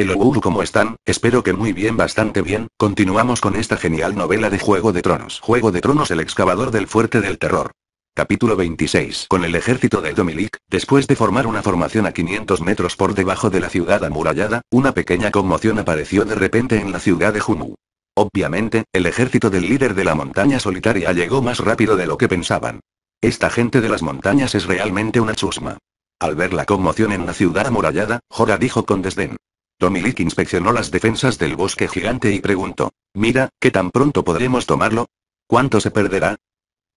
Hello Oguru ¿cómo están? Espero que muy bien, bastante bien. Continuamos con esta genial novela de Juego de Tronos. Juego de Tronos, el excavador del fuerte del terror. Capítulo 26. Con el ejército de Domilic, después de formar una formación a 500 metros por debajo de la ciudad amurallada, una pequeña conmoción apareció de repente en la ciudad de Junu. Obviamente, el ejército del líder de la montaña solitaria llegó más rápido de lo que pensaban. Esta gente de las montañas es realmente una chusma. Al ver la conmoción en la ciudad amurallada, Jora dijo con desdén. Tomilik inspeccionó las defensas del bosque gigante y preguntó. Mira, ¿qué tan pronto podremos tomarlo? ¿Cuánto se perderá?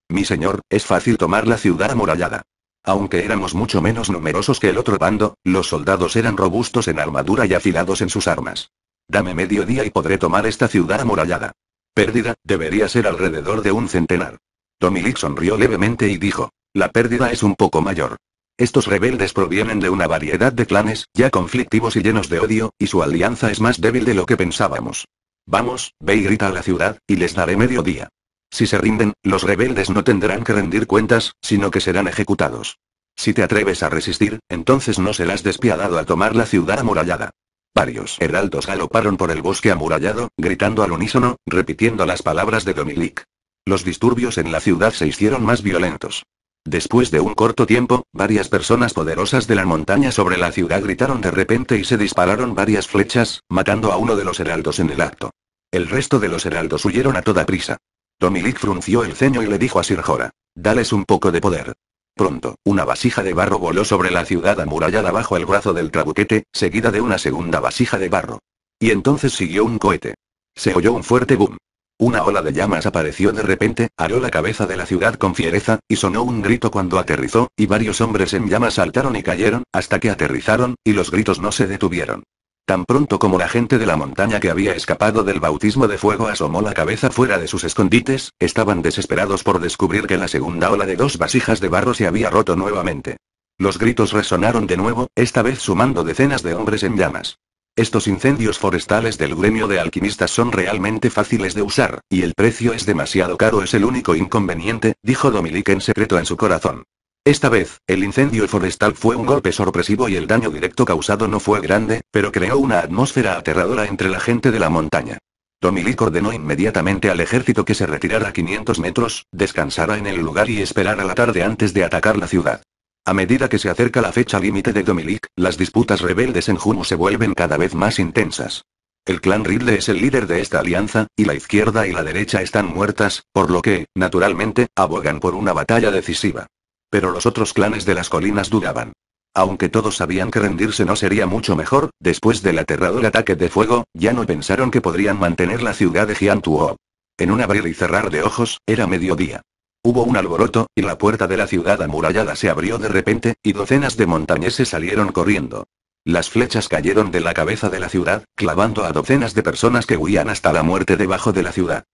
Mi señor, es fácil tomar la ciudad amurallada. Aunque éramos mucho menos numerosos que el otro bando, los soldados eran robustos en armadura y afilados en sus armas. Dame medio día y podré tomar esta ciudad amurallada. Pérdida, debería ser alrededor de un centenar. Tomilik sonrió levemente y dijo. La pérdida es un poco mayor. Estos rebeldes provienen de una variedad de clanes, ya conflictivos y llenos de odio, y su alianza es más débil de lo que pensábamos. Vamos, ve y grita a la ciudad, y les daré mediodía. Si se rinden, los rebeldes no tendrán que rendir cuentas, sino que serán ejecutados. Si te atreves a resistir, entonces no serás despiadado al tomar la ciudad amurallada. Varios heraldos galoparon por el bosque amurallado, gritando al unísono, repitiendo las palabras de Dominique. Los disturbios en la ciudad se hicieron más violentos. Después de un corto tiempo, varias personas poderosas de la montaña sobre la ciudad gritaron de repente y se dispararon varias flechas, matando a uno de los heraldos en el acto. El resto de los heraldos huyeron a toda prisa. Tomilik frunció el ceño y le dijo a Sir Jora. Dales un poco de poder. Pronto, una vasija de barro voló sobre la ciudad amurallada bajo el brazo del trabuquete, seguida de una segunda vasija de barro. Y entonces siguió un cohete. Se oyó un fuerte boom. Una ola de llamas apareció de repente, aró la cabeza de la ciudad con fiereza, y sonó un grito cuando aterrizó, y varios hombres en llamas saltaron y cayeron, hasta que aterrizaron, y los gritos no se detuvieron. Tan pronto como la gente de la montaña que había escapado del bautismo de fuego asomó la cabeza fuera de sus escondites, estaban desesperados por descubrir que la segunda ola de dos vasijas de barro se había roto nuevamente. Los gritos resonaron de nuevo, esta vez sumando decenas de hombres en llamas. Estos incendios forestales del gremio de alquimistas son realmente fáciles de usar, y el precio es demasiado caro, es el único inconveniente, dijo Domilic en secreto en su corazón. Esta vez, el incendio forestal fue un golpe sorpresivo y el daño directo causado no fue grande, pero creó una atmósfera aterradora entre la gente de la montaña. Domilic ordenó inmediatamente al ejército que se retirara a 500 metros, descansara en el lugar y esperara la tarde antes de atacar la ciudad. A medida que se acerca la fecha límite de Domilic, las disputas rebeldes en Juno se vuelven cada vez más intensas. El clan Ridley es el líder de esta alianza, y la izquierda y la derecha están muertas, por lo que, naturalmente, abogan por una batalla decisiva. Pero los otros clanes de las colinas dudaban. Aunque todos sabían que rendirse no sería mucho mejor, después del aterrador ataque de fuego, ya no pensaron que podrían mantener la ciudad de Jiantuo. En un abrir y cerrar de ojos, era mediodía. Hubo un alboroto, y la puerta de la ciudad amurallada se abrió de repente, y docenas de montañeses salieron corriendo. Las flechas cayeron de la cabeza de la ciudad, clavando a docenas de personas que huían hasta la muerte debajo de la ciudad.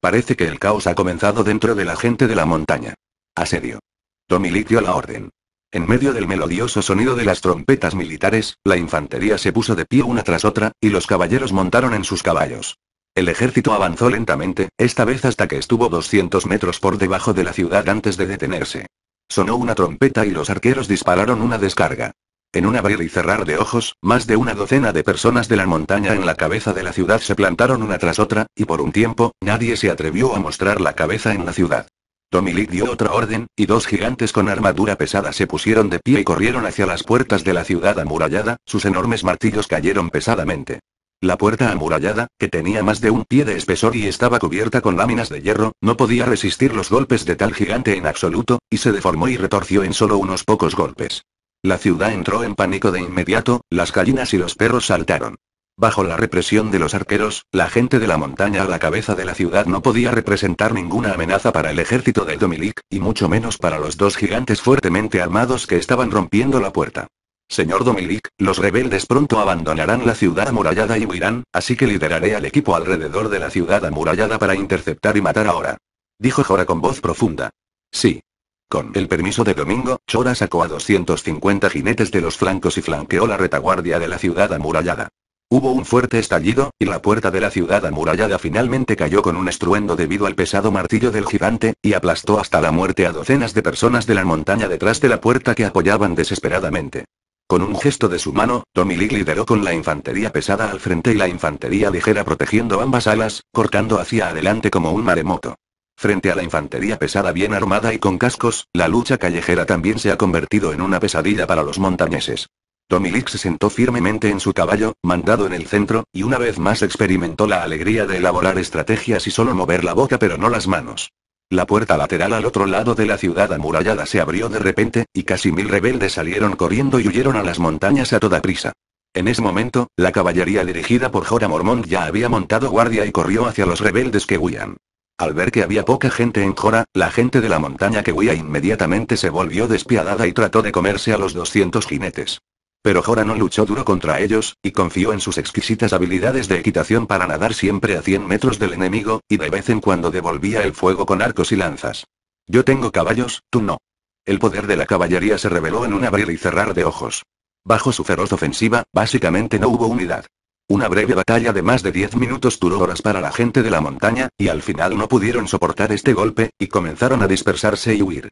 Parece que el caos ha comenzado dentro de la gente de la montaña. Asedio. Tomilitió la orden. En medio del melodioso sonido de las trompetas militares, la infantería se puso de pie una tras otra, y los caballeros montaron en sus caballos. El ejército avanzó lentamente, esta vez hasta que estuvo 200 metros por debajo de la ciudad antes de detenerse. Sonó una trompeta y los arqueros dispararon una descarga. En un abrir y cerrar de ojos, más de una docena de personas de la montaña en la cabeza de la ciudad se plantaron una tras otra, y por un tiempo, nadie se atrevió a mostrar la cabeza en la ciudad. Lee dio otra orden, y dos gigantes con armadura pesada se pusieron de pie y corrieron hacia las puertas de la ciudad amurallada, sus enormes martillos cayeron pesadamente. La puerta amurallada, que tenía más de un pie de espesor y estaba cubierta con láminas de hierro, no podía resistir los golpes de tal gigante en absoluto, y se deformó y retorció en solo unos pocos golpes. La ciudad entró en pánico de inmediato, las gallinas y los perros saltaron. Bajo la represión de los arqueros, la gente de la montaña a la cabeza de la ciudad no podía representar ninguna amenaza para el ejército de Domilic, y mucho menos para los dos gigantes fuertemente armados que estaban rompiendo la puerta. Señor Dominic, los rebeldes pronto abandonarán la ciudad amurallada y huirán, así que lideraré al equipo alrededor de la ciudad amurallada para interceptar y matar ahora. Dijo Jora con voz profunda. Sí. Con el permiso de Domingo, Chora sacó a 250 jinetes de los flancos y flanqueó la retaguardia de la ciudad amurallada. Hubo un fuerte estallido, y la puerta de la ciudad amurallada finalmente cayó con un estruendo debido al pesado martillo del gigante, y aplastó hasta la muerte a docenas de personas de la montaña detrás de la puerta que apoyaban desesperadamente. Con un gesto de su mano, Tommy lideró con la infantería pesada al frente y la infantería ligera protegiendo ambas alas, cortando hacia adelante como un maremoto. Frente a la infantería pesada bien armada y con cascos, la lucha callejera también se ha convertido en una pesadilla para los montañeses. Tommy se sentó firmemente en su caballo, mandado en el centro, y una vez más experimentó la alegría de elaborar estrategias y solo mover la boca pero no las manos. La puerta lateral al otro lado de la ciudad amurallada se abrió de repente, y casi mil rebeldes salieron corriendo y huyeron a las montañas a toda prisa. En ese momento, la caballería dirigida por Jora Mormont ya había montado guardia y corrió hacia los rebeldes que huían. Al ver que había poca gente en Jora, la gente de la montaña que huía inmediatamente se volvió despiadada y trató de comerse a los 200 jinetes. Pero Jora no luchó duro contra ellos, y confió en sus exquisitas habilidades de equitación para nadar siempre a 100 metros del enemigo, y de vez en cuando devolvía el fuego con arcos y lanzas. Yo tengo caballos, tú no. El poder de la caballería se reveló en un abrir y cerrar de ojos. Bajo su feroz ofensiva, básicamente no hubo unidad. Una breve batalla de más de 10 minutos duró horas para la gente de la montaña, y al final no pudieron soportar este golpe, y comenzaron a dispersarse y huir.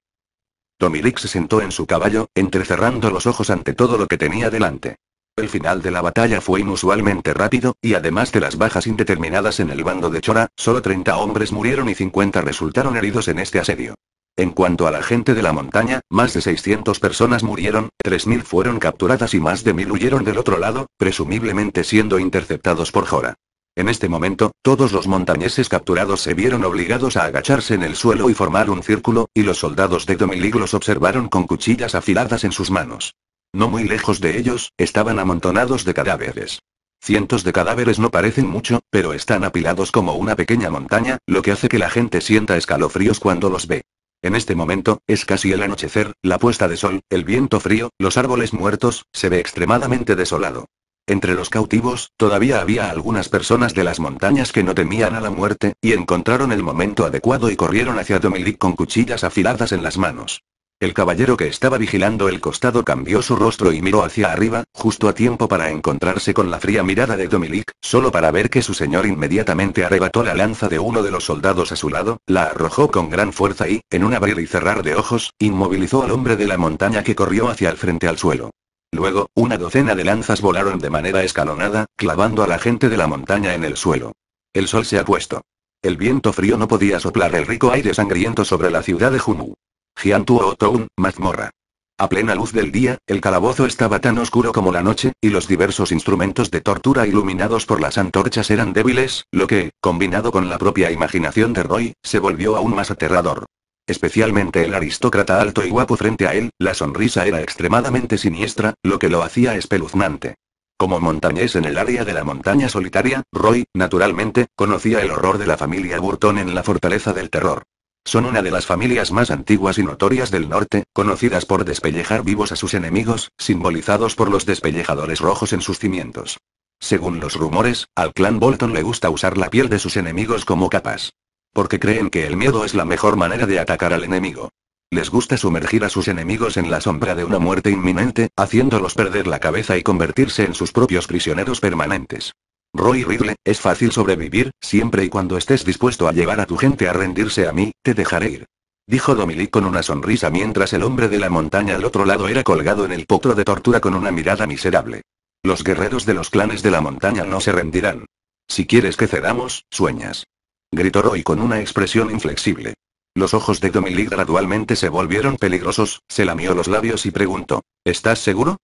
Tomilik se sentó en su caballo, entrecerrando los ojos ante todo lo que tenía delante. El final de la batalla fue inusualmente rápido, y además de las bajas indeterminadas en el bando de Chora, solo 30 hombres murieron y 50 resultaron heridos en este asedio. En cuanto a la gente de la montaña, más de 600 personas murieron, 3.000 fueron capturadas y más de 1.000 huyeron del otro lado, presumiblemente siendo interceptados por Jora. En este momento, todos los montañeses capturados se vieron obligados a agacharse en el suelo y formar un círculo, y los soldados de Domilig los observaron con cuchillas afiladas en sus manos. No muy lejos de ellos, estaban amontonados de cadáveres. Cientos de cadáveres no parecen mucho, pero están apilados como una pequeña montaña, lo que hace que la gente sienta escalofríos cuando los ve. En este momento, es casi el anochecer, la puesta de sol, el viento frío, los árboles muertos, se ve extremadamente desolado. Entre los cautivos, todavía había algunas personas de las montañas que no temían a la muerte, y encontraron el momento adecuado y corrieron hacia Domilic con cuchillas afiladas en las manos. El caballero que estaba vigilando el costado cambió su rostro y miró hacia arriba, justo a tiempo para encontrarse con la fría mirada de Domilic, solo para ver que su señor inmediatamente arrebató la lanza de uno de los soldados a su lado, la arrojó con gran fuerza y, en un abrir y cerrar de ojos, inmovilizó al hombre de la montaña que corrió hacia el frente al suelo. Luego, una docena de lanzas volaron de manera escalonada, clavando a la gente de la montaña en el suelo. El sol se ha puesto. El viento frío no podía soplar el rico aire sangriento sobre la ciudad de Junu. Jiantuo Town, mazmorra. A plena luz del día, el calabozo estaba tan oscuro como la noche, y los diversos instrumentos de tortura iluminados por las antorchas eran débiles, lo que, combinado con la propia imaginación de Roy, se volvió aún más aterrador especialmente el aristócrata alto y guapo frente a él, la sonrisa era extremadamente siniestra, lo que lo hacía espeluznante. Como montañés en el área de la montaña solitaria, Roy, naturalmente, conocía el horror de la familia Burton en la fortaleza del terror. Son una de las familias más antiguas y notorias del norte, conocidas por despellejar vivos a sus enemigos, simbolizados por los despellejadores rojos en sus cimientos. Según los rumores, al clan Bolton le gusta usar la piel de sus enemigos como capas. Porque creen que el miedo es la mejor manera de atacar al enemigo. Les gusta sumergir a sus enemigos en la sombra de una muerte inminente, haciéndolos perder la cabeza y convertirse en sus propios prisioneros permanentes. Roy Riddle, es fácil sobrevivir, siempre y cuando estés dispuesto a llevar a tu gente a rendirse a mí, te dejaré ir. Dijo Domili con una sonrisa mientras el hombre de la montaña al otro lado era colgado en el potro de tortura con una mirada miserable. Los guerreros de los clanes de la montaña no se rendirán. Si quieres que cedamos, sueñas gritó Roy con una expresión inflexible. Los ojos de Dominique gradualmente se volvieron peligrosos, se lamió los labios y preguntó, ¿estás seguro?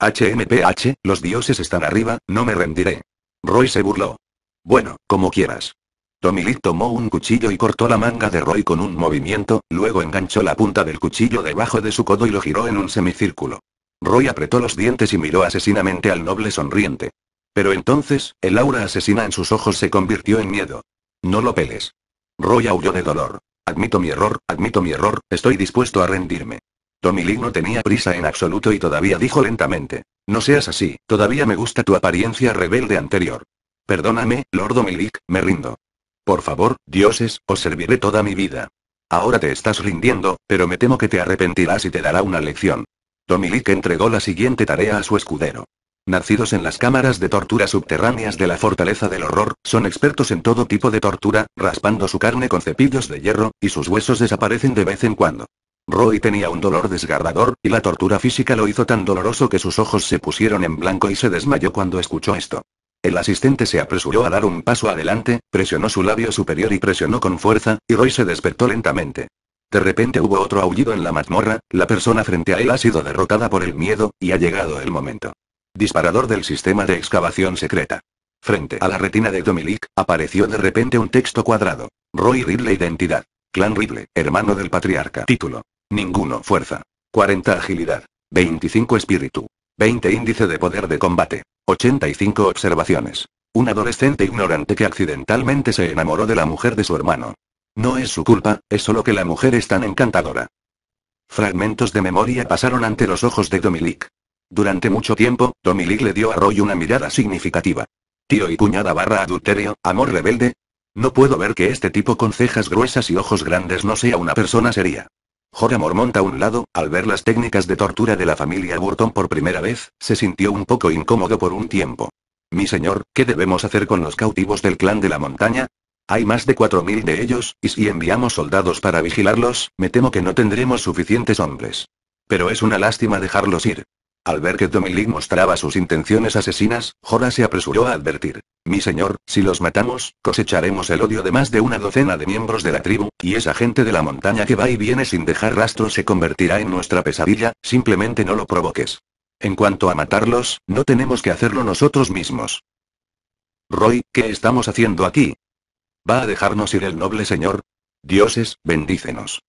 HMPH, los dioses están arriba, no me rendiré. Roy se burló. Bueno, como quieras. Dominique tomó un cuchillo y cortó la manga de Roy con un movimiento, luego enganchó la punta del cuchillo debajo de su codo y lo giró en un semicírculo. Roy apretó los dientes y miró asesinamente al noble sonriente. Pero entonces, el aura asesina en sus ojos se convirtió en miedo. No lo peles. Roya huyó de dolor. Admito mi error, admito mi error, estoy dispuesto a rendirme. Tommy no tenía prisa en absoluto y todavía dijo lentamente. No seas así, todavía me gusta tu apariencia rebelde anterior. Perdóname, Lord Domilic, me rindo. Por favor, dioses, os serviré toda mi vida. Ahora te estás rindiendo, pero me temo que te arrepentirás y te dará una lección. Tomilik entregó la siguiente tarea a su escudero. Nacidos en las cámaras de tortura subterráneas de la fortaleza del horror, son expertos en todo tipo de tortura, raspando su carne con cepillos de hierro, y sus huesos desaparecen de vez en cuando. Roy tenía un dolor desgarrador, y la tortura física lo hizo tan doloroso que sus ojos se pusieron en blanco y se desmayó cuando escuchó esto. El asistente se apresuró a dar un paso adelante, presionó su labio superior y presionó con fuerza, y Roy se despertó lentamente. De repente hubo otro aullido en la mazmorra, la persona frente a él ha sido derrotada por el miedo, y ha llegado el momento. Disparador del sistema de excavación secreta. Frente a la retina de Dominic, apareció de repente un texto cuadrado. Roy Ridley Identidad. Clan Riddle, hermano del patriarca. Título. Ninguno Fuerza. 40 Agilidad. 25 Espíritu. 20 Índice de Poder de Combate. 85 Observaciones. Un adolescente ignorante que accidentalmente se enamoró de la mujer de su hermano. No es su culpa, es solo que la mujer es tan encantadora. Fragmentos de memoria pasaron ante los ojos de Dominic. Durante mucho tiempo, Tommy Lee le dio a Roy una mirada significativa. Tío y cuñada barra adulterio, amor rebelde. No puedo ver que este tipo con cejas gruesas y ojos grandes no sea una persona seria. Joramor Mormont a un lado, al ver las técnicas de tortura de la familia Burton por primera vez, se sintió un poco incómodo por un tiempo. Mi señor, ¿qué debemos hacer con los cautivos del clan de la montaña? Hay más de 4.000 de ellos, y si enviamos soldados para vigilarlos, me temo que no tendremos suficientes hombres. Pero es una lástima dejarlos ir. Al ver que Domilic mostraba sus intenciones asesinas, Jora se apresuró a advertir. Mi señor, si los matamos, cosecharemos el odio de más de una docena de miembros de la tribu, y esa gente de la montaña que va y viene sin dejar rastro se convertirá en nuestra pesadilla, simplemente no lo provoques. En cuanto a matarlos, no tenemos que hacerlo nosotros mismos. Roy, ¿qué estamos haciendo aquí? ¿Va a dejarnos ir el noble señor? Dioses, bendícenos.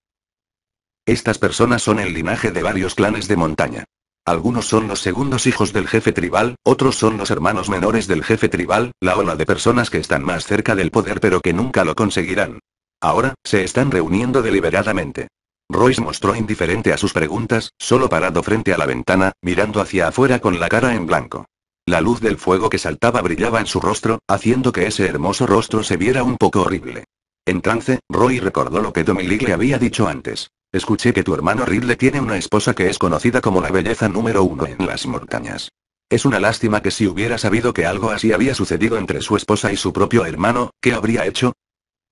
Estas personas son el linaje de varios clanes de montaña. Algunos son los segundos hijos del jefe tribal, otros son los hermanos menores del jefe tribal, la ola de personas que están más cerca del poder pero que nunca lo conseguirán. Ahora, se están reuniendo deliberadamente. Royce mostró indiferente a sus preguntas, solo parado frente a la ventana, mirando hacia afuera con la cara en blanco. La luz del fuego que saltaba brillaba en su rostro, haciendo que ese hermoso rostro se viera un poco horrible. En trance, Roy recordó lo que Dominique le había dicho antes. Escuché que tu hermano Ridley tiene una esposa que es conocida como la belleza número uno en las montañas. Es una lástima que si hubiera sabido que algo así había sucedido entre su esposa y su propio hermano, ¿qué habría hecho?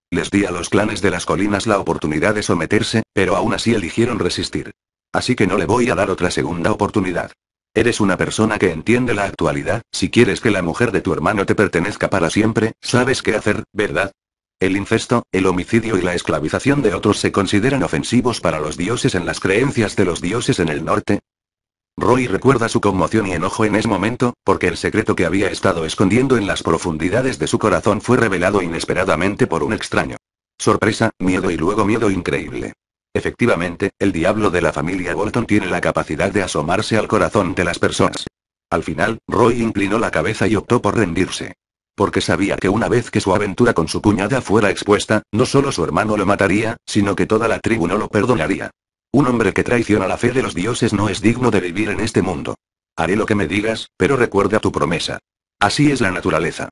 Les di a los clanes de las colinas la oportunidad de someterse, pero aún así eligieron resistir. Así que no le voy a dar otra segunda oportunidad. Eres una persona que entiende la actualidad, si quieres que la mujer de tu hermano te pertenezca para siempre, sabes qué hacer, ¿verdad? El incesto, el homicidio y la esclavización de otros se consideran ofensivos para los dioses en las creencias de los dioses en el norte. Roy recuerda su conmoción y enojo en ese momento, porque el secreto que había estado escondiendo en las profundidades de su corazón fue revelado inesperadamente por un extraño. Sorpresa, miedo y luego miedo increíble. Efectivamente, el diablo de la familia Bolton tiene la capacidad de asomarse al corazón de las personas. Al final, Roy inclinó la cabeza y optó por rendirse porque sabía que una vez que su aventura con su cuñada fuera expuesta, no solo su hermano lo mataría, sino que toda la tribu no lo perdonaría. Un hombre que traiciona la fe de los dioses no es digno de vivir en este mundo. Haré lo que me digas, pero recuerda tu promesa. Así es la naturaleza.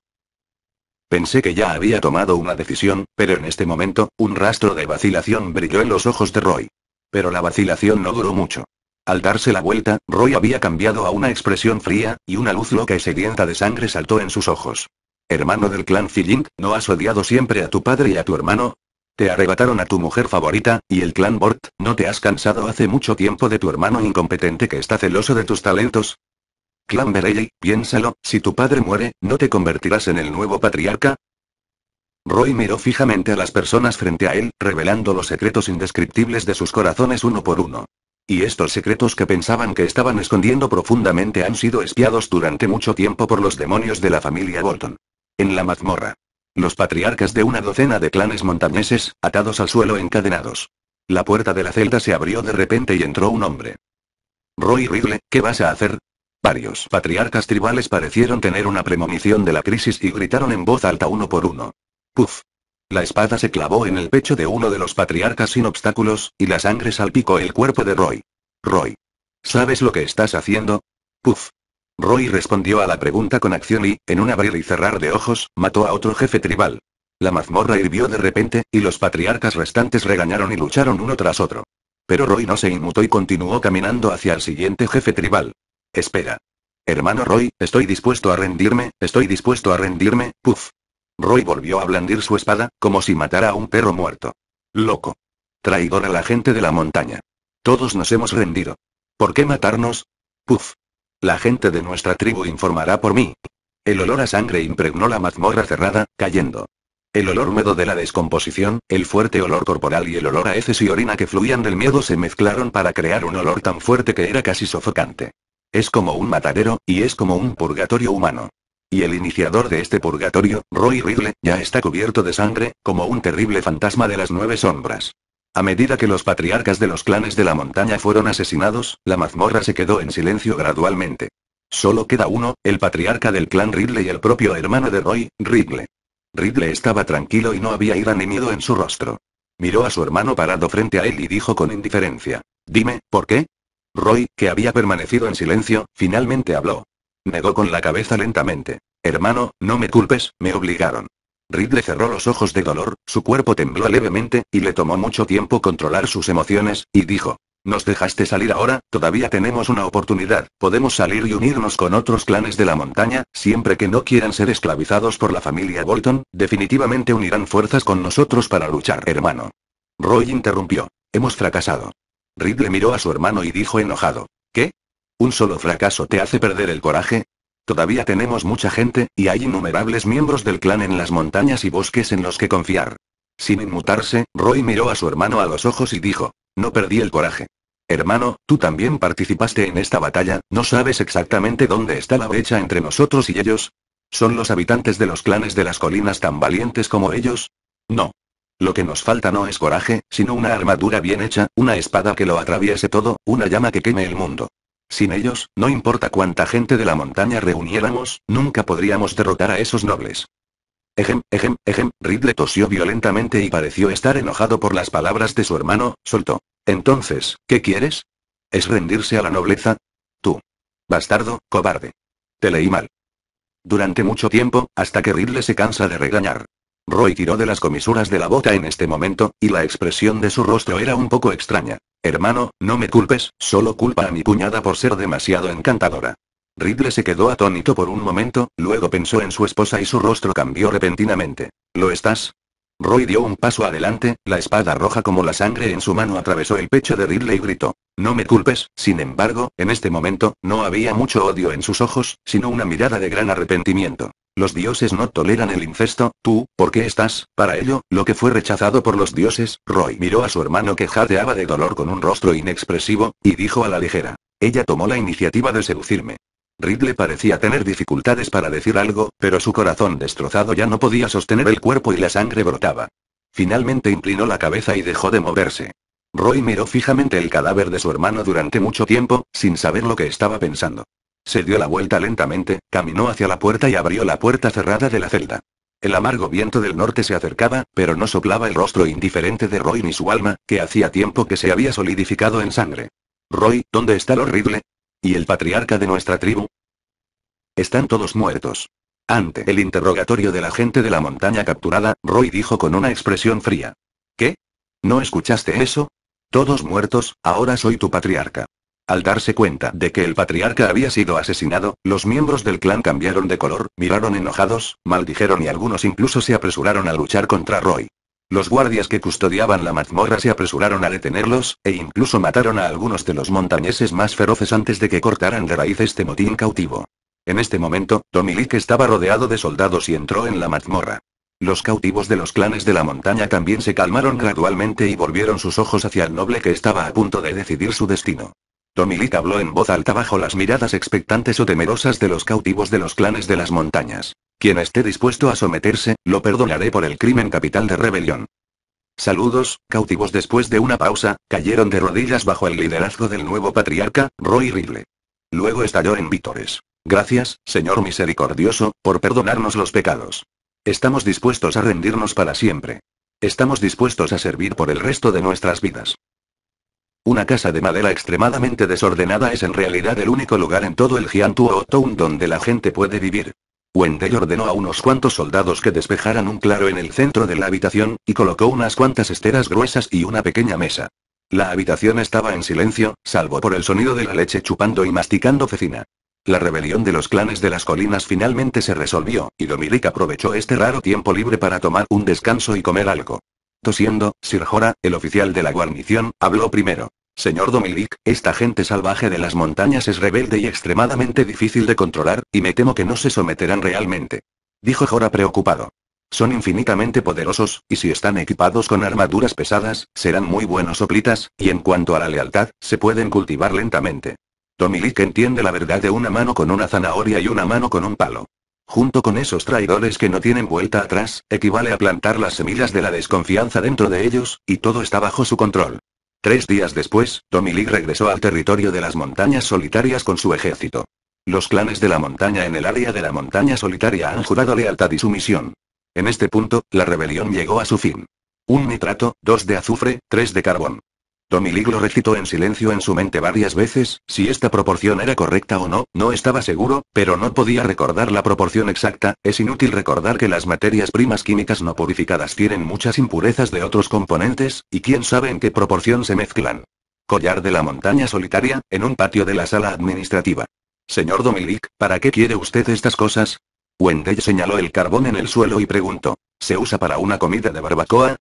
Pensé que ya había tomado una decisión, pero en este momento, un rastro de vacilación brilló en los ojos de Roy. Pero la vacilación no duró mucho. Al darse la vuelta, Roy había cambiado a una expresión fría, y una luz loca y sedienta de sangre saltó en sus ojos. Hermano del clan Filling, ¿no has odiado siempre a tu padre y a tu hermano? Te arrebataron a tu mujer favorita, y el clan Bort, ¿no te has cansado hace mucho tiempo de tu hermano incompetente que está celoso de tus talentos? Clan Berelli, piénsalo, si tu padre muere, ¿no te convertirás en el nuevo patriarca? Roy miró fijamente a las personas frente a él, revelando los secretos indescriptibles de sus corazones uno por uno. Y estos secretos que pensaban que estaban escondiendo profundamente han sido espiados durante mucho tiempo por los demonios de la familia Bolton. En la mazmorra. Los patriarcas de una docena de clanes montañeses, atados al suelo encadenados. La puerta de la celda se abrió de repente y entró un hombre. Roy Ridley, ¿qué vas a hacer? Varios patriarcas tribales parecieron tener una premonición de la crisis y gritaron en voz alta uno por uno. ¡Puf! La espada se clavó en el pecho de uno de los patriarcas sin obstáculos, y la sangre salpicó el cuerpo de Roy. Roy. ¿Sabes lo que estás haciendo? ¡Puf! Roy respondió a la pregunta con acción y, en un abrir y cerrar de ojos, mató a otro jefe tribal. La mazmorra hirvió de repente, y los patriarcas restantes regañaron y lucharon uno tras otro. Pero Roy no se inmutó y continuó caminando hacia el siguiente jefe tribal. Espera. Hermano Roy, estoy dispuesto a rendirme, estoy dispuesto a rendirme, puff. Roy volvió a blandir su espada, como si matara a un perro muerto. Loco. Traidor a la gente de la montaña. Todos nos hemos rendido. ¿Por qué matarnos? Puf. La gente de nuestra tribu informará por mí. El olor a sangre impregnó la mazmorra cerrada, cayendo. El olor húmedo de la descomposición, el fuerte olor corporal y el olor a heces y orina que fluían del miedo se mezclaron para crear un olor tan fuerte que era casi sofocante. Es como un matadero, y es como un purgatorio humano. Y el iniciador de este purgatorio, Roy Ridley, ya está cubierto de sangre, como un terrible fantasma de las nueve sombras. A medida que los patriarcas de los clanes de la montaña fueron asesinados, la mazmorra se quedó en silencio gradualmente. Solo queda uno, el patriarca del clan Ridley y el propio hermano de Roy, Ridley. Ridley estaba tranquilo y no había ira ni miedo en su rostro. Miró a su hermano parado frente a él y dijo con indiferencia. Dime, ¿por qué? Roy, que había permanecido en silencio, finalmente habló. Negó con la cabeza lentamente. Hermano, no me culpes, me obligaron. Ridley cerró los ojos de dolor, su cuerpo tembló levemente, y le tomó mucho tiempo controlar sus emociones, y dijo. Nos dejaste salir ahora, todavía tenemos una oportunidad, podemos salir y unirnos con otros clanes de la montaña, siempre que no quieran ser esclavizados por la familia Bolton, definitivamente unirán fuerzas con nosotros para luchar, hermano. Roy interrumpió. Hemos fracasado. Ridley miró a su hermano y dijo enojado. ¿Qué? ¿Un solo fracaso te hace perder el coraje? Todavía tenemos mucha gente, y hay innumerables miembros del clan en las montañas y bosques en los que confiar. Sin inmutarse, Roy miró a su hermano a los ojos y dijo, no perdí el coraje. Hermano, tú también participaste en esta batalla, ¿no sabes exactamente dónde está la brecha entre nosotros y ellos? ¿Son los habitantes de los clanes de las colinas tan valientes como ellos? No. Lo que nos falta no es coraje, sino una armadura bien hecha, una espada que lo atraviese todo, una llama que queme el mundo. Sin ellos, no importa cuánta gente de la montaña reuniéramos, nunca podríamos derrotar a esos nobles. Ejem, ejem, ejem, Ridley tosió violentamente y pareció estar enojado por las palabras de su hermano, soltó. Entonces, ¿qué quieres? ¿Es rendirse a la nobleza? Tú. Bastardo, cobarde. Te leí mal. Durante mucho tiempo, hasta que Ridley se cansa de regañar. Roy tiró de las comisuras de la bota en este momento, y la expresión de su rostro era un poco extraña. Hermano, no me culpes, solo culpa a mi cuñada por ser demasiado encantadora. Ridley se quedó atónito por un momento, luego pensó en su esposa y su rostro cambió repentinamente. ¿Lo estás? Roy dio un paso adelante, la espada roja como la sangre en su mano atravesó el pecho de Ridley y gritó. No me culpes, sin embargo, en este momento, no había mucho odio en sus ojos, sino una mirada de gran arrepentimiento. Los dioses no toleran el incesto, tú, ¿por qué estás, para ello, lo que fue rechazado por los dioses? Roy miró a su hermano que jadeaba de dolor con un rostro inexpresivo, y dijo a la ligera. Ella tomó la iniciativa de seducirme. Ridley parecía tener dificultades para decir algo, pero su corazón destrozado ya no podía sostener el cuerpo y la sangre brotaba. Finalmente inclinó la cabeza y dejó de moverse. Roy miró fijamente el cadáver de su hermano durante mucho tiempo, sin saber lo que estaba pensando. Se dio la vuelta lentamente, caminó hacia la puerta y abrió la puerta cerrada de la celda. El amargo viento del norte se acercaba, pero no soplaba el rostro indiferente de Roy ni su alma, que hacía tiempo que se había solidificado en sangre. Roy, ¿dónde está lo horrible? ¿Y el patriarca de nuestra tribu? Están todos muertos. Ante el interrogatorio de la gente de la montaña capturada, Roy dijo con una expresión fría. ¿Qué? ¿No escuchaste eso? Todos muertos, ahora soy tu patriarca. Al darse cuenta de que el patriarca había sido asesinado, los miembros del clan cambiaron de color, miraron enojados, maldijeron y algunos incluso se apresuraron a luchar contra Roy. Los guardias que custodiaban la mazmorra se apresuraron a detenerlos, e incluso mataron a algunos de los montañeses más feroces antes de que cortaran de raíz este motín cautivo. En este momento, Tomilik estaba rodeado de soldados y entró en la mazmorra. Los cautivos de los clanes de la montaña también se calmaron gradualmente y volvieron sus ojos hacia el noble que estaba a punto de decidir su destino. Tomilita habló en voz alta bajo las miradas expectantes o temerosas de los cautivos de los clanes de las montañas. Quien esté dispuesto a someterse, lo perdonaré por el crimen capital de rebelión. Saludos, cautivos después de una pausa, cayeron de rodillas bajo el liderazgo del nuevo patriarca, Roy Rible. Luego estalló en vítores. Gracias, Señor misericordioso, por perdonarnos los pecados. Estamos dispuestos a rendirnos para siempre. Estamos dispuestos a servir por el resto de nuestras vidas. Una casa de madera extremadamente desordenada es en realidad el único lugar en todo el Giantuo Town donde la gente puede vivir. Wendell ordenó a unos cuantos soldados que despejaran un claro en el centro de la habitación, y colocó unas cuantas esteras gruesas y una pequeña mesa. La habitación estaba en silencio, salvo por el sonido de la leche chupando y masticando cecina. La rebelión de los clanes de las colinas finalmente se resolvió, y Dominic aprovechó este raro tiempo libre para tomar un descanso y comer algo siendo, Sir Jora, el oficial de la guarnición, habló primero. Señor Domilik. esta gente salvaje de las montañas es rebelde y extremadamente difícil de controlar, y me temo que no se someterán realmente. Dijo Jora preocupado. Son infinitamente poderosos, y si están equipados con armaduras pesadas, serán muy buenos soplitas, y en cuanto a la lealtad, se pueden cultivar lentamente. Domilik entiende la verdad de una mano con una zanahoria y una mano con un palo junto con esos traidores que no tienen vuelta atrás, equivale a plantar las semillas de la desconfianza dentro de ellos, y todo está bajo su control. Tres días después, Tommy Lee regresó al territorio de las montañas solitarias con su ejército. Los clanes de la montaña en el área de la montaña solitaria han jurado lealtad y sumisión. En este punto, la rebelión llegó a su fin. Un nitrato, dos de azufre, tres de carbón. Tommy lo recitó en silencio en su mente varias veces, si esta proporción era correcta o no, no estaba seguro, pero no podía recordar la proporción exacta, es inútil recordar que las materias primas químicas no purificadas tienen muchas impurezas de otros componentes, y quién sabe en qué proporción se mezclan. Collar de la montaña solitaria, en un patio de la sala administrativa. Señor Domilic, ¿para qué quiere usted estas cosas? Wendell señaló el carbón en el suelo y preguntó. ¿Se usa para una comida de barbacoa?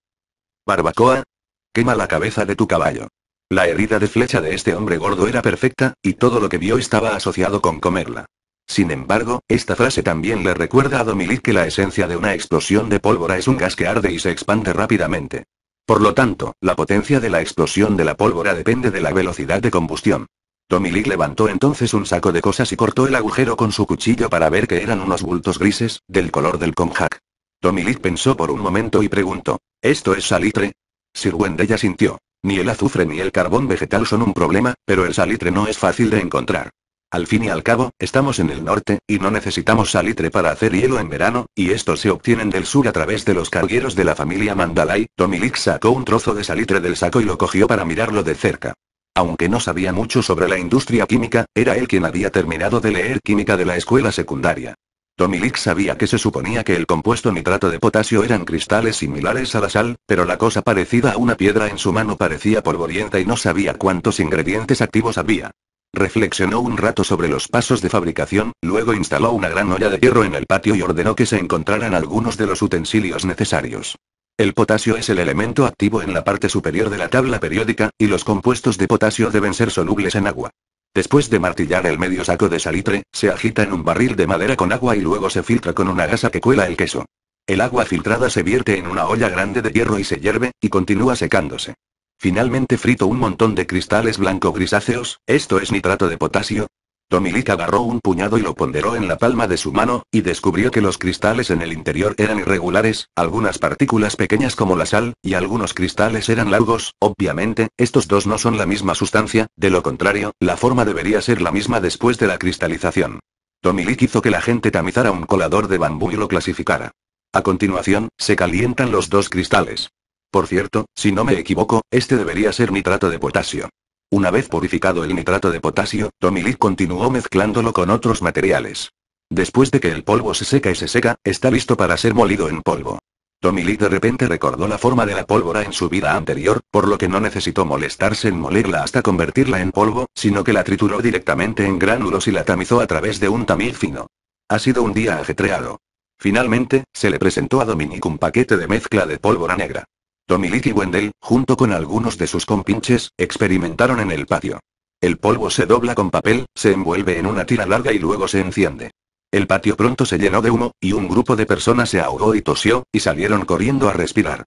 ¿Barbacoa? Quema la cabeza de tu caballo. La herida de flecha de este hombre gordo era perfecta, y todo lo que vio estaba asociado con comerla. Sin embargo, esta frase también le recuerda a Domilic que la esencia de una explosión de pólvora es un gas que arde y se expande rápidamente. Por lo tanto, la potencia de la explosión de la pólvora depende de la velocidad de combustión. Domilic levantó entonces un saco de cosas y cortó el agujero con su cuchillo para ver que eran unos bultos grises, del color del conjac. Domilic pensó por un momento y preguntó, ¿esto es salitre? Sir Wendell sintió. Ni el azufre ni el carbón vegetal son un problema, pero el salitre no es fácil de encontrar. Al fin y al cabo, estamos en el norte, y no necesitamos salitre para hacer hielo en verano, y estos se obtienen del sur a través de los cargueros de la familia Mandalay. Tomilik sacó un trozo de salitre del saco y lo cogió para mirarlo de cerca. Aunque no sabía mucho sobre la industria química, era él quien había terminado de leer química de la escuela secundaria. Tomilik sabía que se suponía que el compuesto nitrato de potasio eran cristales similares a la sal, pero la cosa parecida a una piedra en su mano parecía polvorienta y no sabía cuántos ingredientes activos había. Reflexionó un rato sobre los pasos de fabricación, luego instaló una gran olla de hierro en el patio y ordenó que se encontraran algunos de los utensilios necesarios. El potasio es el elemento activo en la parte superior de la tabla periódica, y los compuestos de potasio deben ser solubles en agua. Después de martillar el medio saco de salitre, se agita en un barril de madera con agua y luego se filtra con una gasa que cuela el queso. El agua filtrada se vierte en una olla grande de hierro y se hierve, y continúa secándose. Finalmente frito un montón de cristales blanco grisáceos, esto es nitrato de potasio, Tomilik agarró un puñado y lo ponderó en la palma de su mano, y descubrió que los cristales en el interior eran irregulares, algunas partículas pequeñas como la sal, y algunos cristales eran largos, obviamente, estos dos no son la misma sustancia, de lo contrario, la forma debería ser la misma después de la cristalización. Tomilik hizo que la gente tamizara un colador de bambú y lo clasificara. A continuación, se calientan los dos cristales. Por cierto, si no me equivoco, este debería ser nitrato de potasio. Una vez purificado el nitrato de potasio, Lee continuó mezclándolo con otros materiales. Después de que el polvo se seca y se seca, está listo para ser molido en polvo. Lee de repente recordó la forma de la pólvora en su vida anterior, por lo que no necesitó molestarse en molerla hasta convertirla en polvo, sino que la trituró directamente en gránulos y la tamizó a través de un tamiz fino. Ha sido un día ajetreado. Finalmente, se le presentó a Dominic un paquete de mezcla de pólvora negra. Tomilik y Wendell, junto con algunos de sus compinches, experimentaron en el patio. El polvo se dobla con papel, se envuelve en una tira larga y luego se enciende. El patio pronto se llenó de humo, y un grupo de personas se ahogó y tosió, y salieron corriendo a respirar.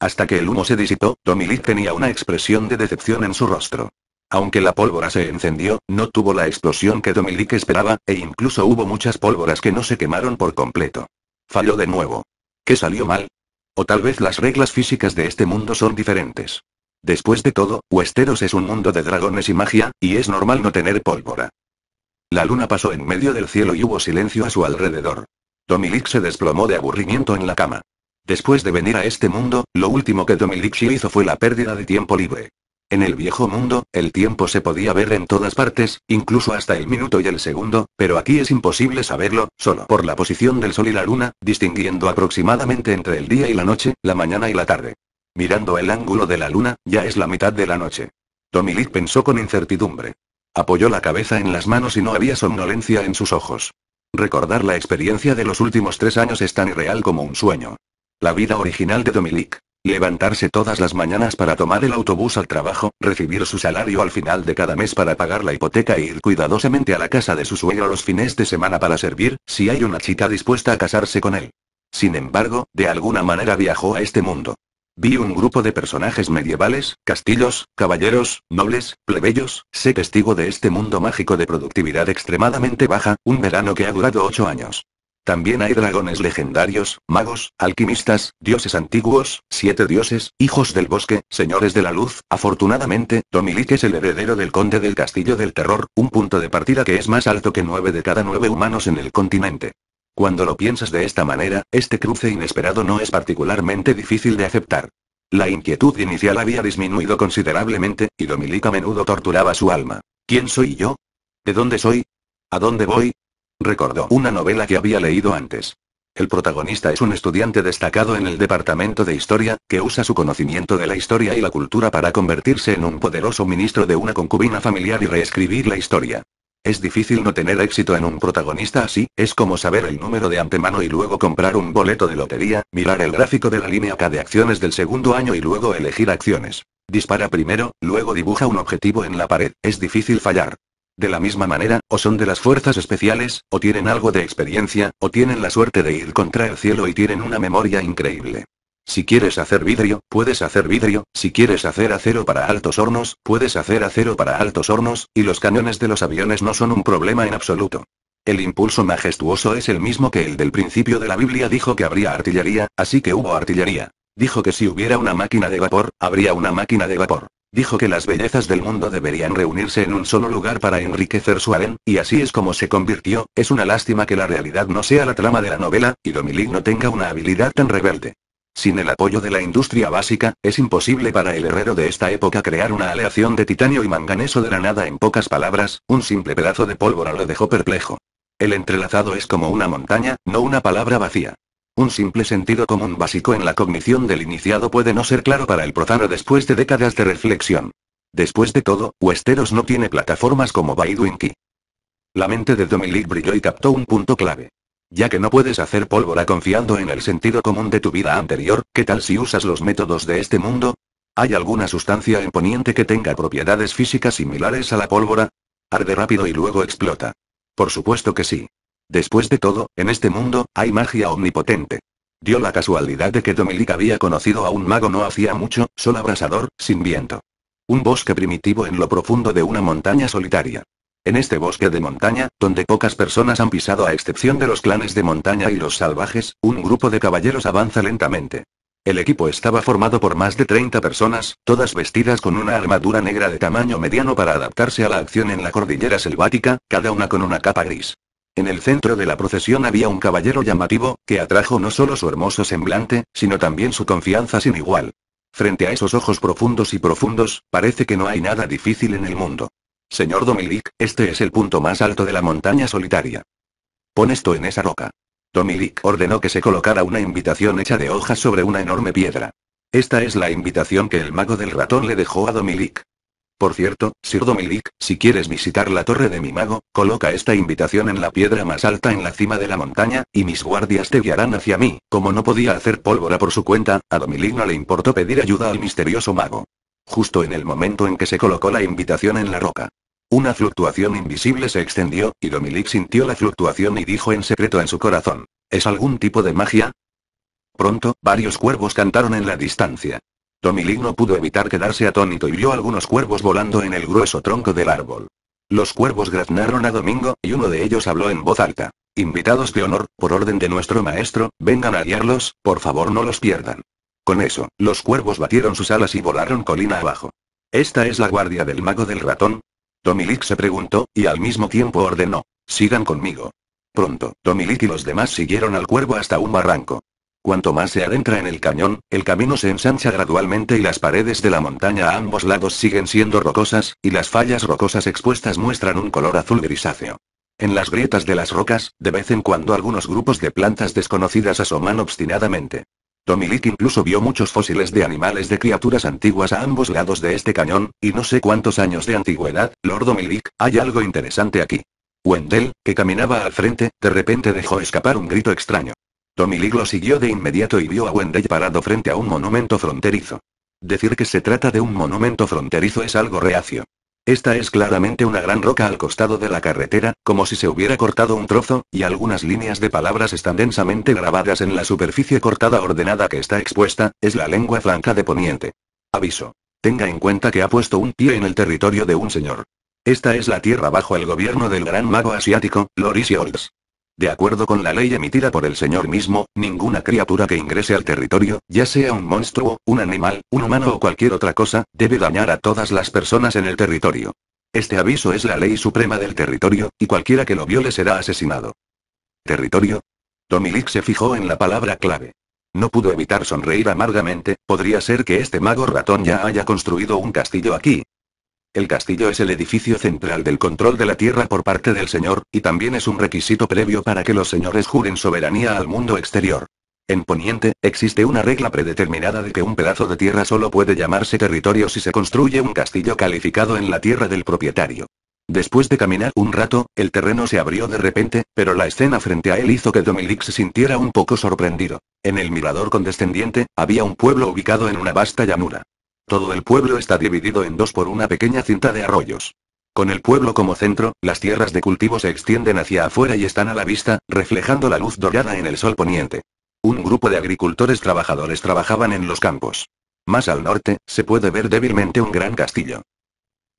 Hasta que el humo se disipó, Tomilik tenía una expresión de decepción en su rostro. Aunque la pólvora se encendió, no tuvo la explosión que Dominic esperaba, e incluso hubo muchas pólvoras que no se quemaron por completo. Falló de nuevo. ¿Qué salió mal? O tal vez las reglas físicas de este mundo son diferentes. Después de todo, Westeros es un mundo de dragones y magia, y es normal no tener pólvora. La luna pasó en medio del cielo y hubo silencio a su alrededor. Domilix se desplomó de aburrimiento en la cama. Después de venir a este mundo, lo último que Domilix hizo fue la pérdida de tiempo libre. En el viejo mundo, el tiempo se podía ver en todas partes, incluso hasta el minuto y el segundo, pero aquí es imposible saberlo, solo por la posición del sol y la luna, distinguiendo aproximadamente entre el día y la noche, la mañana y la tarde. Mirando el ángulo de la luna, ya es la mitad de la noche. Domilic pensó con incertidumbre. Apoyó la cabeza en las manos y no había somnolencia en sus ojos. Recordar la experiencia de los últimos tres años es tan irreal como un sueño. La vida original de Domilic. Levantarse todas las mañanas para tomar el autobús al trabajo, recibir su salario al final de cada mes para pagar la hipoteca e ir cuidadosamente a la casa de su suegro los fines de semana para servir, si hay una chica dispuesta a casarse con él. Sin embargo, de alguna manera viajó a este mundo. Vi un grupo de personajes medievales, castillos, caballeros, nobles, plebeyos, sé testigo de este mundo mágico de productividad extremadamente baja, un verano que ha durado ocho años. También hay dragones legendarios, magos, alquimistas, dioses antiguos, siete dioses, hijos del bosque, señores de la luz. Afortunadamente, Tomilik es el heredero del conde del castillo del terror, un punto de partida que es más alto que nueve de cada nueve humanos en el continente. Cuando lo piensas de esta manera, este cruce inesperado no es particularmente difícil de aceptar. La inquietud inicial había disminuido considerablemente, y Domilik a menudo torturaba su alma. ¿Quién soy yo? ¿De dónde soy? ¿A dónde voy? Recordó una novela que había leído antes. El protagonista es un estudiante destacado en el departamento de historia, que usa su conocimiento de la historia y la cultura para convertirse en un poderoso ministro de una concubina familiar y reescribir la historia. Es difícil no tener éxito en un protagonista así, es como saber el número de antemano y luego comprar un boleto de lotería, mirar el gráfico de la línea K de acciones del segundo año y luego elegir acciones. Dispara primero, luego dibuja un objetivo en la pared, es difícil fallar. De la misma manera, o son de las fuerzas especiales, o tienen algo de experiencia, o tienen la suerte de ir contra el cielo y tienen una memoria increíble. Si quieres hacer vidrio, puedes hacer vidrio, si quieres hacer acero para altos hornos, puedes hacer acero para altos hornos, y los cañones de los aviones no son un problema en absoluto. El impulso majestuoso es el mismo que el del principio de la Biblia dijo que habría artillería, así que hubo artillería. Dijo que si hubiera una máquina de vapor, habría una máquina de vapor. Dijo que las bellezas del mundo deberían reunirse en un solo lugar para enriquecer su harén, y así es como se convirtió. Es una lástima que la realidad no sea la trama de la novela, y Dominique no tenga una habilidad tan rebelde. Sin el apoyo de la industria básica, es imposible para el herrero de esta época crear una aleación de titanio y manganeso de la nada en pocas palabras, un simple pedazo de pólvora lo dejó perplejo. El entrelazado es como una montaña, no una palabra vacía. Un simple sentido común básico en la cognición del iniciado puede no ser claro para el profano después de décadas de reflexión. Después de todo, Westeros no tiene plataformas como Baldwin La mente de Dominic brilló y captó un punto clave. Ya que no puedes hacer pólvora confiando en el sentido común de tu vida anterior, ¿qué tal si usas los métodos de este mundo? ¿Hay alguna sustancia en Poniente que tenga propiedades físicas similares a la pólvora? Arde rápido y luego explota. Por supuesto que sí. Después de todo, en este mundo, hay magia omnipotente. Dio la casualidad de que Dominic había conocido a un mago no hacía mucho, sol abrasador, sin viento. Un bosque primitivo en lo profundo de una montaña solitaria. En este bosque de montaña, donde pocas personas han pisado a excepción de los clanes de montaña y los salvajes, un grupo de caballeros avanza lentamente. El equipo estaba formado por más de 30 personas, todas vestidas con una armadura negra de tamaño mediano para adaptarse a la acción en la cordillera selvática, cada una con una capa gris. En el centro de la procesión había un caballero llamativo, que atrajo no solo su hermoso semblante, sino también su confianza sin igual. Frente a esos ojos profundos y profundos, parece que no hay nada difícil en el mundo. Señor Domilic, este es el punto más alto de la montaña solitaria. Pon esto en esa roca. Domilic ordenó que se colocara una invitación hecha de hojas sobre una enorme piedra. Esta es la invitación que el mago del ratón le dejó a Domilic. Por cierto, Sir Dominic, si quieres visitar la torre de mi mago, coloca esta invitación en la piedra más alta en la cima de la montaña, y mis guardias te guiarán hacia mí. Como no podía hacer pólvora por su cuenta, a Dominic no le importó pedir ayuda al misterioso mago. Justo en el momento en que se colocó la invitación en la roca. Una fluctuación invisible se extendió, y Dominic sintió la fluctuación y dijo en secreto en su corazón. ¿Es algún tipo de magia? Pronto, varios cuervos cantaron en la distancia. Tomilik no pudo evitar quedarse atónito y vio algunos cuervos volando en el grueso tronco del árbol. Los cuervos graznaron a Domingo, y uno de ellos habló en voz alta. Invitados de honor, por orden de nuestro maestro, vengan a guiarlos, por favor no los pierdan. Con eso, los cuervos batieron sus alas y volaron colina abajo. ¿Esta es la guardia del mago del ratón? Tomilik se preguntó, y al mismo tiempo ordenó. Sigan conmigo. Pronto, Tomilik y los demás siguieron al cuervo hasta un barranco. Cuanto más se adentra en el cañón, el camino se ensancha gradualmente y las paredes de la montaña a ambos lados siguen siendo rocosas, y las fallas rocosas expuestas muestran un color azul grisáceo. En las grietas de las rocas, de vez en cuando algunos grupos de plantas desconocidas asoman obstinadamente. Tomilik incluso vio muchos fósiles de animales de criaturas antiguas a ambos lados de este cañón, y no sé cuántos años de antigüedad, Lord Domilik, hay algo interesante aquí. Wendell, que caminaba al frente, de repente dejó escapar un grito extraño. Tommy lo siguió de inmediato y vio a Wendell parado frente a un monumento fronterizo. Decir que se trata de un monumento fronterizo es algo reacio. Esta es claramente una gran roca al costado de la carretera, como si se hubiera cortado un trozo, y algunas líneas de palabras están densamente grabadas en la superficie cortada ordenada que está expuesta, es la lengua franca de Poniente. Aviso. Tenga en cuenta que ha puesto un pie en el territorio de un señor. Esta es la tierra bajo el gobierno del gran mago asiático, Loris Olds. De acuerdo con la ley emitida por el Señor mismo, ninguna criatura que ingrese al territorio, ya sea un monstruo, un animal, un humano o cualquier otra cosa, debe dañar a todas las personas en el territorio. Este aviso es la ley suprema del territorio, y cualquiera que lo viole será asesinado. ¿Territorio? Tomilik se fijó en la palabra clave. No pudo evitar sonreír amargamente, podría ser que este mago ratón ya haya construido un castillo aquí, el castillo es el edificio central del control de la tierra por parte del señor, y también es un requisito previo para que los señores juren soberanía al mundo exterior. En Poniente, existe una regla predeterminada de que un pedazo de tierra solo puede llamarse territorio si se construye un castillo calificado en la tierra del propietario. Después de caminar un rato, el terreno se abrió de repente, pero la escena frente a él hizo que Dominique se sintiera un poco sorprendido. En el mirador condescendiente, había un pueblo ubicado en una vasta llanura. Todo el pueblo está dividido en dos por una pequeña cinta de arroyos. Con el pueblo como centro, las tierras de cultivo se extienden hacia afuera y están a la vista, reflejando la luz dorada en el sol poniente. Un grupo de agricultores trabajadores trabajaban en los campos. Más al norte, se puede ver débilmente un gran castillo.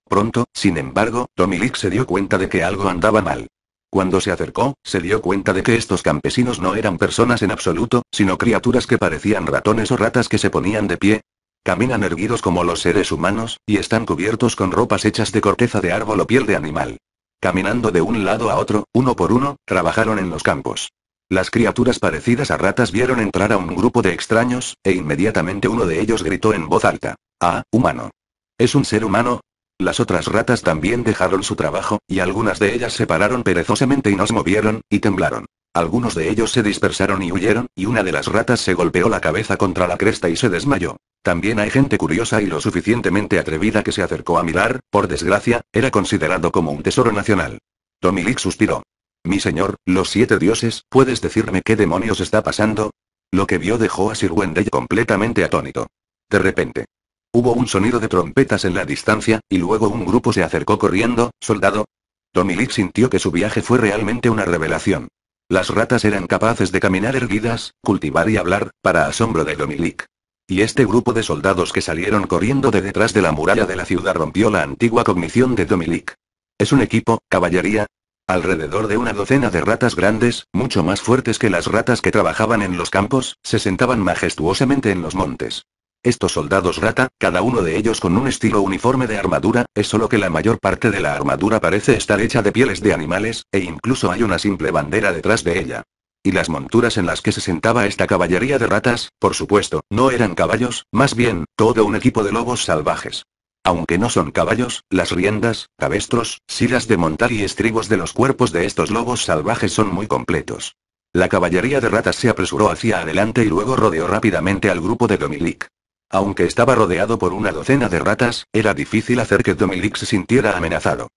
Pronto, sin embargo, Tomilik se dio cuenta de que algo andaba mal. Cuando se acercó, se dio cuenta de que estos campesinos no eran personas en absoluto, sino criaturas que parecían ratones o ratas que se ponían de pie, Caminan erguidos como los seres humanos, y están cubiertos con ropas hechas de corteza de árbol o piel de animal. Caminando de un lado a otro, uno por uno, trabajaron en los campos. Las criaturas parecidas a ratas vieron entrar a un grupo de extraños, e inmediatamente uno de ellos gritó en voz alta. Ah, humano. ¿Es un ser humano? Las otras ratas también dejaron su trabajo, y algunas de ellas se pararon perezosamente y nos movieron, y temblaron. Algunos de ellos se dispersaron y huyeron, y una de las ratas se golpeó la cabeza contra la cresta y se desmayó. También hay gente curiosa y lo suficientemente atrevida que se acercó a mirar, por desgracia, era considerado como un tesoro nacional. Tomilik suspiró. Mi señor, los siete dioses, ¿puedes decirme qué demonios está pasando? Lo que vio dejó a Sir Wendell completamente atónito. De repente. Hubo un sonido de trompetas en la distancia, y luego un grupo se acercó corriendo, soldado. Tomilik sintió que su viaje fue realmente una revelación. Las ratas eran capaces de caminar erguidas, cultivar y hablar, para asombro de Tomilik. Y este grupo de soldados que salieron corriendo de detrás de la muralla de la ciudad rompió la antigua cognición de Dominic. Es un equipo, caballería. Alrededor de una docena de ratas grandes, mucho más fuertes que las ratas que trabajaban en los campos, se sentaban majestuosamente en los montes. Estos soldados rata, cada uno de ellos con un estilo uniforme de armadura, es solo que la mayor parte de la armadura parece estar hecha de pieles de animales, e incluso hay una simple bandera detrás de ella. Y las monturas en las que se sentaba esta caballería de ratas, por supuesto, no eran caballos, más bien, todo un equipo de lobos salvajes. Aunque no son caballos, las riendas, cabestros, silas de montar y estribos de los cuerpos de estos lobos salvajes son muy completos. La caballería de ratas se apresuró hacia adelante y luego rodeó rápidamente al grupo de Domilic. Aunque estaba rodeado por una docena de ratas, era difícil hacer que Domilic se sintiera amenazado.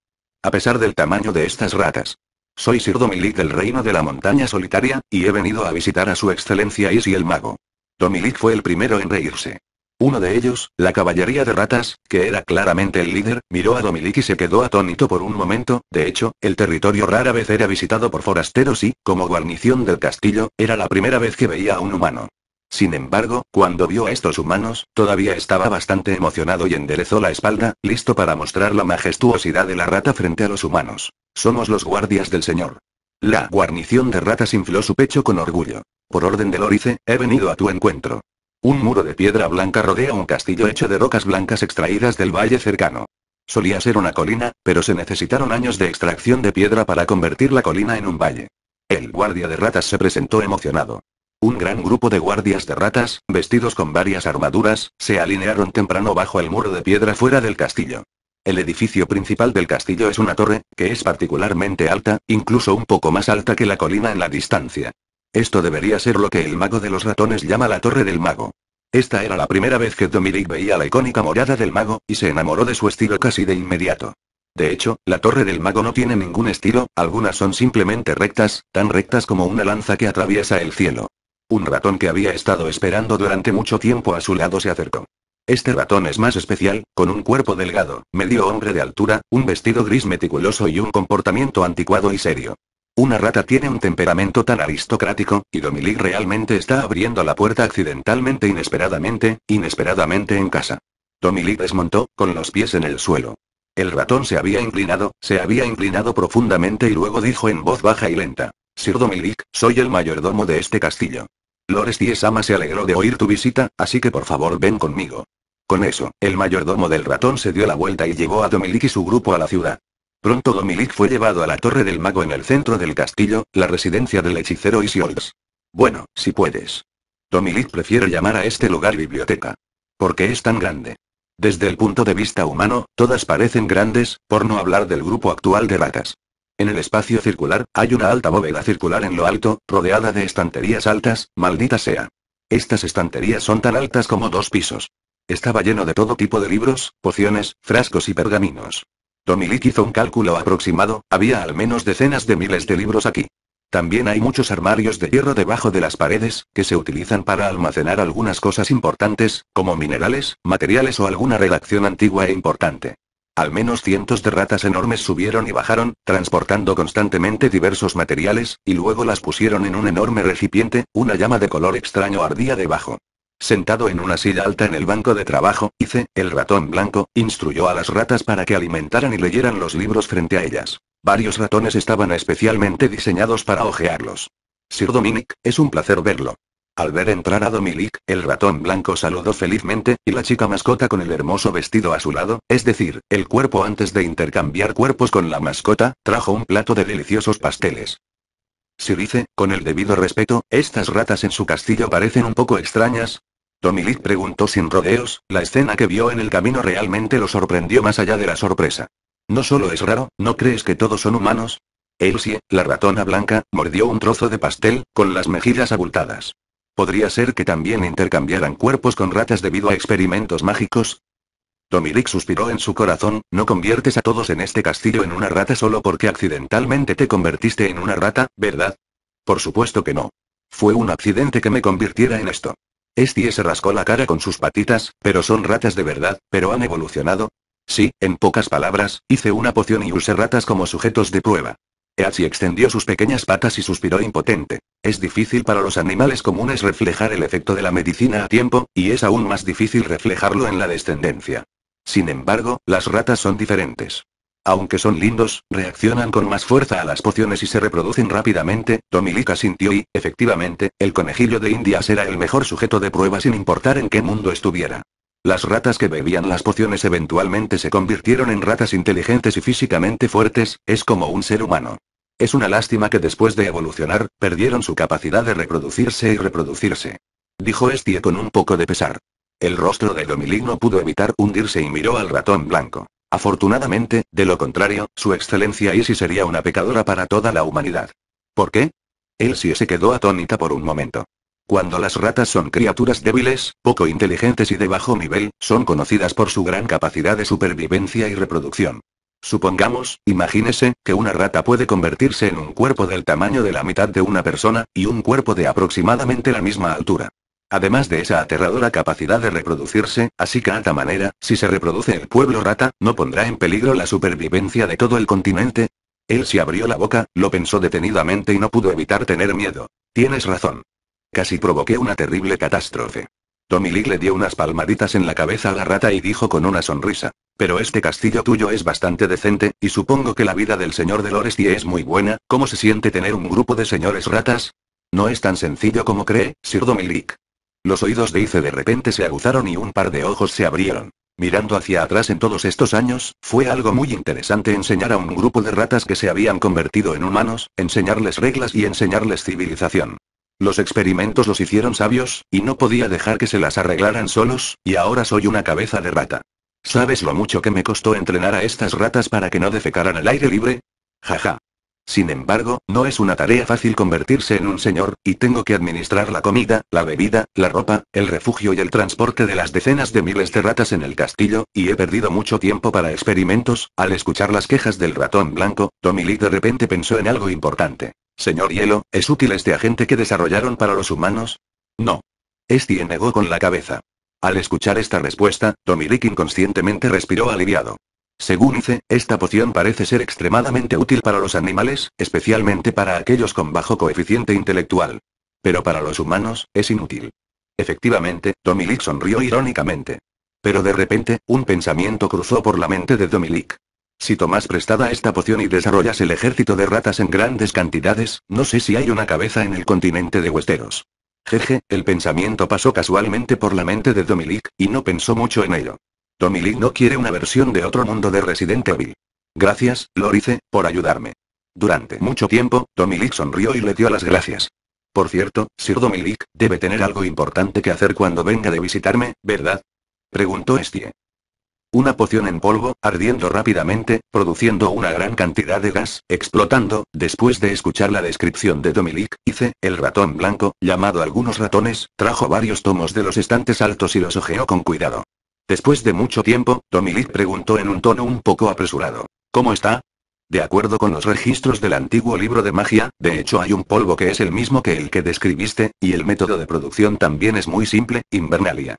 A pesar del tamaño de estas ratas, soy Sir Domilic del Reino de la Montaña Solitaria, y he venido a visitar a su excelencia Isi el mago. Domilic fue el primero en reírse. Uno de ellos, la caballería de ratas, que era claramente el líder, miró a Domilic y se quedó atónito por un momento, de hecho, el territorio rara vez era visitado por forasteros y, como guarnición del castillo, era la primera vez que veía a un humano. Sin embargo, cuando vio a estos humanos, todavía estaba bastante emocionado y enderezó la espalda, listo para mostrar la majestuosidad de la rata frente a los humanos. Somos los guardias del Señor. La guarnición de ratas infló su pecho con orgullo. Por orden del Orice, he venido a tu encuentro. Un muro de piedra blanca rodea un castillo hecho de rocas blancas extraídas del valle cercano. Solía ser una colina, pero se necesitaron años de extracción de piedra para convertir la colina en un valle. El guardia de ratas se presentó emocionado. Un gran grupo de guardias de ratas, vestidos con varias armaduras, se alinearon temprano bajo el muro de piedra fuera del castillo. El edificio principal del castillo es una torre, que es particularmente alta, incluso un poco más alta que la colina en la distancia. Esto debería ser lo que el mago de los ratones llama la torre del mago. Esta era la primera vez que Dominic veía la icónica morada del mago, y se enamoró de su estilo casi de inmediato. De hecho, la torre del mago no tiene ningún estilo, algunas son simplemente rectas, tan rectas como una lanza que atraviesa el cielo. Un ratón que había estado esperando durante mucho tiempo a su lado se acercó. Este ratón es más especial, con un cuerpo delgado, medio hombre de altura, un vestido gris meticuloso y un comportamiento anticuado y serio. Una rata tiene un temperamento tan aristocrático, y Domilic realmente está abriendo la puerta accidentalmente inesperadamente, inesperadamente en casa. Domilic desmontó, con los pies en el suelo. El ratón se había inclinado, se había inclinado profundamente y luego dijo en voz baja y lenta. Sir Domilic, soy el mayordomo de este castillo. Lores Tiesama se alegró de oír tu visita, así que por favor ven conmigo. Con eso, el mayordomo del ratón se dio la vuelta y llevó a Domilic y su grupo a la ciudad. Pronto Domilic fue llevado a la Torre del Mago en el centro del castillo, la residencia del hechicero Isiolds. Bueno, si puedes. Domilic prefiere llamar a este lugar biblioteca. Porque es tan grande. Desde el punto de vista humano, todas parecen grandes, por no hablar del grupo actual de ratas. En el espacio circular, hay una alta bóveda circular en lo alto, rodeada de estanterías altas, maldita sea. Estas estanterías son tan altas como dos pisos. Estaba lleno de todo tipo de libros, pociones, frascos y pergaminos. Tomilik hizo un cálculo aproximado, había al menos decenas de miles de libros aquí. También hay muchos armarios de hierro debajo de las paredes, que se utilizan para almacenar algunas cosas importantes, como minerales, materiales o alguna redacción antigua e importante. Al menos cientos de ratas enormes subieron y bajaron, transportando constantemente diversos materiales, y luego las pusieron en un enorme recipiente, una llama de color extraño ardía debajo. Sentado en una silla alta en el banco de trabajo, hice el ratón blanco, instruyó a las ratas para que alimentaran y leyeran los libros frente a ellas. Varios ratones estaban especialmente diseñados para hojearlos. Sir Dominic, es un placer verlo. Al ver entrar a Domilic, el ratón blanco saludó felizmente, y la chica mascota con el hermoso vestido a su lado, es decir, el cuerpo antes de intercambiar cuerpos con la mascota, trajo un plato de deliciosos pasteles. Si dice, con el debido respeto, estas ratas en su castillo parecen un poco extrañas. Domilic preguntó sin rodeos, la escena que vio en el camino realmente lo sorprendió más allá de la sorpresa. No solo es raro, ¿no crees que todos son humanos? Elsie, la ratona blanca, mordió un trozo de pastel, con las mejillas abultadas. ¿Podría ser que también intercambiaran cuerpos con ratas debido a experimentos mágicos? Tomirik suspiró en su corazón, no conviertes a todos en este castillo en una rata solo porque accidentalmente te convertiste en una rata, ¿verdad? Por supuesto que no. Fue un accidente que me convirtiera en esto. Estie se rascó la cara con sus patitas, pero son ratas de verdad, pero han evolucionado. Sí, en pocas palabras, hice una poción y usé ratas como sujetos de prueba. Eachi extendió sus pequeñas patas y suspiró impotente. Es difícil para los animales comunes reflejar el efecto de la medicina a tiempo, y es aún más difícil reflejarlo en la descendencia. Sin embargo, las ratas son diferentes. Aunque son lindos, reaccionan con más fuerza a las pociones y se reproducen rápidamente, Tomilika sintió y, efectivamente, el conejillo de Indias era el mejor sujeto de prueba sin importar en qué mundo estuviera. Las ratas que bebían las pociones eventualmente se convirtieron en ratas inteligentes y físicamente fuertes, es como un ser humano. Es una lástima que después de evolucionar, perdieron su capacidad de reproducirse y reproducirse. Dijo Estie con un poco de pesar. El rostro de Domiligno no pudo evitar hundirse y miró al ratón blanco. Afortunadamente, de lo contrario, su excelencia Isi sería una pecadora para toda la humanidad. ¿Por qué? Elsie se quedó atónita por un momento. Cuando las ratas son criaturas débiles, poco inteligentes y de bajo nivel, son conocidas por su gran capacidad de supervivencia y reproducción. Supongamos, imagínese, que una rata puede convertirse en un cuerpo del tamaño de la mitad de una persona, y un cuerpo de aproximadamente la misma altura. Además de esa aterradora capacidad de reproducirse, así que a manera, si se reproduce el pueblo rata, ¿no pondrá en peligro la supervivencia de todo el continente? Él se abrió la boca, lo pensó detenidamente y no pudo evitar tener miedo. Tienes razón. Casi provoqué una terrible catástrofe. Tommy le dio unas palmaditas en la cabeza a la rata y dijo con una sonrisa. Pero este castillo tuyo es bastante decente, y supongo que la vida del señor de Loresti es muy buena, ¿cómo se siente tener un grupo de señores ratas? No es tan sencillo como cree, Sir Domilic. Los oídos de Ice de repente se aguzaron y un par de ojos se abrieron. Mirando hacia atrás en todos estos años, fue algo muy interesante enseñar a un grupo de ratas que se habían convertido en humanos, enseñarles reglas y enseñarles civilización. Los experimentos los hicieron sabios, y no podía dejar que se las arreglaran solos, y ahora soy una cabeza de rata. ¿Sabes lo mucho que me costó entrenar a estas ratas para que no defecaran al aire libre? Jaja. Sin embargo, no es una tarea fácil convertirse en un señor, y tengo que administrar la comida, la bebida, la ropa, el refugio y el transporte de las decenas de miles de ratas en el castillo, y he perdido mucho tiempo para experimentos. Al escuchar las quejas del ratón blanco, Tomilik de repente pensó en algo importante. Señor Hielo, ¿es útil este agente que desarrollaron para los humanos? No. Esti negó con la cabeza. Al escuchar esta respuesta, Tomilik inconscientemente respiró aliviado. Según dice, esta poción parece ser extremadamente útil para los animales, especialmente para aquellos con bajo coeficiente intelectual. Pero para los humanos, es inútil. Efectivamente, Domilic sonrió irónicamente. Pero de repente, un pensamiento cruzó por la mente de Domilic. Si tomas prestada esta poción y desarrollas el ejército de ratas en grandes cantidades, no sé si hay una cabeza en el continente de huesteros. Jeje, el pensamiento pasó casualmente por la mente de Domilic, y no pensó mucho en ello. Tommy no quiere una versión de otro mundo de Resident Evil. Gracias, Lorice, por ayudarme. Durante mucho tiempo, Tommy sonrió y le dio las gracias. Por cierto, Sir Dominic, debe tener algo importante que hacer cuando venga de visitarme, ¿verdad? Preguntó Estie. Una poción en polvo, ardiendo rápidamente, produciendo una gran cantidad de gas, explotando, después de escuchar la descripción de Dominic, hice, el ratón blanco, llamado algunos ratones, trajo varios tomos de los estantes altos y los ojeó con cuidado. Después de mucho tiempo, Tomilith preguntó en un tono un poco apresurado. ¿Cómo está? De acuerdo con los registros del antiguo libro de magia, de hecho hay un polvo que es el mismo que el que describiste, y el método de producción también es muy simple, Invernalia.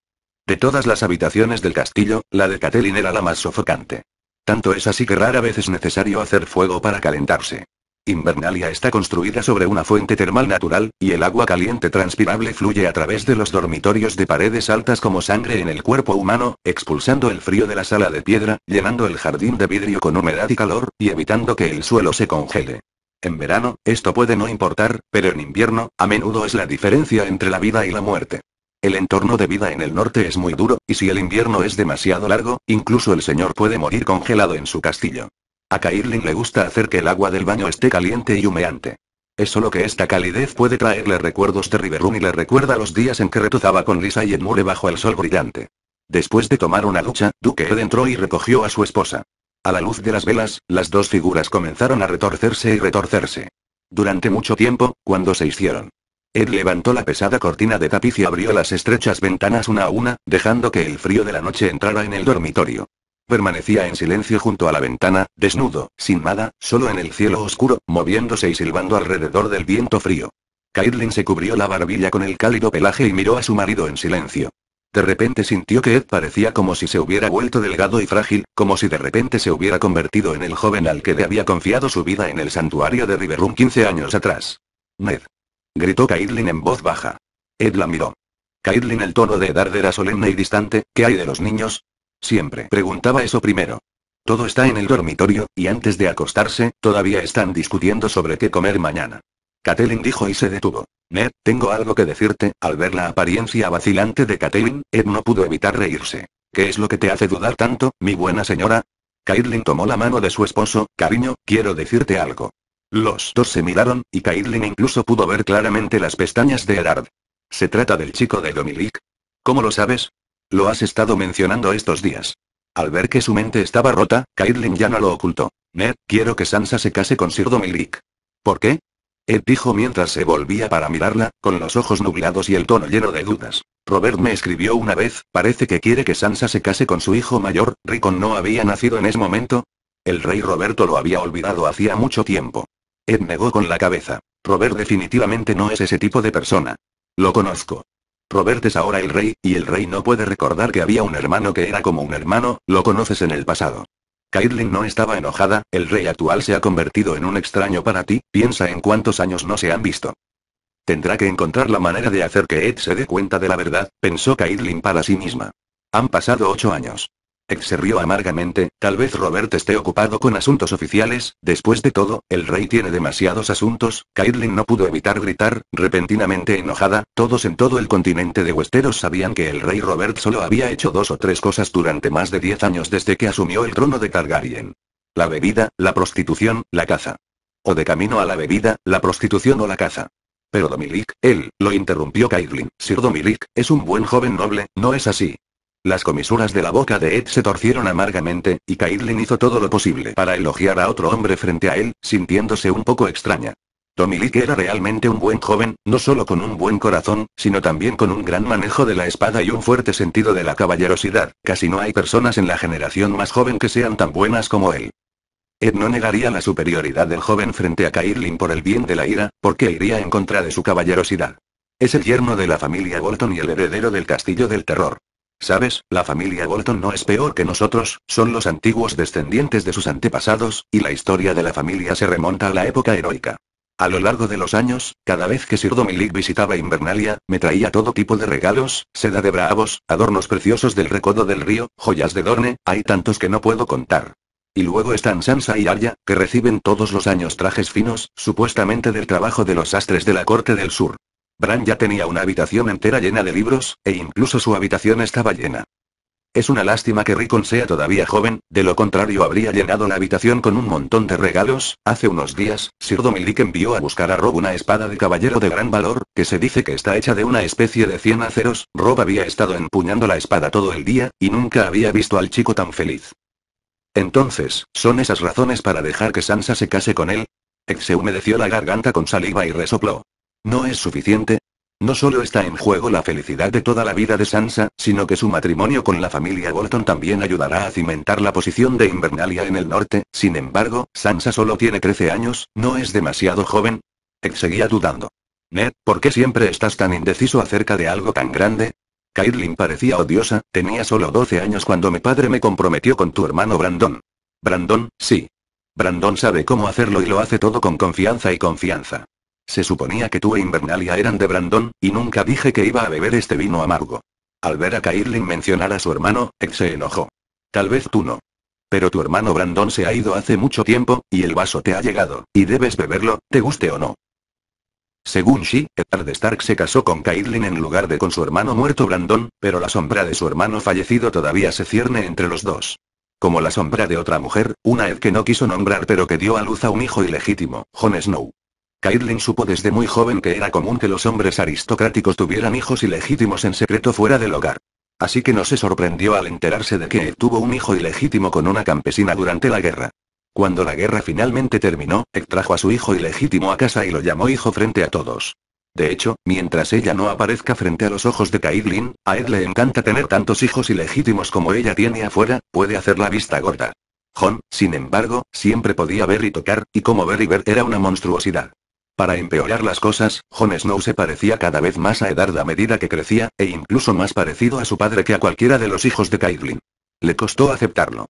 De todas las habitaciones del castillo, la de Catelyn era la más sofocante. Tanto es así que rara vez es necesario hacer fuego para calentarse. Invernalia está construida sobre una fuente termal natural, y el agua caliente transpirable fluye a través de los dormitorios de paredes altas como sangre en el cuerpo humano, expulsando el frío de la sala de piedra, llenando el jardín de vidrio con humedad y calor, y evitando que el suelo se congele. En verano, esto puede no importar, pero en invierno, a menudo es la diferencia entre la vida y la muerte. El entorno de vida en el norte es muy duro, y si el invierno es demasiado largo, incluso el señor puede morir congelado en su castillo. A Kairlin le gusta hacer que el agua del baño esté caliente y humeante. Es solo que esta calidez puede traerle recuerdos de y le recuerda los días en que retozaba con Lisa y Edmure bajo el sol brillante. Después de tomar una ducha, Duke Ed entró y recogió a su esposa. A la luz de las velas, las dos figuras comenzaron a retorcerse y retorcerse. Durante mucho tiempo, cuando se hicieron. Ed levantó la pesada cortina de tapiz y abrió las estrechas ventanas una a una, dejando que el frío de la noche entrara en el dormitorio. Permanecía en silencio junto a la ventana, desnudo, sin nada, solo en el cielo oscuro, moviéndose y silbando alrededor del viento frío. Caitlin se cubrió la barbilla con el cálido pelaje y miró a su marido en silencio. De repente sintió que Ed parecía como si se hubiera vuelto delgado y frágil, como si de repente se hubiera convertido en el joven al que le había confiado su vida en el santuario de Riverrun 15 años atrás. Ned. Gritó Caitlin en voz baja. Ed la miró. Caitlin el tono de Ed era solemne y distante, ¿qué hay de los niños? Siempre preguntaba eso primero. Todo está en el dormitorio, y antes de acostarse, todavía están discutiendo sobre qué comer mañana. Catelyn dijo y se detuvo. Ned, tengo algo que decirte, al ver la apariencia vacilante de Catelyn, Ed no pudo evitar reírse. ¿Qué es lo que te hace dudar tanto, mi buena señora? Caitlin tomó la mano de su esposo, cariño, quiero decirte algo. Los dos se miraron, y Caitlin incluso pudo ver claramente las pestañas de Erard. ¿Se trata del chico de Dominique? ¿Cómo lo sabes? Lo has estado mencionando estos días. Al ver que su mente estaba rota, Cailin ya no lo ocultó. Ned, quiero que Sansa se case con Sir Dominic. ¿Por qué? Ed dijo mientras se volvía para mirarla, con los ojos nublados y el tono lleno de dudas. Robert me escribió una vez, parece que quiere que Sansa se case con su hijo mayor, Rickon no había nacido en ese momento. El rey Roberto lo había olvidado hacía mucho tiempo. Ed negó con la cabeza. Robert definitivamente no es ese tipo de persona. Lo conozco. Robert es ahora el rey, y el rey no puede recordar que había un hermano que era como un hermano, lo conoces en el pasado. Caitlin no estaba enojada, el rey actual se ha convertido en un extraño para ti, piensa en cuántos años no se han visto. Tendrá que encontrar la manera de hacer que Ed se dé cuenta de la verdad, pensó Caitlin para sí misma. Han pasado ocho años. Ex se rió amargamente, tal vez Robert esté ocupado con asuntos oficiales, después de todo, el rey tiene demasiados asuntos, Caitlin no pudo evitar gritar, repentinamente enojada, todos en todo el continente de Westeros sabían que el rey Robert solo había hecho dos o tres cosas durante más de diez años desde que asumió el trono de Targaryen. La bebida, la prostitución, la caza. O de camino a la bebida, la prostitución o la caza. Pero Domilic, él, lo interrumpió Caitlin, Sir Domilic, es un buen joven noble, ¿no es así? Las comisuras de la boca de Ed se torcieron amargamente, y Caitlin hizo todo lo posible para elogiar a otro hombre frente a él, sintiéndose un poco extraña. Tommy era realmente un buen joven, no solo con un buen corazón, sino también con un gran manejo de la espada y un fuerte sentido de la caballerosidad, casi no hay personas en la generación más joven que sean tan buenas como él. Ed no negaría la superioridad del joven frente a Caitlin por el bien de la ira, porque iría en contra de su caballerosidad. Es el yerno de la familia Bolton y el heredero del Castillo del Terror. Sabes, la familia Bolton no es peor que nosotros, son los antiguos descendientes de sus antepasados, y la historia de la familia se remonta a la época heroica. A lo largo de los años, cada vez que Sir Dominic visitaba Invernalia, me traía todo tipo de regalos, seda de bravos, adornos preciosos del recodo del río, joyas de Dorne, hay tantos que no puedo contar. Y luego están Sansa y Arya, que reciben todos los años trajes finos, supuestamente del trabajo de los sastres de la corte del sur. Bran ya tenía una habitación entera llena de libros, e incluso su habitación estaba llena. Es una lástima que Rickon sea todavía joven, de lo contrario habría llenado la habitación con un montón de regalos. Hace unos días, Sir Dominic envió a buscar a Rob una espada de caballero de gran valor, que se dice que está hecha de una especie de cien aceros. Rob había estado empuñando la espada todo el día, y nunca había visto al chico tan feliz. Entonces, ¿son esas razones para dejar que Sansa se case con él? Ed se humedeció la garganta con saliva y resopló. ¿No es suficiente? No solo está en juego la felicidad de toda la vida de Sansa, sino que su matrimonio con la familia Bolton también ayudará a cimentar la posición de Invernalia en el norte, sin embargo, Sansa solo tiene 13 años, ¿no es demasiado joven? Ed seguía dudando. Ned, ¿por qué siempre estás tan indeciso acerca de algo tan grande? Kaitlyn parecía odiosa, tenía solo 12 años cuando mi padre me comprometió con tu hermano Brandon. Brandon, sí. Brandon sabe cómo hacerlo y lo hace todo con confianza y confianza. Se suponía que tú e Invernalia eran de Brandon, y nunca dije que iba a beber este vino amargo. Al ver a Kairlin mencionar a su hermano, Ed se enojó. Tal vez tú no. Pero tu hermano Brandon se ha ido hace mucho tiempo, y el vaso te ha llegado, y debes beberlo, te guste o no. Según She, de Stark se casó con Caitlin en lugar de con su hermano muerto Brandon, pero la sombra de su hermano fallecido todavía se cierne entre los dos. Como la sombra de otra mujer, una Ed que no quiso nombrar pero que dio a luz a un hijo ilegítimo, Jon Snow. Kaitlin supo desde muy joven que era común que los hombres aristocráticos tuvieran hijos ilegítimos en secreto fuera del hogar. Así que no se sorprendió al enterarse de que tuvo un hijo ilegítimo con una campesina durante la guerra. Cuando la guerra finalmente terminó, Ed trajo a su hijo ilegítimo a casa y lo llamó hijo frente a todos. De hecho, mientras ella no aparezca frente a los ojos de Kaitlin, a Ed le encanta tener tantos hijos ilegítimos como ella tiene afuera, puede hacer la vista gorda. John, sin embargo, siempre podía ver y tocar, y como ver y ver era una monstruosidad. Para empeorar las cosas, Jon Snow se parecía cada vez más a Eddard a medida que crecía, e incluso más parecido a su padre que a cualquiera de los hijos de Caitlin. Le costó aceptarlo.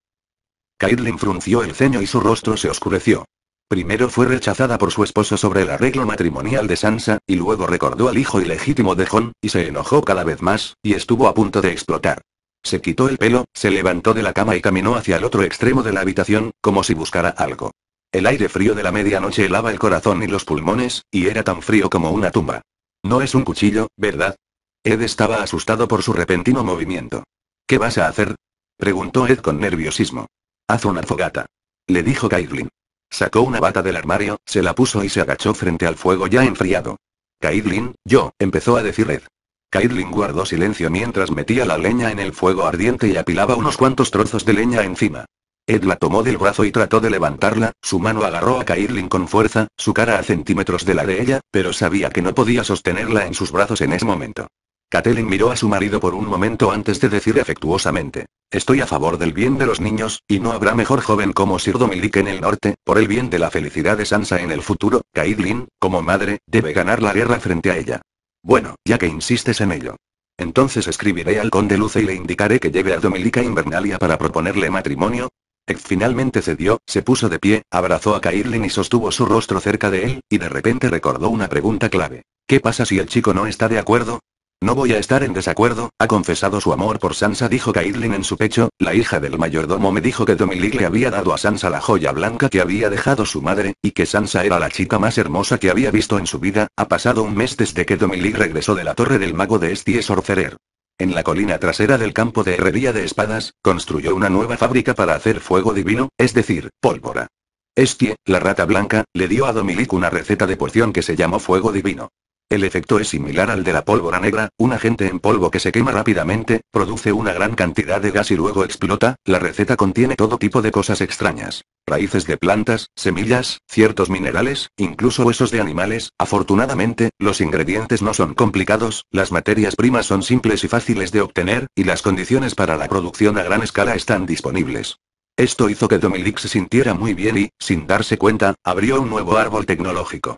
Caitlin frunció el ceño y su rostro se oscureció. Primero fue rechazada por su esposo sobre el arreglo matrimonial de Sansa, y luego recordó al hijo ilegítimo de Jon, y se enojó cada vez más, y estuvo a punto de explotar. Se quitó el pelo, se levantó de la cama y caminó hacia el otro extremo de la habitación, como si buscara algo. El aire frío de la medianoche helaba el corazón y los pulmones, y era tan frío como una tumba. No es un cuchillo, ¿verdad? Ed estaba asustado por su repentino movimiento. ¿Qué vas a hacer? preguntó Ed con nerviosismo. Haz una fogata. Le dijo Caitlin. Sacó una bata del armario, se la puso y se agachó frente al fuego ya enfriado. Caitlin, yo, empezó a decir Ed. Caitlin guardó silencio mientras metía la leña en el fuego ardiente y apilaba unos cuantos trozos de leña encima. Ed la tomó del brazo y trató de levantarla, su mano agarró a Kairlin con fuerza, su cara a centímetros de la de ella, pero sabía que no podía sostenerla en sus brazos en ese momento. Catelyn miró a su marido por un momento antes de decir afectuosamente, estoy a favor del bien de los niños, y no habrá mejor joven como Sir Dominic en el norte, por el bien de la felicidad de Sansa en el futuro, Caitlin, como madre, debe ganar la guerra frente a ella. Bueno, ya que insistes en ello. Entonces escribiré al conde Luce y le indicaré que lleve a a Invernalia para proponerle matrimonio, Ed finalmente cedió, se puso de pie, abrazó a Kairlin y sostuvo su rostro cerca de él, y de repente recordó una pregunta clave. ¿Qué pasa si el chico no está de acuerdo? No voy a estar en desacuerdo, ha confesado su amor por Sansa, dijo Kaidlin en su pecho, la hija del mayordomo me dijo que Dominique le había dado a Sansa la joya blanca que había dejado su madre, y que Sansa era la chica más hermosa que había visto en su vida, ha pasado un mes desde que Lee regresó de la torre del mago de Estie Sorcerer. En la colina trasera del campo de herrería de espadas, construyó una nueva fábrica para hacer fuego divino, es decir, pólvora. Estie, la rata blanca, le dio a Domilic una receta de poción que se llamó fuego divino. El efecto es similar al de la pólvora negra, un agente en polvo que se quema rápidamente, produce una gran cantidad de gas y luego explota, la receta contiene todo tipo de cosas extrañas. Raíces de plantas, semillas, ciertos minerales, incluso huesos de animales, afortunadamente, los ingredientes no son complicados, las materias primas son simples y fáciles de obtener, y las condiciones para la producción a gran escala están disponibles. Esto hizo que Domilix se sintiera muy bien y, sin darse cuenta, abrió un nuevo árbol tecnológico.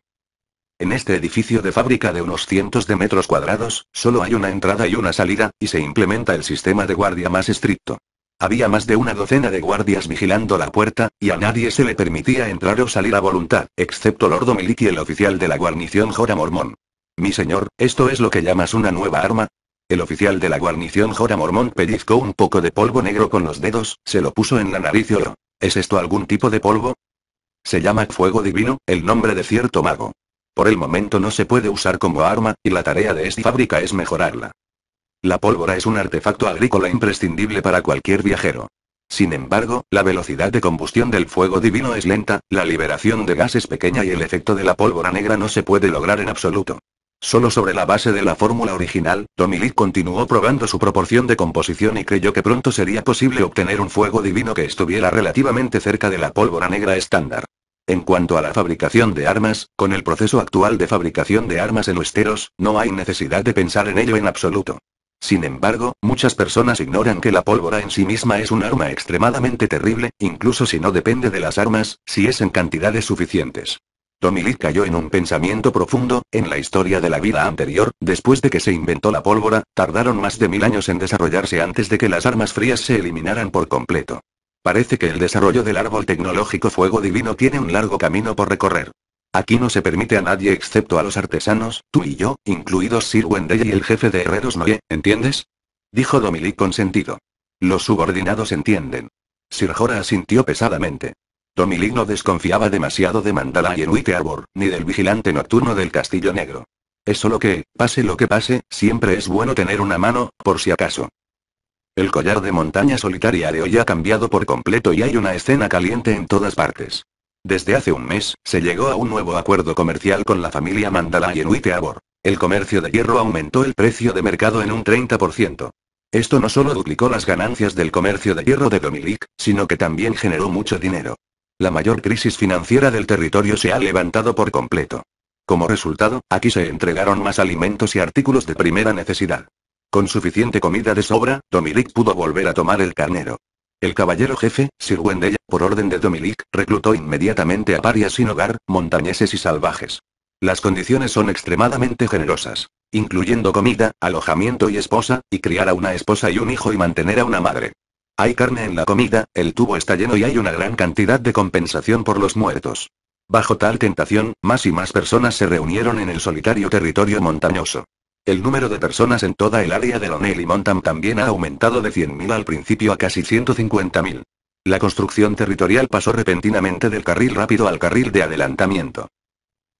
En este edificio de fábrica de unos cientos de metros cuadrados, solo hay una entrada y una salida, y se implementa el sistema de guardia más estricto. Había más de una docena de guardias vigilando la puerta, y a nadie se le permitía entrar o salir a voluntad, excepto Lord O'Melick y el oficial de la guarnición Jora Mormón. Mi señor, ¿esto es lo que llamas una nueva arma? El oficial de la guarnición Jora Mormón pellizcó un poco de polvo negro con los dedos, se lo puso en la nariz y oro. ¿Es esto algún tipo de polvo? Se llama fuego divino, el nombre de cierto mago. Por el momento no se puede usar como arma, y la tarea de esta fábrica es mejorarla. La pólvora es un artefacto agrícola imprescindible para cualquier viajero. Sin embargo, la velocidad de combustión del fuego divino es lenta, la liberación de gas es pequeña y el efecto de la pólvora negra no se puede lograr en absoluto. Solo sobre la base de la fórmula original, Lee continuó probando su proporción de composición y creyó que pronto sería posible obtener un fuego divino que estuviera relativamente cerca de la pólvora negra estándar. En cuanto a la fabricación de armas, con el proceso actual de fabricación de armas en esteros, no hay necesidad de pensar en ello en absoluto. Sin embargo, muchas personas ignoran que la pólvora en sí misma es un arma extremadamente terrible, incluso si no depende de las armas, si es en cantidades suficientes. Tomilit cayó en un pensamiento profundo, en la historia de la vida anterior, después de que se inventó la pólvora, tardaron más de mil años en desarrollarse antes de que las armas frías se eliminaran por completo. Parece que el desarrollo del árbol tecnológico fuego divino tiene un largo camino por recorrer. Aquí no se permite a nadie excepto a los artesanos, tú y yo, incluidos Sir Wendell y el jefe de herreros Noé, ¿entiendes? Dijo Domilic con sentido. Los subordinados entienden. Sir Jora asintió pesadamente. Domilic no desconfiaba demasiado de Mandala y en Arbor, ni del vigilante nocturno del Castillo Negro. Es solo que, pase lo que pase, siempre es bueno tener una mano, por si acaso. El collar de montaña solitaria de hoy ha cambiado por completo y hay una escena caliente en todas partes. Desde hace un mes, se llegó a un nuevo acuerdo comercial con la familia Mandalay en Abor. El comercio de hierro aumentó el precio de mercado en un 30%. Esto no solo duplicó las ganancias del comercio de hierro de Dominic, sino que también generó mucho dinero. La mayor crisis financiera del territorio se ha levantado por completo. Como resultado, aquí se entregaron más alimentos y artículos de primera necesidad. Con suficiente comida de sobra, Dominic pudo volver a tomar el carnero. El caballero jefe, Sir Wendell, por orden de Dominic, reclutó inmediatamente a parias sin hogar, montañeses y salvajes. Las condiciones son extremadamente generosas, incluyendo comida, alojamiento y esposa, y criar a una esposa y un hijo y mantener a una madre. Hay carne en la comida, el tubo está lleno y hay una gran cantidad de compensación por los muertos. Bajo tal tentación, más y más personas se reunieron en el solitario territorio montañoso. El número de personas en toda el área de y Montam también ha aumentado de 100.000 al principio a casi 150.000. La construcción territorial pasó repentinamente del carril rápido al carril de adelantamiento.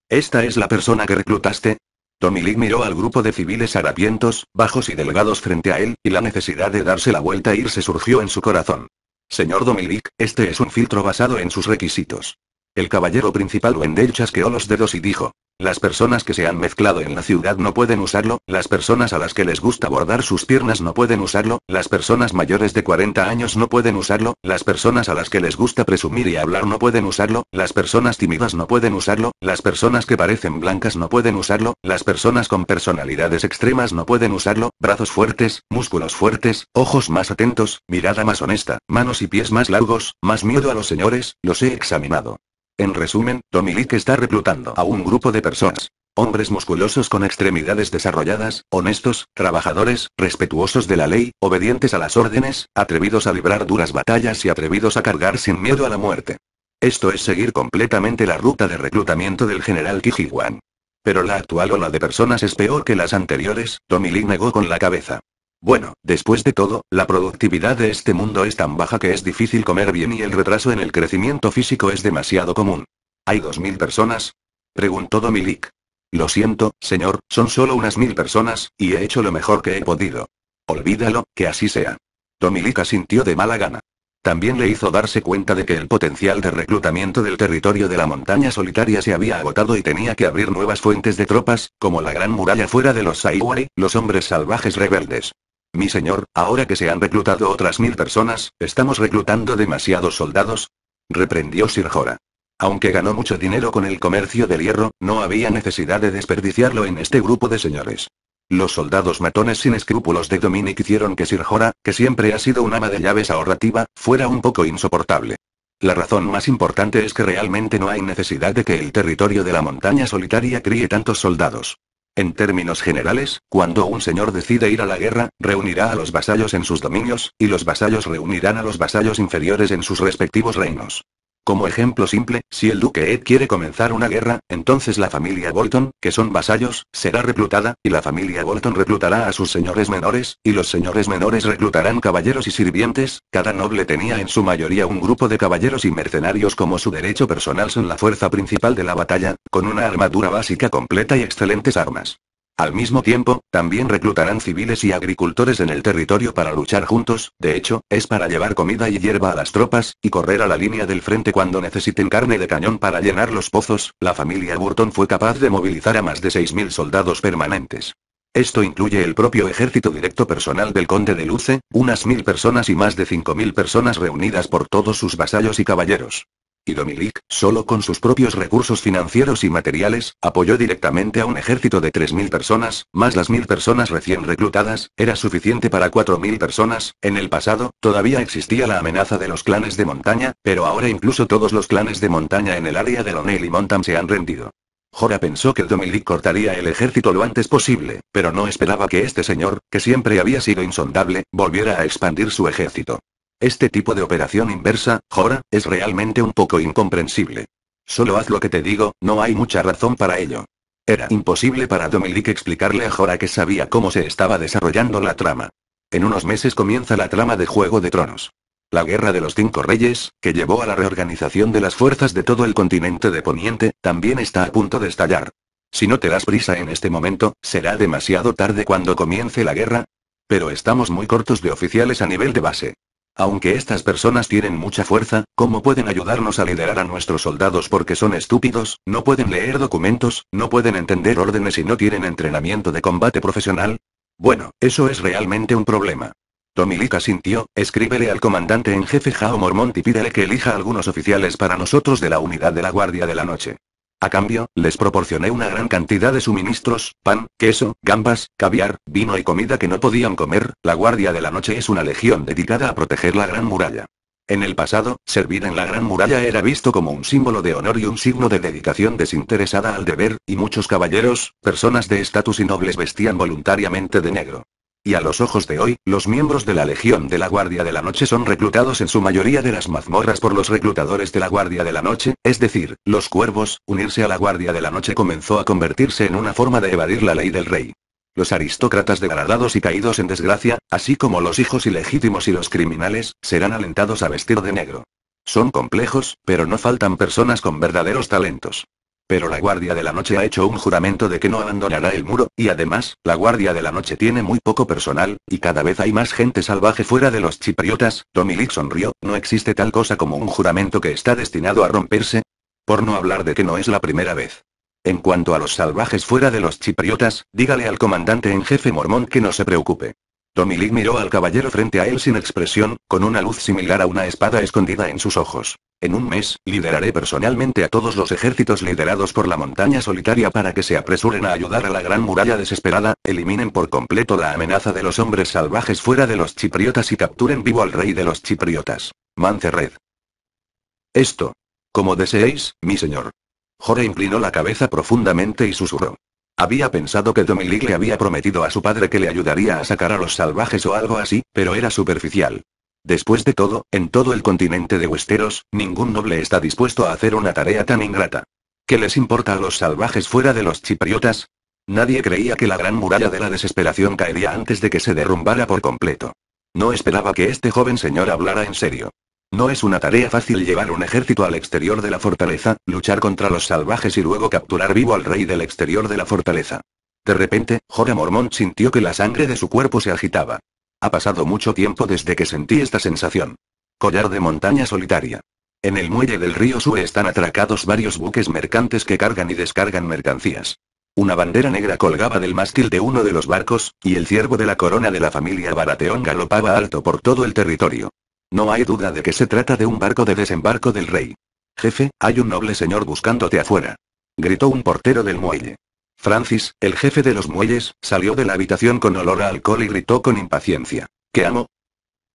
¿Esta es la persona que reclutaste? Tommy miró al grupo de civiles harapientos, bajos y delgados frente a él, y la necesidad de darse la vuelta e irse surgió en su corazón. Señor Domilic, este es un filtro basado en sus requisitos. El caballero principal Wendell chasqueó los dedos y dijo, las personas que se han mezclado en la ciudad no pueden usarlo, las personas a las que les gusta bordar sus piernas no pueden usarlo, las personas mayores de 40 años no pueden usarlo, las personas a las que les gusta presumir y hablar no pueden usarlo, las personas tímidas no pueden usarlo, las personas que parecen blancas no pueden usarlo, las personas con personalidades extremas no pueden usarlo, brazos fuertes, músculos fuertes, ojos más atentos, mirada más honesta, manos y pies más largos, más miedo a los señores, los he examinado. En resumen, Lee está reclutando a un grupo de personas. Hombres musculosos con extremidades desarrolladas, honestos, trabajadores, respetuosos de la ley, obedientes a las órdenes, atrevidos a librar duras batallas y atrevidos a cargar sin miedo a la muerte. Esto es seguir completamente la ruta de reclutamiento del general Kijiwan. Pero la actual ola de personas es peor que las anteriores, Lee negó con la cabeza. Bueno, después de todo, la productividad de este mundo es tan baja que es difícil comer bien y el retraso en el crecimiento físico es demasiado común. ¿Hay dos mil personas? Preguntó Domilik. Lo siento, señor, son solo unas mil personas, y he hecho lo mejor que he podido. Olvídalo, que así sea. dominique sintió de mala gana. También le hizo darse cuenta de que el potencial de reclutamiento del territorio de la montaña solitaria se había agotado y tenía que abrir nuevas fuentes de tropas, como la gran muralla fuera de los Saiwari, los hombres salvajes rebeldes. Mi señor, ahora que se han reclutado otras mil personas, ¿estamos reclutando demasiados soldados? reprendió Sir Jora. Aunque ganó mucho dinero con el comercio del hierro, no había necesidad de desperdiciarlo en este grupo de señores. Los soldados matones sin escrúpulos de Dominic hicieron que Sir Jora, que siempre ha sido un ama de llaves ahorrativa, fuera un poco insoportable. La razón más importante es que realmente no hay necesidad de que el territorio de la montaña solitaria críe tantos soldados. En términos generales, cuando un señor decide ir a la guerra, reunirá a los vasallos en sus dominios, y los vasallos reunirán a los vasallos inferiores en sus respectivos reinos. Como ejemplo simple, si el duque Ed quiere comenzar una guerra, entonces la familia Bolton, que son vasallos, será reclutada, y la familia Bolton reclutará a sus señores menores, y los señores menores reclutarán caballeros y sirvientes, cada noble tenía en su mayoría un grupo de caballeros y mercenarios como su derecho personal son la fuerza principal de la batalla, con una armadura básica completa y excelentes armas. Al mismo tiempo, también reclutarán civiles y agricultores en el territorio para luchar juntos, de hecho, es para llevar comida y hierba a las tropas, y correr a la línea del frente cuando necesiten carne de cañón para llenar los pozos, la familia Burton fue capaz de movilizar a más de 6.000 soldados permanentes. Esto incluye el propio ejército directo personal del conde de Luce, unas mil personas y más de 5.000 personas reunidas por todos sus vasallos y caballeros y Domilic, solo con sus propios recursos financieros y materiales, apoyó directamente a un ejército de 3.000 personas, más las 1.000 personas recién reclutadas, era suficiente para 4.000 personas. En el pasado, todavía existía la amenaza de los clanes de montaña, pero ahora incluso todos los clanes de montaña en el área de Lonel y Montam se han rendido. Jora pensó que Domilic cortaría el ejército lo antes posible, pero no esperaba que este señor, que siempre había sido insondable, volviera a expandir su ejército. Este tipo de operación inversa, Jora, es realmente un poco incomprensible. Solo haz lo que te digo, no hay mucha razón para ello. Era imposible para Dominic explicarle a Jora que sabía cómo se estaba desarrollando la trama. En unos meses comienza la trama de Juego de Tronos. La Guerra de los Cinco Reyes, que llevó a la reorganización de las fuerzas de todo el continente de Poniente, también está a punto de estallar. Si no te das prisa en este momento, será demasiado tarde cuando comience la guerra. Pero estamos muy cortos de oficiales a nivel de base. Aunque estas personas tienen mucha fuerza, ¿cómo pueden ayudarnos a liderar a nuestros soldados porque son estúpidos, no pueden leer documentos, no pueden entender órdenes y no tienen entrenamiento de combate profesional? Bueno, eso es realmente un problema. Tomilika sintió, escríbele al comandante en jefe Jao Mormont y pídele que elija algunos oficiales para nosotros de la unidad de la Guardia de la Noche. A cambio, les proporcioné una gran cantidad de suministros, pan, queso, gambas, caviar, vino y comida que no podían comer. La Guardia de la Noche es una legión dedicada a proteger la Gran Muralla. En el pasado, servir en la Gran Muralla era visto como un símbolo de honor y un signo de dedicación desinteresada al deber, y muchos caballeros, personas de estatus y nobles vestían voluntariamente de negro. Y a los ojos de hoy, los miembros de la Legión de la Guardia de la Noche son reclutados en su mayoría de las mazmorras por los reclutadores de la Guardia de la Noche, es decir, los cuervos, unirse a la Guardia de la Noche comenzó a convertirse en una forma de evadir la ley del rey. Los aristócratas degradados y caídos en desgracia, así como los hijos ilegítimos y los criminales, serán alentados a vestir de negro. Son complejos, pero no faltan personas con verdaderos talentos. Pero la Guardia de la Noche ha hecho un juramento de que no abandonará el muro, y además, la Guardia de la Noche tiene muy poco personal, y cada vez hay más gente salvaje fuera de los chipriotas, Tommy Lee sonrió, no existe tal cosa como un juramento que está destinado a romperse. Por no hablar de que no es la primera vez. En cuanto a los salvajes fuera de los chipriotas, dígale al comandante en jefe mormón que no se preocupe. Tommy miró al caballero frente a él sin expresión, con una luz similar a una espada escondida en sus ojos. En un mes, lideraré personalmente a todos los ejércitos liderados por la montaña solitaria para que se apresuren a ayudar a la gran muralla desesperada, eliminen por completo la amenaza de los hombres salvajes fuera de los chipriotas y capturen vivo al rey de los chipriotas. Mancerred. Esto. Como deseéis, mi señor. Jorge inclinó la cabeza profundamente y susurró. Había pensado que Dominic le había prometido a su padre que le ayudaría a sacar a los salvajes o algo así, pero era superficial. Después de todo, en todo el continente de Westeros, ningún noble está dispuesto a hacer una tarea tan ingrata. ¿Qué les importa a los salvajes fuera de los chipriotas? Nadie creía que la gran muralla de la desesperación caería antes de que se derrumbara por completo. No esperaba que este joven señor hablara en serio. No es una tarea fácil llevar un ejército al exterior de la fortaleza, luchar contra los salvajes y luego capturar vivo al rey del exterior de la fortaleza. De repente, Jora Mormont sintió que la sangre de su cuerpo se agitaba. Ha pasado mucho tiempo desde que sentí esta sensación. Collar de montaña solitaria. En el muelle del río Sue están atracados varios buques mercantes que cargan y descargan mercancías. Una bandera negra colgaba del mástil de uno de los barcos, y el ciervo de la corona de la familia Barateón galopaba alto por todo el territorio. No hay duda de que se trata de un barco de desembarco del rey. Jefe, hay un noble señor buscándote afuera. Gritó un portero del muelle. Francis, el jefe de los muelles, salió de la habitación con olor a alcohol y gritó con impaciencia. ¿Qué amo?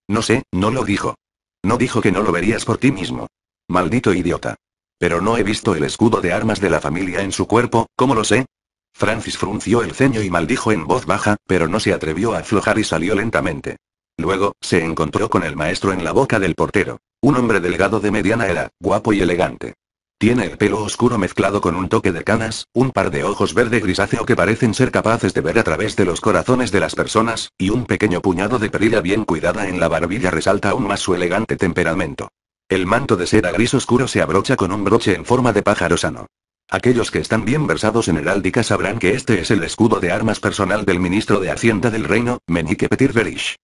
No sé, no lo dijo. No dijo que no lo verías por ti mismo. Maldito idiota. Pero no he visto el escudo de armas de la familia en su cuerpo, ¿cómo lo sé? Francis frunció el ceño y maldijo en voz baja, pero no se atrevió a aflojar y salió lentamente. Luego, se encontró con el maestro en la boca del portero. Un hombre delgado de mediana edad, guapo y elegante. Tiene el pelo oscuro mezclado con un toque de canas, un par de ojos verde grisáceo que parecen ser capaces de ver a través de los corazones de las personas, y un pequeño puñado de perilla bien cuidada en la barbilla resalta aún más su elegante temperamento. El manto de seda gris oscuro se abrocha con un broche en forma de pájaro sano. Aquellos que están bien versados en heráldica sabrán que este es el escudo de armas personal del ministro de Hacienda del Reino, Menique Petir Berish.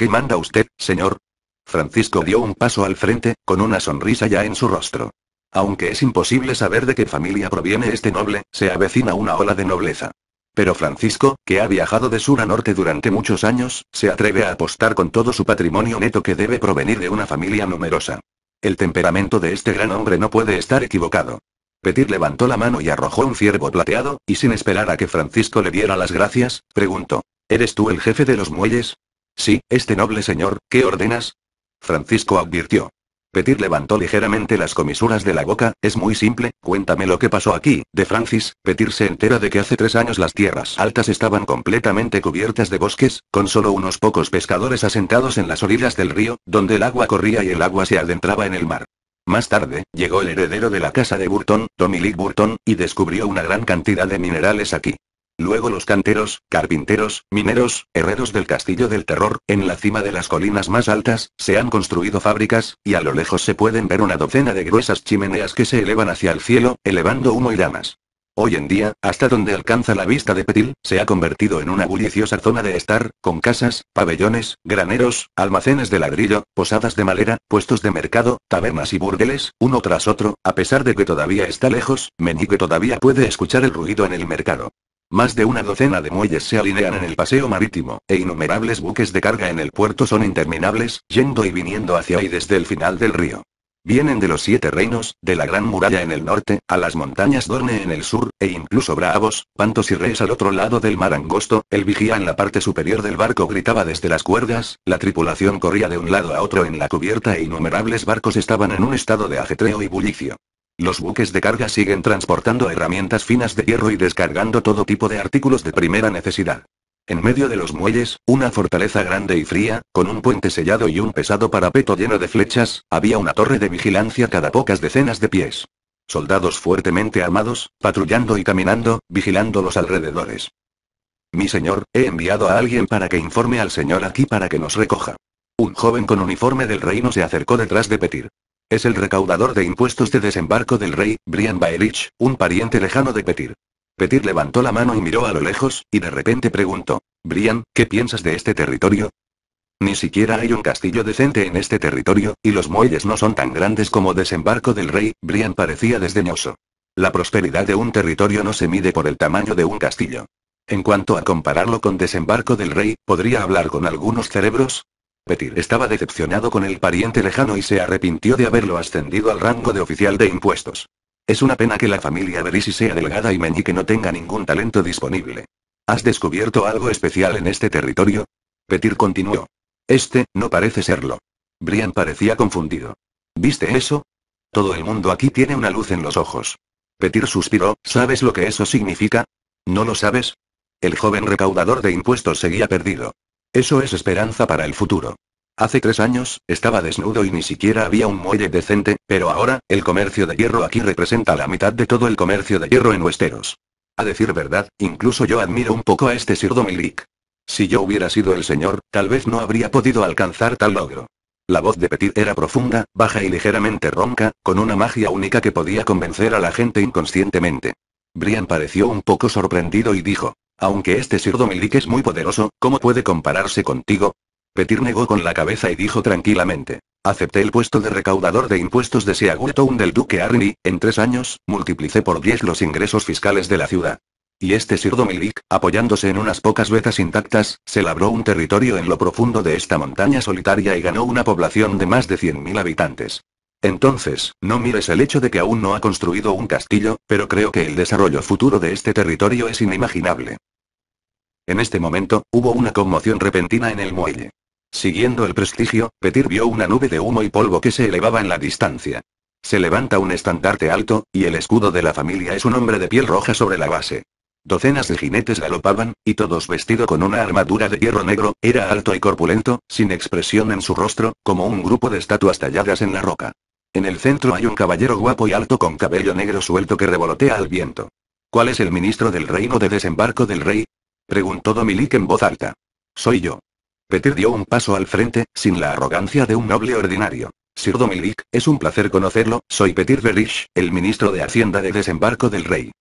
¿Qué manda usted, señor? Francisco dio un paso al frente, con una sonrisa ya en su rostro. Aunque es imposible saber de qué familia proviene este noble, se avecina una ola de nobleza. Pero Francisco, que ha viajado de sur a norte durante muchos años, se atreve a apostar con todo su patrimonio neto que debe provenir de una familia numerosa. El temperamento de este gran hombre no puede estar equivocado. Petit levantó la mano y arrojó un ciervo plateado, y sin esperar a que Francisco le diera las gracias, preguntó. ¿Eres tú el jefe de los muelles? Sí, este noble señor, ¿qué ordenas? Francisco advirtió. Petir levantó ligeramente las comisuras de la boca, es muy simple, cuéntame lo que pasó aquí, de Francis, Petir se entera de que hace tres años las tierras altas estaban completamente cubiertas de bosques, con solo unos pocos pescadores asentados en las orillas del río, donde el agua corría y el agua se adentraba en el mar. Más tarde, llegó el heredero de la casa de Burton, Lee Burton, y descubrió una gran cantidad de minerales aquí. Luego los canteros, carpinteros, mineros, herreros del castillo del terror, en la cima de las colinas más altas, se han construido fábricas, y a lo lejos se pueden ver una docena de gruesas chimeneas que se elevan hacia el cielo, elevando humo y llamas. Hoy en día, hasta donde alcanza la vista de Petil, se ha convertido en una bulliciosa zona de estar, con casas, pabellones, graneros, almacenes de ladrillo, posadas de madera, puestos de mercado, tabernas y burdeles, uno tras otro, a pesar de que todavía está lejos, Meñique todavía puede escuchar el ruido en el mercado. Más de una docena de muelles se alinean en el paseo marítimo, e innumerables buques de carga en el puerto son interminables, yendo y viniendo hacia ahí desde el final del río. Vienen de los siete reinos, de la Gran Muralla en el norte, a las montañas Dorne en el sur, e incluso Bravos, Pantos y Reyes al otro lado del mar angosto, el vigía en la parte superior del barco gritaba desde las cuerdas, la tripulación corría de un lado a otro en la cubierta e innumerables barcos estaban en un estado de ajetreo y bullicio. Los buques de carga siguen transportando herramientas finas de hierro y descargando todo tipo de artículos de primera necesidad. En medio de los muelles, una fortaleza grande y fría, con un puente sellado y un pesado parapeto lleno de flechas, había una torre de vigilancia cada pocas decenas de pies. Soldados fuertemente armados, patrullando y caminando, vigilando los alrededores. Mi señor, he enviado a alguien para que informe al señor aquí para que nos recoja. Un joven con uniforme del reino se acercó detrás de Petir. Es el recaudador de impuestos de desembarco del rey, Brian Baerich, un pariente lejano de Petir. Petir levantó la mano y miró a lo lejos, y de repente preguntó, Brian, ¿qué piensas de este territorio? Ni siquiera hay un castillo decente en este territorio, y los muelles no son tan grandes como desembarco del rey, Brian parecía desdeñoso. La prosperidad de un territorio no se mide por el tamaño de un castillo. En cuanto a compararlo con desembarco del rey, ¿podría hablar con algunos cerebros? Petir estaba decepcionado con el pariente lejano y se arrepintió de haberlo ascendido al rango de oficial de impuestos. Es una pena que la familia Berisi sea delgada y que no tenga ningún talento disponible. ¿Has descubierto algo especial en este territorio? Petir continuó. Este, no parece serlo. Brian parecía confundido. ¿Viste eso? Todo el mundo aquí tiene una luz en los ojos. Petir suspiró, ¿sabes lo que eso significa? ¿No lo sabes? El joven recaudador de impuestos seguía perdido. Eso es esperanza para el futuro. Hace tres años, estaba desnudo y ni siquiera había un muelle decente, pero ahora, el comercio de hierro aquí representa la mitad de todo el comercio de hierro en Westeros. A decir verdad, incluso yo admiro un poco a este Sir Dominic. Si yo hubiera sido el señor, tal vez no habría podido alcanzar tal logro. La voz de Petit era profunda, baja y ligeramente ronca, con una magia única que podía convencer a la gente inconscientemente. Brian pareció un poco sorprendido y dijo, aunque este Sir Dominic es muy poderoso, ¿cómo puede compararse contigo? Petir negó con la cabeza y dijo tranquilamente. Acepté el puesto de recaudador de impuestos de un del Duque Arni, en tres años, multiplicé por diez los ingresos fiscales de la ciudad. Y este Sir Dominic, apoyándose en unas pocas vetas intactas, se labró un territorio en lo profundo de esta montaña solitaria y ganó una población de más de 100.000 habitantes. Entonces, no mires el hecho de que aún no ha construido un castillo, pero creo que el desarrollo futuro de este territorio es inimaginable. En este momento, hubo una conmoción repentina en el muelle. Siguiendo el prestigio, Petir vio una nube de humo y polvo que se elevaba en la distancia. Se levanta un estandarte alto, y el escudo de la familia es un hombre de piel roja sobre la base. Docenas de jinetes galopaban, y todos vestido con una armadura de hierro negro, era alto y corpulento, sin expresión en su rostro, como un grupo de estatuas talladas en la roca. En el centro hay un caballero guapo y alto con cabello negro suelto que revolotea al viento. ¿Cuál es el ministro del reino de desembarco del rey? Preguntó Domilic en voz alta. Soy yo. Petir dio un paso al frente, sin la arrogancia de un noble ordinario. Sir Domilic, es un placer conocerlo, soy Petir Berish, el ministro de Hacienda de Desembarco del Rey.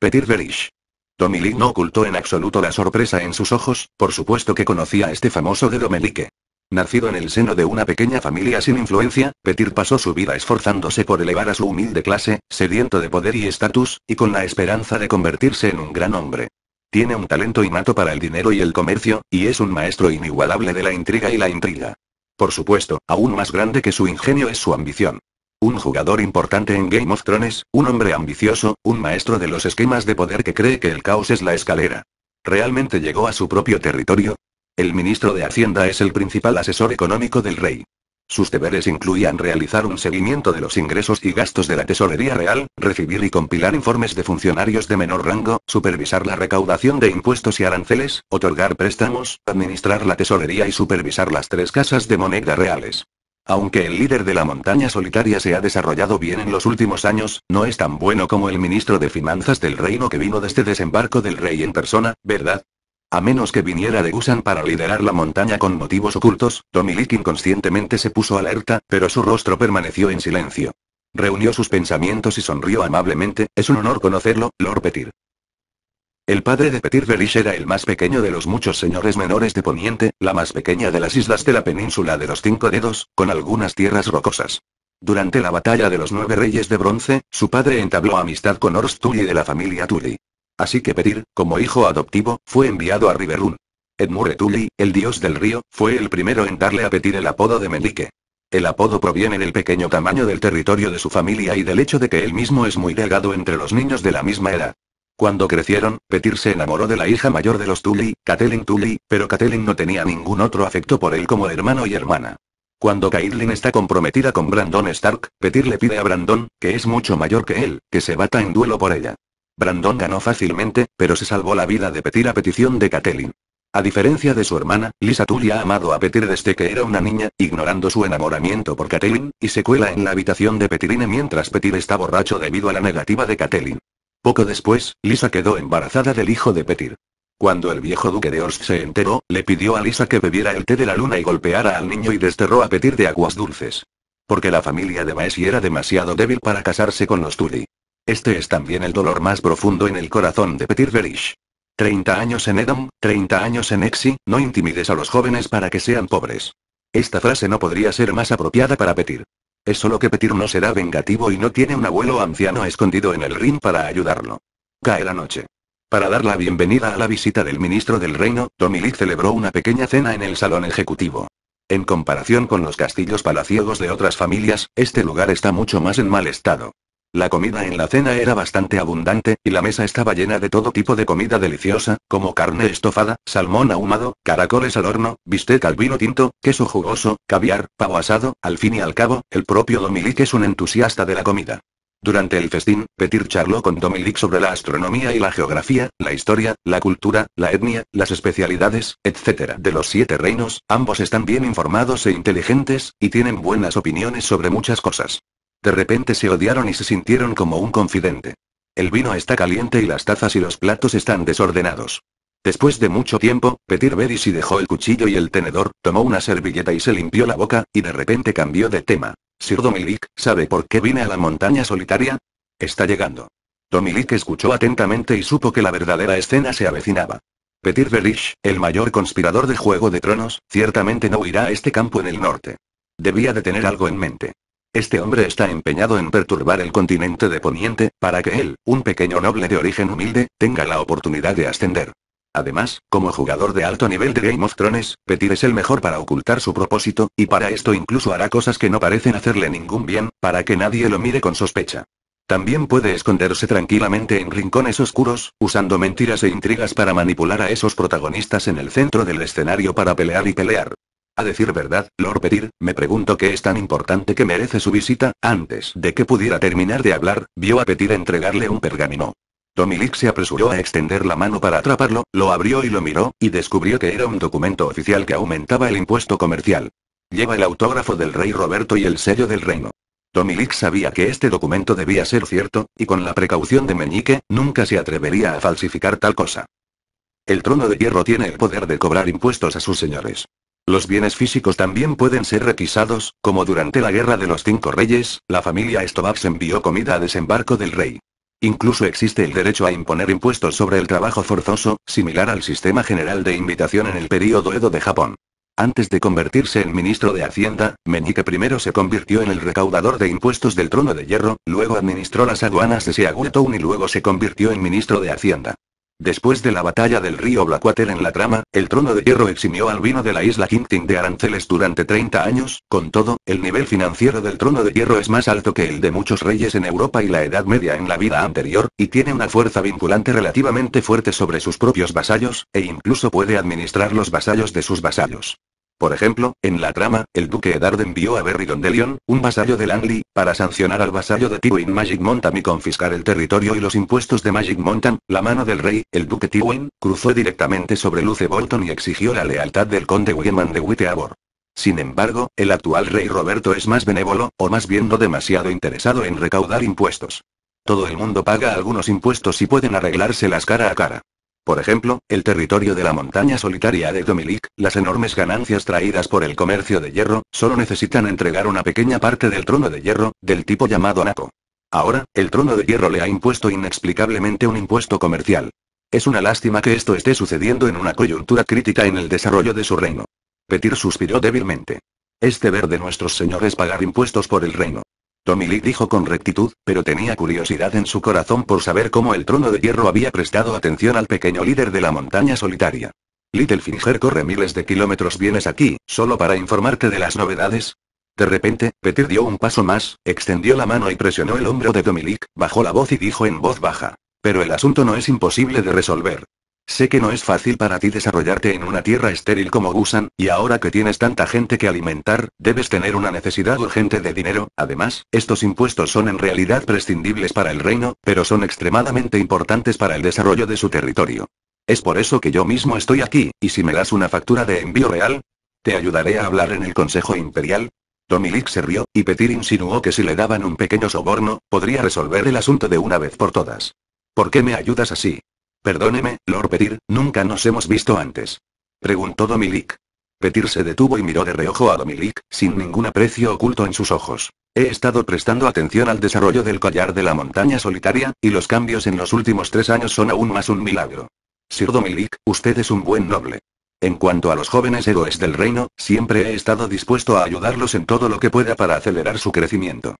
Petir Berish. Domilic no ocultó en absoluto la sorpresa en sus ojos, por supuesto que conocía a este famoso de Domilique. Nacido en el seno de una pequeña familia sin influencia, Petir pasó su vida esforzándose por elevar a su humilde clase, sediento de poder y estatus, y con la esperanza de convertirse en un gran hombre. Tiene un talento innato para el dinero y el comercio, y es un maestro inigualable de la intriga y la intriga. Por supuesto, aún más grande que su ingenio es su ambición. Un jugador importante en Game of Thrones, un hombre ambicioso, un maestro de los esquemas de poder que cree que el caos es la escalera. ¿Realmente llegó a su propio territorio? El ministro de Hacienda es el principal asesor económico del rey. Sus deberes incluían realizar un seguimiento de los ingresos y gastos de la tesorería real, recibir y compilar informes de funcionarios de menor rango, supervisar la recaudación de impuestos y aranceles, otorgar préstamos, administrar la tesorería y supervisar las tres casas de moneda reales. Aunque el líder de la montaña solitaria se ha desarrollado bien en los últimos años, no es tan bueno como el ministro de Finanzas del reino que vino de este desembarco del rey en persona, ¿verdad? A menos que viniera de Gusan para liderar la montaña con motivos ocultos, Tomilik inconscientemente se puso alerta, pero su rostro permaneció en silencio. Reunió sus pensamientos y sonrió amablemente, es un honor conocerlo, Lord Petir. El padre de Petir Berish era el más pequeño de los muchos señores menores de Poniente, la más pequeña de las islas de la península de los Cinco Dedos, con algunas tierras rocosas. Durante la batalla de los Nueve Reyes de Bronce, su padre entabló amistad con Ors de la familia Tully. Así que Petir, como hijo adoptivo, fue enviado a Riverun. Tully, el dios del río, fue el primero en darle a Petir el apodo de Mendique. El apodo proviene del pequeño tamaño del territorio de su familia y del hecho de que él mismo es muy delgado entre los niños de la misma edad. Cuando crecieron, Petir se enamoró de la hija mayor de los Tully, Catelyn Tully, pero Catelyn no tenía ningún otro afecto por él como hermano y hermana. Cuando Catelyn está comprometida con Brandon Stark, Petir le pide a Brandon, que es mucho mayor que él, que se bata en duelo por ella. Brandon ganó fácilmente, pero se salvó la vida de Petir a petición de Catelyn. A diferencia de su hermana, Lisa Tully ha amado a Petir desde que era una niña, ignorando su enamoramiento por Catelyn, y se cuela en la habitación de Petirine mientras Petir está borracho debido a la negativa de Catelyn. Poco después, Lisa quedó embarazada del hijo de Petir. Cuando el viejo duque de Ors se enteró, le pidió a Lisa que bebiera el té de la luna y golpeara al niño y desterró a Petir de aguas dulces. Porque la familia de y era demasiado débil para casarse con los Tully. Este es también el dolor más profundo en el corazón de Petir Verish. 30 años en Edom, 30 años en Exi, no intimides a los jóvenes para que sean pobres. Esta frase no podría ser más apropiada para Petir. Es solo que Petir no será vengativo y no tiene un abuelo anciano escondido en el ring para ayudarlo. Cae la noche. Para dar la bienvenida a la visita del ministro del reino, Domilic celebró una pequeña cena en el salón ejecutivo. En comparación con los castillos palaciegos de otras familias, este lugar está mucho más en mal estado. La comida en la cena era bastante abundante, y la mesa estaba llena de todo tipo de comida deliciosa, como carne estofada, salmón ahumado, caracoles al horno, bistec al vino tinto, queso jugoso, caviar, pavo asado, al fin y al cabo, el propio Dominique es un entusiasta de la comida. Durante el festín, Petir charló con Dominique sobre la astronomía y la geografía, la historia, la cultura, la etnia, las especialidades, etc. de los siete reinos, ambos están bien informados e inteligentes, y tienen buenas opiniones sobre muchas cosas. De repente se odiaron y se sintieron como un confidente. El vino está caliente y las tazas y los platos están desordenados. Después de mucho tiempo, Petir y dejó el cuchillo y el tenedor, tomó una servilleta y se limpió la boca, y de repente cambió de tema. Sir Domilic, ¿sabe por qué vine a la montaña solitaria? Está llegando. Domilic escuchó atentamente y supo que la verdadera escena se avecinaba. Petir Berish, el mayor conspirador de Juego de Tronos, ciertamente no huirá a este campo en el norte. Debía de tener algo en mente. Este hombre está empeñado en perturbar el continente de Poniente, para que él, un pequeño noble de origen humilde, tenga la oportunidad de ascender. Además, como jugador de alto nivel de Game of Thrones, Petir es el mejor para ocultar su propósito, y para esto incluso hará cosas que no parecen hacerle ningún bien, para que nadie lo mire con sospecha. También puede esconderse tranquilamente en rincones oscuros, usando mentiras e intrigas para manipular a esos protagonistas en el centro del escenario para pelear y pelear. A decir verdad, Lord Petir, me pregunto qué es tan importante que merece su visita. Antes de que pudiera terminar de hablar, vio a Petir entregarle un pergamino. Tomilik se apresuró a extender la mano para atraparlo, lo abrió y lo miró, y descubrió que era un documento oficial que aumentaba el impuesto comercial. Lleva el autógrafo del rey Roberto y el sello del reino. Tomilik sabía que este documento debía ser cierto, y con la precaución de Meñique, nunca se atrevería a falsificar tal cosa. El trono de hierro tiene el poder de cobrar impuestos a sus señores. Los bienes físicos también pueden ser requisados, como durante la Guerra de los Cinco Reyes, la familia Stobax envió comida a desembarco del rey. Incluso existe el derecho a imponer impuestos sobre el trabajo forzoso, similar al sistema general de invitación en el período Edo de Japón. Antes de convertirse en ministro de Hacienda, Menike primero se convirtió en el recaudador de impuestos del trono de hierro, luego administró las aduanas de Seagutown y luego se convirtió en ministro de Hacienda. Después de la batalla del río Blackwater en la trama, el trono de hierro eximió al vino de la isla Quintin de aranceles durante 30 años, con todo, el nivel financiero del trono de hierro es más alto que el de muchos reyes en Europa y la Edad Media en la vida anterior, y tiene una fuerza vinculante relativamente fuerte sobre sus propios vasallos, e incluso puede administrar los vasallos de sus vasallos. Por ejemplo, en la trama, el duque Eddard envió a Berry León, un vasallo de Langley, para sancionar al vasallo de Tywin Magic Mountain y confiscar el territorio y los impuestos de Magic Mountain, la mano del rey, el duque Tywin, cruzó directamente sobre Luce Bolton y exigió la lealtad del conde and de Witteabor. Sin embargo, el actual rey Roberto es más benévolo, o más bien no demasiado interesado en recaudar impuestos. Todo el mundo paga algunos impuestos y pueden arreglárselas cara a cara. Por ejemplo, el territorio de la montaña solitaria de Domilic, las enormes ganancias traídas por el comercio de hierro, solo necesitan entregar una pequeña parte del trono de hierro, del tipo llamado Anaco. Ahora, el trono de hierro le ha impuesto inexplicablemente un impuesto comercial. Es una lástima que esto esté sucediendo en una coyuntura crítica en el desarrollo de su reino. Petir suspiró débilmente. Es este deber de nuestros señores pagar impuestos por el reino. Tommy dijo con rectitud, pero tenía curiosidad en su corazón por saber cómo el trono de hierro había prestado atención al pequeño líder de la montaña solitaria. Littlefinger corre miles de kilómetros vienes aquí, solo para informarte de las novedades. De repente, Peter dio un paso más, extendió la mano y presionó el hombro de Dominic, bajó la voz y dijo en voz baja. Pero el asunto no es imposible de resolver. Sé que no es fácil para ti desarrollarte en una tierra estéril como Gusan, y ahora que tienes tanta gente que alimentar, debes tener una necesidad urgente de dinero. Además, estos impuestos son en realidad prescindibles para el reino, pero son extremadamente importantes para el desarrollo de su territorio. Es por eso que yo mismo estoy aquí, y si me das una factura de envío real, te ayudaré a hablar en el Consejo Imperial. Tomilic se rió, y Petir insinuó que si le daban un pequeño soborno, podría resolver el asunto de una vez por todas. ¿Por qué me ayudas así? Perdóneme, Lord Petir, nunca nos hemos visto antes. Preguntó Domilic. Petir se detuvo y miró de reojo a Domilic, sin ningún aprecio oculto en sus ojos. He estado prestando atención al desarrollo del collar de la montaña solitaria, y los cambios en los últimos tres años son aún más un milagro. Sir Domilic, usted es un buen noble. En cuanto a los jóvenes héroes del reino, siempre he estado dispuesto a ayudarlos en todo lo que pueda para acelerar su crecimiento.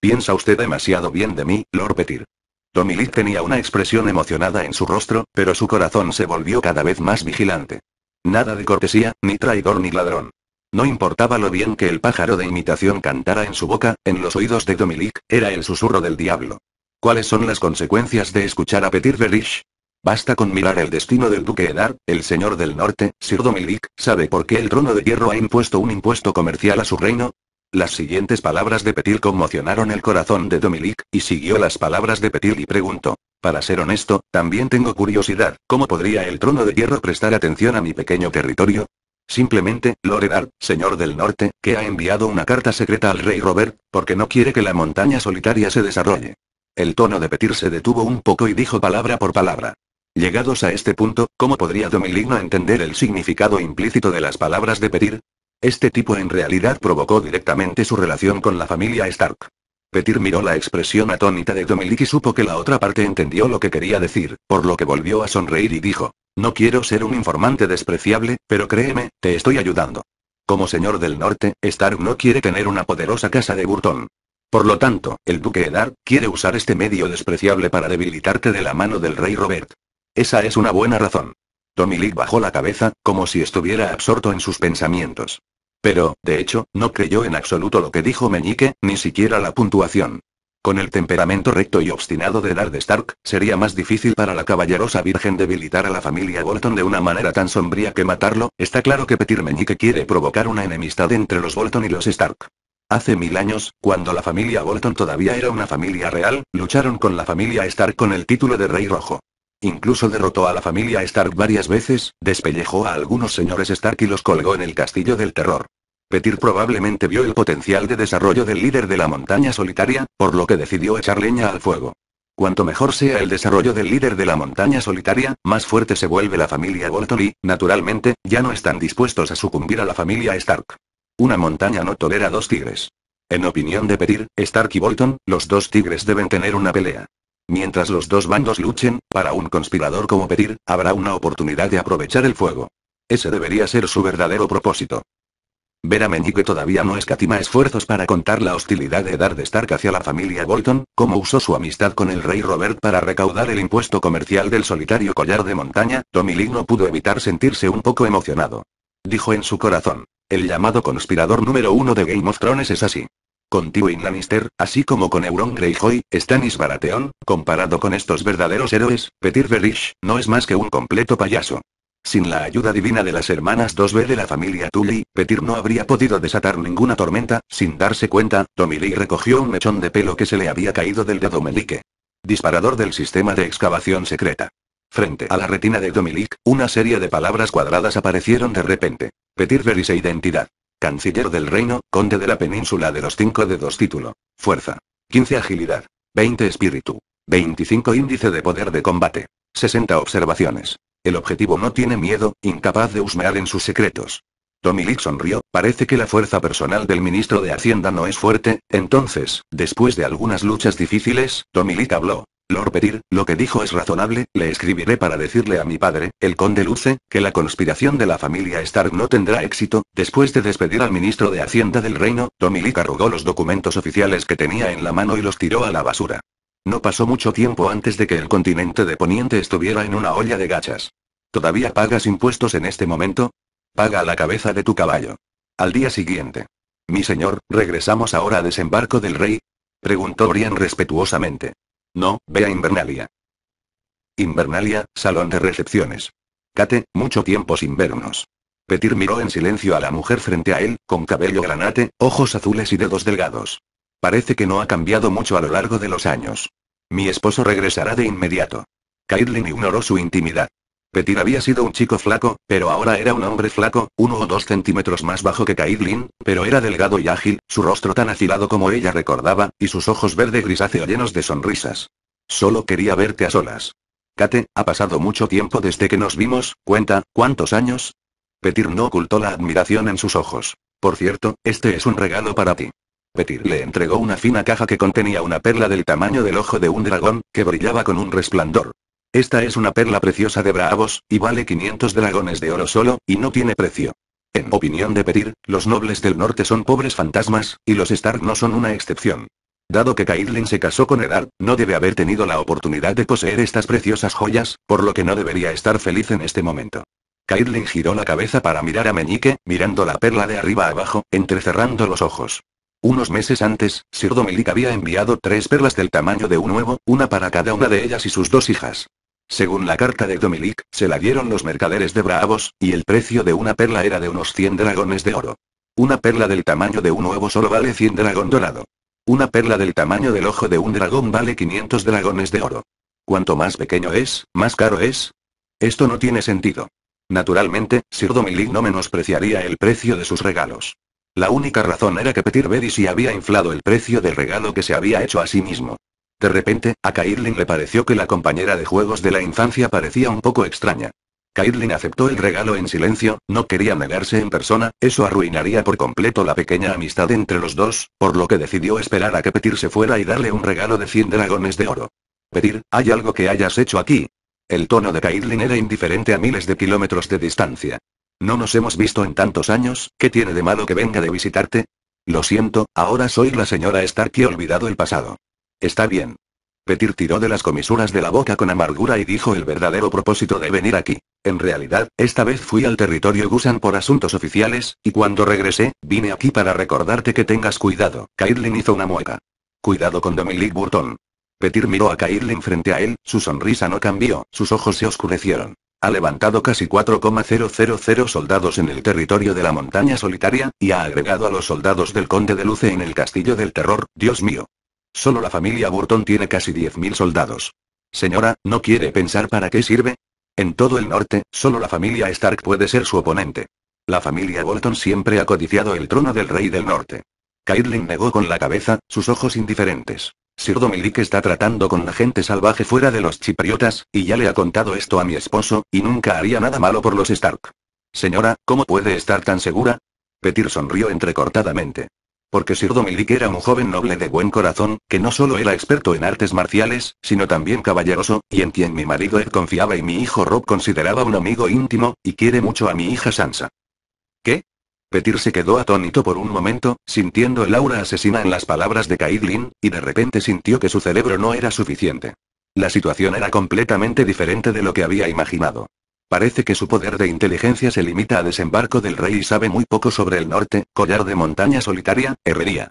Piensa usted demasiado bien de mí, Lord Petir. Domilic tenía una expresión emocionada en su rostro, pero su corazón se volvió cada vez más vigilante. Nada de cortesía, ni traidor ni ladrón. No importaba lo bien que el pájaro de imitación cantara en su boca, en los oídos de Domilic, era el susurro del diablo. ¿Cuáles son las consecuencias de escuchar a Petir Berish? Basta con mirar el destino del duque Edar, el señor del norte, Sir Domilic, ¿sabe por qué el trono de hierro ha impuesto un impuesto comercial a su reino? Las siguientes palabras de Petir conmocionaron el corazón de Dominique, y siguió las palabras de Petir y preguntó. Para ser honesto, también tengo curiosidad, ¿cómo podría el trono de hierro prestar atención a mi pequeño territorio? Simplemente, Loredar, señor del norte, que ha enviado una carta secreta al rey Robert, porque no quiere que la montaña solitaria se desarrolle. El tono de Petir se detuvo un poco y dijo palabra por palabra. Llegados a este punto, ¿cómo podría no entender el significado implícito de las palabras de Petir? Este tipo en realidad provocó directamente su relación con la familia Stark. Petir miró la expresión atónita de Dominique y supo que la otra parte entendió lo que quería decir, por lo que volvió a sonreír y dijo, no quiero ser un informante despreciable, pero créeme, te estoy ayudando. Como señor del norte, Stark no quiere tener una poderosa casa de Burton. Por lo tanto, el duque Edar, quiere usar este medio despreciable para debilitarte de la mano del rey Robert. Esa es una buena razón. Tommy Lee bajó la cabeza, como si estuviera absorto en sus pensamientos. Pero, de hecho, no creyó en absoluto lo que dijo Meñique, ni siquiera la puntuación. Con el temperamento recto y obstinado de Lard Stark, sería más difícil para la caballerosa virgen debilitar a la familia Bolton de una manera tan sombría que matarlo, está claro que Petir Meñique quiere provocar una enemistad entre los Bolton y los Stark. Hace mil años, cuando la familia Bolton todavía era una familia real, lucharon con la familia Stark con el título de Rey Rojo. Incluso derrotó a la familia Stark varias veces, despellejó a algunos señores Stark y los colgó en el castillo del terror. Petir probablemente vio el potencial de desarrollo del líder de la montaña solitaria, por lo que decidió echar leña al fuego. Cuanto mejor sea el desarrollo del líder de la montaña solitaria, más fuerte se vuelve la familia Bolton y, naturalmente, ya no están dispuestos a sucumbir a la familia Stark. Una montaña no tolera dos tigres. En opinión de Petir, Stark y Bolton, los dos tigres deben tener una pelea. Mientras los dos bandos luchen, para un conspirador como Petir, habrá una oportunidad de aprovechar el fuego. Ese debería ser su verdadero propósito. Ver a Meñique todavía no escatima esfuerzos para contar la hostilidad de Dar de Stark hacia la familia Bolton, como usó su amistad con el rey Robert para recaudar el impuesto comercial del solitario collar de montaña, Lee no pudo evitar sentirse un poco emocionado. Dijo en su corazón. El llamado conspirador número uno de Game of Thrones es así. Con Tywin Lannister, así como con Euron Greyjoy, Stannis Baratheon, comparado con estos verdaderos héroes, Petir Berish, no es más que un completo payaso. Sin la ayuda divina de las hermanas 2B de la familia Tully, Petir no habría podido desatar ninguna tormenta, sin darse cuenta, Tomili recogió un mechón de pelo que se le había caído del dedo Melique. Disparador del sistema de excavación secreta. Frente a la retina de Domilic, una serie de palabras cuadradas aparecieron de repente. Petir Verish e identidad. Canciller del Reino, Conde de la Península de los 5 2 título. Fuerza. 15 agilidad. 20 espíritu. 25 índice de poder de combate. 60 observaciones. El objetivo no tiene miedo, incapaz de husmear en sus secretos. Tommy sonrió, parece que la fuerza personal del ministro de Hacienda no es fuerte, entonces, después de algunas luchas difíciles, Tommy habló. Lord pedir, lo que dijo es razonable, le escribiré para decirle a mi padre, el conde Luce, que la conspiración de la familia Stark no tendrá éxito. Después de despedir al ministro de Hacienda del reino, Tomilica arrugó los documentos oficiales que tenía en la mano y los tiró a la basura. No pasó mucho tiempo antes de que el continente de Poniente estuviera en una olla de gachas. ¿Todavía pagas impuestos en este momento? Paga la cabeza de tu caballo. Al día siguiente. Mi señor, ¿regresamos ahora a desembarco del rey? Preguntó Brian respetuosamente. No, vea Invernalia. Invernalia, salón de recepciones. Kate, mucho tiempo sin vernos. Petir miró en silencio a la mujer frente a él, con cabello granate, ojos azules y dedos delgados. Parece que no ha cambiado mucho a lo largo de los años. Mi esposo regresará de inmediato. Caitlin ignoró su intimidad. Petir había sido un chico flaco, pero ahora era un hombre flaco, uno o dos centímetros más bajo que Caitlin, pero era delgado y ágil, su rostro tan acilado como ella recordaba, y sus ojos verde grisáceo llenos de sonrisas. Solo quería verte a solas. Kate, ha pasado mucho tiempo desde que nos vimos, cuenta, ¿cuántos años? Petir no ocultó la admiración en sus ojos. Por cierto, este es un regalo para ti. Petir le entregó una fina caja que contenía una perla del tamaño del ojo de un dragón, que brillaba con un resplandor. Esta es una perla preciosa de Bravos, y vale 500 dragones de oro solo, y no tiene precio. En opinión de Petir, los nobles del norte son pobres fantasmas, y los Stark no son una excepción. Dado que Kaidlin se casó con Edad, no debe haber tenido la oportunidad de poseer estas preciosas joyas, por lo que no debería estar feliz en este momento. Kaidlin giró la cabeza para mirar a Meñique, mirando la perla de arriba abajo, entrecerrando los ojos. Unos meses antes, Sir Dominic había enviado tres perlas del tamaño de un huevo, una para cada una de ellas y sus dos hijas. Según la carta de Dominic, se la dieron los mercaderes de Bravos, y el precio de una perla era de unos 100 dragones de oro. Una perla del tamaño de un huevo solo vale 100 dragón dorado. Una perla del tamaño del ojo de un dragón vale 500 dragones de oro. Cuanto más pequeño es, más caro es. Esto no tiene sentido. Naturalmente, Sir Dominic no menospreciaría el precio de sus regalos. La única razón era que Petir si había inflado el precio del regalo que se había hecho a sí mismo. De repente, a Kairlin le pareció que la compañera de juegos de la infancia parecía un poco extraña. Kairlin aceptó el regalo en silencio, no quería negarse en persona, eso arruinaría por completo la pequeña amistad entre los dos, por lo que decidió esperar a que Petir se fuera y darle un regalo de 100 dragones de oro. Petir, ¿hay algo que hayas hecho aquí? El tono de Kairlin era indiferente a miles de kilómetros de distancia. No nos hemos visto en tantos años, ¿qué tiene de malo que venga de visitarte? Lo siento, ahora soy la señora Stark y he olvidado el pasado. Está bien. Petir tiró de las comisuras de la boca con amargura y dijo el verdadero propósito de venir aquí. En realidad, esta vez fui al territorio Gusan por asuntos oficiales, y cuando regresé, vine aquí para recordarte que tengas cuidado. Caitlin hizo una mueca. Cuidado con Dominic Burton. Petir miró a Caitlin frente a él, su sonrisa no cambió, sus ojos se oscurecieron. Ha levantado casi 4,000 soldados en el territorio de la montaña solitaria, y ha agregado a los soldados del conde de Luce en el castillo del terror, Dios mío. Solo la familia Burton tiene casi 10.000 soldados. Señora, ¿no quiere pensar para qué sirve? En todo el norte, solo la familia Stark puede ser su oponente. La familia Bolton siempre ha codiciado el trono del rey del norte. Caitlin negó con la cabeza, sus ojos indiferentes. Sir Dominic está tratando con la gente salvaje fuera de los chipriotas, y ya le ha contado esto a mi esposo, y nunca haría nada malo por los Stark. Señora, ¿cómo puede estar tan segura? Petir sonrió entrecortadamente. Porque Sir Dominic era un joven noble de buen corazón, que no solo era experto en artes marciales, sino también caballeroso, y en quien mi marido Ed confiaba y mi hijo Rob consideraba un amigo íntimo, y quiere mucho a mi hija Sansa. ¿Qué? Petir se quedó atónito por un momento, sintiendo el aura asesina en las palabras de Caitlin, y de repente sintió que su cerebro no era suficiente. La situación era completamente diferente de lo que había imaginado. Parece que su poder de inteligencia se limita a desembarco del rey y sabe muy poco sobre el norte, collar de montaña solitaria, herrería.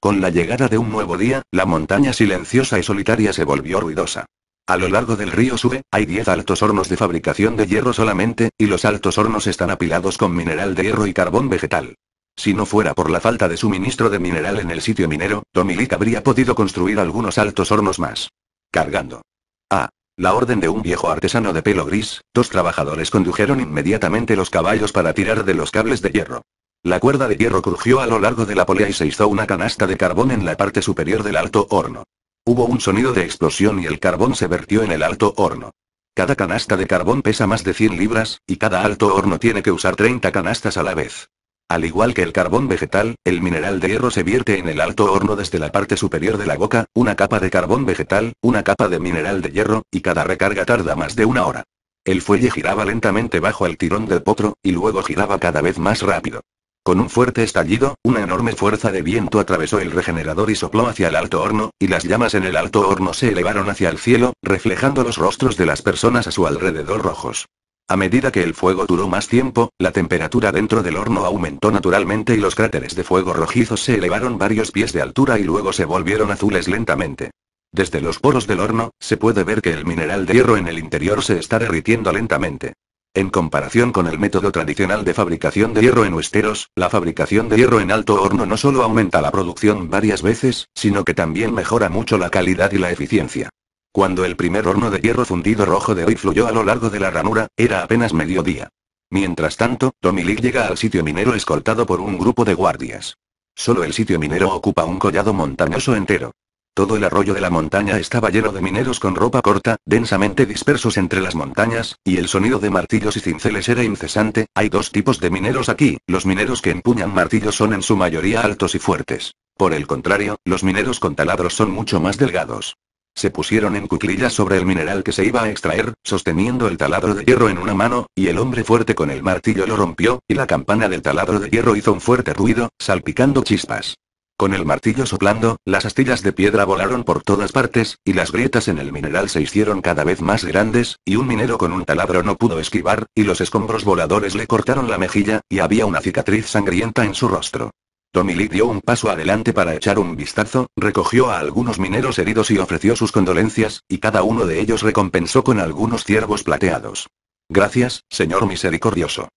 Con la llegada de un nuevo día, la montaña silenciosa y solitaria se volvió ruidosa. A lo largo del río Sube, hay 10 altos hornos de fabricación de hierro solamente, y los altos hornos están apilados con mineral de hierro y carbón vegetal. Si no fuera por la falta de suministro de mineral en el sitio minero, Tomilik habría podido construir algunos altos hornos más. Cargando. A. Ah, la orden de un viejo artesano de pelo gris, dos trabajadores condujeron inmediatamente los caballos para tirar de los cables de hierro. La cuerda de hierro crujió a lo largo de la polea y se hizo una canasta de carbón en la parte superior del alto horno. Hubo un sonido de explosión y el carbón se vertió en el alto horno. Cada canasta de carbón pesa más de 100 libras, y cada alto horno tiene que usar 30 canastas a la vez. Al igual que el carbón vegetal, el mineral de hierro se vierte en el alto horno desde la parte superior de la boca, una capa de carbón vegetal, una capa de mineral de hierro, y cada recarga tarda más de una hora. El fuelle giraba lentamente bajo el tirón del potro, y luego giraba cada vez más rápido. Con un fuerte estallido, una enorme fuerza de viento atravesó el regenerador y sopló hacia el alto horno, y las llamas en el alto horno se elevaron hacia el cielo, reflejando los rostros de las personas a su alrededor rojos. A medida que el fuego duró más tiempo, la temperatura dentro del horno aumentó naturalmente y los cráteres de fuego rojizos se elevaron varios pies de altura y luego se volvieron azules lentamente. Desde los poros del horno, se puede ver que el mineral de hierro en el interior se está derritiendo lentamente. En comparación con el método tradicional de fabricación de hierro en huesteros, la fabricación de hierro en alto horno no solo aumenta la producción varias veces, sino que también mejora mucho la calidad y la eficiencia. Cuando el primer horno de hierro fundido rojo de hoy fluyó a lo largo de la ranura, era apenas mediodía. Mientras tanto, Domilic llega al sitio minero escoltado por un grupo de guardias. Solo el sitio minero ocupa un collado montañoso entero. Todo el arroyo de la montaña estaba lleno de mineros con ropa corta, densamente dispersos entre las montañas, y el sonido de martillos y cinceles era incesante. Hay dos tipos de mineros aquí, los mineros que empuñan martillos son en su mayoría altos y fuertes. Por el contrario, los mineros con taladros son mucho más delgados. Se pusieron en cuclillas sobre el mineral que se iba a extraer, sosteniendo el taladro de hierro en una mano, y el hombre fuerte con el martillo lo rompió, y la campana del taladro de hierro hizo un fuerte ruido, salpicando chispas. Con el martillo soplando, las astillas de piedra volaron por todas partes, y las grietas en el mineral se hicieron cada vez más grandes, y un minero con un taladro no pudo esquivar, y los escombros voladores le cortaron la mejilla, y había una cicatriz sangrienta en su rostro. Tommy Lee dio un paso adelante para echar un vistazo, recogió a algunos mineros heridos y ofreció sus condolencias, y cada uno de ellos recompensó con algunos ciervos plateados. Gracias, señor misericordioso.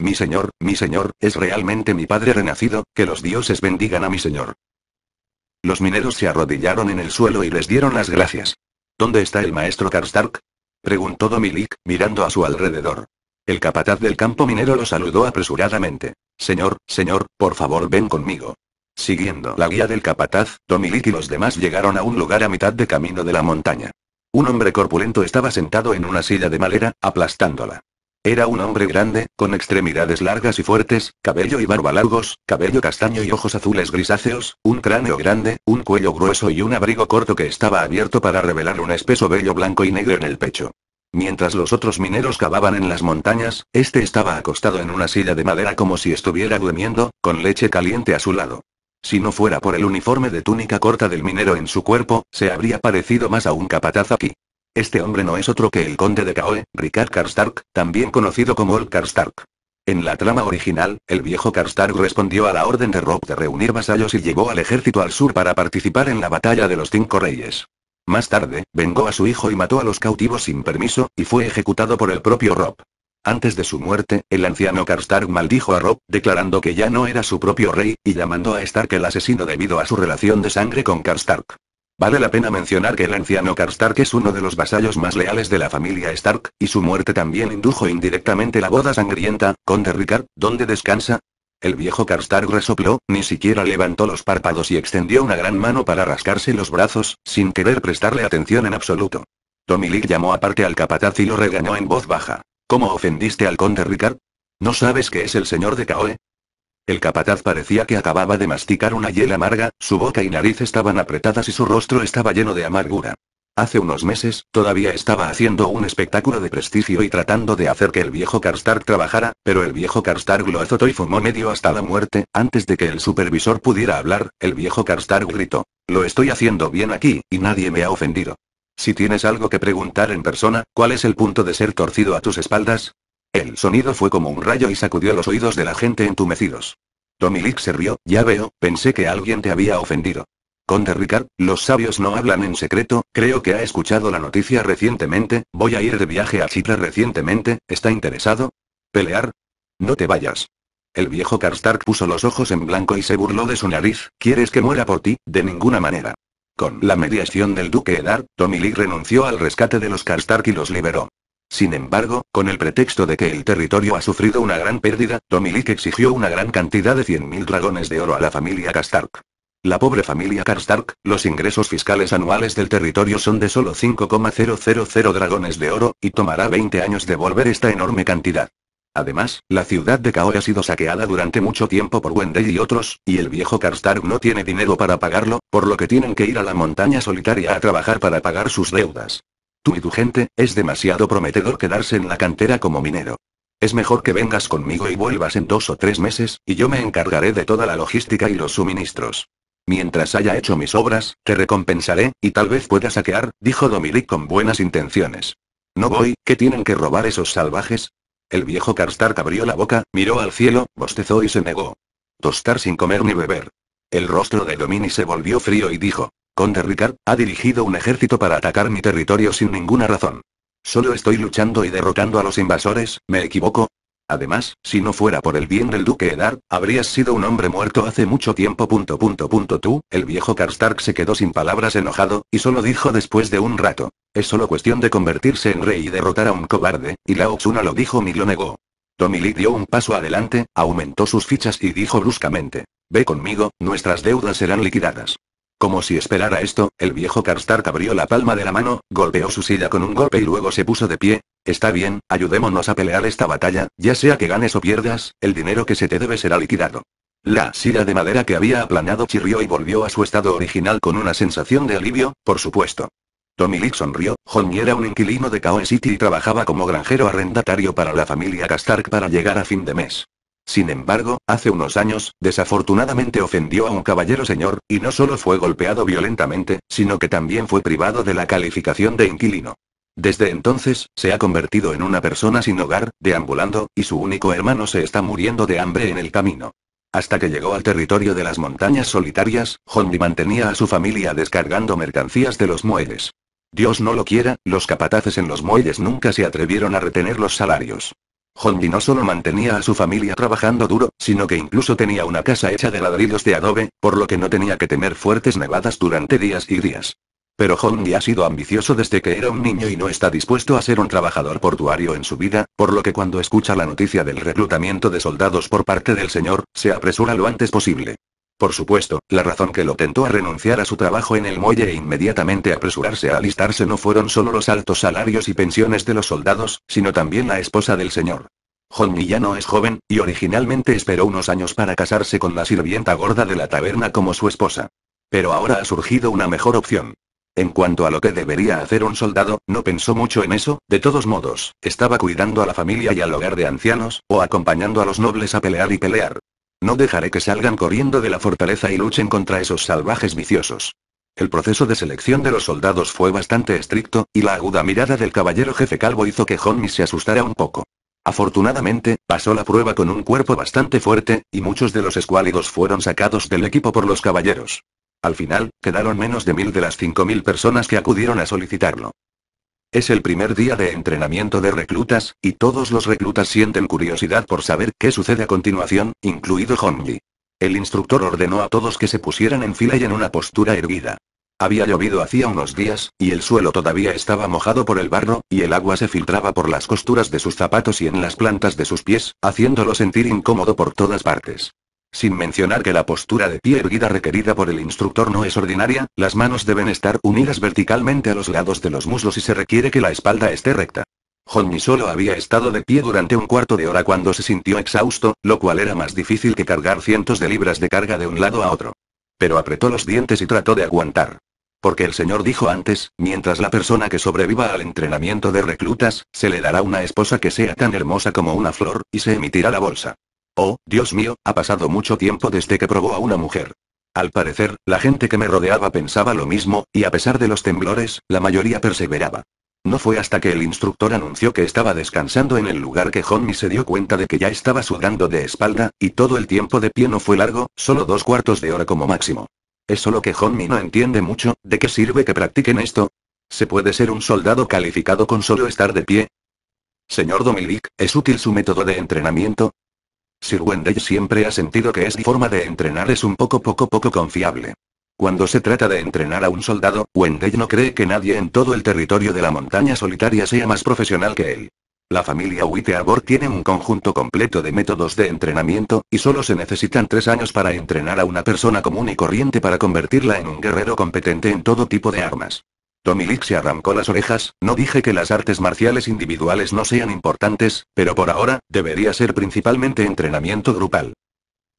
Mi señor, mi señor, es realmente mi padre renacido, que los dioses bendigan a mi señor. Los mineros se arrodillaron en el suelo y les dieron las gracias. ¿Dónde está el maestro Karstark? preguntó Domilic, mirando a su alrededor. El capataz del campo minero lo saludó apresuradamente. Señor, señor, por favor ven conmigo. Siguiendo la guía del capataz, Domilik y los demás llegaron a un lugar a mitad de camino de la montaña. Un hombre corpulento estaba sentado en una silla de madera, aplastándola. Era un hombre grande, con extremidades largas y fuertes, cabello y barba largos, cabello castaño y ojos azules grisáceos, un cráneo grande, un cuello grueso y un abrigo corto que estaba abierto para revelar un espeso vello blanco y negro en el pecho. Mientras los otros mineros cavaban en las montañas, este estaba acostado en una silla de madera como si estuviera durmiendo, con leche caliente a su lado. Si no fuera por el uniforme de túnica corta del minero en su cuerpo, se habría parecido más a un capataz aquí. Este hombre no es otro que el conde de Kaoe, Rickard Karstark, también conocido como el Karstark. En la trama original, el viejo Karstark respondió a la orden de Rob de reunir vasallos y llevó al ejército al sur para participar en la batalla de los cinco reyes. Más tarde, vengó a su hijo y mató a los cautivos sin permiso, y fue ejecutado por el propio Rob. Antes de su muerte, el anciano Karstark maldijo a Rob, declarando que ya no era su propio rey, y llamando a Stark el asesino debido a su relación de sangre con Karstark. Vale la pena mencionar que el anciano Karstark es uno de los vasallos más leales de la familia Stark, y su muerte también indujo indirectamente la boda sangrienta, Conde Ricard, ¿dónde descansa? El viejo Karstark resopló, ni siquiera levantó los párpados y extendió una gran mano para rascarse los brazos, sin querer prestarle atención en absoluto. Lee llamó aparte al capataz y lo regañó en voz baja. ¿Cómo ofendiste al Conde Ricard? ¿No sabes que es el señor de Kaoe? El capataz parecía que acababa de masticar una hiel amarga, su boca y nariz estaban apretadas y su rostro estaba lleno de amargura. Hace unos meses, todavía estaba haciendo un espectáculo de prestigio y tratando de hacer que el viejo Karstark trabajara, pero el viejo Karstark lo azotó y fumó medio hasta la muerte, antes de que el supervisor pudiera hablar, el viejo Karstark gritó. Lo estoy haciendo bien aquí, y nadie me ha ofendido. Si tienes algo que preguntar en persona, ¿cuál es el punto de ser torcido a tus espaldas? El sonido fue como un rayo y sacudió los oídos de la gente entumecidos. Tomilik se rió, ya veo, pensé que alguien te había ofendido. Conde Ricard, los sabios no hablan en secreto, creo que ha escuchado la noticia recientemente, voy a ir de viaje a Chipre recientemente, ¿está interesado? ¿Pelear? No te vayas. El viejo Karstark puso los ojos en blanco y se burló de su nariz, ¿quieres que muera por ti? De ninguna manera. Con la mediación del duque Edar, Tomilik renunció al rescate de los Karstark y los liberó. Sin embargo, con el pretexto de que el territorio ha sufrido una gran pérdida, Tomilik exigió una gran cantidad de 100.000 dragones de oro a la familia Karstark. La pobre familia Karstark, los ingresos fiscales anuales del territorio son de solo 5,000 dragones de oro, y tomará 20 años devolver esta enorme cantidad. Además, la ciudad de Kaor ha sido saqueada durante mucho tiempo por Wendell y otros, y el viejo Karstark no tiene dinero para pagarlo, por lo que tienen que ir a la montaña solitaria a trabajar para pagar sus deudas. Tú y tu gente, es demasiado prometedor quedarse en la cantera como minero. Es mejor que vengas conmigo y vuelvas en dos o tres meses, y yo me encargaré de toda la logística y los suministros. Mientras haya hecho mis obras, te recompensaré, y tal vez pueda saquear, dijo Dominic con buenas intenciones. No voy, ¿qué tienen que robar esos salvajes? El viejo Karstark abrió la boca, miró al cielo, bostezó y se negó. Tostar sin comer ni beber. El rostro de Domini se volvió frío y dijo. Conde Ricard, ha dirigido un ejército para atacar mi territorio sin ninguna razón. Solo estoy luchando y derrotando a los invasores, ¿me equivoco? Además, si no fuera por el bien del duque Edar, habrías sido un hombre muerto hace mucho tiempo. Punto, punto, Tú, el viejo Karstark se quedó sin palabras enojado, y solo dijo después de un rato. Es solo cuestión de convertirse en rey y derrotar a un cobarde, y Lao lo dijo ni lo negó. Lee dio un paso adelante, aumentó sus fichas y dijo bruscamente. Ve conmigo, nuestras deudas serán liquidadas. Como si esperara esto, el viejo Karstark abrió la palma de la mano, golpeó su silla con un golpe y luego se puso de pie. Está bien, ayudémonos a pelear esta batalla, ya sea que ganes o pierdas, el dinero que se te debe será liquidado. La silla de madera que había aplanado chirrió y volvió a su estado original con una sensación de alivio, por supuesto. Tommy Lee sonrió, John era un inquilino de Kaoe City y trabajaba como granjero arrendatario para la familia Karstark para llegar a fin de mes. Sin embargo, hace unos años, desafortunadamente ofendió a un caballero señor, y no solo fue golpeado violentamente, sino que también fue privado de la calificación de inquilino. Desde entonces, se ha convertido en una persona sin hogar, deambulando, y su único hermano se está muriendo de hambre en el camino. Hasta que llegó al territorio de las montañas solitarias, Hondi mantenía a su familia descargando mercancías de los muelles. Dios no lo quiera, los capataces en los muelles nunca se atrevieron a retener los salarios. Hongi no solo mantenía a su familia trabajando duro, sino que incluso tenía una casa hecha de ladrillos de adobe, por lo que no tenía que temer fuertes nevadas durante días y días. Pero Hondi ha sido ambicioso desde que era un niño y no está dispuesto a ser un trabajador portuario en su vida, por lo que cuando escucha la noticia del reclutamiento de soldados por parte del señor, se apresura lo antes posible. Por supuesto, la razón que lo tentó a renunciar a su trabajo en el muelle e inmediatamente apresurarse a alistarse no fueron solo los altos salarios y pensiones de los soldados, sino también la esposa del señor. John ya no es joven, y originalmente esperó unos años para casarse con la sirvienta gorda de la taberna como su esposa. Pero ahora ha surgido una mejor opción. En cuanto a lo que debería hacer un soldado, no pensó mucho en eso, de todos modos, estaba cuidando a la familia y al hogar de ancianos, o acompañando a los nobles a pelear y pelear. No dejaré que salgan corriendo de la fortaleza y luchen contra esos salvajes viciosos. El proceso de selección de los soldados fue bastante estricto, y la aguda mirada del caballero jefe calvo hizo que Honni se asustara un poco. Afortunadamente, pasó la prueba con un cuerpo bastante fuerte, y muchos de los escuálidos fueron sacados del equipo por los caballeros. Al final, quedaron menos de mil de las cinco mil personas que acudieron a solicitarlo. Es el primer día de entrenamiento de reclutas, y todos los reclutas sienten curiosidad por saber qué sucede a continuación, incluido Honji. El instructor ordenó a todos que se pusieran en fila y en una postura erguida. Había llovido hacía unos días, y el suelo todavía estaba mojado por el barro, y el agua se filtraba por las costuras de sus zapatos y en las plantas de sus pies, haciéndolo sentir incómodo por todas partes. Sin mencionar que la postura de pie erguida requerida por el instructor no es ordinaria, las manos deben estar unidas verticalmente a los lados de los muslos y se requiere que la espalda esté recta. Johnny solo había estado de pie durante un cuarto de hora cuando se sintió exhausto, lo cual era más difícil que cargar cientos de libras de carga de un lado a otro. Pero apretó los dientes y trató de aguantar. Porque el señor dijo antes, mientras la persona que sobreviva al entrenamiento de reclutas, se le dará una esposa que sea tan hermosa como una flor, y se emitirá la bolsa. Oh, Dios mío, ha pasado mucho tiempo desde que probó a una mujer. Al parecer, la gente que me rodeaba pensaba lo mismo, y a pesar de los temblores, la mayoría perseveraba. No fue hasta que el instructor anunció que estaba descansando en el lugar que Honmi se dio cuenta de que ya estaba sudando de espalda, y todo el tiempo de pie no fue largo, solo dos cuartos de hora como máximo. Es solo que Honmi no entiende mucho, ¿de qué sirve que practiquen esto? ¿Se puede ser un soldado calificado con solo estar de pie? Señor Dominic, ¿es útil su método de entrenamiento? Sir Wendell siempre ha sentido que esta forma de entrenar es un poco poco poco confiable. Cuando se trata de entrenar a un soldado, Wendell no cree que nadie en todo el territorio de la montaña solitaria sea más profesional que él. La familia Witteabor tiene un conjunto completo de métodos de entrenamiento, y solo se necesitan tres años para entrenar a una persona común y corriente para convertirla en un guerrero competente en todo tipo de armas. Tomilik se arrancó las orejas, no dije que las artes marciales individuales no sean importantes, pero por ahora, debería ser principalmente entrenamiento grupal.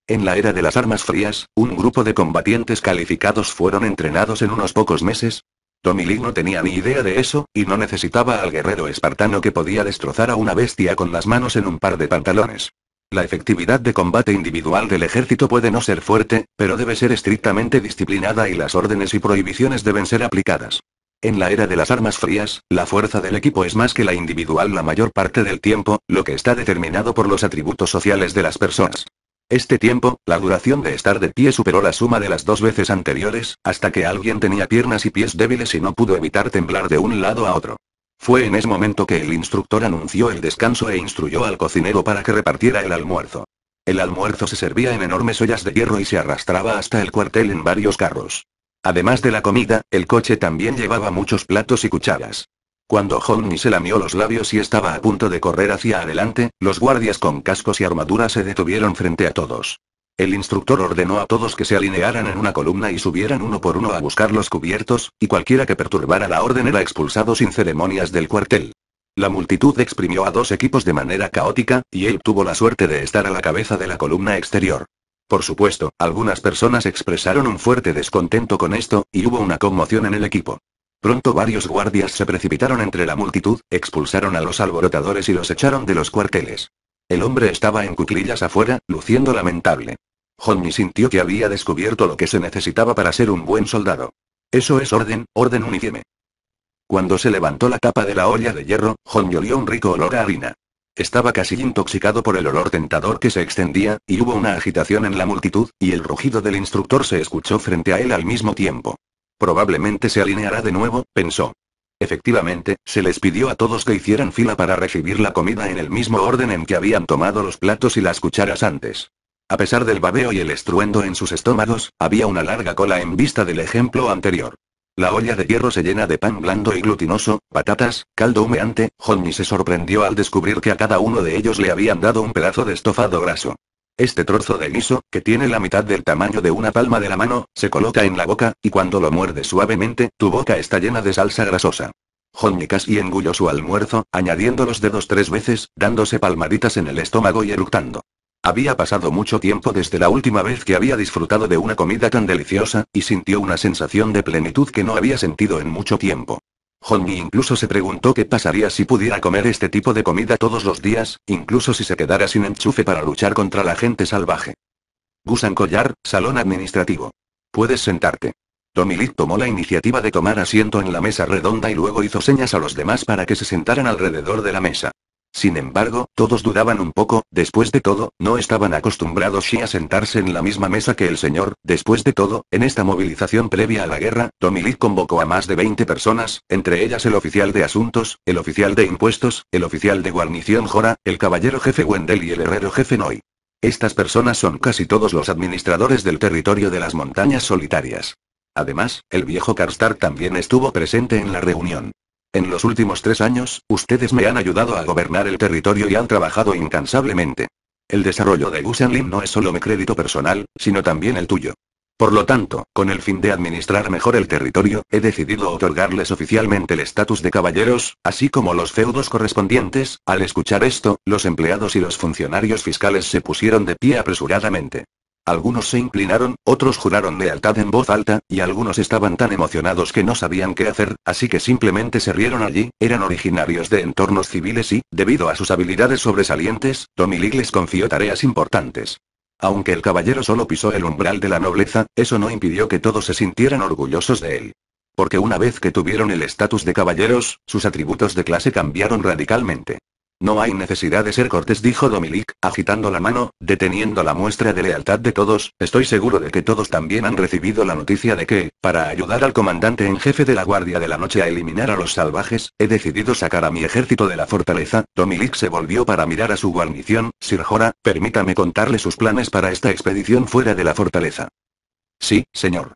En la era de las armas frías, un grupo de combatientes calificados fueron entrenados en unos pocos meses. Tomilik no tenía ni idea de eso, y no necesitaba al guerrero espartano que podía destrozar a una bestia con las manos en un par de pantalones. La efectividad de combate individual del ejército puede no ser fuerte, pero debe ser estrictamente disciplinada y las órdenes y prohibiciones deben ser aplicadas. En la era de las armas frías, la fuerza del equipo es más que la individual la mayor parte del tiempo, lo que está determinado por los atributos sociales de las personas. Este tiempo, la duración de estar de pie superó la suma de las dos veces anteriores, hasta que alguien tenía piernas y pies débiles y no pudo evitar temblar de un lado a otro. Fue en ese momento que el instructor anunció el descanso e instruyó al cocinero para que repartiera el almuerzo. El almuerzo se servía en enormes ollas de hierro y se arrastraba hasta el cuartel en varios carros. Además de la comida, el coche también llevaba muchos platos y cucharas. Cuando Honey se lamió los labios y estaba a punto de correr hacia adelante, los guardias con cascos y armadura se detuvieron frente a todos. El instructor ordenó a todos que se alinearan en una columna y subieran uno por uno a buscar los cubiertos, y cualquiera que perturbara la orden era expulsado sin ceremonias del cuartel. La multitud exprimió a dos equipos de manera caótica, y él tuvo la suerte de estar a la cabeza de la columna exterior. Por supuesto, algunas personas expresaron un fuerte descontento con esto, y hubo una conmoción en el equipo. Pronto varios guardias se precipitaron entre la multitud, expulsaron a los alborotadores y los echaron de los cuarteles. El hombre estaba en cuclillas afuera, luciendo lamentable. Johnny sintió que había descubierto lo que se necesitaba para ser un buen soldado. Eso es orden, orden unífeme. Cuando se levantó la tapa de la olla de hierro, Johnny olió un rico olor a harina. Estaba casi intoxicado por el olor tentador que se extendía, y hubo una agitación en la multitud, y el rugido del instructor se escuchó frente a él al mismo tiempo. Probablemente se alineará de nuevo, pensó. Efectivamente, se les pidió a todos que hicieran fila para recibir la comida en el mismo orden en que habían tomado los platos y las cucharas antes. A pesar del babeo y el estruendo en sus estómagos, había una larga cola en vista del ejemplo anterior. La olla de hierro se llena de pan blando y glutinoso, patatas, caldo humeante, Johnny se sorprendió al descubrir que a cada uno de ellos le habían dado un pedazo de estofado graso. Este trozo de guiso, que tiene la mitad del tamaño de una palma de la mano, se coloca en la boca, y cuando lo muerde suavemente, tu boca está llena de salsa grasosa. Johnny casi engulló su almuerzo, añadiendo los dedos tres veces, dándose palmaditas en el estómago y eructando. Había pasado mucho tiempo desde la última vez que había disfrutado de una comida tan deliciosa, y sintió una sensación de plenitud que no había sentido en mucho tiempo. Hongi incluso se preguntó qué pasaría si pudiera comer este tipo de comida todos los días, incluso si se quedara sin enchufe para luchar contra la gente salvaje. Gusan Collar, Salón Administrativo. Puedes sentarte. Tomilit tomó la iniciativa de tomar asiento en la mesa redonda y luego hizo señas a los demás para que se sentaran alrededor de la mesa. Sin embargo, todos dudaban un poco, después de todo, no estaban acostumbrados a sentarse en la misma mesa que el señor, después de todo, en esta movilización previa a la guerra, Tomilit convocó a más de 20 personas, entre ellas el oficial de asuntos, el oficial de impuestos, el oficial de guarnición Jora, el caballero jefe Wendell y el herrero jefe Noi. Estas personas son casi todos los administradores del territorio de las montañas solitarias. Además, el viejo Karstar también estuvo presente en la reunión. En los últimos tres años, ustedes me han ayudado a gobernar el territorio y han trabajado incansablemente. El desarrollo de Lim no es solo mi crédito personal, sino también el tuyo. Por lo tanto, con el fin de administrar mejor el territorio, he decidido otorgarles oficialmente el estatus de caballeros, así como los feudos correspondientes. Al escuchar esto, los empleados y los funcionarios fiscales se pusieron de pie apresuradamente. Algunos se inclinaron, otros juraron lealtad en voz alta, y algunos estaban tan emocionados que no sabían qué hacer, así que simplemente se rieron allí, eran originarios de entornos civiles y, debido a sus habilidades sobresalientes, Tommy Lee les confió tareas importantes. Aunque el caballero solo pisó el umbral de la nobleza, eso no impidió que todos se sintieran orgullosos de él. Porque una vez que tuvieron el estatus de caballeros, sus atributos de clase cambiaron radicalmente. No hay necesidad de ser cortés, dijo Domilic, agitando la mano, deteniendo la muestra de lealtad de todos, estoy seguro de que todos también han recibido la noticia de que, para ayudar al comandante en jefe de la Guardia de la Noche a eliminar a los salvajes, he decidido sacar a mi ejército de la fortaleza, Domilic se volvió para mirar a su guarnición, Sir Jora, permítame contarle sus planes para esta expedición fuera de la fortaleza. Sí, señor.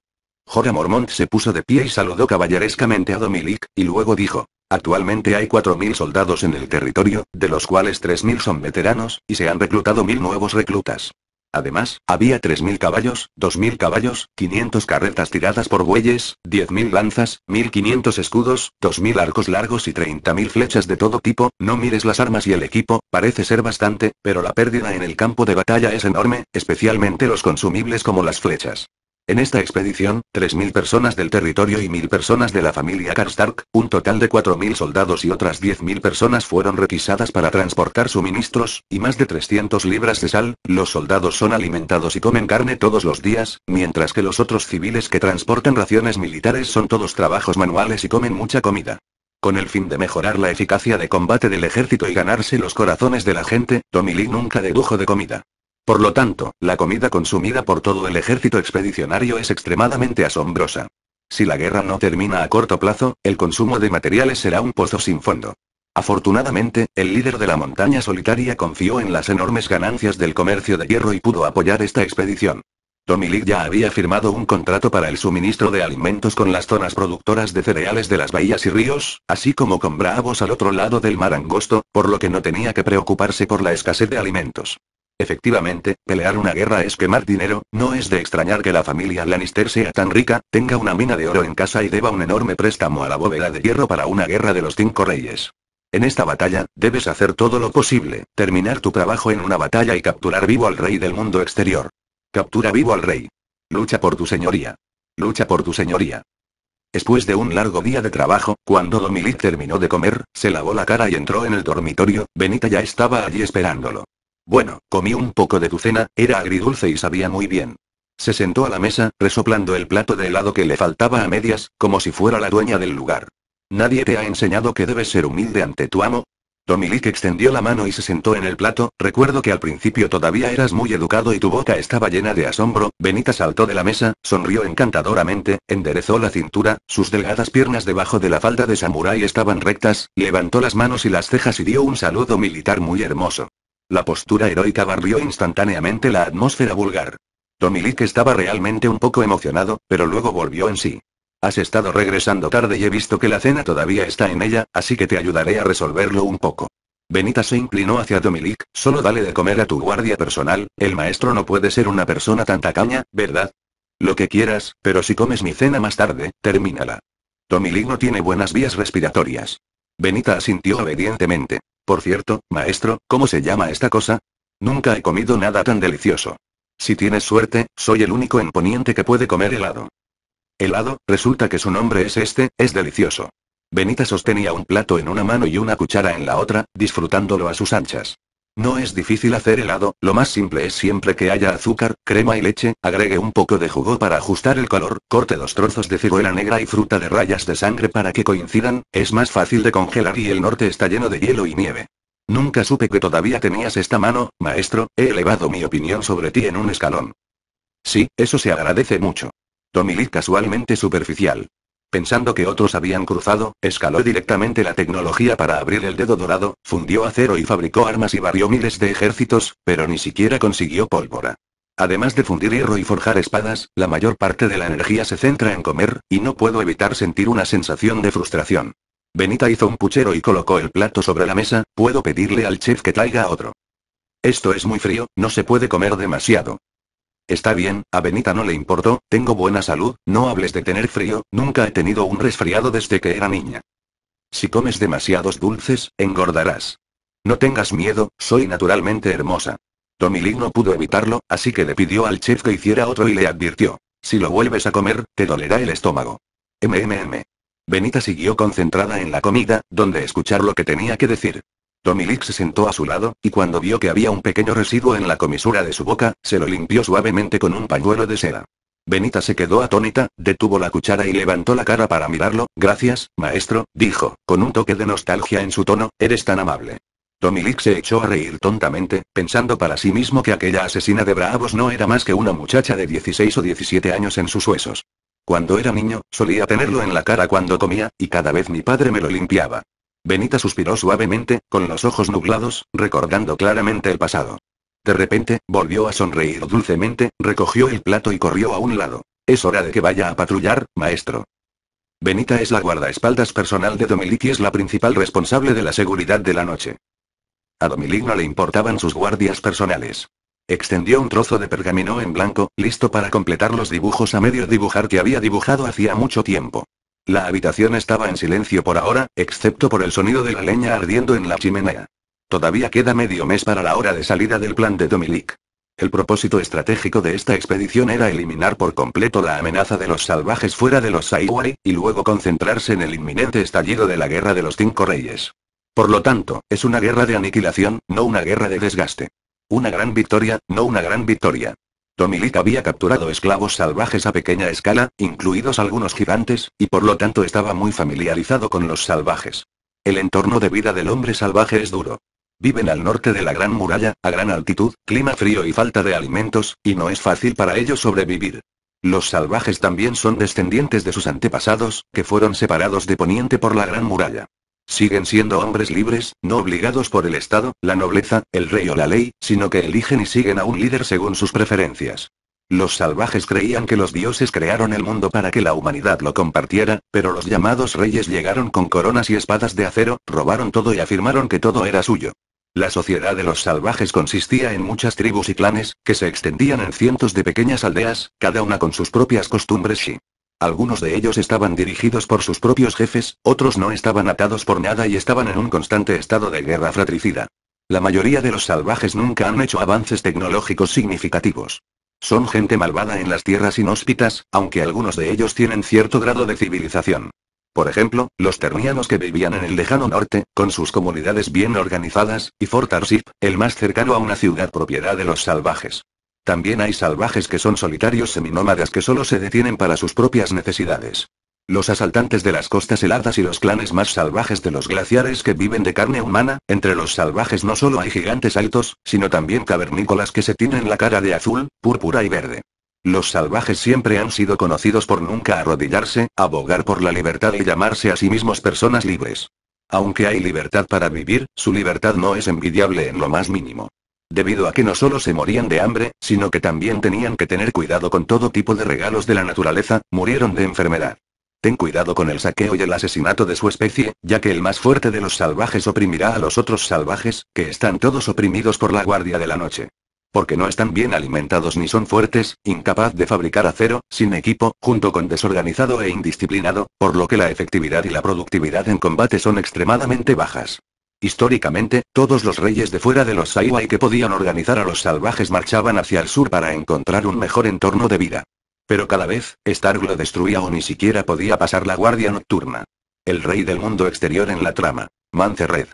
Jora Mormont se puso de pie y saludó caballerescamente a Domilic, y luego dijo, Actualmente hay 4.000 soldados en el territorio, de los cuales 3.000 son veteranos, y se han reclutado 1.000 nuevos reclutas. Además, había 3.000 caballos, 2.000 caballos, 500 carretas tiradas por bueyes, 10.000 lanzas, 1.500 escudos, 2.000 arcos largos y 30.000 flechas de todo tipo. No mires las armas y el equipo, parece ser bastante, pero la pérdida en el campo de batalla es enorme, especialmente los consumibles como las flechas. En esta expedición, 3.000 personas del territorio y 1.000 personas de la familia Karstark, un total de 4.000 soldados y otras 10.000 personas fueron requisadas para transportar suministros, y más de 300 libras de sal. Los soldados son alimentados y comen carne todos los días, mientras que los otros civiles que transportan raciones militares son todos trabajos manuales y comen mucha comida. Con el fin de mejorar la eficacia de combate del ejército y ganarse los corazones de la gente, Lee nunca dedujo de comida. Por lo tanto, la comida consumida por todo el ejército expedicionario es extremadamente asombrosa. Si la guerra no termina a corto plazo, el consumo de materiales será un pozo sin fondo. Afortunadamente, el líder de la montaña solitaria confió en las enormes ganancias del comercio de hierro y pudo apoyar esta expedición. Lee ya había firmado un contrato para el suministro de alimentos con las zonas productoras de cereales de las bahías y ríos, así como con bravos al otro lado del mar angosto, por lo que no tenía que preocuparse por la escasez de alimentos. Efectivamente, pelear una guerra es quemar dinero, no es de extrañar que la familia Lannister sea tan rica, tenga una mina de oro en casa y deba un enorme préstamo a la bóveda de hierro para una guerra de los cinco reyes. En esta batalla, debes hacer todo lo posible, terminar tu trabajo en una batalla y capturar vivo al rey del mundo exterior. Captura vivo al rey. Lucha por tu señoría. Lucha por tu señoría. Después de un largo día de trabajo, cuando Domilic terminó de comer, se lavó la cara y entró en el dormitorio, Benita ya estaba allí esperándolo. Bueno, comí un poco de cena, era agridulce y sabía muy bien. Se sentó a la mesa, resoplando el plato de helado que le faltaba a medias, como si fuera la dueña del lugar. ¿Nadie te ha enseñado que debes ser humilde ante tu amo? Domilik extendió la mano y se sentó en el plato, recuerdo que al principio todavía eras muy educado y tu boca estaba llena de asombro, Benita saltó de la mesa, sonrió encantadoramente, enderezó la cintura, sus delgadas piernas debajo de la falda de samurái estaban rectas, levantó las manos y las cejas y dio un saludo militar muy hermoso. La postura heroica barrió instantáneamente la atmósfera vulgar. Tomilik estaba realmente un poco emocionado, pero luego volvió en sí. Has estado regresando tarde y he visto que la cena todavía está en ella, así que te ayudaré a resolverlo un poco. Benita se inclinó hacia Tomilik, solo dale de comer a tu guardia personal, el maestro no puede ser una persona tan tacaña, ¿verdad? Lo que quieras, pero si comes mi cena más tarde, termínala. Tomilik no tiene buenas vías respiratorias. Benita asintió obedientemente. Por cierto, maestro, ¿cómo se llama esta cosa? Nunca he comido nada tan delicioso. Si tienes suerte, soy el único en Poniente que puede comer helado. Helado, resulta que su nombre es este, es delicioso. Benita sostenía un plato en una mano y una cuchara en la otra, disfrutándolo a sus anchas. No es difícil hacer helado, lo más simple es siempre que haya azúcar, crema y leche, agregue un poco de jugo para ajustar el color, corte dos trozos de cebolla negra y fruta de rayas de sangre para que coincidan, es más fácil de congelar y el norte está lleno de hielo y nieve. Nunca supe que todavía tenías esta mano, maestro, he elevado mi opinión sobre ti en un escalón. Sí, eso se agradece mucho. Tomilit casualmente superficial. Pensando que otros habían cruzado, escaló directamente la tecnología para abrir el dedo dorado, fundió acero y fabricó armas y barrió miles de ejércitos, pero ni siquiera consiguió pólvora. Además de fundir hierro y forjar espadas, la mayor parte de la energía se centra en comer, y no puedo evitar sentir una sensación de frustración. Benita hizo un puchero y colocó el plato sobre la mesa, puedo pedirle al chef que traiga otro. Esto es muy frío, no se puede comer demasiado. Está bien, a Benita no le importó, tengo buena salud, no hables de tener frío, nunca he tenido un resfriado desde que era niña. Si comes demasiados dulces, engordarás. No tengas miedo, soy naturalmente hermosa. Lee no pudo evitarlo, así que le pidió al chef que hiciera otro y le advirtió. Si lo vuelves a comer, te dolerá el estómago. MMM. Benita siguió concentrada en la comida, donde escuchar lo que tenía que decir. Tomilik se sentó a su lado, y cuando vio que había un pequeño residuo en la comisura de su boca, se lo limpió suavemente con un pañuelo de seda. Benita se quedó atónita, detuvo la cuchara y levantó la cara para mirarlo. Gracias, maestro, dijo, con un toque de nostalgia en su tono, eres tan amable. Tomilik se echó a reír tontamente, pensando para sí mismo que aquella asesina de bravos no era más que una muchacha de 16 o 17 años en sus huesos. Cuando era niño, solía tenerlo en la cara cuando comía, y cada vez mi padre me lo limpiaba. Benita suspiró suavemente, con los ojos nublados, recordando claramente el pasado. De repente, volvió a sonreír dulcemente, recogió el plato y corrió a un lado. Es hora de que vaya a patrullar, maestro. Benita es la guardaespaldas personal de Domilic y es la principal responsable de la seguridad de la noche. A Domilic no le importaban sus guardias personales. Extendió un trozo de pergamino en blanco, listo para completar los dibujos a medio dibujar que había dibujado hacía mucho tiempo. La habitación estaba en silencio por ahora, excepto por el sonido de la leña ardiendo en la chimenea. Todavía queda medio mes para la hora de salida del plan de Dominic. El propósito estratégico de esta expedición era eliminar por completo la amenaza de los salvajes fuera de los Saiwari, y luego concentrarse en el inminente estallido de la Guerra de los Cinco Reyes. Por lo tanto, es una guerra de aniquilación, no una guerra de desgaste. Una gran victoria, no una gran victoria tomilika había capturado esclavos salvajes a pequeña escala, incluidos algunos gigantes, y por lo tanto estaba muy familiarizado con los salvajes. El entorno de vida del hombre salvaje es duro. Viven al norte de la Gran Muralla, a gran altitud, clima frío y falta de alimentos, y no es fácil para ellos sobrevivir. Los salvajes también son descendientes de sus antepasados, que fueron separados de Poniente por la Gran Muralla. Siguen siendo hombres libres, no obligados por el Estado, la nobleza, el rey o la ley, sino que eligen y siguen a un líder según sus preferencias. Los salvajes creían que los dioses crearon el mundo para que la humanidad lo compartiera, pero los llamados reyes llegaron con coronas y espadas de acero, robaron todo y afirmaron que todo era suyo. La sociedad de los salvajes consistía en muchas tribus y clanes, que se extendían en cientos de pequeñas aldeas, cada una con sus propias costumbres y algunos de ellos estaban dirigidos por sus propios jefes, otros no estaban atados por nada y estaban en un constante estado de guerra fratricida. La mayoría de los salvajes nunca han hecho avances tecnológicos significativos. Son gente malvada en las tierras inhóspitas, aunque algunos de ellos tienen cierto grado de civilización. Por ejemplo, los ternianos que vivían en el lejano norte, con sus comunidades bien organizadas, y Fort Arsip, el más cercano a una ciudad propiedad de los salvajes. También hay salvajes que son solitarios seminómadas que solo se detienen para sus propias necesidades. Los asaltantes de las costas heladas y los clanes más salvajes de los glaciares que viven de carne humana, entre los salvajes no solo hay gigantes altos, sino también cavernícolas que se tienen la cara de azul, púrpura y verde. Los salvajes siempre han sido conocidos por nunca arrodillarse, abogar por la libertad y llamarse a sí mismos personas libres. Aunque hay libertad para vivir, su libertad no es envidiable en lo más mínimo debido a que no solo se morían de hambre, sino que también tenían que tener cuidado con todo tipo de regalos de la naturaleza, murieron de enfermedad. Ten cuidado con el saqueo y el asesinato de su especie, ya que el más fuerte de los salvajes oprimirá a los otros salvajes, que están todos oprimidos por la guardia de la noche. Porque no están bien alimentados ni son fuertes, incapaz de fabricar acero, sin equipo, junto con desorganizado e indisciplinado, por lo que la efectividad y la productividad en combate son extremadamente bajas. Históricamente, todos los reyes de fuera de los Saiwai que podían organizar a los salvajes marchaban hacia el sur para encontrar un mejor entorno de vida. Pero cada vez, Stark lo destruía o ni siquiera podía pasar la guardia nocturna. El rey del mundo exterior en la trama. Mance Red.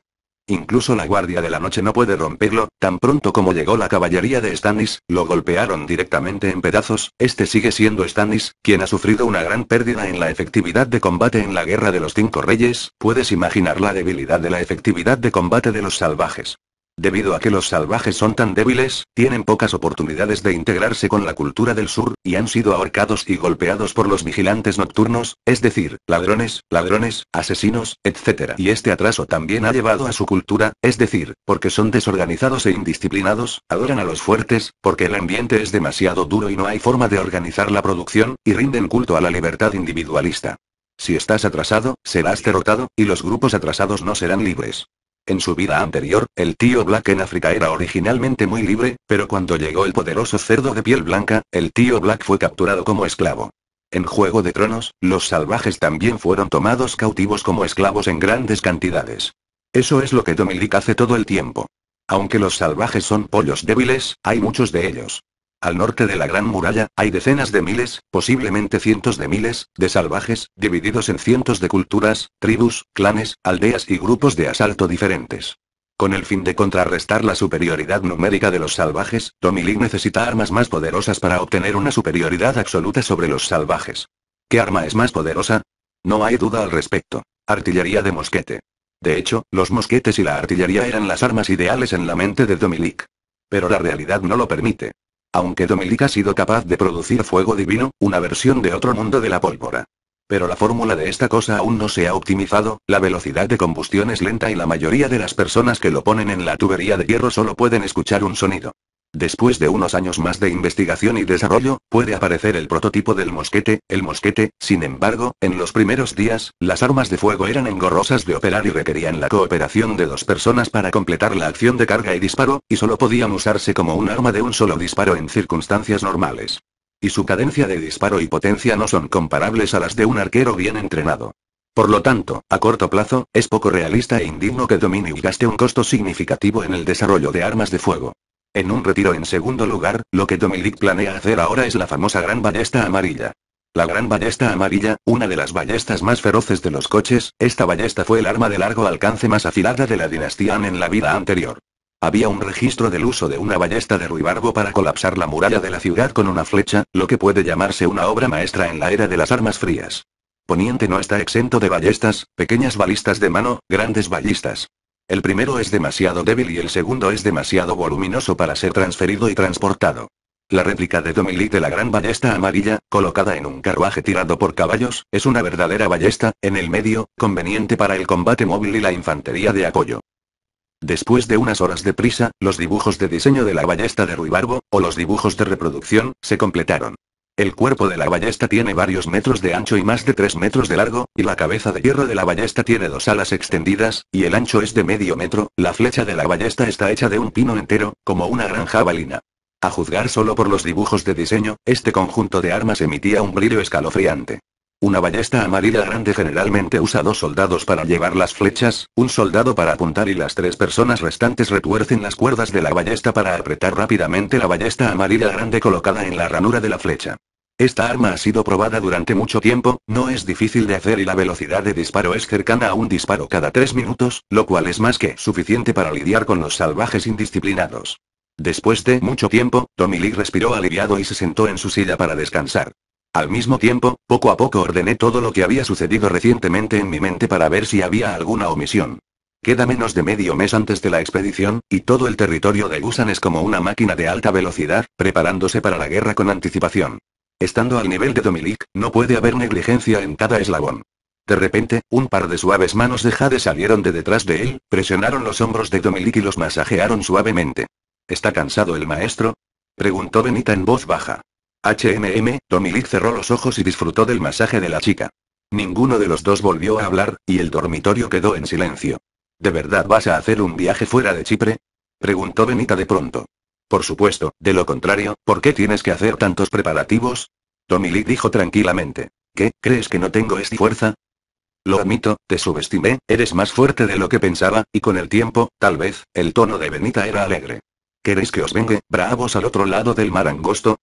Incluso la Guardia de la Noche no puede romperlo, tan pronto como llegó la caballería de Stannis, lo golpearon directamente en pedazos, este sigue siendo Stannis, quien ha sufrido una gran pérdida en la efectividad de combate en la Guerra de los Cinco Reyes, puedes imaginar la debilidad de la efectividad de combate de los salvajes. Debido a que los salvajes son tan débiles, tienen pocas oportunidades de integrarse con la cultura del sur, y han sido ahorcados y golpeados por los vigilantes nocturnos, es decir, ladrones, ladrones, asesinos, etc. Y este atraso también ha llevado a su cultura, es decir, porque son desorganizados e indisciplinados, adoran a los fuertes, porque el ambiente es demasiado duro y no hay forma de organizar la producción, y rinden culto a la libertad individualista. Si estás atrasado, serás derrotado, y los grupos atrasados no serán libres. En su vida anterior, el tío Black en África era originalmente muy libre, pero cuando llegó el poderoso cerdo de piel blanca, el tío Black fue capturado como esclavo. En Juego de Tronos, los salvajes también fueron tomados cautivos como esclavos en grandes cantidades. Eso es lo que Dominique hace todo el tiempo. Aunque los salvajes son pollos débiles, hay muchos de ellos. Al norte de la Gran Muralla, hay decenas de miles, posiblemente cientos de miles, de salvajes, divididos en cientos de culturas, tribus, clanes, aldeas y grupos de asalto diferentes. Con el fin de contrarrestar la superioridad numérica de los salvajes, dominique necesita armas más poderosas para obtener una superioridad absoluta sobre los salvajes. ¿Qué arma es más poderosa? No hay duda al respecto. Artillería de mosquete. De hecho, los mosquetes y la artillería eran las armas ideales en la mente de Dominique. Pero la realidad no lo permite. Aunque Dominic ha sido capaz de producir fuego divino, una versión de otro mundo de la pólvora. Pero la fórmula de esta cosa aún no se ha optimizado, la velocidad de combustión es lenta y la mayoría de las personas que lo ponen en la tubería de hierro solo pueden escuchar un sonido. Después de unos años más de investigación y desarrollo, puede aparecer el prototipo del mosquete. El mosquete, sin embargo, en los primeros días, las armas de fuego eran engorrosas de operar y requerían la cooperación de dos personas para completar la acción de carga y disparo, y solo podían usarse como un arma de un solo disparo en circunstancias normales. Y su cadencia de disparo y potencia no son comparables a las de un arquero bien entrenado. Por lo tanto, a corto plazo, es poco realista e indigno que domine gaste un costo significativo en el desarrollo de armas de fuego. En un retiro en segundo lugar, lo que Dominic planea hacer ahora es la famosa gran ballesta amarilla. La gran ballesta amarilla, una de las ballestas más feroces de los coches, esta ballesta fue el arma de largo alcance más afilada de la dinastía en la vida anterior. Había un registro del uso de una ballesta de ruibarbo para colapsar la muralla de la ciudad con una flecha, lo que puede llamarse una obra maestra en la era de las armas frías. Poniente no está exento de ballestas, pequeñas balistas de mano, grandes ballistas. El primero es demasiado débil y el segundo es demasiado voluminoso para ser transferido y transportado. La réplica de Domilite de la gran ballesta amarilla, colocada en un carruaje tirado por caballos, es una verdadera ballesta, en el medio, conveniente para el combate móvil y la infantería de apoyo. Después de unas horas de prisa, los dibujos de diseño de la ballesta de Ruibarbo, o los dibujos de reproducción, se completaron. El cuerpo de la ballesta tiene varios metros de ancho y más de 3 metros de largo, y la cabeza de hierro de la ballesta tiene dos alas extendidas, y el ancho es de medio metro, la flecha de la ballesta está hecha de un pino entero, como una gran jabalina. A juzgar solo por los dibujos de diseño, este conjunto de armas emitía un brillo escalofriante. Una ballesta amarilla grande generalmente usa dos soldados para llevar las flechas, un soldado para apuntar y las tres personas restantes retuercen las cuerdas de la ballesta para apretar rápidamente la ballesta amarilla grande colocada en la ranura de la flecha. Esta arma ha sido probada durante mucho tiempo, no es difícil de hacer y la velocidad de disparo es cercana a un disparo cada tres minutos, lo cual es más que suficiente para lidiar con los salvajes indisciplinados. Después de mucho tiempo, Tommy Lee respiró aliviado y se sentó en su silla para descansar. Al mismo tiempo, poco a poco ordené todo lo que había sucedido recientemente en mi mente para ver si había alguna omisión. Queda menos de medio mes antes de la expedición, y todo el territorio de Busan es como una máquina de alta velocidad, preparándose para la guerra con anticipación. Estando al nivel de Dominique, no puede haber negligencia en cada eslabón. De repente, un par de suaves manos de Jade salieron de detrás de él, presionaron los hombros de Dominique y los masajearon suavemente. ¿Está cansado el maestro? preguntó Benita en voz baja. HMM, Dominique cerró los ojos y disfrutó del masaje de la chica. Ninguno de los dos volvió a hablar, y el dormitorio quedó en silencio. ¿De verdad vas a hacer un viaje fuera de Chipre? preguntó Benita de pronto. Por supuesto, de lo contrario, ¿por qué tienes que hacer tantos preparativos? Tommy Lee dijo tranquilamente. ¿Qué, crees que no tengo esta fuerza? Lo admito, te subestimé, eres más fuerte de lo que pensaba, y con el tiempo, tal vez, el tono de Benita era alegre. ¿Queréis que os vengue, bravos al otro lado del mar angosto?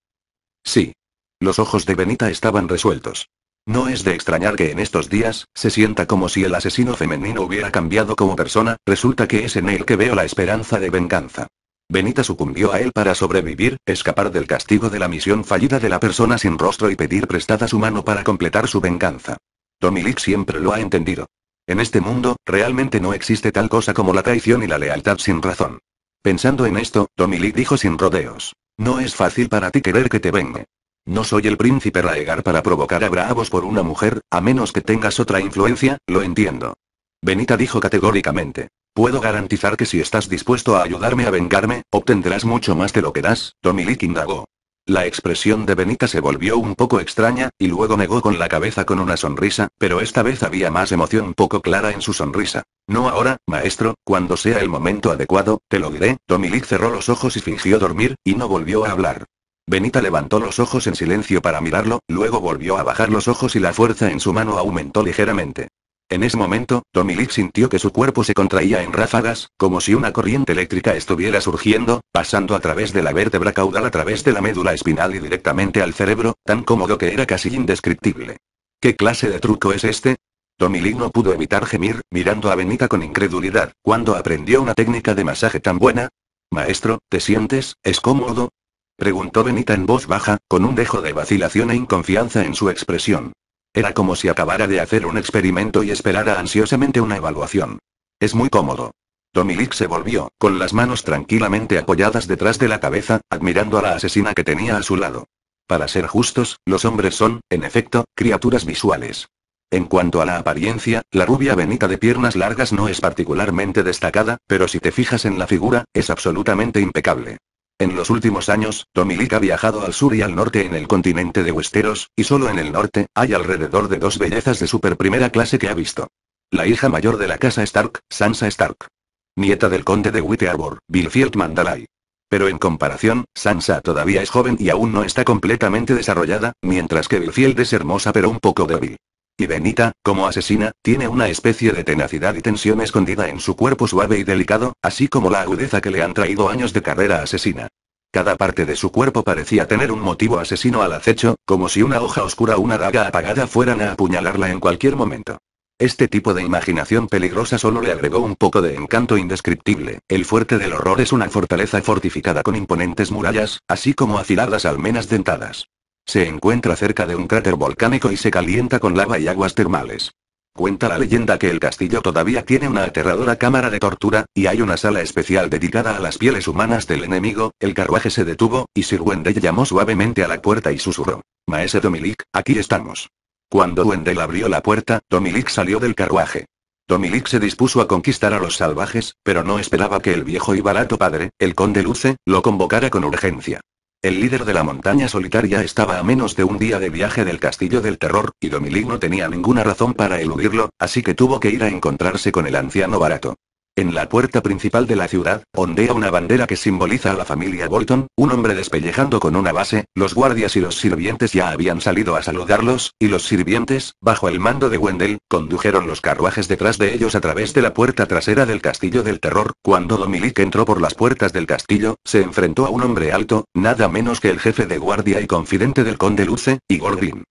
Sí. Los ojos de Benita estaban resueltos. No es de extrañar que en estos días, se sienta como si el asesino femenino hubiera cambiado como persona, resulta que es en él que veo la esperanza de venganza. Benita sucumbió a él para sobrevivir, escapar del castigo de la misión fallida de la persona sin rostro y pedir prestada su mano para completar su venganza. Tomilik siempre lo ha entendido. En este mundo, realmente no existe tal cosa como la traición y la lealtad sin razón. Pensando en esto, Tomilik dijo sin rodeos. No es fácil para ti querer que te vengue. No soy el príncipe Raegar para provocar a bravos por una mujer, a menos que tengas otra influencia, lo entiendo. Benita dijo categóricamente. Puedo garantizar que si estás dispuesto a ayudarme a vengarme, obtendrás mucho más de lo que das, Tomilik indagó. La expresión de Benita se volvió un poco extraña, y luego negó con la cabeza con una sonrisa, pero esta vez había más emoción poco clara en su sonrisa. No ahora, maestro, cuando sea el momento adecuado, te lo diré. Tomilik cerró los ojos y fingió dormir, y no volvió a hablar. Benita levantó los ojos en silencio para mirarlo, luego volvió a bajar los ojos y la fuerza en su mano aumentó ligeramente. En ese momento, Tomilik sintió que su cuerpo se contraía en ráfagas, como si una corriente eléctrica estuviera surgiendo, pasando a través de la vértebra caudal a través de la médula espinal y directamente al cerebro, tan cómodo que era casi indescriptible. ¿Qué clase de truco es este? Lee no pudo evitar gemir, mirando a Benita con incredulidad, cuando aprendió una técnica de masaje tan buena. Maestro, ¿te sientes, es cómodo? Preguntó Benita en voz baja, con un dejo de vacilación e inconfianza en su expresión. Era como si acabara de hacer un experimento y esperara ansiosamente una evaluación. Es muy cómodo. Tomilik se volvió, con las manos tranquilamente apoyadas detrás de la cabeza, admirando a la asesina que tenía a su lado. Para ser justos, los hombres son, en efecto, criaturas visuales. En cuanto a la apariencia, la rubia venita de piernas largas no es particularmente destacada, pero si te fijas en la figura, es absolutamente impecable. En los últimos años, Tomilik ha viajado al sur y al norte en el continente de Westeros, y solo en el norte, hay alrededor de dos bellezas de super primera clase que ha visto. La hija mayor de la casa Stark, Sansa Stark. Nieta del conde de White Arbor, Billfield Mandalay. Pero en comparación, Sansa todavía es joven y aún no está completamente desarrollada, mientras que Billfield es hermosa pero un poco débil. Y Benita, como asesina, tiene una especie de tenacidad y tensión escondida en su cuerpo suave y delicado, así como la agudeza que le han traído años de carrera asesina. Cada parte de su cuerpo parecía tener un motivo asesino al acecho, como si una hoja oscura o una daga apagada fueran a apuñalarla en cualquier momento. Este tipo de imaginación peligrosa solo le agregó un poco de encanto indescriptible. El fuerte del horror es una fortaleza fortificada con imponentes murallas, así como afiladas almenas dentadas. Se encuentra cerca de un cráter volcánico y se calienta con lava y aguas termales. Cuenta la leyenda que el castillo todavía tiene una aterradora cámara de tortura, y hay una sala especial dedicada a las pieles humanas del enemigo. El carruaje se detuvo, y Sir Wendell llamó suavemente a la puerta y susurró. Maese Domilic, aquí estamos. Cuando Wendell abrió la puerta, Domilik salió del carruaje. Domilic se dispuso a conquistar a los salvajes, pero no esperaba que el viejo y barato padre, el conde Luce, lo convocara con urgencia. El líder de la montaña solitaria estaba a menos de un día de viaje del castillo del terror, y Domilí no tenía ninguna razón para eludirlo, así que tuvo que ir a encontrarse con el anciano barato. En la puerta principal de la ciudad, ondea una bandera que simboliza a la familia Bolton, un hombre despellejando con una base, los guardias y los sirvientes ya habían salido a saludarlos, y los sirvientes, bajo el mando de Wendell, condujeron los carruajes detrás de ellos a través de la puerta trasera del Castillo del Terror. Cuando Dominique entró por las puertas del castillo, se enfrentó a un hombre alto, nada menos que el jefe de guardia y confidente del conde Luce, Igor Grimm.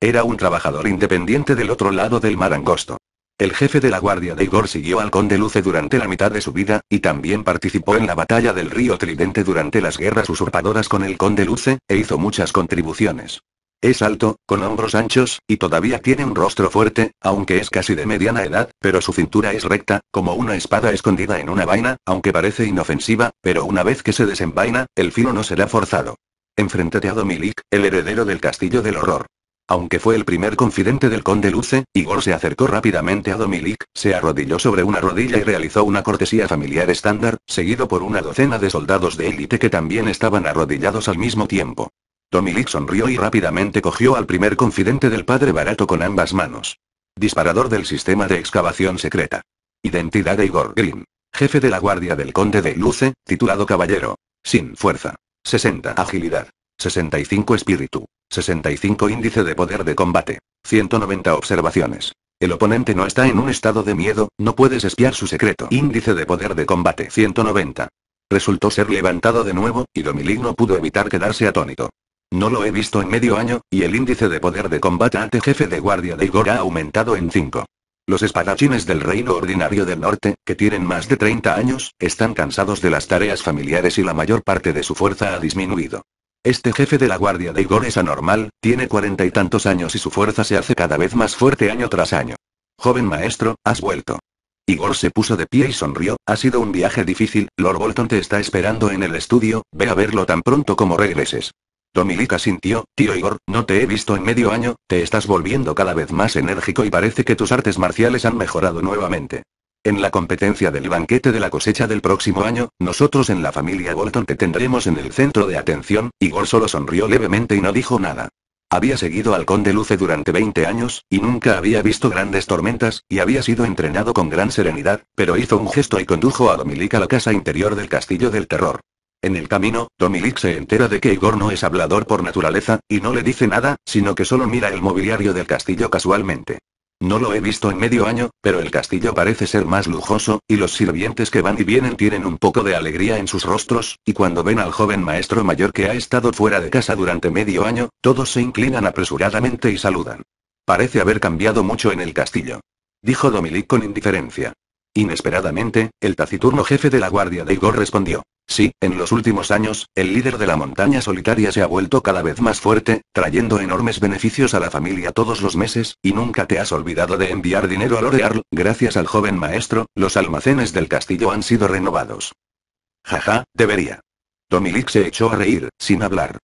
Era un trabajador independiente del otro lado del mar angosto. El jefe de la Guardia de Igor siguió al conde Luce durante la mitad de su vida, y también participó en la batalla del río Tridente durante las guerras usurpadoras con el conde Luce, e hizo muchas contribuciones. Es alto, con hombros anchos, y todavía tiene un rostro fuerte, aunque es casi de mediana edad, pero su cintura es recta, como una espada escondida en una vaina, aunque parece inofensiva, pero una vez que se desenvaina, el filo no será forzado. Enfréntate a Domilic, el heredero del castillo del horror. Aunque fue el primer confidente del conde Luce, Igor se acercó rápidamente a Domilik, se arrodilló sobre una rodilla y realizó una cortesía familiar estándar, seguido por una docena de soldados de élite que también estaban arrodillados al mismo tiempo. Domilik sonrió y rápidamente cogió al primer confidente del padre barato con ambas manos. Disparador del sistema de excavación secreta. Identidad de Igor Green. Jefe de la guardia del conde de Luce, titulado caballero. Sin fuerza. 60 agilidad. 65 espíritu. 65 índice de poder de combate. 190 observaciones. El oponente no está en un estado de miedo, no puedes espiar su secreto. Índice de poder de combate 190. Resultó ser levantado de nuevo, y Domiligno pudo evitar quedarse atónito. No lo he visto en medio año, y el índice de poder de combate ante jefe de guardia de Igor ha aumentado en 5. Los espadachines del reino ordinario del norte, que tienen más de 30 años, están cansados de las tareas familiares y la mayor parte de su fuerza ha disminuido. Este jefe de la guardia de Igor es anormal, tiene cuarenta y tantos años y su fuerza se hace cada vez más fuerte año tras año. Joven maestro, has vuelto. Igor se puso de pie y sonrió, ha sido un viaje difícil, Lord Bolton te está esperando en el estudio, ve a verlo tan pronto como regreses. Dominica sintió, tío Igor, no te he visto en medio año, te estás volviendo cada vez más enérgico y parece que tus artes marciales han mejorado nuevamente. En la competencia del banquete de la cosecha del próximo año, nosotros en la familia Bolton te tendremos en el centro de atención, Igor solo sonrió levemente y no dijo nada. Había seguido al conde Luce durante 20 años, y nunca había visto grandes tormentas, y había sido entrenado con gran serenidad, pero hizo un gesto y condujo a Dominique a la casa interior del castillo del terror. En el camino, Dominique se entera de que Igor no es hablador por naturaleza, y no le dice nada, sino que solo mira el mobiliario del castillo casualmente. No lo he visto en medio año, pero el castillo parece ser más lujoso, y los sirvientes que van y vienen tienen un poco de alegría en sus rostros, y cuando ven al joven maestro mayor que ha estado fuera de casa durante medio año, todos se inclinan apresuradamente y saludan. Parece haber cambiado mucho en el castillo. Dijo Dominique con indiferencia. Inesperadamente, el taciturno jefe de la Guardia de Igor respondió. Sí, en los últimos años, el líder de la montaña solitaria se ha vuelto cada vez más fuerte, trayendo enormes beneficios a la familia todos los meses, y nunca te has olvidado de enviar dinero a Lorearl, gracias al joven maestro, los almacenes del castillo han sido renovados. Jaja, debería. Tomilik se echó a reír, sin hablar.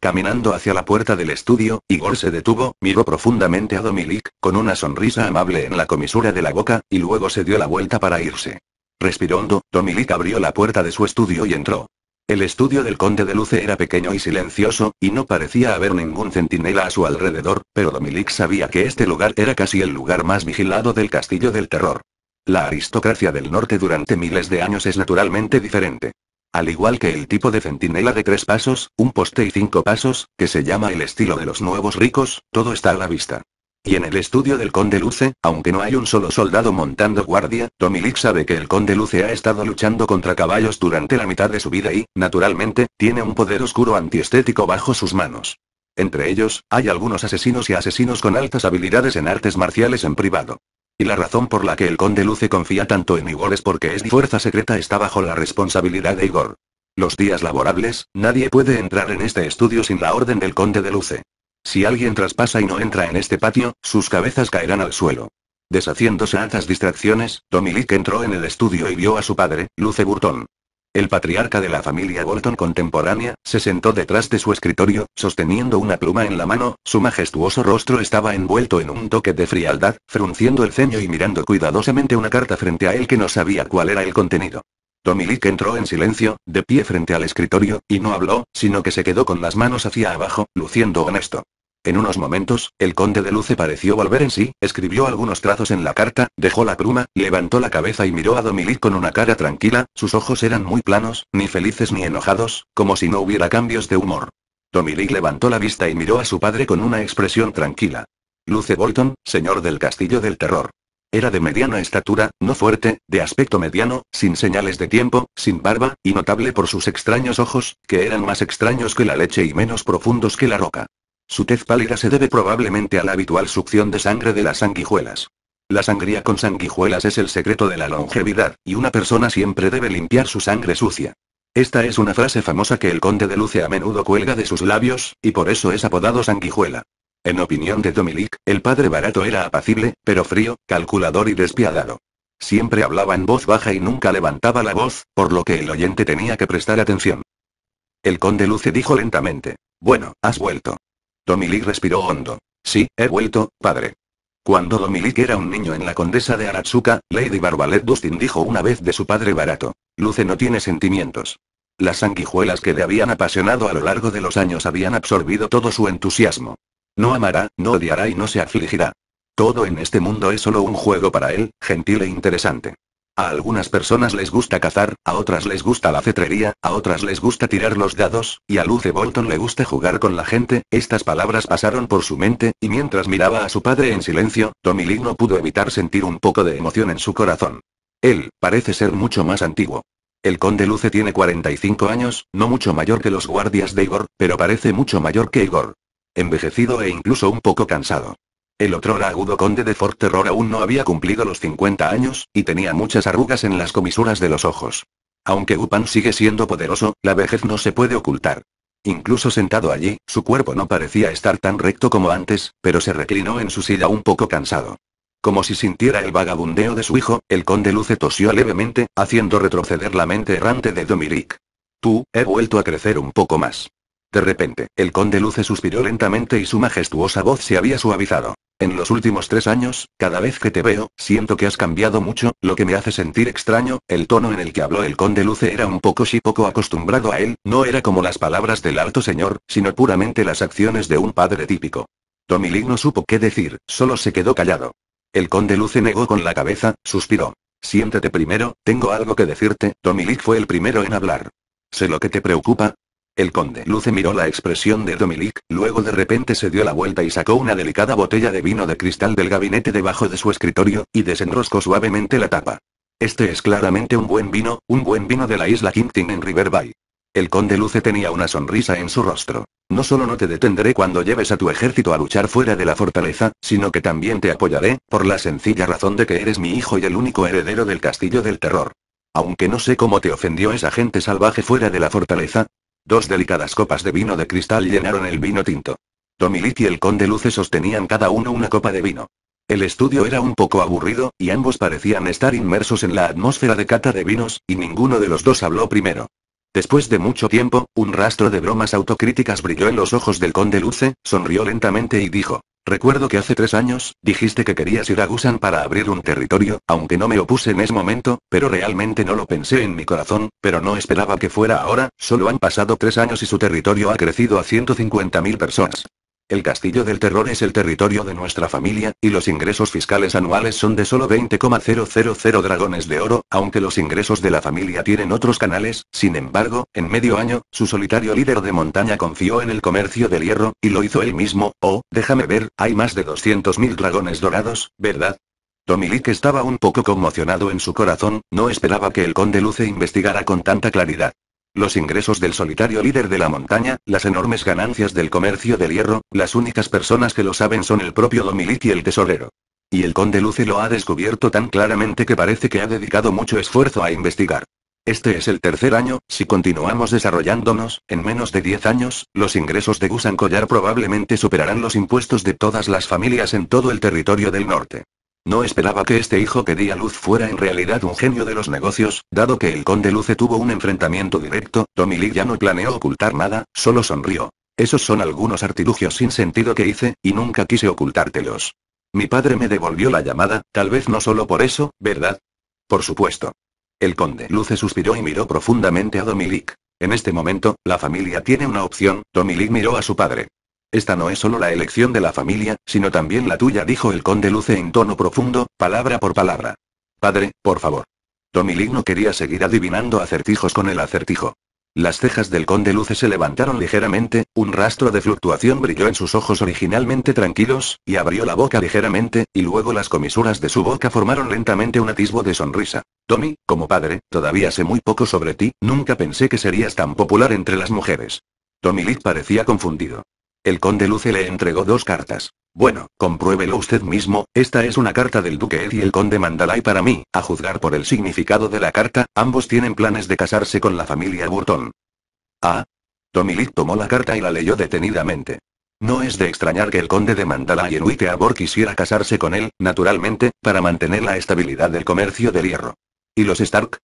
Caminando hacia la puerta del estudio, Igor se detuvo, miró profundamente a Dominique, con una sonrisa amable en la comisura de la boca, y luego se dio la vuelta para irse. Respirando, Domilik abrió la puerta de su estudio y entró. El estudio del conde de Luce era pequeño y silencioso, y no parecía haber ningún centinela a su alrededor, pero Dominique sabía que este lugar era casi el lugar más vigilado del castillo del terror. La aristocracia del norte durante miles de años es naturalmente diferente. Al igual que el tipo de centinela de tres pasos, un poste y cinco pasos, que se llama el estilo de los nuevos ricos, todo está a la vista. Y en el estudio del conde Luce, aunque no hay un solo soldado montando guardia, Tomilik sabe que el conde Luce ha estado luchando contra caballos durante la mitad de su vida y, naturalmente, tiene un poder oscuro antiestético bajo sus manos. Entre ellos, hay algunos asesinos y asesinos con altas habilidades en artes marciales en privado. Y la razón por la que el conde Luce confía tanto en Igor es porque es fuerza secreta está bajo la responsabilidad de Igor. Los días laborables, nadie puede entrar en este estudio sin la orden del conde de Luce. Si alguien traspasa y no entra en este patio, sus cabezas caerán al suelo. Deshaciéndose a altas distracciones, Dominique entró en el estudio y vio a su padre, Luce Burton. El patriarca de la familia Bolton contemporánea, se sentó detrás de su escritorio, sosteniendo una pluma en la mano, su majestuoso rostro estaba envuelto en un toque de frialdad, frunciendo el ceño y mirando cuidadosamente una carta frente a él que no sabía cuál era el contenido. Tomilik entró en silencio, de pie frente al escritorio, y no habló, sino que se quedó con las manos hacia abajo, luciendo honesto. En unos momentos, el conde de Luce pareció volver en sí, escribió algunos trazos en la carta, dejó la pluma, levantó la cabeza y miró a Domilic con una cara tranquila, sus ojos eran muy planos, ni felices ni enojados, como si no hubiera cambios de humor. Domilic levantó la vista y miró a su padre con una expresión tranquila. Luce Bolton, señor del Castillo del Terror. Era de mediana estatura, no fuerte, de aspecto mediano, sin señales de tiempo, sin barba, y notable por sus extraños ojos, que eran más extraños que la leche y menos profundos que la roca. Su tez pálida se debe probablemente a la habitual succión de sangre de las sanguijuelas. La sangría con sanguijuelas es el secreto de la longevidad, y una persona siempre debe limpiar su sangre sucia. Esta es una frase famosa que el conde de Luce a menudo cuelga de sus labios, y por eso es apodado sanguijuela. En opinión de Dominic, el padre barato era apacible, pero frío, calculador y despiadado. Siempre hablaba en voz baja y nunca levantaba la voz, por lo que el oyente tenía que prestar atención. El conde Luce dijo lentamente. Bueno, has vuelto. Domilic respiró hondo. Sí, he vuelto, padre. Cuando Domilic era un niño en la condesa de Aratsuka, Lady Barbalet Dustin dijo una vez de su padre barato. Luce no tiene sentimientos. Las sanguijuelas que le habían apasionado a lo largo de los años habían absorbido todo su entusiasmo. No amará, no odiará y no se afligirá. Todo en este mundo es solo un juego para él, gentil e interesante. A algunas personas les gusta cazar, a otras les gusta la cetrería, a otras les gusta tirar los dados, y a Luce Bolton le gusta jugar con la gente. Estas palabras pasaron por su mente, y mientras miraba a su padre en silencio, Tommy Lee no pudo evitar sentir un poco de emoción en su corazón. Él, parece ser mucho más antiguo. El conde Luce tiene 45 años, no mucho mayor que los guardias de Igor, pero parece mucho mayor que Igor. Envejecido e incluso un poco cansado. El otro agudo conde de Fort Terror aún no había cumplido los 50 años, y tenía muchas arrugas en las comisuras de los ojos. Aunque Upan sigue siendo poderoso, la vejez no se puede ocultar. Incluso sentado allí, su cuerpo no parecía estar tan recto como antes, pero se reclinó en su silla un poco cansado. Como si sintiera el vagabundeo de su hijo, el conde Luce tosió levemente, haciendo retroceder la mente errante de Domirik. Tú, he vuelto a crecer un poco más. De repente, el conde Luce suspiró lentamente y su majestuosa voz se había suavizado. En los últimos tres años, cada vez que te veo, siento que has cambiado mucho, lo que me hace sentir extraño, el tono en el que habló el conde Luce era un poco si poco acostumbrado a él, no era como las palabras del alto señor, sino puramente las acciones de un padre típico. Tomilic no supo qué decir, solo se quedó callado. El conde Luce negó con la cabeza, suspiró. Siéntate primero, tengo algo que decirte, Lee fue el primero en hablar. Sé lo que te preocupa, el conde Luce miró la expresión de Dominic, luego de repente se dio la vuelta y sacó una delicada botella de vino de cristal del gabinete debajo de su escritorio, y desenroscó suavemente la tapa. Este es claramente un buen vino, un buen vino de la isla Quintin en River Bay. El conde Luce tenía una sonrisa en su rostro. No solo no te detendré cuando lleves a tu ejército a luchar fuera de la fortaleza, sino que también te apoyaré, por la sencilla razón de que eres mi hijo y el único heredero del castillo del terror. Aunque no sé cómo te ofendió esa gente salvaje fuera de la fortaleza, Dos delicadas copas de vino de cristal llenaron el vino tinto. Tomilit y el conde Luce sostenían cada uno una copa de vino. El estudio era un poco aburrido, y ambos parecían estar inmersos en la atmósfera de cata de vinos, y ninguno de los dos habló primero. Después de mucho tiempo, un rastro de bromas autocríticas brilló en los ojos del conde Luce, sonrió lentamente y dijo, Recuerdo que hace tres años, dijiste que querías ir a Gusan para abrir un territorio, aunque no me opuse en ese momento, pero realmente no lo pensé en mi corazón, pero no esperaba que fuera ahora, solo han pasado tres años y su territorio ha crecido a 150.000 personas. El castillo del terror es el territorio de nuestra familia, y los ingresos fiscales anuales son de solo 20,000 dragones de oro, aunque los ingresos de la familia tienen otros canales, sin embargo, en medio año, su solitario líder de montaña confió en el comercio del hierro, y lo hizo él mismo, oh, déjame ver, hay más de 200.000 dragones dorados, ¿verdad? Tomilic estaba un poco conmocionado en su corazón, no esperaba que el conde Luce investigara con tanta claridad. Los ingresos del solitario líder de la montaña, las enormes ganancias del comercio del hierro, las únicas personas que lo saben son el propio Domilic y el tesorero. Y el conde Luce lo ha descubierto tan claramente que parece que ha dedicado mucho esfuerzo a investigar. Este es el tercer año, si continuamos desarrollándonos, en menos de 10 años, los ingresos de Gusan Collar probablemente superarán los impuestos de todas las familias en todo el territorio del norte. No esperaba que este hijo que di luz fuera en realidad un genio de los negocios, dado que el conde Luce tuvo un enfrentamiento directo, Tommy ya no planeó ocultar nada, solo sonrió. Esos son algunos artilugios sin sentido que hice, y nunca quise ocultártelos. Mi padre me devolvió la llamada, tal vez no solo por eso, ¿verdad? Por supuesto. El conde Luce suspiró y miró profundamente a Domilic. En este momento, la familia tiene una opción, Domilic miró a su padre. Esta no es solo la elección de la familia, sino también la tuya, dijo el conde Luce en tono profundo, palabra por palabra. Padre, por favor. Lee no quería seguir adivinando acertijos con el acertijo. Las cejas del conde Luce se levantaron ligeramente, un rastro de fluctuación brilló en sus ojos originalmente tranquilos, y abrió la boca ligeramente, y luego las comisuras de su boca formaron lentamente un atisbo de sonrisa. Tommy, como padre, todavía sé muy poco sobre ti, nunca pensé que serías tan popular entre las mujeres. Tommy Lee parecía confundido. El conde Luce le entregó dos cartas. Bueno, compruébelo usted mismo, esta es una carta del duque Ed y el conde Mandalay para mí, a juzgar por el significado de la carta, ambos tienen planes de casarse con la familia Burton. Ah. Tomilit tomó la carta y la leyó detenidamente. No es de extrañar que el conde de Mandalay en Witteabor quisiera casarse con él, naturalmente, para mantener la estabilidad del comercio del hierro. ¿Y los Stark?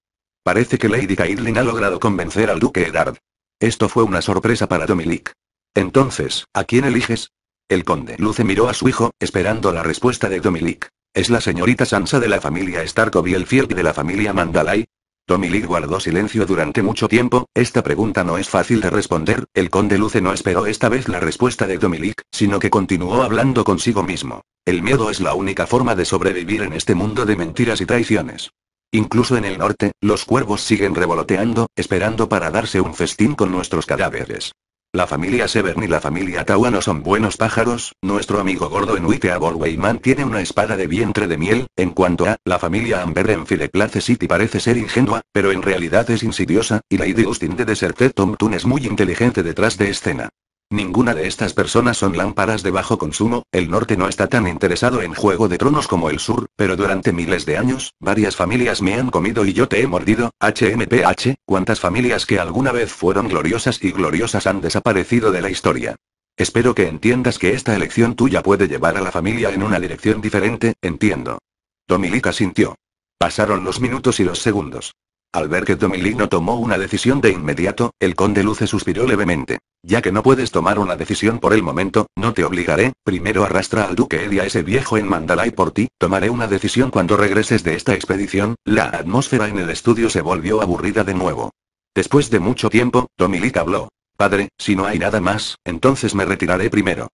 Parece que Lady Caitlin ha logrado convencer al duque Edard. Esto fue una sorpresa para Domilic. Entonces, ¿a quién eliges? El conde Luce miró a su hijo, esperando la respuesta de Domilic. ¿Es la señorita Sansa de la familia y el fiel de la familia Mandalay? Domilic guardó silencio durante mucho tiempo, esta pregunta no es fácil de responder, el conde Luce no esperó esta vez la respuesta de Domilic, sino que continuó hablando consigo mismo. El miedo es la única forma de sobrevivir en este mundo de mentiras y traiciones. Incluso en el norte, los cuervos siguen revoloteando, esperando para darse un festín con nuestros cadáveres. La familia Severn y la familia Tawa no son buenos pájaros, nuestro amigo gordo Enuite Borwayman tiene una espada de vientre de miel, en cuanto a, la familia Amber en Place City parece ser ingenua, pero en realidad es insidiosa, y Lady Austin de Deserted Tom Toon es muy inteligente detrás de escena. Ninguna de estas personas son lámparas de bajo consumo, el norte no está tan interesado en Juego de Tronos como el sur, pero durante miles de años, varias familias me han comido y yo te he mordido, HMPH, cuántas familias que alguna vez fueron gloriosas y gloriosas han desaparecido de la historia. Espero que entiendas que esta elección tuya puede llevar a la familia en una dirección diferente, entiendo. Tomilika sintió. Pasaron los minutos y los segundos. Al ver que Domilí no tomó una decisión de inmediato, el conde Luce suspiró levemente. Ya que no puedes tomar una decisión por el momento, no te obligaré, primero arrastra al duque Ed y a ese viejo en Mandalay por ti, tomaré una decisión cuando regreses de esta expedición, la atmósfera en el estudio se volvió aburrida de nuevo. Después de mucho tiempo, Domilic habló. Padre, si no hay nada más, entonces me retiraré primero.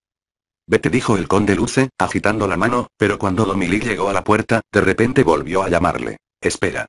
Vete dijo el conde Luce, agitando la mano, pero cuando Domilí llegó a la puerta, de repente volvió a llamarle. Espera.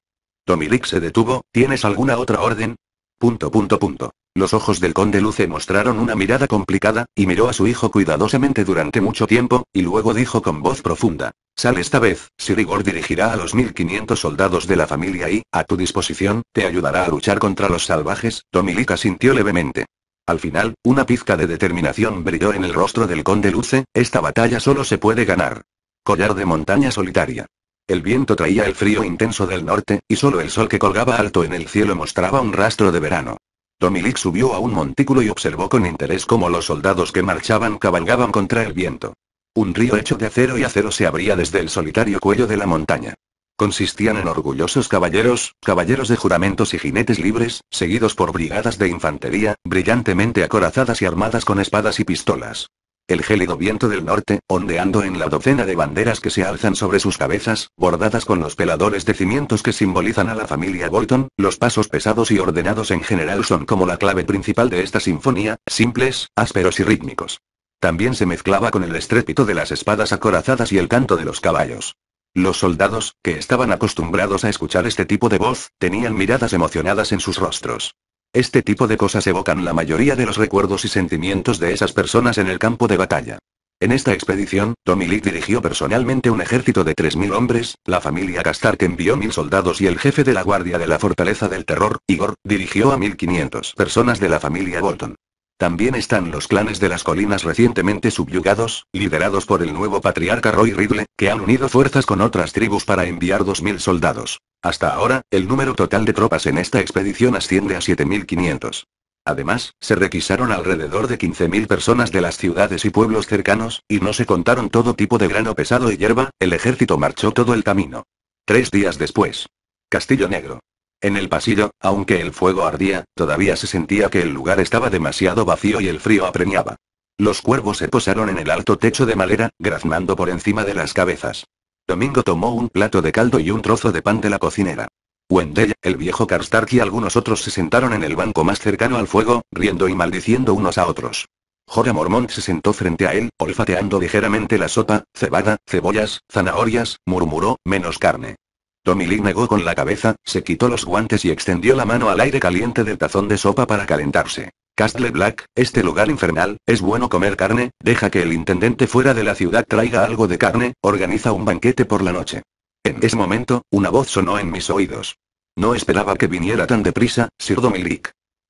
Tomilik se detuvo, ¿tienes alguna otra orden? Punto punto punto. Los ojos del conde Luce mostraron una mirada complicada, y miró a su hijo cuidadosamente durante mucho tiempo, y luego dijo con voz profunda. Sal esta vez, Sirigor dirigirá a los 1500 soldados de la familia y, a tu disposición, te ayudará a luchar contra los salvajes, Tomilik asintió levemente. Al final, una pizca de determinación brilló en el rostro del conde Luce, esta batalla solo se puede ganar. Collar de montaña solitaria. El viento traía el frío intenso del norte, y solo el sol que colgaba alto en el cielo mostraba un rastro de verano. Domilik subió a un montículo y observó con interés cómo los soldados que marchaban cabalgaban contra el viento. Un río hecho de acero y acero se abría desde el solitario cuello de la montaña. Consistían en orgullosos caballeros, caballeros de juramentos y jinetes libres, seguidos por brigadas de infantería, brillantemente acorazadas y armadas con espadas y pistolas. El gélido viento del norte, ondeando en la docena de banderas que se alzan sobre sus cabezas, bordadas con los peladores de cimientos que simbolizan a la familia Bolton, los pasos pesados y ordenados en general son como la clave principal de esta sinfonía, simples, ásperos y rítmicos. También se mezclaba con el estrépito de las espadas acorazadas y el canto de los caballos. Los soldados, que estaban acostumbrados a escuchar este tipo de voz, tenían miradas emocionadas en sus rostros. Este tipo de cosas evocan la mayoría de los recuerdos y sentimientos de esas personas en el campo de batalla. En esta expedición, Tommy Lee dirigió personalmente un ejército de 3.000 hombres, la familia que envió 1.000 soldados y el jefe de la guardia de la fortaleza del terror, Igor, dirigió a 1.500 personas de la familia Bolton. También están los clanes de las colinas recientemente subyugados, liderados por el nuevo patriarca Roy Ridley, que han unido fuerzas con otras tribus para enviar 2.000 soldados. Hasta ahora, el número total de tropas en esta expedición asciende a 7.500. Además, se requisaron alrededor de 15.000 personas de las ciudades y pueblos cercanos, y no se contaron todo tipo de grano pesado y hierba, el ejército marchó todo el camino. Tres días después. Castillo Negro. En el pasillo, aunque el fuego ardía, todavía se sentía que el lugar estaba demasiado vacío y el frío apremiaba. Los cuervos se posaron en el alto techo de madera, graznando por encima de las cabezas. Domingo tomó un plato de caldo y un trozo de pan de la cocinera. Wendell, el viejo Karstark y algunos otros se sentaron en el banco más cercano al fuego, riendo y maldiciendo unos a otros. Jora Mormont se sentó frente a él, olfateando ligeramente la sopa, cebada, cebollas, zanahorias, murmuró, menos carne. Domilic negó con la cabeza, se quitó los guantes y extendió la mano al aire caliente del tazón de sopa para calentarse. Castle Black, este lugar infernal, es bueno comer carne, deja que el intendente fuera de la ciudad traiga algo de carne, organiza un banquete por la noche. En ese momento, una voz sonó en mis oídos. No esperaba que viniera tan deprisa, Sir Domilic.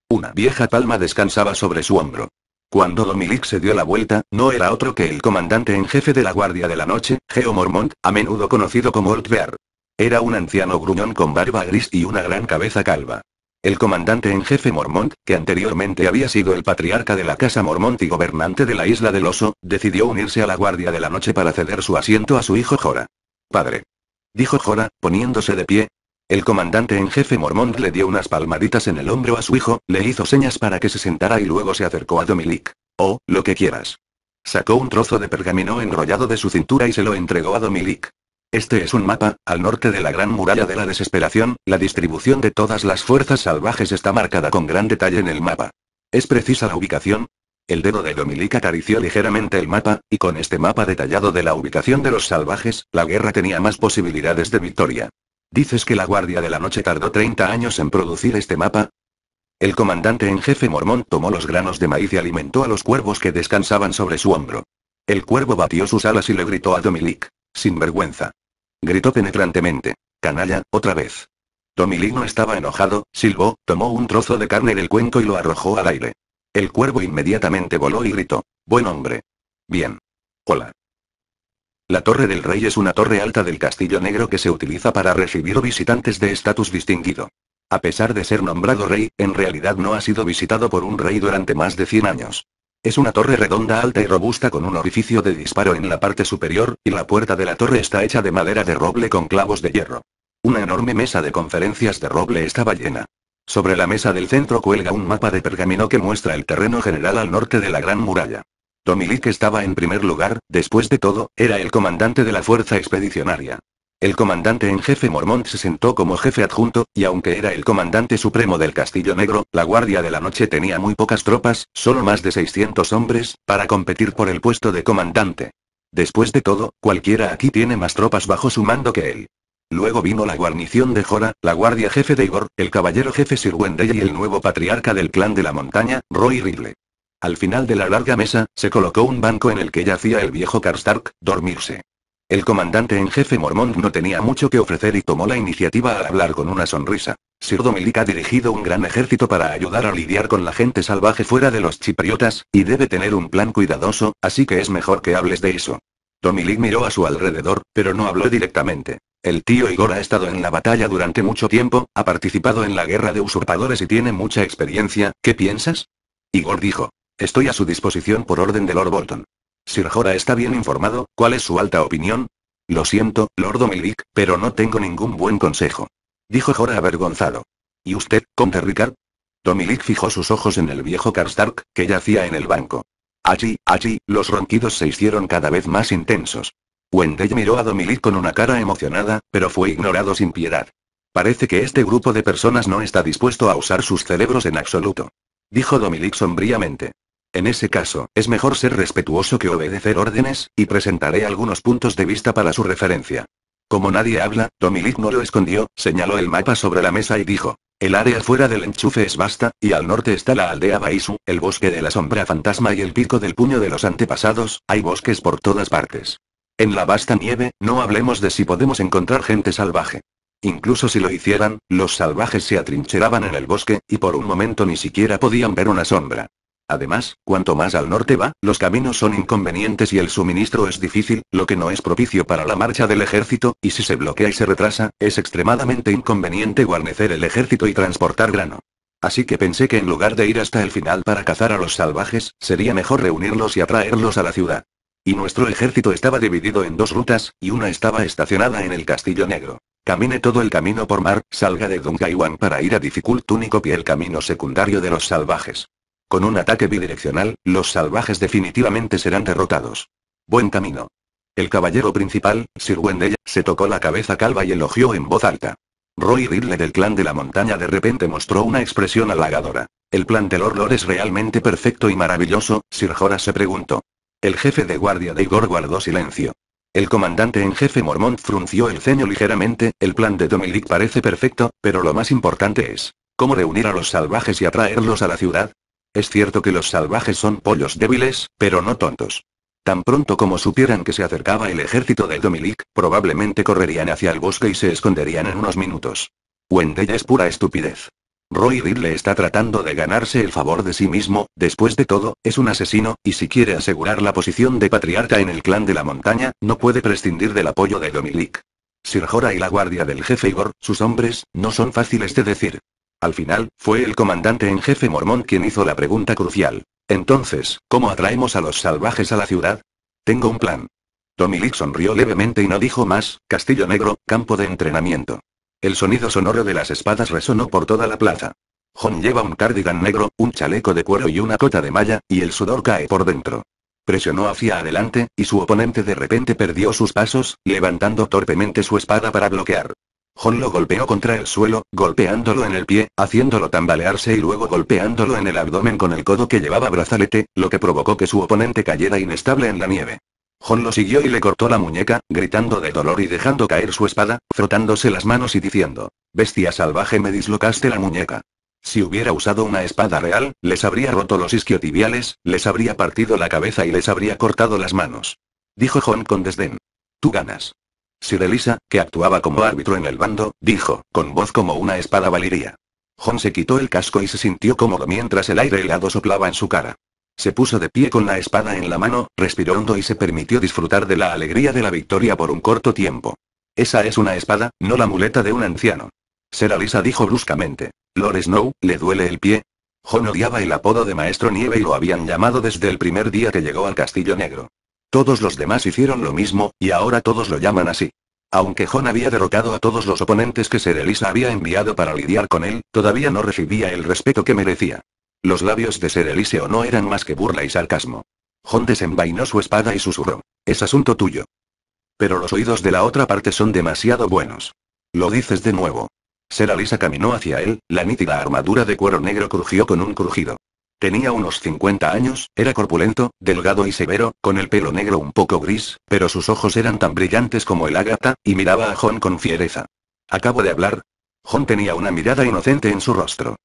Una vieja palma descansaba sobre su hombro. Cuando Domilic se dio la vuelta, no era otro que el comandante en jefe de la Guardia de la Noche, Geo Mormont, a menudo conocido como Old Bear. Era un anciano gruñón con barba gris y una gran cabeza calva. El comandante en jefe Mormont, que anteriormente había sido el patriarca de la casa Mormont y gobernante de la isla del oso, decidió unirse a la guardia de la noche para ceder su asiento a su hijo Jora. Padre. Dijo Jora, poniéndose de pie. El comandante en jefe Mormont le dio unas palmaditas en el hombro a su hijo, le hizo señas para que se sentara y luego se acercó a Domilic. O oh, lo que quieras. Sacó un trozo de pergamino enrollado de su cintura y se lo entregó a Dominic. Este es un mapa, al norte de la Gran Muralla de la Desesperación, la distribución de todas las fuerzas salvajes está marcada con gran detalle en el mapa. ¿Es precisa la ubicación? El dedo de Domilic acarició ligeramente el mapa, y con este mapa detallado de la ubicación de los salvajes, la guerra tenía más posibilidades de victoria. ¿Dices que la Guardia de la Noche tardó 30 años en producir este mapa? El comandante en jefe mormón tomó los granos de maíz y alimentó a los cuervos que descansaban sobre su hombro. El cuervo batió sus alas y le gritó a Domilic. Sin vergüenza gritó penetrantemente. Canalla, otra vez. Tomilino estaba enojado, silbó, tomó un trozo de carne del cuenco y lo arrojó al aire. El cuervo inmediatamente voló y gritó. Buen hombre. Bien. Hola. La Torre del Rey es una torre alta del Castillo Negro que se utiliza para recibir visitantes de estatus distinguido. A pesar de ser nombrado rey, en realidad no ha sido visitado por un rey durante más de 100 años. Es una torre redonda alta y robusta con un orificio de disparo en la parte superior, y la puerta de la torre está hecha de madera de roble con clavos de hierro. Una enorme mesa de conferencias de roble estaba llena. Sobre la mesa del centro cuelga un mapa de pergamino que muestra el terreno general al norte de la gran muralla. Tomilik estaba en primer lugar, después de todo, era el comandante de la fuerza expedicionaria. El comandante en jefe Mormont se sentó como jefe adjunto, y aunque era el comandante supremo del Castillo Negro, la Guardia de la Noche tenía muy pocas tropas, solo más de 600 hombres, para competir por el puesto de comandante. Después de todo, cualquiera aquí tiene más tropas bajo su mando que él. Luego vino la guarnición de Jora, la guardia jefe de Igor, el caballero jefe Sir Wendell y el nuevo patriarca del clan de la montaña, Roy Ridley. Al final de la larga mesa, se colocó un banco en el que yacía el viejo Karstark, dormirse. El comandante en jefe Mormont no tenía mucho que ofrecer y tomó la iniciativa al hablar con una sonrisa. Sir Domilic ha dirigido un gran ejército para ayudar a lidiar con la gente salvaje fuera de los chipriotas, y debe tener un plan cuidadoso, así que es mejor que hables de eso. Domilic miró a su alrededor, pero no habló directamente. El tío Igor ha estado en la batalla durante mucho tiempo, ha participado en la guerra de usurpadores y tiene mucha experiencia, ¿qué piensas? Igor dijo. Estoy a su disposición por orden de Lord Bolton. Sir Jorah está bien informado, ¿cuál es su alta opinión? Lo siento, Lord Domilic, pero no tengo ningún buen consejo. Dijo Jora avergonzado. ¿Y usted, Conde Ricard? Domilic fijó sus ojos en el viejo Karstark, que yacía en el banco. Allí, allí, los ronquidos se hicieron cada vez más intensos. Wendell miró a Domilic con una cara emocionada, pero fue ignorado sin piedad. Parece que este grupo de personas no está dispuesto a usar sus cerebros en absoluto. Dijo Domilic sombríamente. En ese caso, es mejor ser respetuoso que obedecer órdenes, y presentaré algunos puntos de vista para su referencia. Como nadie habla, Domilic no lo escondió, señaló el mapa sobre la mesa y dijo. El área fuera del enchufe es vasta, y al norte está la aldea Baisu, el bosque de la sombra fantasma y el pico del puño de los antepasados, hay bosques por todas partes. En la vasta nieve, no hablemos de si podemos encontrar gente salvaje. Incluso si lo hicieran, los salvajes se atrincheraban en el bosque, y por un momento ni siquiera podían ver una sombra. Además, cuanto más al norte va, los caminos son inconvenientes y el suministro es difícil, lo que no es propicio para la marcha del ejército, y si se bloquea y se retrasa, es extremadamente inconveniente guarnecer el ejército y transportar grano. Así que pensé que en lugar de ir hasta el final para cazar a los salvajes, sería mejor reunirlos y atraerlos a la ciudad. Y nuestro ejército estaba dividido en dos rutas, y una estaba estacionada en el Castillo Negro. Camine todo el camino por mar, salga de Dunkaiwan para ir a único pie el camino secundario de los salvajes. Con un ataque bidireccional, los salvajes definitivamente serán derrotados. Buen camino. El caballero principal, Sir Wendell, se tocó la cabeza calva y elogió en voz alta. Roy Ridley del clan de la montaña de repente mostró una expresión halagadora. El plan del Lord es realmente perfecto y maravilloso, Sir Joras se preguntó. El jefe de guardia de Igor guardó silencio. El comandante en jefe Mormont frunció el ceño ligeramente, el plan de Dominic parece perfecto, pero lo más importante es, ¿cómo reunir a los salvajes y atraerlos a la ciudad? Es cierto que los salvajes son pollos débiles, pero no tontos. Tan pronto como supieran que se acercaba el ejército de Domilic, probablemente correrían hacia el bosque y se esconderían en unos minutos. Wendell es pura estupidez. Roy Ridley está tratando de ganarse el favor de sí mismo, después de todo, es un asesino, y si quiere asegurar la posición de patriarca en el clan de la montaña, no puede prescindir del apoyo de Domilic. Sir Jora y la guardia del jefe Igor, sus hombres, no son fáciles de decir. Al final, fue el comandante en jefe mormón quien hizo la pregunta crucial. Entonces, ¿cómo atraemos a los salvajes a la ciudad? Tengo un plan. Tommy Lee sonrió levemente y no dijo más, Castillo Negro, campo de entrenamiento. El sonido sonoro de las espadas resonó por toda la plaza. John lleva un cardigan negro, un chaleco de cuero y una cota de malla, y el sudor cae por dentro. Presionó hacia adelante, y su oponente de repente perdió sus pasos, levantando torpemente su espada para bloquear. Hon lo golpeó contra el suelo, golpeándolo en el pie, haciéndolo tambalearse y luego golpeándolo en el abdomen con el codo que llevaba brazalete, lo que provocó que su oponente cayera inestable en la nieve. Jon lo siguió y le cortó la muñeca, gritando de dolor y dejando caer su espada, frotándose las manos y diciendo, Bestia salvaje me dislocaste la muñeca. Si hubiera usado una espada real, les habría roto los isquiotibiales, les habría partido la cabeza y les habría cortado las manos. Dijo Jon con desdén. Tú ganas. Sir que actuaba como árbitro en el bando, dijo, con voz como una espada valiría. Jon se quitó el casco y se sintió cómodo mientras el aire helado soplaba en su cara. Se puso de pie con la espada en la mano, respiró hondo y se permitió disfrutar de la alegría de la victoria por un corto tiempo. Esa es una espada, no la muleta de un anciano. Sirelisa dijo bruscamente. Lord Snow, ¿le duele el pie? Jon odiaba el apodo de Maestro Nieve y lo habían llamado desde el primer día que llegó al Castillo Negro. Todos los demás hicieron lo mismo, y ahora todos lo llaman así. Aunque Jon había derrotado a todos los oponentes que Ser Serelisa había enviado para lidiar con él, todavía no recibía el respeto que merecía. Los labios de Ser o no eran más que burla y sarcasmo. Jon desenvainó su espada y susurró. Es asunto tuyo. Pero los oídos de la otra parte son demasiado buenos. Lo dices de nuevo. Ser Serelisa caminó hacia él, la nítida armadura de cuero negro crujió con un crujido. Tenía unos 50 años, era corpulento, delgado y severo, con el pelo negro un poco gris, pero sus ojos eran tan brillantes como el ágata, y miraba a Jon con fiereza. Acabo de hablar. Jon tenía una mirada inocente en su rostro.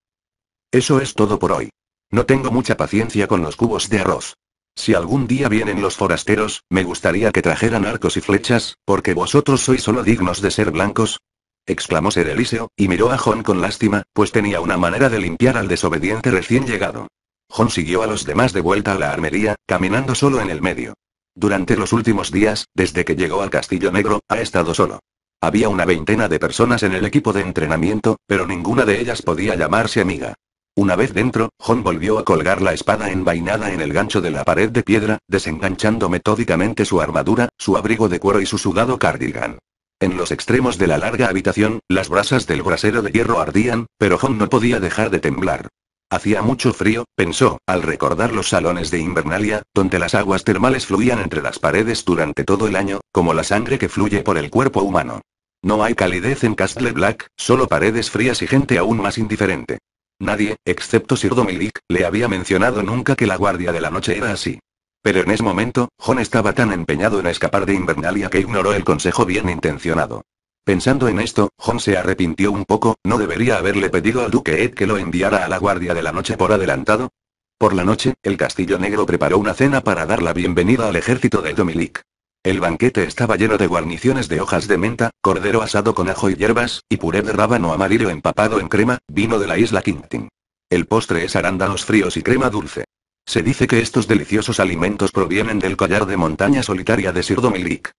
Eso es todo por hoy. No tengo mucha paciencia con los cubos de arroz. Si algún día vienen los forasteros, me gustaría que trajeran arcos y flechas, porque vosotros sois solo dignos de ser blancos, exclamó Ser Eliseo, y miró a Jon con lástima, pues tenía una manera de limpiar al desobediente recién llegado. John siguió a los demás de vuelta a la armería, caminando solo en el medio. Durante los últimos días, desde que llegó al Castillo Negro, ha estado solo. Había una veintena de personas en el equipo de entrenamiento, pero ninguna de ellas podía llamarse amiga. Una vez dentro, John volvió a colgar la espada envainada en el gancho de la pared de piedra, desenganchando metódicamente su armadura, su abrigo de cuero y su sudado cardigan. En los extremos de la larga habitación, las brasas del brasero de hierro ardían, pero John no podía dejar de temblar. Hacía mucho frío, pensó, al recordar los salones de Invernalia, donde las aguas termales fluían entre las paredes durante todo el año, como la sangre que fluye por el cuerpo humano. No hay calidez en Castle Black, solo paredes frías y gente aún más indiferente. Nadie, excepto Sir Dominic, le había mencionado nunca que la Guardia de la Noche era así. Pero en ese momento, John estaba tan empeñado en escapar de Invernalia que ignoró el consejo bien intencionado. Pensando en esto, Jon se arrepintió un poco, ¿no debería haberle pedido al duque Ed que lo enviara a la guardia de la noche por adelantado? Por la noche, el Castillo Negro preparó una cena para dar la bienvenida al ejército de Dominic. El banquete estaba lleno de guarniciones de hojas de menta, cordero asado con ajo y hierbas, y puré de rábano amarillo empapado en crema, vino de la isla Quintin. El postre es arándanos fríos y crema dulce. Se dice que estos deliciosos alimentos provienen del collar de montaña solitaria de Sir Dominic.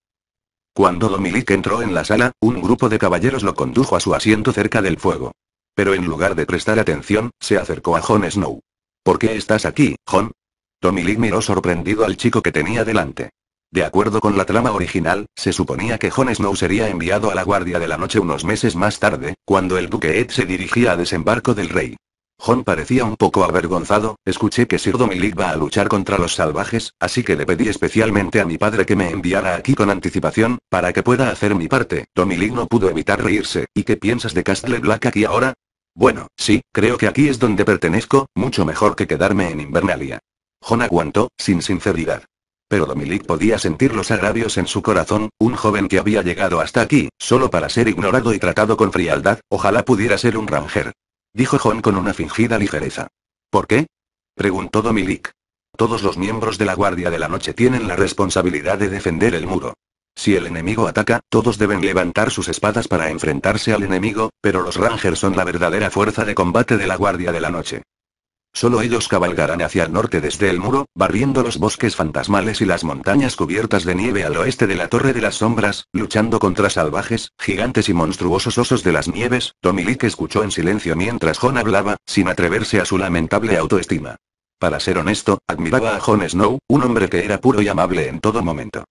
Cuando Dominique entró en la sala, un grupo de caballeros lo condujo a su asiento cerca del fuego. Pero en lugar de prestar atención, se acercó a Jon Snow. ¿Por qué estás aquí, Jon? Dominique miró sorprendido al chico que tenía delante. De acuerdo con la trama original, se suponía que Jon Snow sería enviado a la Guardia de la Noche unos meses más tarde, cuando el duque Ed se dirigía a desembarco del rey. Jon parecía un poco avergonzado, escuché que Sir Domilic va a luchar contra los salvajes, así que le pedí especialmente a mi padre que me enviara aquí con anticipación, para que pueda hacer mi parte. Domilic no pudo evitar reírse, ¿y qué piensas de Castle Black aquí ahora? Bueno, sí, creo que aquí es donde pertenezco, mucho mejor que quedarme en Invernalia. Jon aguantó, sin sinceridad. Pero Domilic podía sentir los agravios en su corazón, un joven que había llegado hasta aquí, solo para ser ignorado y tratado con frialdad, ojalá pudiera ser un ranger. Dijo John con una fingida ligereza. ¿Por qué? Preguntó Dominic. Todos los miembros de la Guardia de la Noche tienen la responsabilidad de defender el muro. Si el enemigo ataca, todos deben levantar sus espadas para enfrentarse al enemigo, pero los Rangers son la verdadera fuerza de combate de la Guardia de la Noche. Solo ellos cabalgarán hacia el norte desde el muro, barriendo los bosques fantasmales y las montañas cubiertas de nieve al oeste de la Torre de las Sombras, luchando contra salvajes, gigantes y monstruosos osos de las nieves. Tomilik escuchó en silencio mientras Jon hablaba, sin atreverse a su lamentable autoestima. Para ser honesto, admiraba a Jon Snow, un hombre que era puro y amable en todo momento.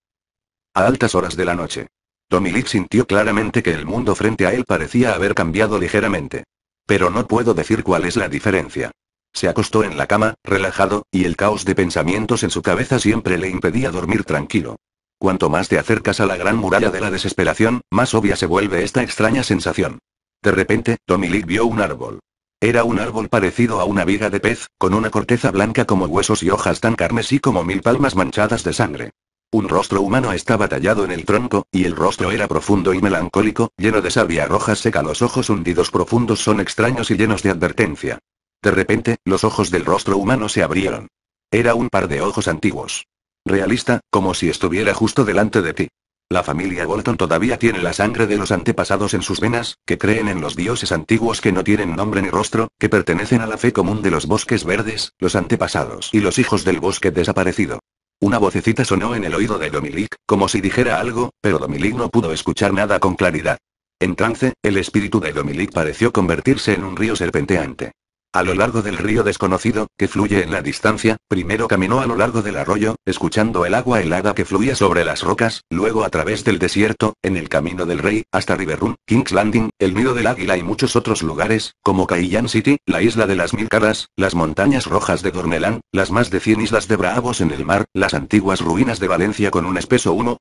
A altas horas de la noche. Tomilik sintió claramente que el mundo frente a él parecía haber cambiado ligeramente. Pero no puedo decir cuál es la diferencia. Se acostó en la cama, relajado, y el caos de pensamientos en su cabeza siempre le impedía dormir tranquilo. Cuanto más te acercas a la gran muralla de la desesperación, más obvia se vuelve esta extraña sensación. De repente, Tommy Lee vio un árbol. Era un árbol parecido a una viga de pez, con una corteza blanca como huesos y hojas tan carmesí como mil palmas manchadas de sangre. Un rostro humano estaba tallado en el tronco, y el rostro era profundo y melancólico, lleno de savia roja seca. Los ojos hundidos profundos son extraños y llenos de advertencia. De repente, los ojos del rostro humano se abrieron. Era un par de ojos antiguos. Realista, como si estuviera justo delante de ti. La familia Bolton todavía tiene la sangre de los antepasados en sus venas, que creen en los dioses antiguos que no tienen nombre ni rostro, que pertenecen a la fe común de los bosques verdes, los antepasados y los hijos del bosque desaparecido. Una vocecita sonó en el oído de Domilic, como si dijera algo, pero Domilic no pudo escuchar nada con claridad. En trance, el espíritu de Domilic pareció convertirse en un río serpenteante a lo largo del río desconocido, que fluye en la distancia, primero caminó a lo largo del arroyo, escuchando el agua helada que fluía sobre las rocas, luego a través del desierto, en el camino del rey, hasta Riverrun, King's Landing, el nido del águila y muchos otros lugares, como Cayan City, la isla de las mil caras, las montañas rojas de Dornelán, las más de 100 islas de bravos en el mar, las antiguas ruinas de Valencia con un espeso humo.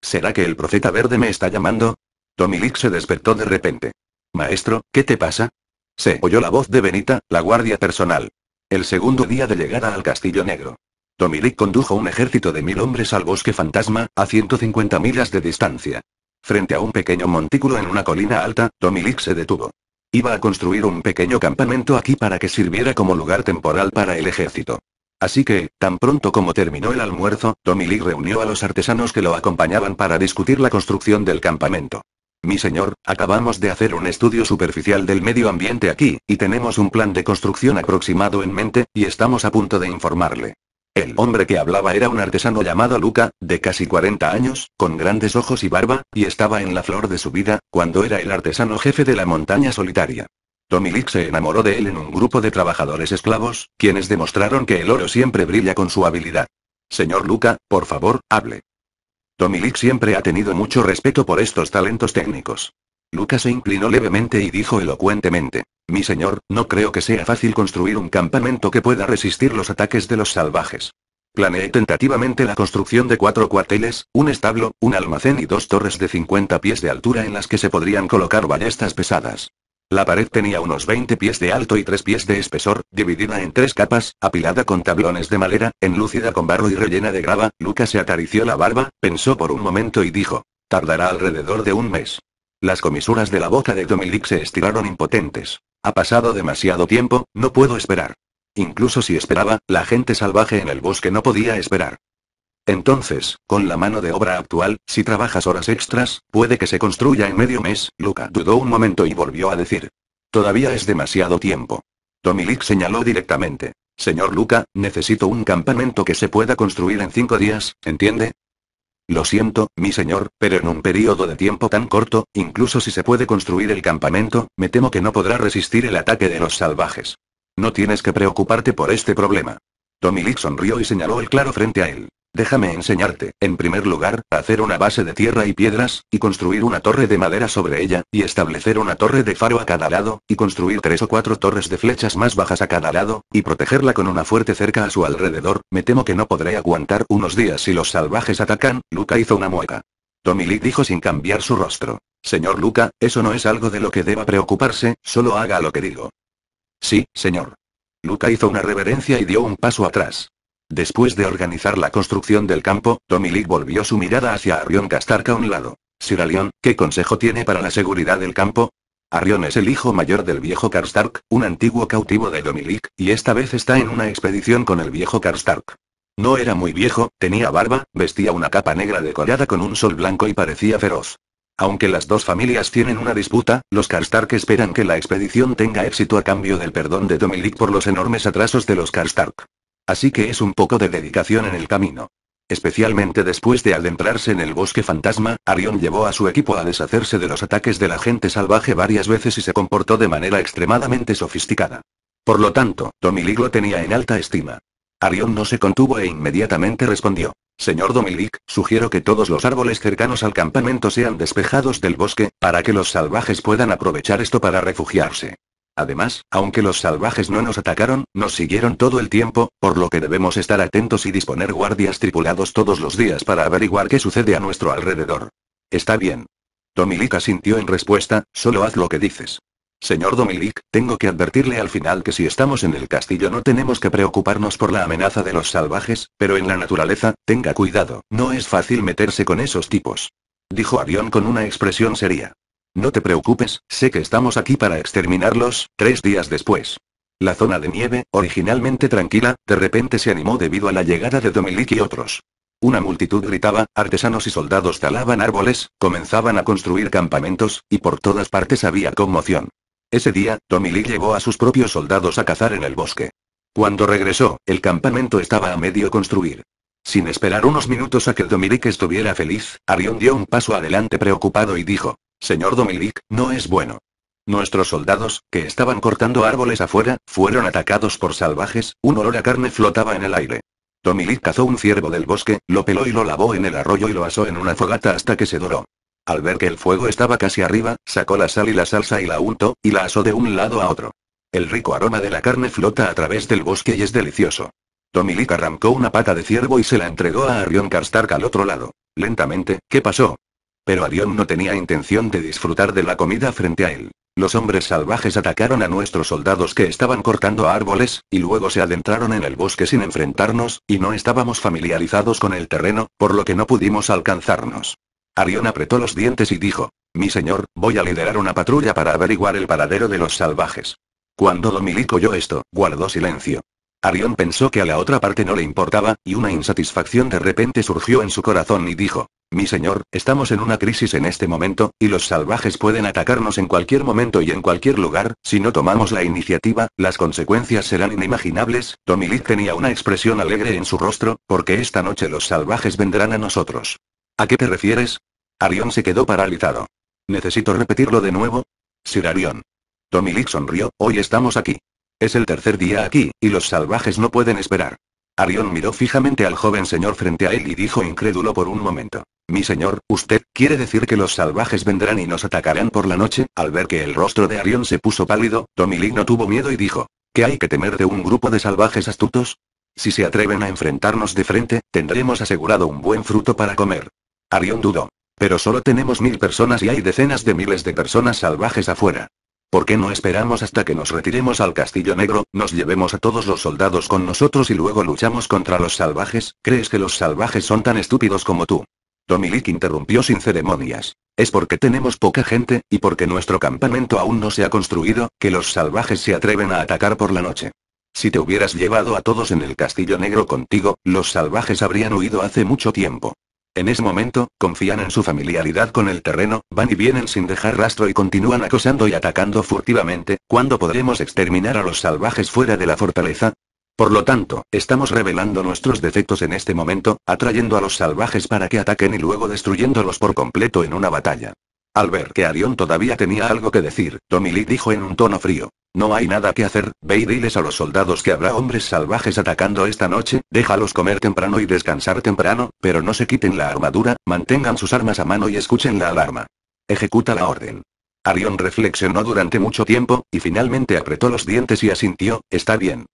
¿Será que el profeta verde me está llamando? Tomilic se despertó de repente. Maestro, ¿qué te pasa? Se oyó la voz de Benita, la guardia personal. El segundo día de llegada al Castillo Negro. Dominic condujo un ejército de mil hombres al bosque fantasma, a 150 millas de distancia. Frente a un pequeño montículo en una colina alta, Dominic se detuvo. Iba a construir un pequeño campamento aquí para que sirviera como lugar temporal para el ejército. Así que, tan pronto como terminó el almuerzo, Dominic reunió a los artesanos que lo acompañaban para discutir la construcción del campamento. Mi señor, acabamos de hacer un estudio superficial del medio ambiente aquí, y tenemos un plan de construcción aproximado en mente, y estamos a punto de informarle. El hombre que hablaba era un artesano llamado Luca, de casi 40 años, con grandes ojos y barba, y estaba en la flor de su vida, cuando era el artesano jefe de la montaña solitaria. Lick se enamoró de él en un grupo de trabajadores esclavos, quienes demostraron que el oro siempre brilla con su habilidad. Señor Luca, por favor, hable. Tomilik siempre ha tenido mucho respeto por estos talentos técnicos. Lucas se inclinó levemente y dijo elocuentemente. Mi señor, no creo que sea fácil construir un campamento que pueda resistir los ataques de los salvajes. Planeé tentativamente la construcción de cuatro cuarteles, un establo, un almacén y dos torres de 50 pies de altura en las que se podrían colocar ballestas pesadas. La pared tenía unos 20 pies de alto y 3 pies de espesor, dividida en tres capas, apilada con tablones de madera, enlúcida con barro y rellena de grava. Lucas se acarició la barba, pensó por un momento y dijo, tardará alrededor de un mes. Las comisuras de la boca de Dominic se estiraron impotentes. Ha pasado demasiado tiempo, no puedo esperar. Incluso si esperaba, la gente salvaje en el bosque no podía esperar. Entonces, con la mano de obra actual, si trabajas horas extras, puede que se construya en medio mes. Luca dudó un momento y volvió a decir. Todavía es demasiado tiempo. Tomilik señaló directamente. Señor Luca, necesito un campamento que se pueda construir en cinco días, ¿entiende? Lo siento, mi señor, pero en un periodo de tiempo tan corto, incluso si se puede construir el campamento, me temo que no podrá resistir el ataque de los salvajes. No tienes que preocuparte por este problema. Tomilik sonrió y señaló el claro frente a él. Déjame enseñarte, en primer lugar, hacer una base de tierra y piedras, y construir una torre de madera sobre ella, y establecer una torre de faro a cada lado, y construir tres o cuatro torres de flechas más bajas a cada lado, y protegerla con una fuerte cerca a su alrededor, me temo que no podré aguantar unos días si los salvajes atacan, Luca hizo una mueca. Tommy Lee dijo sin cambiar su rostro. Señor Luca, eso no es algo de lo que deba preocuparse, solo haga lo que digo. Sí, señor. Luca hizo una reverencia y dio un paso atrás. Después de organizar la construcción del campo, Lee volvió su mirada hacia Arion Castarca a un lado. Sir ¿qué consejo tiene para la seguridad del campo? Arrión es el hijo mayor del viejo Karstark, un antiguo cautivo de Domilik, y esta vez está en una expedición con el viejo Karstark. No era muy viejo, tenía barba, vestía una capa negra decorada con un sol blanco y parecía feroz. Aunque las dos familias tienen una disputa, los Karstark esperan que la expedición tenga éxito a cambio del perdón de Domilik por los enormes atrasos de los Karstark. Así que es un poco de dedicación en el camino. Especialmente después de adentrarse en el bosque fantasma, Arion llevó a su equipo a deshacerse de los ataques de la gente salvaje varias veces y se comportó de manera extremadamente sofisticada. Por lo tanto, Domilic lo tenía en alta estima. Arión no se contuvo e inmediatamente respondió. Señor Domilic, sugiero que todos los árboles cercanos al campamento sean despejados del bosque, para que los salvajes puedan aprovechar esto para refugiarse. Además, aunque los salvajes no nos atacaron, nos siguieron todo el tiempo, por lo que debemos estar atentos y disponer guardias tripulados todos los días para averiguar qué sucede a nuestro alrededor. Está bien. Domilic asintió en respuesta, solo haz lo que dices. Señor Domilic, tengo que advertirle al final que si estamos en el castillo no tenemos que preocuparnos por la amenaza de los salvajes, pero en la naturaleza, tenga cuidado, no es fácil meterse con esos tipos. Dijo Arión con una expresión seria. No te preocupes, sé que estamos aquí para exterminarlos, tres días después. La zona de nieve, originalmente tranquila, de repente se animó debido a la llegada de Dominic y otros. Una multitud gritaba, artesanos y soldados talaban árboles, comenzaban a construir campamentos, y por todas partes había conmoción. Ese día, Dominic llevó a sus propios soldados a cazar en el bosque. Cuando regresó, el campamento estaba a medio construir. Sin esperar unos minutos a que Dominic estuviera feliz, Arión dio un paso adelante preocupado y dijo, Señor Domilic, no es bueno. Nuestros soldados, que estaban cortando árboles afuera, fueron atacados por salvajes, un olor a carne flotaba en el aire. Dominic cazó un ciervo del bosque, lo peló y lo lavó en el arroyo y lo asó en una fogata hasta que se doró. Al ver que el fuego estaba casi arriba, sacó la sal y la salsa y la untó, y la asó de un lado a otro. El rico aroma de la carne flota a través del bosque y es delicioso. Domilic arrancó una pata de ciervo y se la entregó a Arion Karstark al otro lado. Lentamente, ¿qué pasó? Pero Arión no tenía intención de disfrutar de la comida frente a él. Los hombres salvajes atacaron a nuestros soldados que estaban cortando árboles, y luego se adentraron en el bosque sin enfrentarnos, y no estábamos familiarizados con el terreno, por lo que no pudimos alcanzarnos. Arión apretó los dientes y dijo, Mi señor, voy a liderar una patrulla para averiguar el paradero de los salvajes. Cuando Domilico oyó esto, guardó silencio. Arión pensó que a la otra parte no le importaba, y una insatisfacción de repente surgió en su corazón y dijo, mi señor, estamos en una crisis en este momento, y los salvajes pueden atacarnos en cualquier momento y en cualquier lugar, si no tomamos la iniciativa, las consecuencias serán inimaginables, Tomilit tenía una expresión alegre en su rostro, porque esta noche los salvajes vendrán a nosotros. ¿A qué te refieres? Arión se quedó paralizado. ¿Necesito repetirlo de nuevo? Sir Arión. Tomilit sonrió, hoy estamos aquí. Es el tercer día aquí, y los salvajes no pueden esperar. Arión miró fijamente al joven señor frente a él y dijo incrédulo por un momento. Mi señor, ¿usted quiere decir que los salvajes vendrán y nos atacarán por la noche? Al ver que el rostro de Arión se puso pálido, Tomilín no tuvo miedo y dijo. ¿Qué hay que temer de un grupo de salvajes astutos? Si se atreven a enfrentarnos de frente, tendremos asegurado un buen fruto para comer. Arión dudó. Pero solo tenemos mil personas y hay decenas de miles de personas salvajes afuera. ¿Por qué no esperamos hasta que nos retiremos al Castillo Negro, nos llevemos a todos los soldados con nosotros y luego luchamos contra los salvajes? ¿Crees que los salvajes son tan estúpidos como tú? Tomilik interrumpió sin ceremonias. Es porque tenemos poca gente, y porque nuestro campamento aún no se ha construido, que los salvajes se atreven a atacar por la noche. Si te hubieras llevado a todos en el Castillo Negro contigo, los salvajes habrían huido hace mucho tiempo. En ese momento, confían en su familiaridad con el terreno, van y vienen sin dejar rastro y continúan acosando y atacando furtivamente, ¿cuándo podremos exterminar a los salvajes fuera de la fortaleza? Por lo tanto, estamos revelando nuestros defectos en este momento, atrayendo a los salvajes para que ataquen y luego destruyéndolos por completo en una batalla. Al ver que Arión todavía tenía algo que decir, Tommy dijo en un tono frío. No hay nada que hacer, ve y diles a los soldados que habrá hombres salvajes atacando esta noche, déjalos comer temprano y descansar temprano, pero no se quiten la armadura, mantengan sus armas a mano y escuchen la alarma. Ejecuta la orden. Arión reflexionó durante mucho tiempo, y finalmente apretó los dientes y asintió, está bien.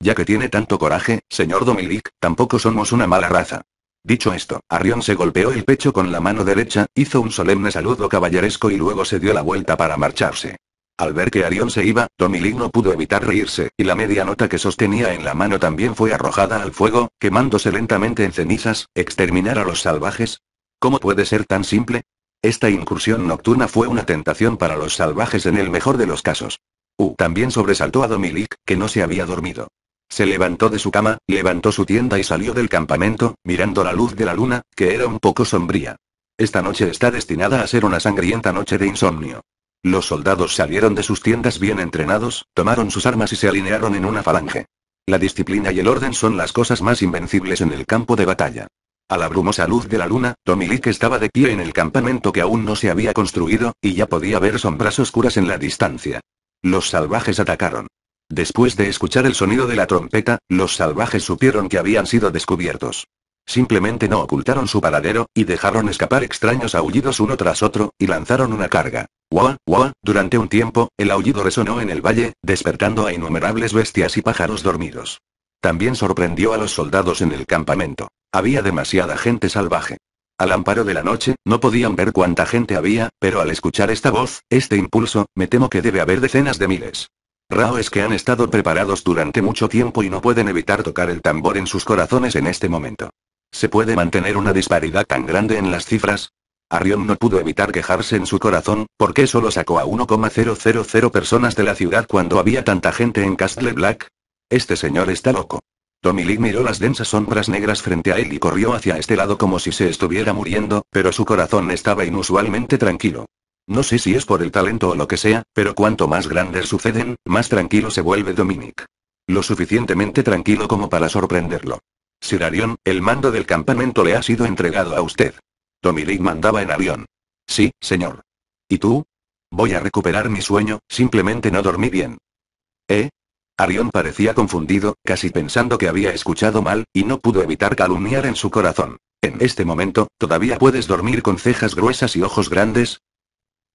Ya que tiene tanto coraje, señor Domilic, tampoco somos una mala raza. Dicho esto, Arion se golpeó el pecho con la mano derecha, hizo un solemne saludo caballeresco y luego se dio la vuelta para marcharse. Al ver que Arión se iba, Domilic no pudo evitar reírse, y la media nota que sostenía en la mano también fue arrojada al fuego, quemándose lentamente en cenizas, exterminar a los salvajes. ¿Cómo puede ser tan simple? Esta incursión nocturna fue una tentación para los salvajes en el mejor de los casos. U uh, también sobresaltó a Domilic, que no se había dormido. Se levantó de su cama, levantó su tienda y salió del campamento, mirando la luz de la luna, que era un poco sombría. Esta noche está destinada a ser una sangrienta noche de insomnio. Los soldados salieron de sus tiendas bien entrenados, tomaron sus armas y se alinearon en una falange. La disciplina y el orden son las cosas más invencibles en el campo de batalla. A la brumosa luz de la luna, Tomilik estaba de pie en el campamento que aún no se había construido, y ya podía ver sombras oscuras en la distancia. Los salvajes atacaron. Después de escuchar el sonido de la trompeta, los salvajes supieron que habían sido descubiertos. Simplemente no ocultaron su paradero, y dejaron escapar extraños aullidos uno tras otro, y lanzaron una carga. ¡Guau, guau! Durante un tiempo, el aullido resonó en el valle, despertando a innumerables bestias y pájaros dormidos. También sorprendió a los soldados en el campamento. Había demasiada gente salvaje. Al amparo de la noche, no podían ver cuánta gente había, pero al escuchar esta voz, este impulso, me temo que debe haber decenas de miles. Rao es que han estado preparados durante mucho tiempo y no pueden evitar tocar el tambor en sus corazones en este momento. ¿Se puede mantener una disparidad tan grande en las cifras? Arion no pudo evitar quejarse en su corazón, porque solo sacó a 1,000 personas de la ciudad cuando había tanta gente en Castle Black? Este señor está loco. Tommy Lee miró las densas sombras negras frente a él y corrió hacia este lado como si se estuviera muriendo, pero su corazón estaba inusualmente tranquilo. No sé si es por el talento o lo que sea, pero cuanto más grandes suceden, más tranquilo se vuelve Dominic. Lo suficientemente tranquilo como para sorprenderlo. Sir Arion, el mando del campamento le ha sido entregado a usted. Dominic mandaba en avión. Sí, señor. ¿Y tú? Voy a recuperar mi sueño, simplemente no dormí bien. ¿Eh? Arion parecía confundido, casi pensando que había escuchado mal, y no pudo evitar calumniar en su corazón. En este momento, ¿todavía puedes dormir con cejas gruesas y ojos grandes?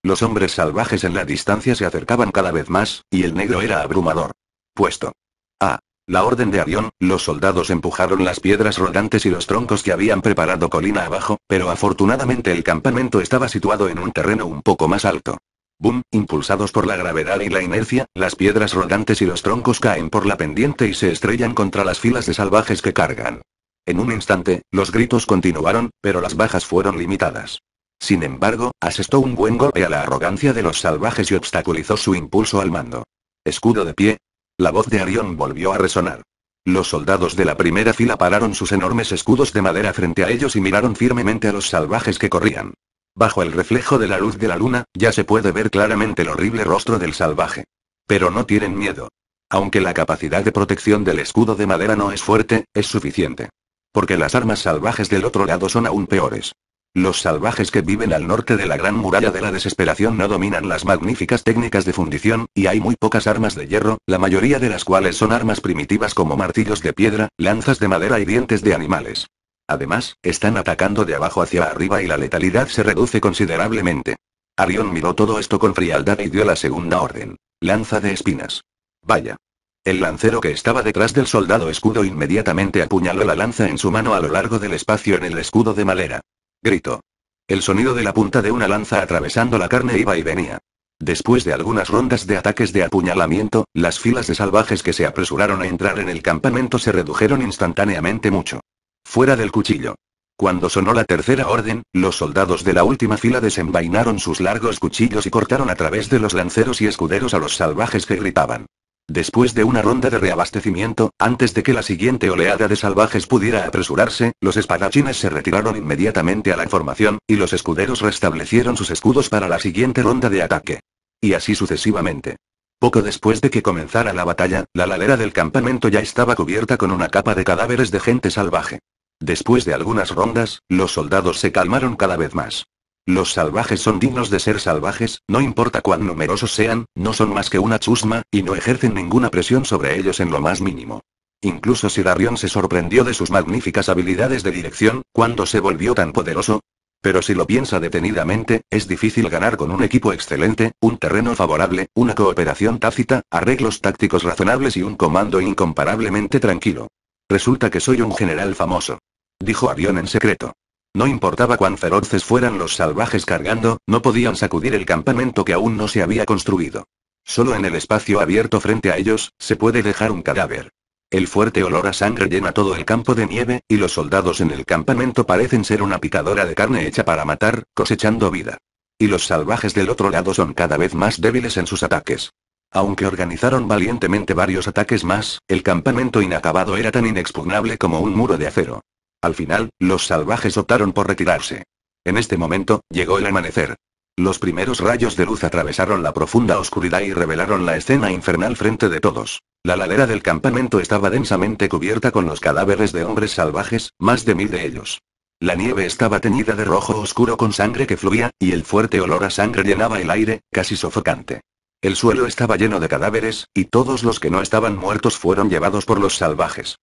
Los hombres salvajes en la distancia se acercaban cada vez más, y el negro era abrumador. Puesto. A. La orden de avión, los soldados empujaron las piedras rodantes y los troncos que habían preparado colina abajo, pero afortunadamente el campamento estaba situado en un terreno un poco más alto. Boom, impulsados por la gravedad y la inercia, las piedras rodantes y los troncos caen por la pendiente y se estrellan contra las filas de salvajes que cargan. En un instante, los gritos continuaron, pero las bajas fueron limitadas. Sin embargo, asestó un buen golpe a la arrogancia de los salvajes y obstaculizó su impulso al mando. Escudo de pie. La voz de Arión volvió a resonar. Los soldados de la primera fila pararon sus enormes escudos de madera frente a ellos y miraron firmemente a los salvajes que corrían. Bajo el reflejo de la luz de la luna, ya se puede ver claramente el horrible rostro del salvaje. Pero no tienen miedo. Aunque la capacidad de protección del escudo de madera no es fuerte, es suficiente. Porque las armas salvajes del otro lado son aún peores. Los salvajes que viven al norte de la Gran Muralla de la Desesperación no dominan las magníficas técnicas de fundición, y hay muy pocas armas de hierro, la mayoría de las cuales son armas primitivas como martillos de piedra, lanzas de madera y dientes de animales. Además, están atacando de abajo hacia arriba y la letalidad se reduce considerablemente. Arión miró todo esto con frialdad y dio la segunda orden. Lanza de espinas. Vaya. El lancero que estaba detrás del soldado escudo inmediatamente apuñaló la lanza en su mano a lo largo del espacio en el escudo de madera. Grito. El sonido de la punta de una lanza atravesando la carne iba y venía. Después de algunas rondas de ataques de apuñalamiento, las filas de salvajes que se apresuraron a entrar en el campamento se redujeron instantáneamente mucho. Fuera del cuchillo. Cuando sonó la tercera orden, los soldados de la última fila desenvainaron sus largos cuchillos y cortaron a través de los lanceros y escuderos a los salvajes que gritaban. Después de una ronda de reabastecimiento, antes de que la siguiente oleada de salvajes pudiera apresurarse, los espadachines se retiraron inmediatamente a la formación, y los escuderos restablecieron sus escudos para la siguiente ronda de ataque. Y así sucesivamente. Poco después de que comenzara la batalla, la ladera del campamento ya estaba cubierta con una capa de cadáveres de gente salvaje. Después de algunas rondas, los soldados se calmaron cada vez más. Los salvajes son dignos de ser salvajes, no importa cuán numerosos sean, no son más que una chusma, y no ejercen ninguna presión sobre ellos en lo más mínimo. Incluso si Darion se sorprendió de sus magníficas habilidades de dirección, cuando se volvió tan poderoso. Pero si lo piensa detenidamente, es difícil ganar con un equipo excelente, un terreno favorable, una cooperación tácita, arreglos tácticos razonables y un comando incomparablemente tranquilo. Resulta que soy un general famoso. Dijo Arion en secreto. No importaba cuán feroces fueran los salvajes cargando, no podían sacudir el campamento que aún no se había construido. Solo en el espacio abierto frente a ellos, se puede dejar un cadáver. El fuerte olor a sangre llena todo el campo de nieve, y los soldados en el campamento parecen ser una picadora de carne hecha para matar, cosechando vida. Y los salvajes del otro lado son cada vez más débiles en sus ataques. Aunque organizaron valientemente varios ataques más, el campamento inacabado era tan inexpugnable como un muro de acero. Al final, los salvajes optaron por retirarse. En este momento, llegó el amanecer. Los primeros rayos de luz atravesaron la profunda oscuridad y revelaron la escena infernal frente de todos. La ladera del campamento estaba densamente cubierta con los cadáveres de hombres salvajes, más de mil de ellos. La nieve estaba teñida de rojo oscuro con sangre que fluía, y el fuerte olor a sangre llenaba el aire, casi sofocante. El suelo estaba lleno de cadáveres, y todos los que no estaban muertos fueron llevados por los salvajes.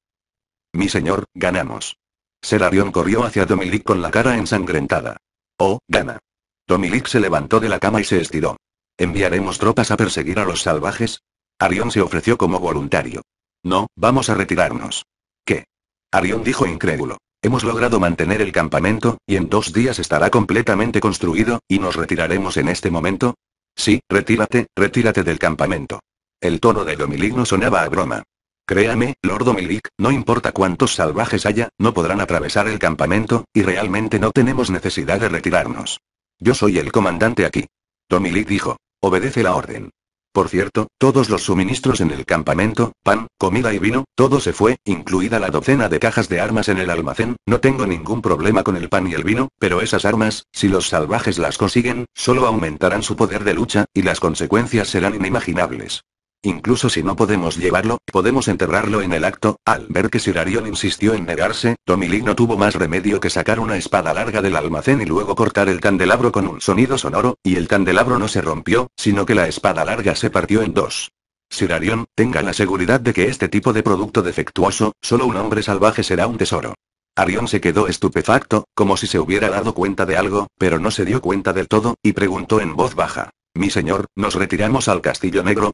Mi señor, ganamos. Serarion corrió hacia Domilic con la cara ensangrentada. Oh, gana. Domilic se levantó de la cama y se estiró. ¿Enviaremos tropas a perseguir a los salvajes? Arión se ofreció como voluntario. No, vamos a retirarnos. ¿Qué? Arión dijo incrédulo. Hemos logrado mantener el campamento, y en dos días estará completamente construido, y nos retiraremos en este momento. Sí, retírate, retírate del campamento. El tono de no sonaba a broma. Créame, Lord Domilic, no importa cuántos salvajes haya, no podrán atravesar el campamento, y realmente no tenemos necesidad de retirarnos. Yo soy el comandante aquí. Tomilik dijo. Obedece la orden. Por cierto, todos los suministros en el campamento, pan, comida y vino, todo se fue, incluida la docena de cajas de armas en el almacén, no tengo ningún problema con el pan y el vino, pero esas armas, si los salvajes las consiguen, solo aumentarán su poder de lucha, y las consecuencias serán inimaginables. Incluso si no podemos llevarlo, podemos enterrarlo en el acto. Al ver que Sirarion insistió en negarse, Lee no tuvo más remedio que sacar una espada larga del almacén y luego cortar el candelabro con un sonido sonoro, y el candelabro no se rompió, sino que la espada larga se partió en dos. Sirarion, tenga la seguridad de que este tipo de producto defectuoso, solo un hombre salvaje será un tesoro. Arión se quedó estupefacto, como si se hubiera dado cuenta de algo, pero no se dio cuenta del todo, y preguntó en voz baja. Mi señor, ¿nos retiramos al Castillo Negro?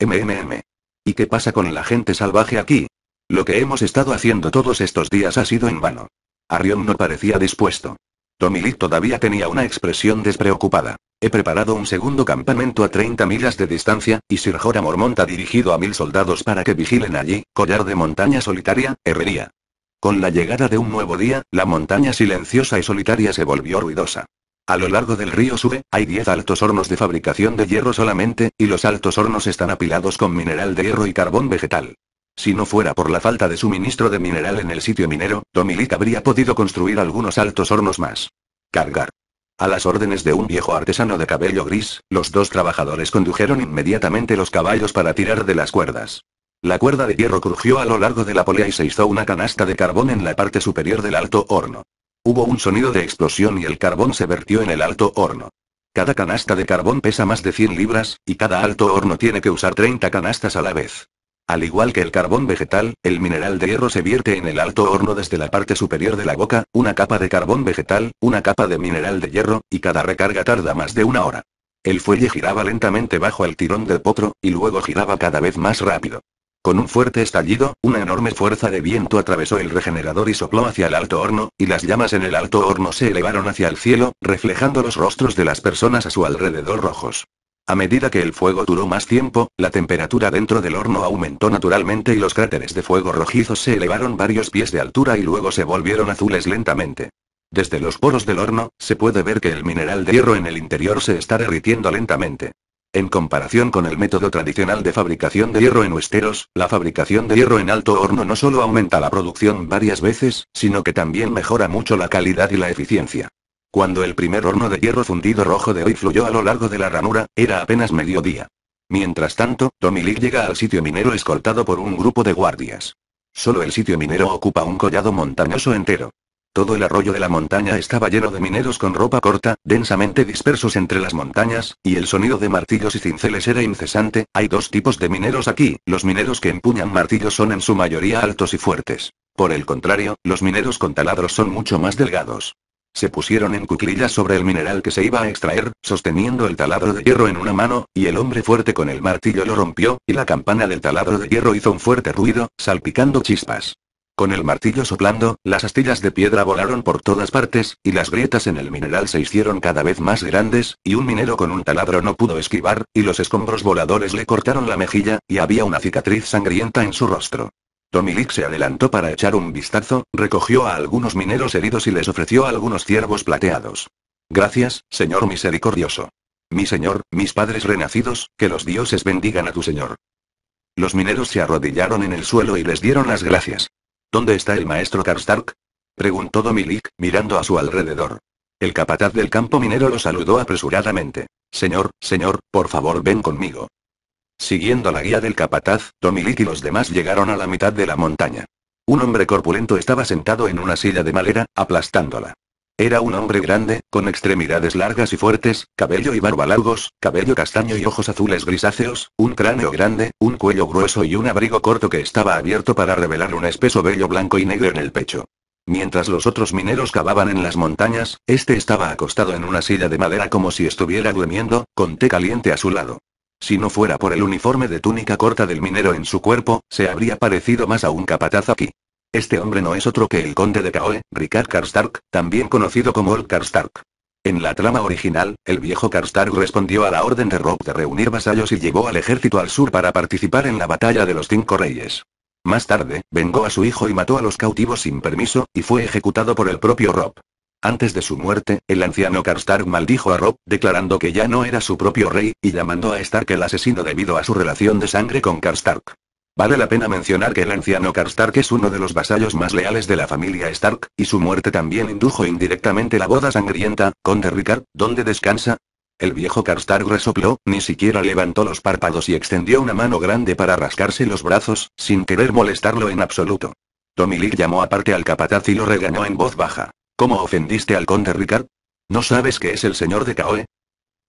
MMM. ¿Y qué pasa con la gente salvaje aquí? Lo que hemos estado haciendo todos estos días ha sido en vano. Arion no parecía dispuesto. Tomilik todavía tenía una expresión despreocupada. He preparado un segundo campamento a 30 millas de distancia, y Sir Jora Mormont ha dirigido a mil soldados para que vigilen allí, collar de montaña solitaria, herrería. Con la llegada de un nuevo día, la montaña silenciosa y solitaria se volvió ruidosa. A lo largo del río Sue, hay 10 altos hornos de fabricación de hierro solamente, y los altos hornos están apilados con mineral de hierro y carbón vegetal. Si no fuera por la falta de suministro de mineral en el sitio minero, Tomilic habría podido construir algunos altos hornos más. Cargar. A las órdenes de un viejo artesano de cabello gris, los dos trabajadores condujeron inmediatamente los caballos para tirar de las cuerdas. La cuerda de hierro crujió a lo largo de la polea y se hizo una canasta de carbón en la parte superior del alto horno. Hubo un sonido de explosión y el carbón se vertió en el alto horno. Cada canasta de carbón pesa más de 100 libras, y cada alto horno tiene que usar 30 canastas a la vez. Al igual que el carbón vegetal, el mineral de hierro se vierte en el alto horno desde la parte superior de la boca, una capa de carbón vegetal, una capa de mineral de hierro, y cada recarga tarda más de una hora. El fuelle giraba lentamente bajo el tirón del potro, y luego giraba cada vez más rápido. Con un fuerte estallido, una enorme fuerza de viento atravesó el regenerador y sopló hacia el alto horno, y las llamas en el alto horno se elevaron hacia el cielo, reflejando los rostros de las personas a su alrededor rojos. A medida que el fuego duró más tiempo, la temperatura dentro del horno aumentó naturalmente y los cráteres de fuego rojizos se elevaron varios pies de altura y luego se volvieron azules lentamente. Desde los poros del horno, se puede ver que el mineral de hierro en el interior se está derritiendo lentamente. En comparación con el método tradicional de fabricación de hierro en huesteros, la fabricación de hierro en alto horno no solo aumenta la producción varias veces, sino que también mejora mucho la calidad y la eficiencia. Cuando el primer horno de hierro fundido rojo de hoy fluyó a lo largo de la ranura, era apenas mediodía. Mientras tanto, Tommy Lee llega al sitio minero escoltado por un grupo de guardias. Solo el sitio minero ocupa un collado montañoso entero. Todo el arroyo de la montaña estaba lleno de mineros con ropa corta, densamente dispersos entre las montañas, y el sonido de martillos y cinceles era incesante. Hay dos tipos de mineros aquí, los mineros que empuñan martillos son en su mayoría altos y fuertes. Por el contrario, los mineros con taladros son mucho más delgados. Se pusieron en cuclillas sobre el mineral que se iba a extraer, sosteniendo el taladro de hierro en una mano, y el hombre fuerte con el martillo lo rompió, y la campana del taladro de hierro hizo un fuerte ruido, salpicando chispas. Con el martillo soplando, las astillas de piedra volaron por todas partes, y las grietas en el mineral se hicieron cada vez más grandes, y un minero con un taladro no pudo esquivar, y los escombros voladores le cortaron la mejilla, y había una cicatriz sangrienta en su rostro. Tomilik se adelantó para echar un vistazo, recogió a algunos mineros heridos y les ofreció algunos ciervos plateados. Gracias, Señor misericordioso. Mi Señor, mis padres renacidos, que los dioses bendigan a tu Señor. Los mineros se arrodillaron en el suelo y les dieron las gracias. ¿Dónde está el maestro Karstark? preguntó Domilik, mirando a su alrededor. El capataz del campo minero lo saludó apresuradamente. Señor, señor, por favor ven conmigo. Siguiendo la guía del capataz, Domilik y los demás llegaron a la mitad de la montaña. Un hombre corpulento estaba sentado en una silla de madera, aplastándola. Era un hombre grande, con extremidades largas y fuertes, cabello y barba largos, cabello castaño y ojos azules grisáceos, un cráneo grande, un cuello grueso y un abrigo corto que estaba abierto para revelar un espeso vello blanco y negro en el pecho. Mientras los otros mineros cavaban en las montañas, este estaba acostado en una silla de madera como si estuviera durmiendo, con té caliente a su lado. Si no fuera por el uniforme de túnica corta del minero en su cuerpo, se habría parecido más a un capataz aquí. Este hombre no es otro que el conde de Kaoe, Ricard Karstark, también conocido como Old Karstark. En la trama original, el viejo Karstark respondió a la orden de Rob de reunir vasallos y llevó al ejército al sur para participar en la batalla de los cinco reyes. Más tarde, vengó a su hijo y mató a los cautivos sin permiso, y fue ejecutado por el propio Rob. Antes de su muerte, el anciano Karstark maldijo a Rob, declarando que ya no era su propio rey, y llamando a Stark el asesino debido a su relación de sangre con Karstark. Vale la pena mencionar que el anciano Karstark es uno de los vasallos más leales de la familia Stark, y su muerte también indujo indirectamente la boda sangrienta, Conde Ricard, ¿dónde descansa? El viejo Karstark resopló, ni siquiera levantó los párpados y extendió una mano grande para rascarse los brazos, sin querer molestarlo en absoluto. Lee llamó aparte al capataz y lo regañó en voz baja. ¿Cómo ofendiste al Conde Ricard? ¿No sabes que es el señor de Kaoe?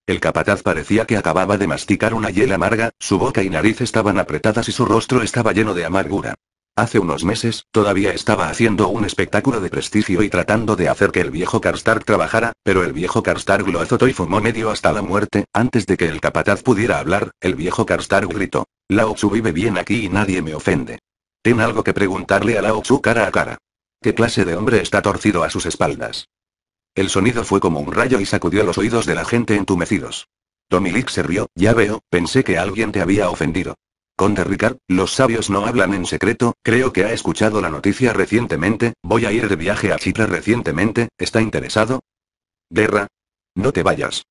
El capataz parecía que acababa de masticar una hiel amarga, su boca y nariz estaban apretadas y su rostro estaba lleno de amargura. Hace unos meses, todavía estaba haciendo un espectáculo de prestigio y tratando de hacer que el viejo Karstark trabajara, pero el viejo Karstark lo azotó y fumó medio hasta la muerte, antes de que el capataz pudiera hablar, el viejo Karstark gritó. Lao Tzu vive bien aquí y nadie me ofende. Ten algo que preguntarle a Lao Tzu cara a cara. ¿Qué clase de hombre está torcido a sus espaldas? El sonido fue como un rayo y sacudió los oídos de la gente entumecidos. Tomilik se rió, ya veo, pensé que alguien te había ofendido. Conde Ricard, los sabios no hablan en secreto, creo que ha escuchado la noticia recientemente, voy a ir de viaje a Chipre recientemente, ¿está interesado? Guerra. No te vayas.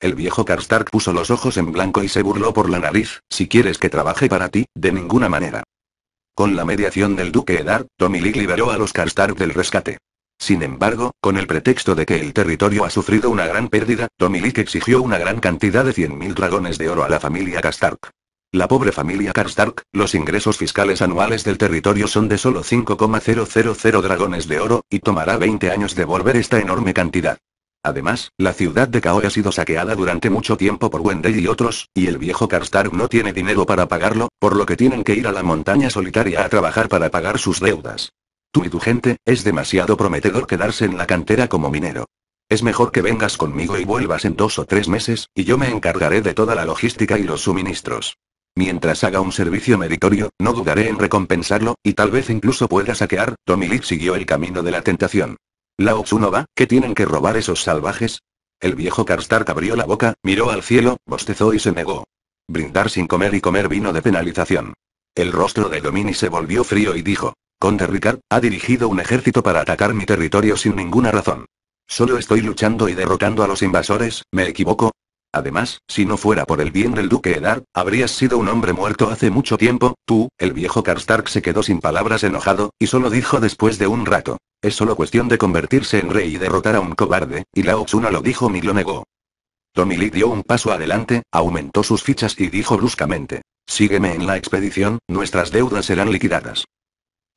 El viejo Karstark puso los ojos en blanco y se burló por la nariz, si quieres que trabaje para ti, de ninguna manera. Con la mediación del duque Edar, Tomilik liberó a los Karstark del rescate. Sin embargo, con el pretexto de que el territorio ha sufrido una gran pérdida, Tomilik exigió una gran cantidad de 100.000 dragones de oro a la familia Karstark. La pobre familia Karstark, los ingresos fiscales anuales del territorio son de solo 5,000 dragones de oro, y tomará 20 años devolver esta enorme cantidad. Además, la ciudad de Kaor ha sido saqueada durante mucho tiempo por Wendell y otros, y el viejo Karstark no tiene dinero para pagarlo, por lo que tienen que ir a la montaña solitaria a trabajar para pagar sus deudas. Tú y tu gente, es demasiado prometedor quedarse en la cantera como minero. Es mejor que vengas conmigo y vuelvas en dos o tres meses, y yo me encargaré de toda la logística y los suministros. Mientras haga un servicio meritorio, no dudaré en recompensarlo, y tal vez incluso pueda saquear. Tomilik siguió el camino de la tentación. La Tzu va, ¿qué tienen que robar esos salvajes? El viejo Karstark abrió la boca, miró al cielo, bostezó y se negó. Brindar sin comer y comer vino de penalización. El rostro de Domini se volvió frío y dijo, Conde Ricard, ha dirigido un ejército para atacar mi territorio sin ninguna razón. Solo estoy luchando y derrotando a los invasores, ¿me equivoco? Además, si no fuera por el bien del duque Edar, habrías sido un hombre muerto hace mucho tiempo, tú, el viejo Karstark se quedó sin palabras enojado, y solo dijo después de un rato. Es solo cuestión de convertirse en rey y derrotar a un cobarde, y Lao no lo dijo y lo negó. Tommy dio un paso adelante, aumentó sus fichas y dijo bruscamente. Sígueme en la expedición, nuestras deudas serán liquidadas.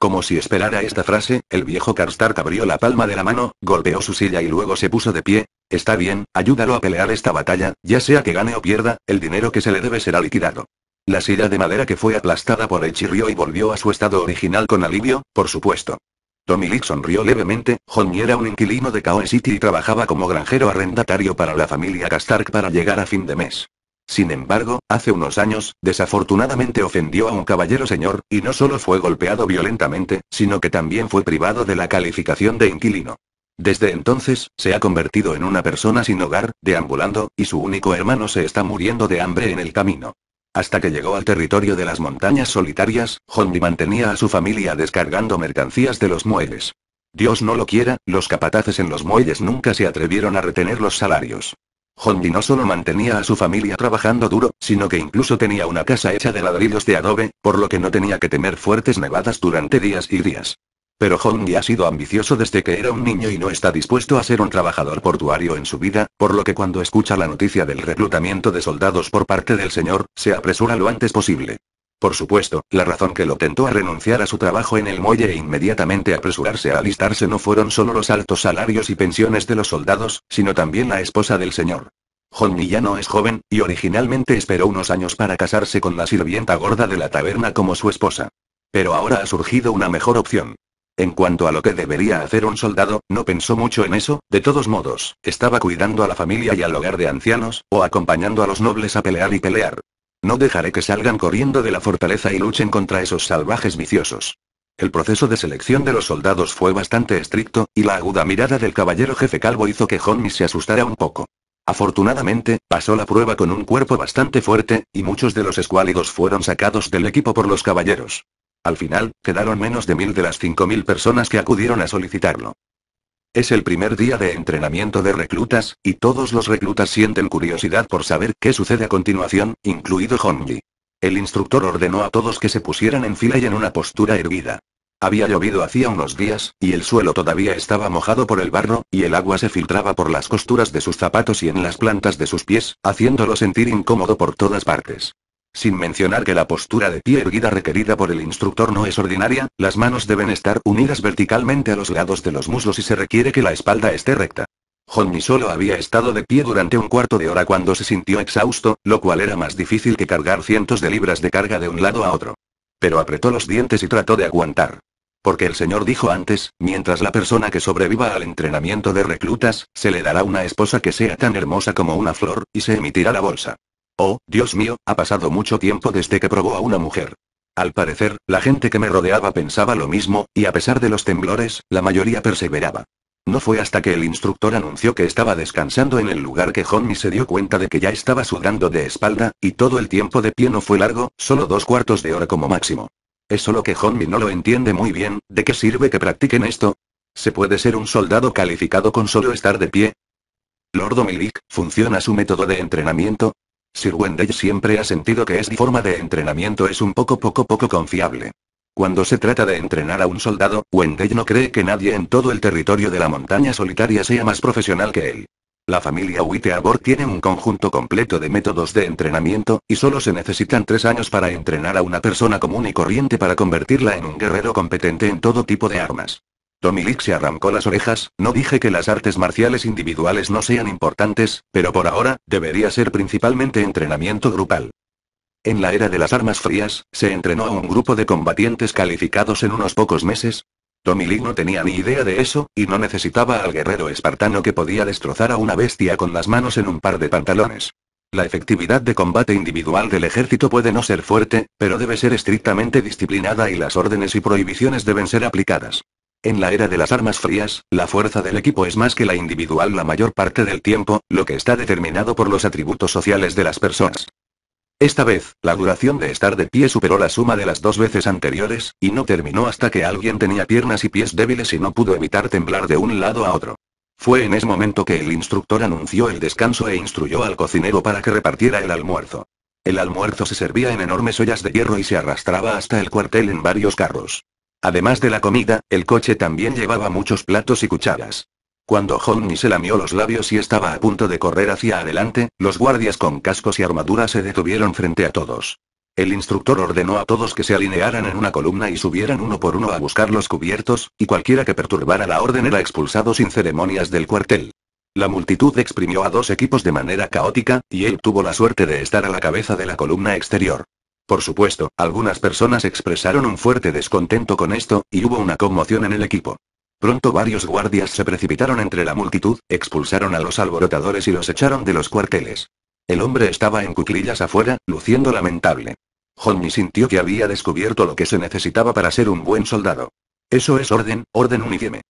Como si esperara esta frase, el viejo Karstark abrió la palma de la mano, golpeó su silla y luego se puso de pie. Está bien, ayúdalo a pelear esta batalla, ya sea que gane o pierda, el dinero que se le debe será liquidado. La silla de madera que fue aplastada por el chirrió y volvió a su estado original con alivio, por supuesto. Tommy Lee sonrió levemente, John era un inquilino de Caon City y trabajaba como granjero arrendatario para la familia Karstark para llegar a fin de mes. Sin embargo, hace unos años, desafortunadamente ofendió a un caballero señor, y no solo fue golpeado violentamente, sino que también fue privado de la calificación de inquilino. Desde entonces, se ha convertido en una persona sin hogar, deambulando, y su único hermano se está muriendo de hambre en el camino. Hasta que llegó al territorio de las montañas solitarias, Hondi mantenía a su familia descargando mercancías de los muelles. Dios no lo quiera, los capataces en los muelles nunca se atrevieron a retener los salarios. Hondi no solo mantenía a su familia trabajando duro, sino que incluso tenía una casa hecha de ladrillos de adobe, por lo que no tenía que temer fuertes nevadas durante días y días. Pero Hondi ha sido ambicioso desde que era un niño y no está dispuesto a ser un trabajador portuario en su vida, por lo que cuando escucha la noticia del reclutamiento de soldados por parte del señor, se apresura lo antes posible. Por supuesto, la razón que lo tentó a renunciar a su trabajo en el muelle e inmediatamente apresurarse a alistarse no fueron solo los altos salarios y pensiones de los soldados, sino también la esposa del señor. Johnny ya no es joven, y originalmente esperó unos años para casarse con la sirvienta gorda de la taberna como su esposa. Pero ahora ha surgido una mejor opción. En cuanto a lo que debería hacer un soldado, no pensó mucho en eso, de todos modos, estaba cuidando a la familia y al hogar de ancianos, o acompañando a los nobles a pelear y pelear. No dejaré que salgan corriendo de la fortaleza y luchen contra esos salvajes viciosos. El proceso de selección de los soldados fue bastante estricto, y la aguda mirada del caballero jefe calvo hizo que Honmi se asustara un poco. Afortunadamente, pasó la prueba con un cuerpo bastante fuerte, y muchos de los escuálidos fueron sacados del equipo por los caballeros. Al final, quedaron menos de mil de las cinco mil personas que acudieron a solicitarlo. Es el primer día de entrenamiento de reclutas, y todos los reclutas sienten curiosidad por saber qué sucede a continuación, incluido Honji. El instructor ordenó a todos que se pusieran en fila y en una postura erguida. Había llovido hacía unos días, y el suelo todavía estaba mojado por el barro, y el agua se filtraba por las costuras de sus zapatos y en las plantas de sus pies, haciéndolo sentir incómodo por todas partes. Sin mencionar que la postura de pie erguida requerida por el instructor no es ordinaria, las manos deben estar unidas verticalmente a los lados de los muslos y se requiere que la espalda esté recta. Johnny solo había estado de pie durante un cuarto de hora cuando se sintió exhausto, lo cual era más difícil que cargar cientos de libras de carga de un lado a otro. Pero apretó los dientes y trató de aguantar. Porque el señor dijo antes, mientras la persona que sobreviva al entrenamiento de reclutas, se le dará una esposa que sea tan hermosa como una flor, y se emitirá la bolsa. Oh, Dios mío, ha pasado mucho tiempo desde que probó a una mujer. Al parecer, la gente que me rodeaba pensaba lo mismo, y a pesar de los temblores, la mayoría perseveraba. No fue hasta que el instructor anunció que estaba descansando en el lugar que Honmi se dio cuenta de que ya estaba sudando de espalda, y todo el tiempo de pie no fue largo, solo dos cuartos de hora como máximo. Es solo que Honmi no lo entiende muy bien, ¿de qué sirve que practiquen esto? ¿Se puede ser un soldado calificado con solo estar de pie? Lord Milik, ¿funciona su método de entrenamiento? Sir Wendell siempre ha sentido que esta forma de entrenamiento es un poco poco poco confiable. Cuando se trata de entrenar a un soldado, Wendell no cree que nadie en todo el territorio de la montaña solitaria sea más profesional que él. La familia Witteabor tiene un conjunto completo de métodos de entrenamiento, y solo se necesitan tres años para entrenar a una persona común y corriente para convertirla en un guerrero competente en todo tipo de armas. Tomilik se arrancó las orejas, no dije que las artes marciales individuales no sean importantes, pero por ahora, debería ser principalmente entrenamiento grupal. En la era de las armas frías, se entrenó a un grupo de combatientes calificados en unos pocos meses. Tomilik no tenía ni idea de eso, y no necesitaba al guerrero espartano que podía destrozar a una bestia con las manos en un par de pantalones. La efectividad de combate individual del ejército puede no ser fuerte, pero debe ser estrictamente disciplinada y las órdenes y prohibiciones deben ser aplicadas. En la era de las armas frías, la fuerza del equipo es más que la individual la mayor parte del tiempo, lo que está determinado por los atributos sociales de las personas. Esta vez, la duración de estar de pie superó la suma de las dos veces anteriores, y no terminó hasta que alguien tenía piernas y pies débiles y no pudo evitar temblar de un lado a otro. Fue en ese momento que el instructor anunció el descanso e instruyó al cocinero para que repartiera el almuerzo. El almuerzo se servía en enormes ollas de hierro y se arrastraba hasta el cuartel en varios carros. Además de la comida, el coche también llevaba muchos platos y cucharas. Cuando Honey se lamió los labios y estaba a punto de correr hacia adelante, los guardias con cascos y armaduras se detuvieron frente a todos. El instructor ordenó a todos que se alinearan en una columna y subieran uno por uno a buscar los cubiertos, y cualquiera que perturbara la orden era expulsado sin ceremonias del cuartel. La multitud exprimió a dos equipos de manera caótica, y él tuvo la suerte de estar a la cabeza de la columna exterior. Por supuesto, algunas personas expresaron un fuerte descontento con esto, y hubo una conmoción en el equipo. Pronto varios guardias se precipitaron entre la multitud, expulsaron a los alborotadores y los echaron de los cuarteles. El hombre estaba en cuclillas afuera, luciendo lamentable. Johnny sintió que había descubierto lo que se necesitaba para ser un buen soldado. Eso es orden, orden unífeme.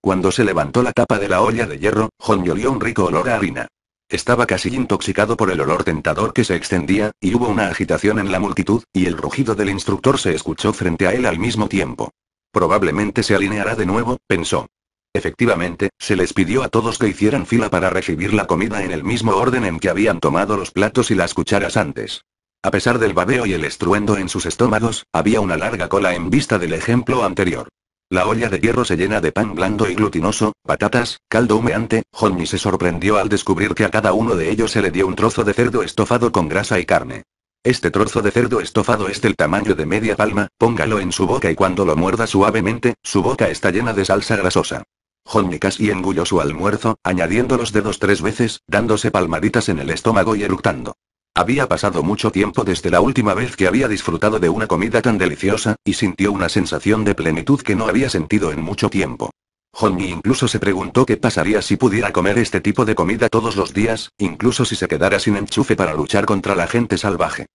Cuando se levantó la tapa de la olla de hierro, Johnny olió un rico olor a harina. Estaba casi intoxicado por el olor tentador que se extendía, y hubo una agitación en la multitud, y el rugido del instructor se escuchó frente a él al mismo tiempo. Probablemente se alineará de nuevo, pensó. Efectivamente, se les pidió a todos que hicieran fila para recibir la comida en el mismo orden en que habían tomado los platos y las cucharas antes. A pesar del babeo y el estruendo en sus estómagos, había una larga cola en vista del ejemplo anterior. La olla de hierro se llena de pan blando y glutinoso, patatas, caldo humeante, Johnny se sorprendió al descubrir que a cada uno de ellos se le dio un trozo de cerdo estofado con grasa y carne. Este trozo de cerdo estofado es del tamaño de media palma, póngalo en su boca y cuando lo muerda suavemente, su boca está llena de salsa grasosa. Johnny casi engulló su almuerzo, añadiendo los dedos tres veces, dándose palmaditas en el estómago y eructando. Había pasado mucho tiempo desde la última vez que había disfrutado de una comida tan deliciosa, y sintió una sensación de plenitud que no había sentido en mucho tiempo. Honmi incluso se preguntó qué pasaría si pudiera comer este tipo de comida todos los días, incluso si se quedara sin enchufe para luchar contra la gente salvaje.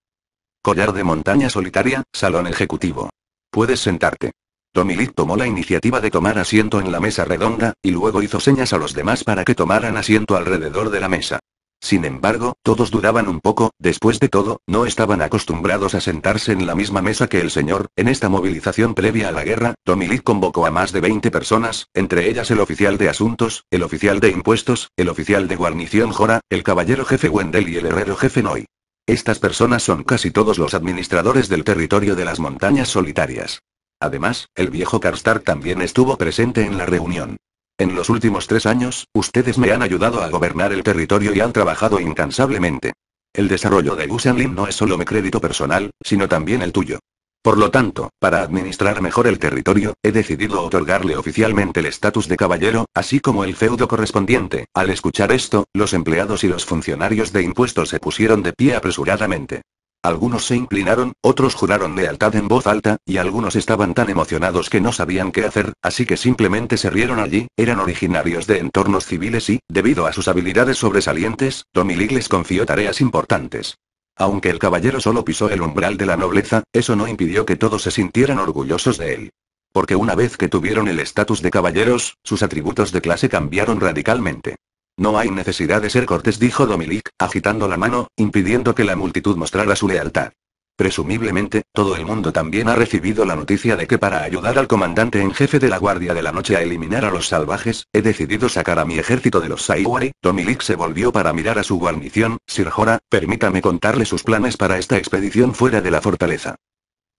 Collar de montaña solitaria, salón ejecutivo. Puedes sentarte. Tomilit tomó la iniciativa de tomar asiento en la mesa redonda, y luego hizo señas a los demás para que tomaran asiento alrededor de la mesa. Sin embargo, todos dudaban un poco, después de todo, no estaban acostumbrados a sentarse en la misma mesa que el señor, en esta movilización previa a la guerra, Tomilit convocó a más de 20 personas, entre ellas el oficial de asuntos, el oficial de impuestos, el oficial de guarnición Jora, el caballero jefe Wendell y el herrero jefe Noi. Estas personas son casi todos los administradores del territorio de las montañas solitarias. Además, el viejo Karstar también estuvo presente en la reunión. En los últimos tres años, ustedes me han ayudado a gobernar el territorio y han trabajado incansablemente. El desarrollo de Gusanlin no es solo mi crédito personal, sino también el tuyo. Por lo tanto, para administrar mejor el territorio, he decidido otorgarle oficialmente el estatus de caballero, así como el feudo correspondiente. Al escuchar esto, los empleados y los funcionarios de impuestos se pusieron de pie apresuradamente. Algunos se inclinaron, otros juraron lealtad en voz alta, y algunos estaban tan emocionados que no sabían qué hacer, así que simplemente se rieron allí, eran originarios de entornos civiles y, debido a sus habilidades sobresalientes, Lee les confió tareas importantes. Aunque el caballero solo pisó el umbral de la nobleza, eso no impidió que todos se sintieran orgullosos de él. Porque una vez que tuvieron el estatus de caballeros, sus atributos de clase cambiaron radicalmente. No hay necesidad de ser cortés, dijo Domilic, agitando la mano, impidiendo que la multitud mostrara su lealtad. Presumiblemente, todo el mundo también ha recibido la noticia de que para ayudar al comandante en jefe de la Guardia de la Noche a eliminar a los salvajes, he decidido sacar a mi ejército de los Saiwari. Domilic se volvió para mirar a su guarnición, Sir Jora, permítame contarle sus planes para esta expedición fuera de la fortaleza.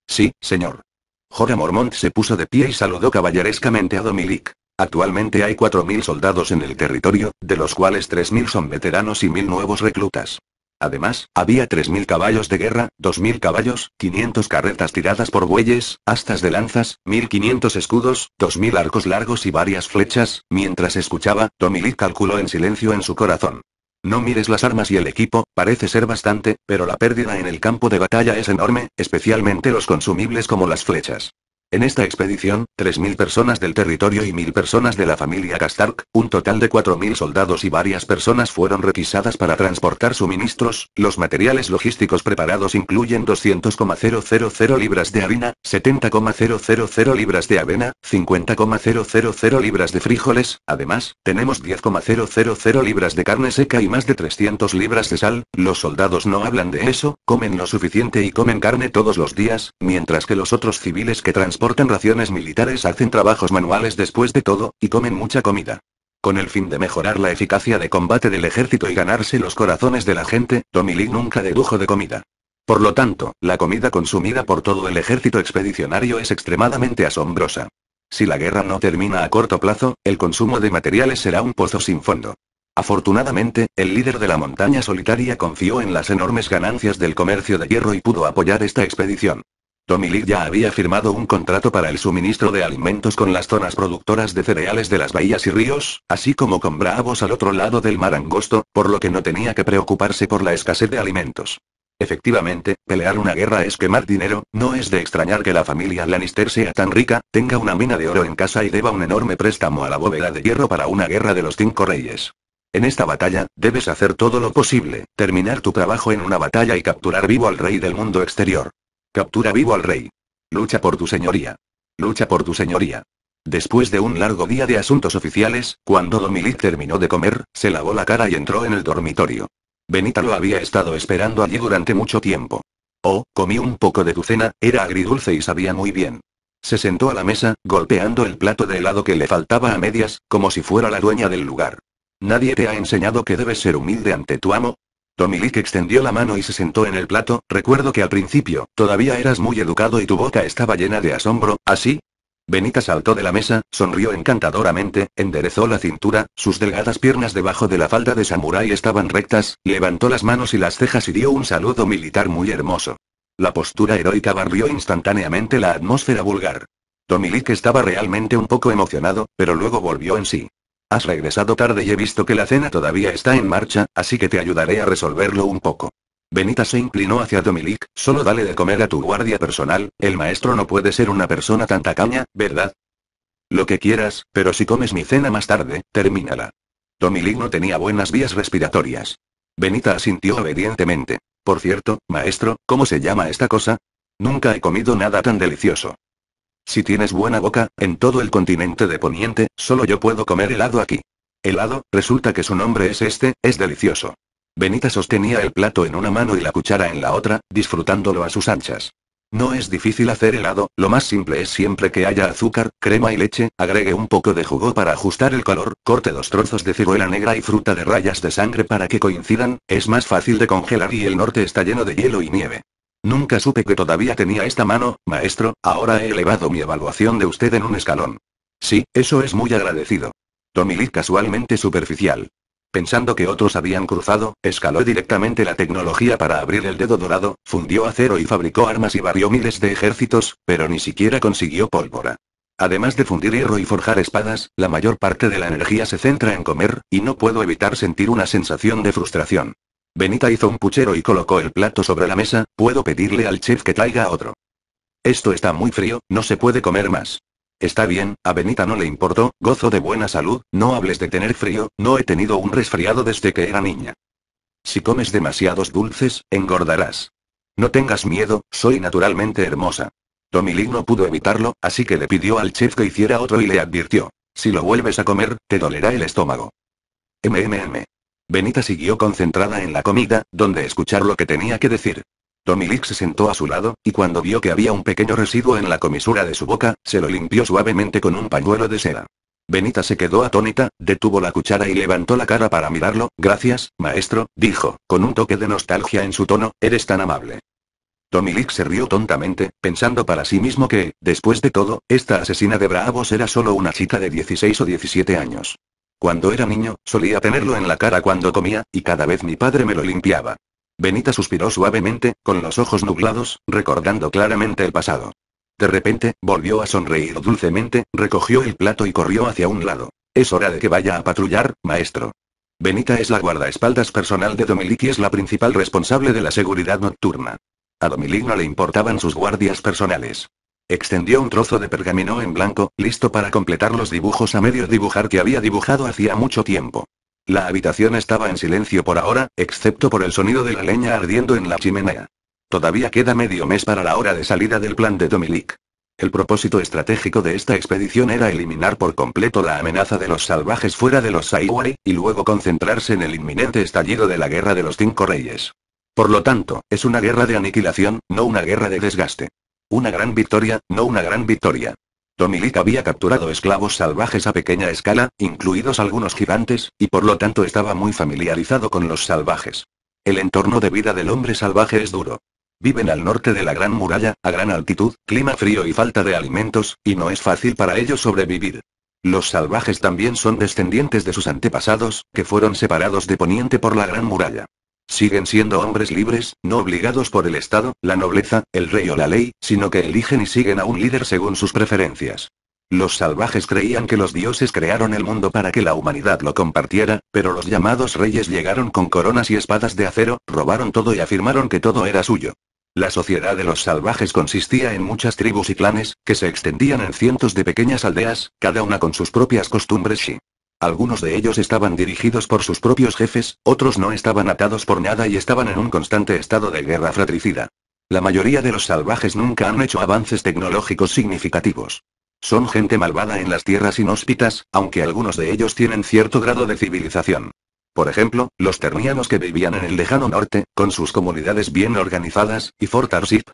Sí, señor. Jora Mormont se puso de pie y saludó caballerescamente a Domilik. Actualmente hay 4.000 soldados en el territorio, de los cuales 3.000 son veteranos y 1.000 nuevos reclutas. Además, había 3.000 caballos de guerra, 2.000 caballos, 500 carretas tiradas por bueyes, astas de lanzas, 1.500 escudos, 2.000 arcos largos y varias flechas, mientras escuchaba, Tomilik calculó en silencio en su corazón. No mires las armas y el equipo, parece ser bastante, pero la pérdida en el campo de batalla es enorme, especialmente los consumibles como las flechas. En esta expedición, 3.000 personas del territorio y 1.000 personas de la familia Castark, un total de 4.000 soldados y varias personas fueron requisadas para transportar suministros. Los materiales logísticos preparados incluyen 200,000 libras de harina, 70,000 libras de avena, 50,000 libras de frijoles, además, tenemos 10,000 libras de carne seca y más de 300 libras de sal. Los soldados no hablan de eso, comen lo suficiente y comen carne todos los días, mientras que los otros civiles que transportan cortan raciones militares, hacen trabajos manuales después de todo, y comen mucha comida. Con el fin de mejorar la eficacia de combate del ejército y ganarse los corazones de la gente, Lee nunca dedujo de comida. Por lo tanto, la comida consumida por todo el ejército expedicionario es extremadamente asombrosa. Si la guerra no termina a corto plazo, el consumo de materiales será un pozo sin fondo. Afortunadamente, el líder de la montaña solitaria confió en las enormes ganancias del comercio de hierro y pudo apoyar esta expedición. Lee ya había firmado un contrato para el suministro de alimentos con las zonas productoras de cereales de las bahías y ríos, así como con Bravos al otro lado del mar angosto, por lo que no tenía que preocuparse por la escasez de alimentos. Efectivamente, pelear una guerra es quemar dinero, no es de extrañar que la familia Lannister sea tan rica, tenga una mina de oro en casa y deba un enorme préstamo a la bóveda de hierro para una guerra de los cinco reyes. En esta batalla, debes hacer todo lo posible, terminar tu trabajo en una batalla y capturar vivo al rey del mundo exterior. Captura vivo al rey. Lucha por tu señoría. Lucha por tu señoría. Después de un largo día de asuntos oficiales, cuando Domilic terminó de comer, se lavó la cara y entró en el dormitorio. Benita lo había estado esperando allí durante mucho tiempo. Oh, comí un poco de tu cena, era agridulce y sabía muy bien. Se sentó a la mesa, golpeando el plato de helado que le faltaba a medias, como si fuera la dueña del lugar. ¿Nadie te ha enseñado que debes ser humilde ante tu amo? Tomilik extendió la mano y se sentó en el plato, recuerdo que al principio, todavía eras muy educado y tu boca estaba llena de asombro, ¿así? Benita saltó de la mesa, sonrió encantadoramente, enderezó la cintura, sus delgadas piernas debajo de la falda de samurái estaban rectas, levantó las manos y las cejas y dio un saludo militar muy hermoso. La postura heroica barrió instantáneamente la atmósfera vulgar. Tomilik estaba realmente un poco emocionado, pero luego volvió en sí. Has regresado tarde y he visto que la cena todavía está en marcha, así que te ayudaré a resolverlo un poco. Benita se inclinó hacia dominique solo dale de comer a tu guardia personal, el maestro no puede ser una persona tan tacaña, ¿verdad? Lo que quieras, pero si comes mi cena más tarde, termínala. dominique no tenía buenas vías respiratorias. Benita asintió obedientemente. Por cierto, maestro, ¿cómo se llama esta cosa? Nunca he comido nada tan delicioso. Si tienes buena boca, en todo el continente de Poniente, solo yo puedo comer helado aquí. Helado, resulta que su nombre es este, es delicioso. Benita sostenía el plato en una mano y la cuchara en la otra, disfrutándolo a sus anchas. No es difícil hacer helado, lo más simple es siempre que haya azúcar, crema y leche, agregue un poco de jugo para ajustar el calor, corte dos trozos de ciruela negra y fruta de rayas de sangre para que coincidan, es más fácil de congelar y el norte está lleno de hielo y nieve. Nunca supe que todavía tenía esta mano, maestro, ahora he elevado mi evaluación de usted en un escalón. Sí, eso es muy agradecido. Tomilit casualmente superficial. Pensando que otros habían cruzado, escaló directamente la tecnología para abrir el dedo dorado, fundió acero y fabricó armas y barrió miles de ejércitos, pero ni siquiera consiguió pólvora. Además de fundir hierro y forjar espadas, la mayor parte de la energía se centra en comer, y no puedo evitar sentir una sensación de frustración. Benita hizo un puchero y colocó el plato sobre la mesa, puedo pedirle al chef que traiga otro. Esto está muy frío, no se puede comer más. Está bien, a Benita no le importó, gozo de buena salud, no hables de tener frío, no he tenido un resfriado desde que era niña. Si comes demasiados dulces, engordarás. No tengas miedo, soy naturalmente hermosa. Tomilí no pudo evitarlo, así que le pidió al chef que hiciera otro y le advirtió. Si lo vuelves a comer, te dolerá el estómago. MMM. Benita siguió concentrada en la comida, donde escuchar lo que tenía que decir. Tommy se sentó a su lado, y cuando vio que había un pequeño residuo en la comisura de su boca, se lo limpió suavemente con un pañuelo de seda. Benita se quedó atónita, detuvo la cuchara y levantó la cara para mirarlo. Gracias, maestro, dijo, con un toque de nostalgia en su tono, eres tan amable. Tomilix se rió tontamente, pensando para sí mismo que, después de todo, esta asesina de Bravos era solo una chica de 16 o 17 años. Cuando era niño, solía tenerlo en la cara cuando comía, y cada vez mi padre me lo limpiaba. Benita suspiró suavemente, con los ojos nublados, recordando claramente el pasado. De repente, volvió a sonreír dulcemente, recogió el plato y corrió hacia un lado. Es hora de que vaya a patrullar, maestro. Benita es la guardaespaldas personal de Domilic y es la principal responsable de la seguridad nocturna. A Domilic no le importaban sus guardias personales. Extendió un trozo de pergamino en blanco, listo para completar los dibujos a medio dibujar que había dibujado hacía mucho tiempo. La habitación estaba en silencio por ahora, excepto por el sonido de la leña ardiendo en la chimenea. Todavía queda medio mes para la hora de salida del plan de Domilik. El propósito estratégico de esta expedición era eliminar por completo la amenaza de los salvajes fuera de los Saiwari, y luego concentrarse en el inminente estallido de la Guerra de los Cinco Reyes. Por lo tanto, es una guerra de aniquilación, no una guerra de desgaste. Una gran victoria, no una gran victoria. Tomilik había capturado esclavos salvajes a pequeña escala, incluidos algunos gigantes, y por lo tanto estaba muy familiarizado con los salvajes. El entorno de vida del hombre salvaje es duro. Viven al norte de la Gran Muralla, a gran altitud, clima frío y falta de alimentos, y no es fácil para ellos sobrevivir. Los salvajes también son descendientes de sus antepasados, que fueron separados de Poniente por la Gran Muralla. Siguen siendo hombres libres, no obligados por el Estado, la nobleza, el rey o la ley, sino que eligen y siguen a un líder según sus preferencias. Los salvajes creían que los dioses crearon el mundo para que la humanidad lo compartiera, pero los llamados reyes llegaron con coronas y espadas de acero, robaron todo y afirmaron que todo era suyo. La sociedad de los salvajes consistía en muchas tribus y clanes, que se extendían en cientos de pequeñas aldeas, cada una con sus propias costumbres y algunos de ellos estaban dirigidos por sus propios jefes, otros no estaban atados por nada y estaban en un constante estado de guerra fratricida. La mayoría de los salvajes nunca han hecho avances tecnológicos significativos. Son gente malvada en las tierras inhóspitas, aunque algunos de ellos tienen cierto grado de civilización. Por ejemplo, los ternianos que vivían en el lejano norte, con sus comunidades bien organizadas, y Fort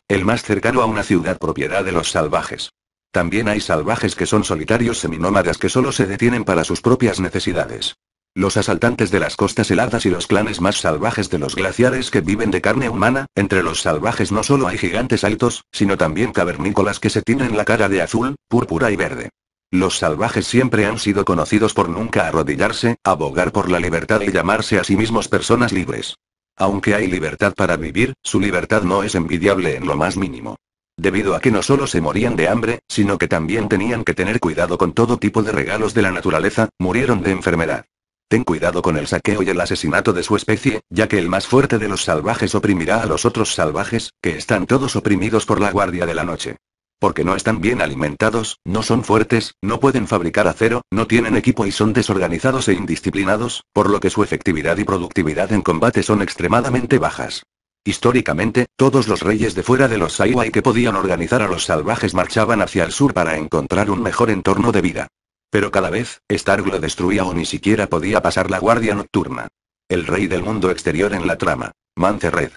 el más cercano a una ciudad propiedad de los salvajes. También hay salvajes que son solitarios seminómadas que solo se detienen para sus propias necesidades. Los asaltantes de las costas heladas y los clanes más salvajes de los glaciares que viven de carne humana, entre los salvajes no solo hay gigantes altos, sino también cavernícolas que se tienen la cara de azul, púrpura y verde. Los salvajes siempre han sido conocidos por nunca arrodillarse, abogar por la libertad y llamarse a sí mismos personas libres. Aunque hay libertad para vivir, su libertad no es envidiable en lo más mínimo debido a que no solo se morían de hambre, sino que también tenían que tener cuidado con todo tipo de regalos de la naturaleza, murieron de enfermedad. Ten cuidado con el saqueo y el asesinato de su especie, ya que el más fuerte de los salvajes oprimirá a los otros salvajes, que están todos oprimidos por la guardia de la noche. Porque no están bien alimentados, no son fuertes, no pueden fabricar acero, no tienen equipo y son desorganizados e indisciplinados, por lo que su efectividad y productividad en combate son extremadamente bajas. Históricamente, todos los reyes de fuera de los Saiwai que podían organizar a los salvajes marchaban hacia el sur para encontrar un mejor entorno de vida. Pero cada vez, Stark lo destruía o ni siquiera podía pasar la guardia nocturna. El rey del mundo exterior en la trama. Mancerred.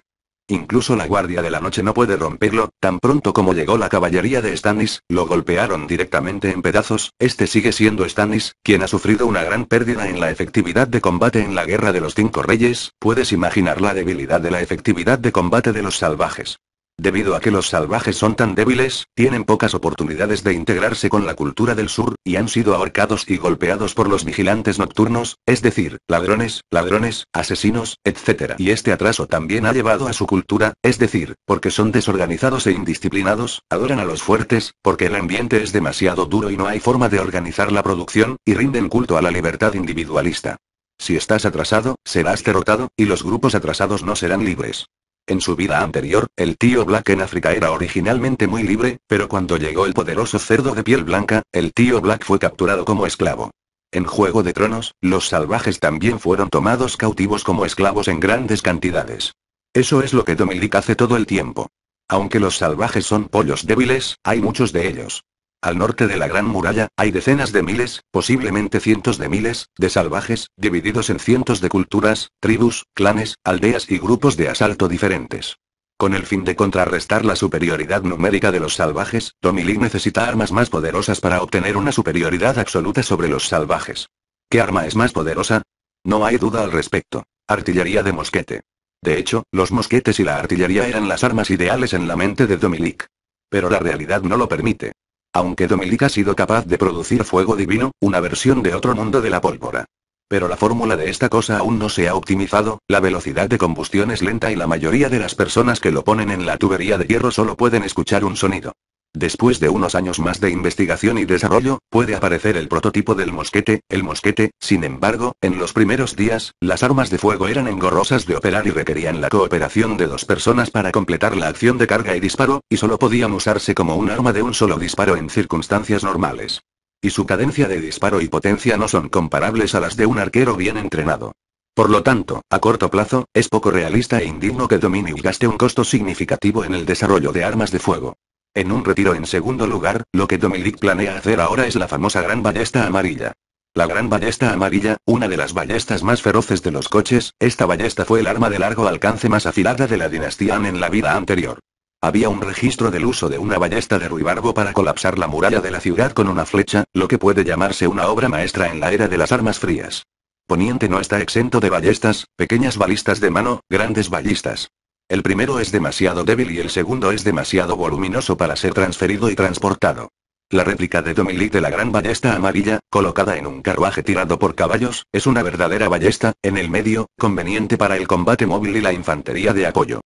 Incluso la Guardia de la Noche no puede romperlo, tan pronto como llegó la caballería de Stannis, lo golpearon directamente en pedazos, este sigue siendo Stannis, quien ha sufrido una gran pérdida en la efectividad de combate en la Guerra de los Cinco Reyes, puedes imaginar la debilidad de la efectividad de combate de los salvajes. Debido a que los salvajes son tan débiles, tienen pocas oportunidades de integrarse con la cultura del sur, y han sido ahorcados y golpeados por los vigilantes nocturnos, es decir, ladrones, ladrones, asesinos, etc. Y este atraso también ha llevado a su cultura, es decir, porque son desorganizados e indisciplinados, adoran a los fuertes, porque el ambiente es demasiado duro y no hay forma de organizar la producción, y rinden culto a la libertad individualista. Si estás atrasado, serás derrotado, y los grupos atrasados no serán libres. En su vida anterior, el tío Black en África era originalmente muy libre, pero cuando llegó el poderoso cerdo de piel blanca, el tío Black fue capturado como esclavo. En Juego de Tronos, los salvajes también fueron tomados cautivos como esclavos en grandes cantidades. Eso es lo que Dominic hace todo el tiempo. Aunque los salvajes son pollos débiles, hay muchos de ellos. Al norte de la Gran Muralla, hay decenas de miles, posiblemente cientos de miles, de salvajes, divididos en cientos de culturas, tribus, clanes, aldeas y grupos de asalto diferentes. Con el fin de contrarrestar la superioridad numérica de los salvajes, Domilic necesita armas más poderosas para obtener una superioridad absoluta sobre los salvajes. ¿Qué arma es más poderosa? No hay duda al respecto. Artillería de mosquete. De hecho, los mosquetes y la artillería eran las armas ideales en la mente de Domilic. Pero la realidad no lo permite aunque Dominic ha sido capaz de producir fuego divino, una versión de otro mundo de la pólvora. Pero la fórmula de esta cosa aún no se ha optimizado, la velocidad de combustión es lenta y la mayoría de las personas que lo ponen en la tubería de hierro solo pueden escuchar un sonido. Después de unos años más de investigación y desarrollo, puede aparecer el prototipo del mosquete, el mosquete, sin embargo, en los primeros días, las armas de fuego eran engorrosas de operar y requerían la cooperación de dos personas para completar la acción de carga y disparo, y solo podían usarse como un arma de un solo disparo en circunstancias normales. Y su cadencia de disparo y potencia no son comparables a las de un arquero bien entrenado. Por lo tanto, a corto plazo, es poco realista e indigno que Dominio gaste un costo significativo en el desarrollo de armas de fuego. En un retiro en segundo lugar, lo que Dominic planea hacer ahora es la famosa gran ballesta amarilla. La gran ballesta amarilla, una de las ballestas más feroces de los coches, esta ballesta fue el arma de largo alcance más afilada de la dinastía en la vida anterior. Había un registro del uso de una ballesta de ruibarbo para colapsar la muralla de la ciudad con una flecha, lo que puede llamarse una obra maestra en la era de las armas frías. Poniente no está exento de ballestas, pequeñas balistas de mano, grandes ballistas. El primero es demasiado débil y el segundo es demasiado voluminoso para ser transferido y transportado. La réplica de Domilit de la gran ballesta amarilla, colocada en un carruaje tirado por caballos, es una verdadera ballesta, en el medio, conveniente para el combate móvil y la infantería de apoyo.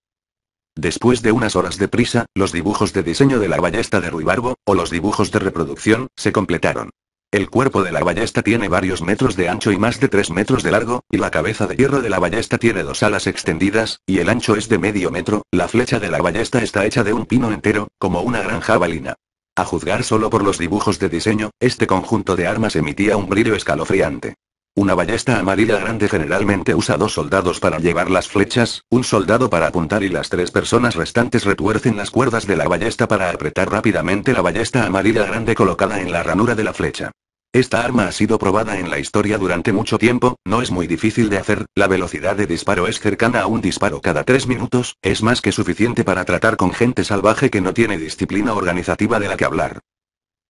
Después de unas horas de prisa, los dibujos de diseño de la ballesta de Ruibarbo, o los dibujos de reproducción, se completaron. El cuerpo de la ballesta tiene varios metros de ancho y más de 3 metros de largo, y la cabeza de hierro de la ballesta tiene dos alas extendidas, y el ancho es de medio metro, la flecha de la ballesta está hecha de un pino entero, como una gran jabalina. A juzgar solo por los dibujos de diseño, este conjunto de armas emitía un brillo escalofriante. Una ballesta amarilla grande generalmente usa dos soldados para llevar las flechas, un soldado para apuntar y las tres personas restantes retuercen las cuerdas de la ballesta para apretar rápidamente la ballesta amarilla grande colocada en la ranura de la flecha. Esta arma ha sido probada en la historia durante mucho tiempo, no es muy difícil de hacer, la velocidad de disparo es cercana a un disparo cada tres minutos, es más que suficiente para tratar con gente salvaje que no tiene disciplina organizativa de la que hablar.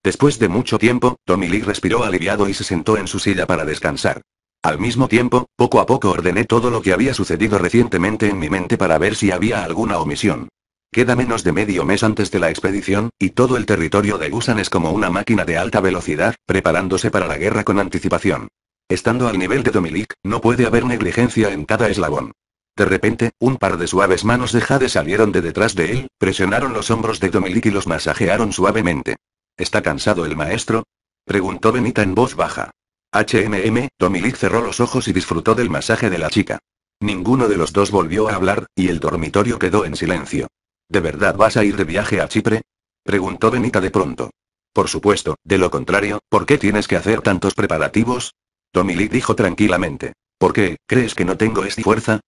Después de mucho tiempo, Tommy respiró aliviado y se sentó en su silla para descansar. Al mismo tiempo, poco a poco ordené todo lo que había sucedido recientemente en mi mente para ver si había alguna omisión. Queda menos de medio mes antes de la expedición, y todo el territorio de Gusan es como una máquina de alta velocidad, preparándose para la guerra con anticipación. Estando al nivel de Domilik, no puede haber negligencia en cada eslabón. De repente, un par de suaves manos de Jade salieron de detrás de él, presionaron los hombros de Domilik y los masajearon suavemente. ¿Está cansado el maestro? Preguntó Benita en voz baja. HMM, Tomilik cerró los ojos y disfrutó del masaje de la chica. Ninguno de los dos volvió a hablar, y el dormitorio quedó en silencio. ¿De verdad vas a ir de viaje a Chipre? Preguntó Benita de pronto. Por supuesto, de lo contrario, ¿por qué tienes que hacer tantos preparativos? Tomilik dijo tranquilamente. ¿Por qué, crees que no tengo esta fuerza?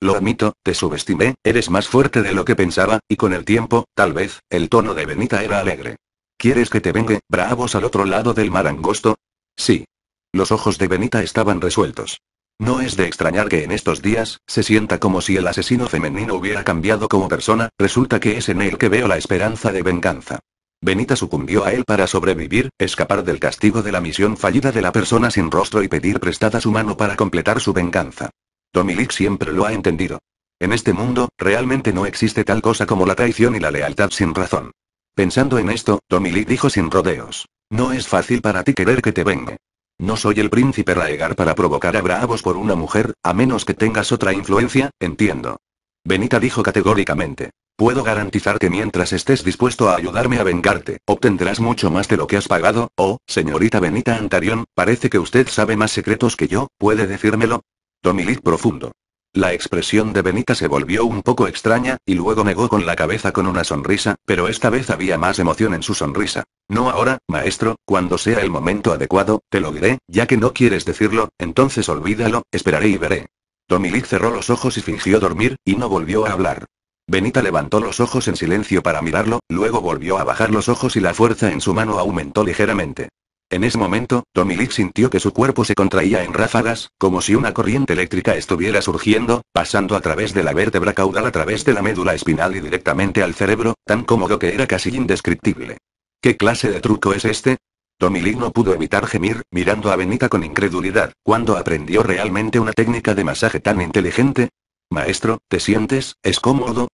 Lo admito, te subestimé, eres más fuerte de lo que pensaba, y con el tiempo, tal vez, el tono de Benita era alegre. ¿Quieres que te vengue, bravos al otro lado del mar angosto? Sí. Los ojos de Benita estaban resueltos. No es de extrañar que en estos días, se sienta como si el asesino femenino hubiera cambiado como persona, resulta que es en él que veo la esperanza de venganza. Benita sucumbió a él para sobrevivir, escapar del castigo de la misión fallida de la persona sin rostro y pedir prestada su mano para completar su venganza. Tomilik siempre lo ha entendido. En este mundo, realmente no existe tal cosa como la traición y la lealtad sin razón. Pensando en esto, Tommy dijo sin rodeos. No es fácil para ti querer que te vengue. No soy el príncipe Raegar para provocar a bravos por una mujer, a menos que tengas otra influencia, entiendo. Benita dijo categóricamente. Puedo garantizar que mientras estés dispuesto a ayudarme a vengarte, obtendrás mucho más de lo que has pagado, oh, señorita Benita Antarion, parece que usted sabe más secretos que yo, ¿puede decírmelo? Tommy profundo. La expresión de Benita se volvió un poco extraña, y luego negó con la cabeza con una sonrisa, pero esta vez había más emoción en su sonrisa. No ahora, maestro, cuando sea el momento adecuado, te lo diré, ya que no quieres decirlo, entonces olvídalo, esperaré y veré. Tomilic cerró los ojos y fingió dormir, y no volvió a hablar. Benita levantó los ojos en silencio para mirarlo, luego volvió a bajar los ojos y la fuerza en su mano aumentó ligeramente. En ese momento, Tomilik sintió que su cuerpo se contraía en ráfagas, como si una corriente eléctrica estuviera surgiendo, pasando a través de la vértebra caudal a través de la médula espinal y directamente al cerebro, tan cómodo que era casi indescriptible. ¿Qué clase de truco es este? Tomilik no pudo evitar gemir, mirando a Benita con incredulidad, cuando aprendió realmente una técnica de masaje tan inteligente. Maestro, ¿te sientes, es cómodo?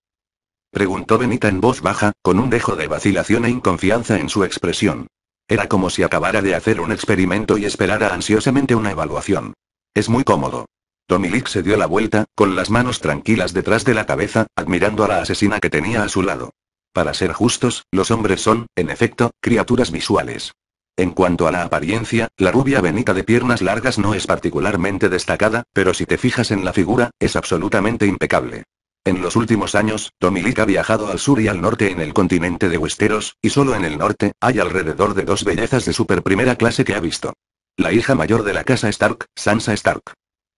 Preguntó Benita en voz baja, con un dejo de vacilación e inconfianza en su expresión. Era como si acabara de hacer un experimento y esperara ansiosamente una evaluación. Es muy cómodo. Tomilik se dio la vuelta, con las manos tranquilas detrás de la cabeza, admirando a la asesina que tenía a su lado. Para ser justos, los hombres son, en efecto, criaturas visuales. En cuanto a la apariencia, la rubia benita de piernas largas no es particularmente destacada, pero si te fijas en la figura, es absolutamente impecable. En los últimos años, Domilic ha viajado al sur y al norte en el continente de Westeros, y solo en el norte, hay alrededor de dos bellezas de super primera clase que ha visto. La hija mayor de la casa Stark, Sansa Stark.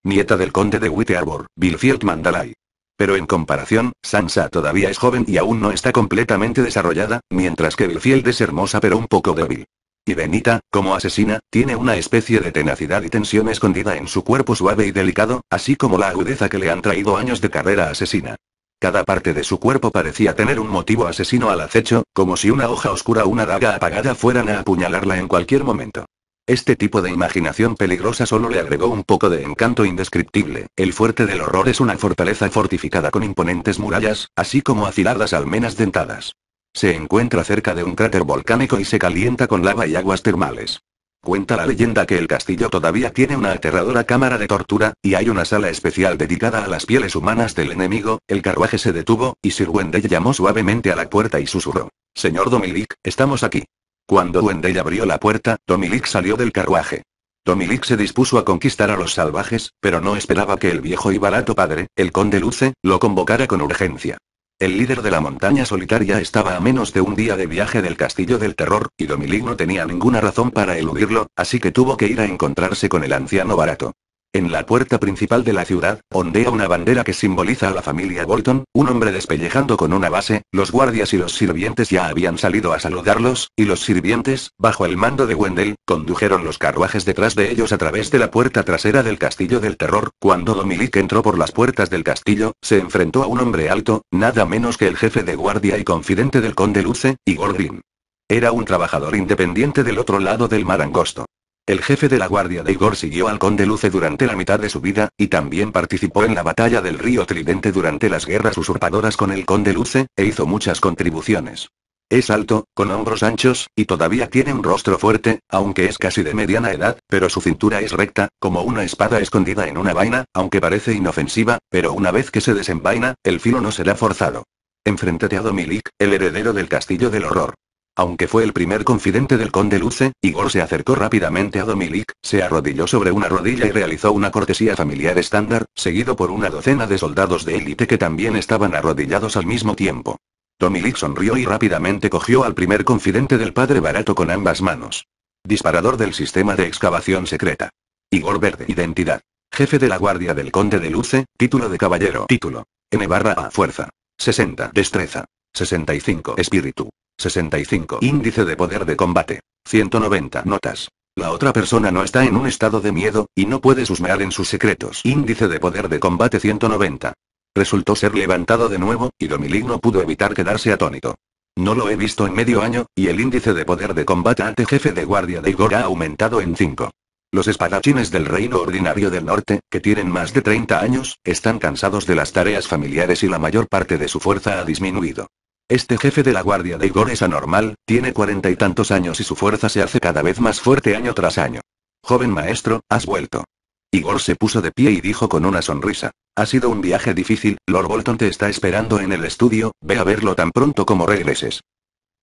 Nieta del conde de White Arbor, Billfield Mandalay. Pero en comparación, Sansa todavía es joven y aún no está completamente desarrollada, mientras que Billfield es hermosa pero un poco débil. Y Benita, como asesina, tiene una especie de tenacidad y tensión escondida en su cuerpo suave y delicado, así como la agudeza que le han traído años de carrera asesina. Cada parte de su cuerpo parecía tener un motivo asesino al acecho, como si una hoja oscura o una daga apagada fueran a apuñalarla en cualquier momento. Este tipo de imaginación peligrosa solo le agregó un poco de encanto indescriptible. El fuerte del horror es una fortaleza fortificada con imponentes murallas, así como afiladas almenas dentadas. Se encuentra cerca de un cráter volcánico y se calienta con lava y aguas termales. Cuenta la leyenda que el castillo todavía tiene una aterradora cámara de tortura, y hay una sala especial dedicada a las pieles humanas del enemigo, el carruaje se detuvo, y Sir Wendell llamó suavemente a la puerta y susurró. Señor Dominic, estamos aquí. Cuando Wendell abrió la puerta, Dominic salió del carruaje. Dominic se dispuso a conquistar a los salvajes, pero no esperaba que el viejo y barato padre, el conde Luce, lo convocara con urgencia. El líder de la montaña solitaria estaba a menos de un día de viaje del castillo del terror, y Domilí no tenía ninguna razón para eludirlo, así que tuvo que ir a encontrarse con el anciano barato. En la puerta principal de la ciudad, ondea una bandera que simboliza a la familia Bolton, un hombre despellejando con una base, los guardias y los sirvientes ya habían salido a saludarlos, y los sirvientes, bajo el mando de Wendell, condujeron los carruajes detrás de ellos a través de la puerta trasera del Castillo del Terror. Cuando Dominique entró por las puertas del castillo, se enfrentó a un hombre alto, nada menos que el jefe de guardia y confidente del conde Luce, y Gordon. Era un trabajador independiente del otro lado del mar angosto. El jefe de la Guardia de Igor siguió al conde Luce durante la mitad de su vida, y también participó en la batalla del río Tridente durante las guerras usurpadoras con el conde Luce, e hizo muchas contribuciones. Es alto, con hombros anchos, y todavía tiene un rostro fuerte, aunque es casi de mediana edad, pero su cintura es recta, como una espada escondida en una vaina, aunque parece inofensiva, pero una vez que se desenvaina, el filo no será forzado. Enfréntate a Domilic, el heredero del castillo del horror. Aunque fue el primer confidente del conde Luce, Igor se acercó rápidamente a Domilik, se arrodilló sobre una rodilla y realizó una cortesía familiar estándar, seguido por una docena de soldados de élite que también estaban arrodillados al mismo tiempo. Domilik sonrió y rápidamente cogió al primer confidente del padre barato con ambas manos. Disparador del sistema de excavación secreta. Igor Verde. Identidad. Jefe de la Guardia del Conde de Luce, título de caballero. Título. N barra A. Fuerza. 60. Destreza. 65. Espíritu. 65. Índice de poder de combate. 190 notas. La otra persona no está en un estado de miedo, y no puede susmear en sus secretos. Índice de poder de combate 190. Resultó ser levantado de nuevo, y Domilig no pudo evitar quedarse atónito. No lo he visto en medio año, y el índice de poder de combate ante jefe de guardia de Igor ha aumentado en 5. Los espadachines del reino ordinario del norte, que tienen más de 30 años, están cansados de las tareas familiares y la mayor parte de su fuerza ha disminuido. Este jefe de la Guardia de Igor es anormal, tiene cuarenta y tantos años y su fuerza se hace cada vez más fuerte año tras año. Joven maestro, has vuelto. Igor se puso de pie y dijo con una sonrisa. Ha sido un viaje difícil, Lord Bolton te está esperando en el estudio, ve a verlo tan pronto como regreses.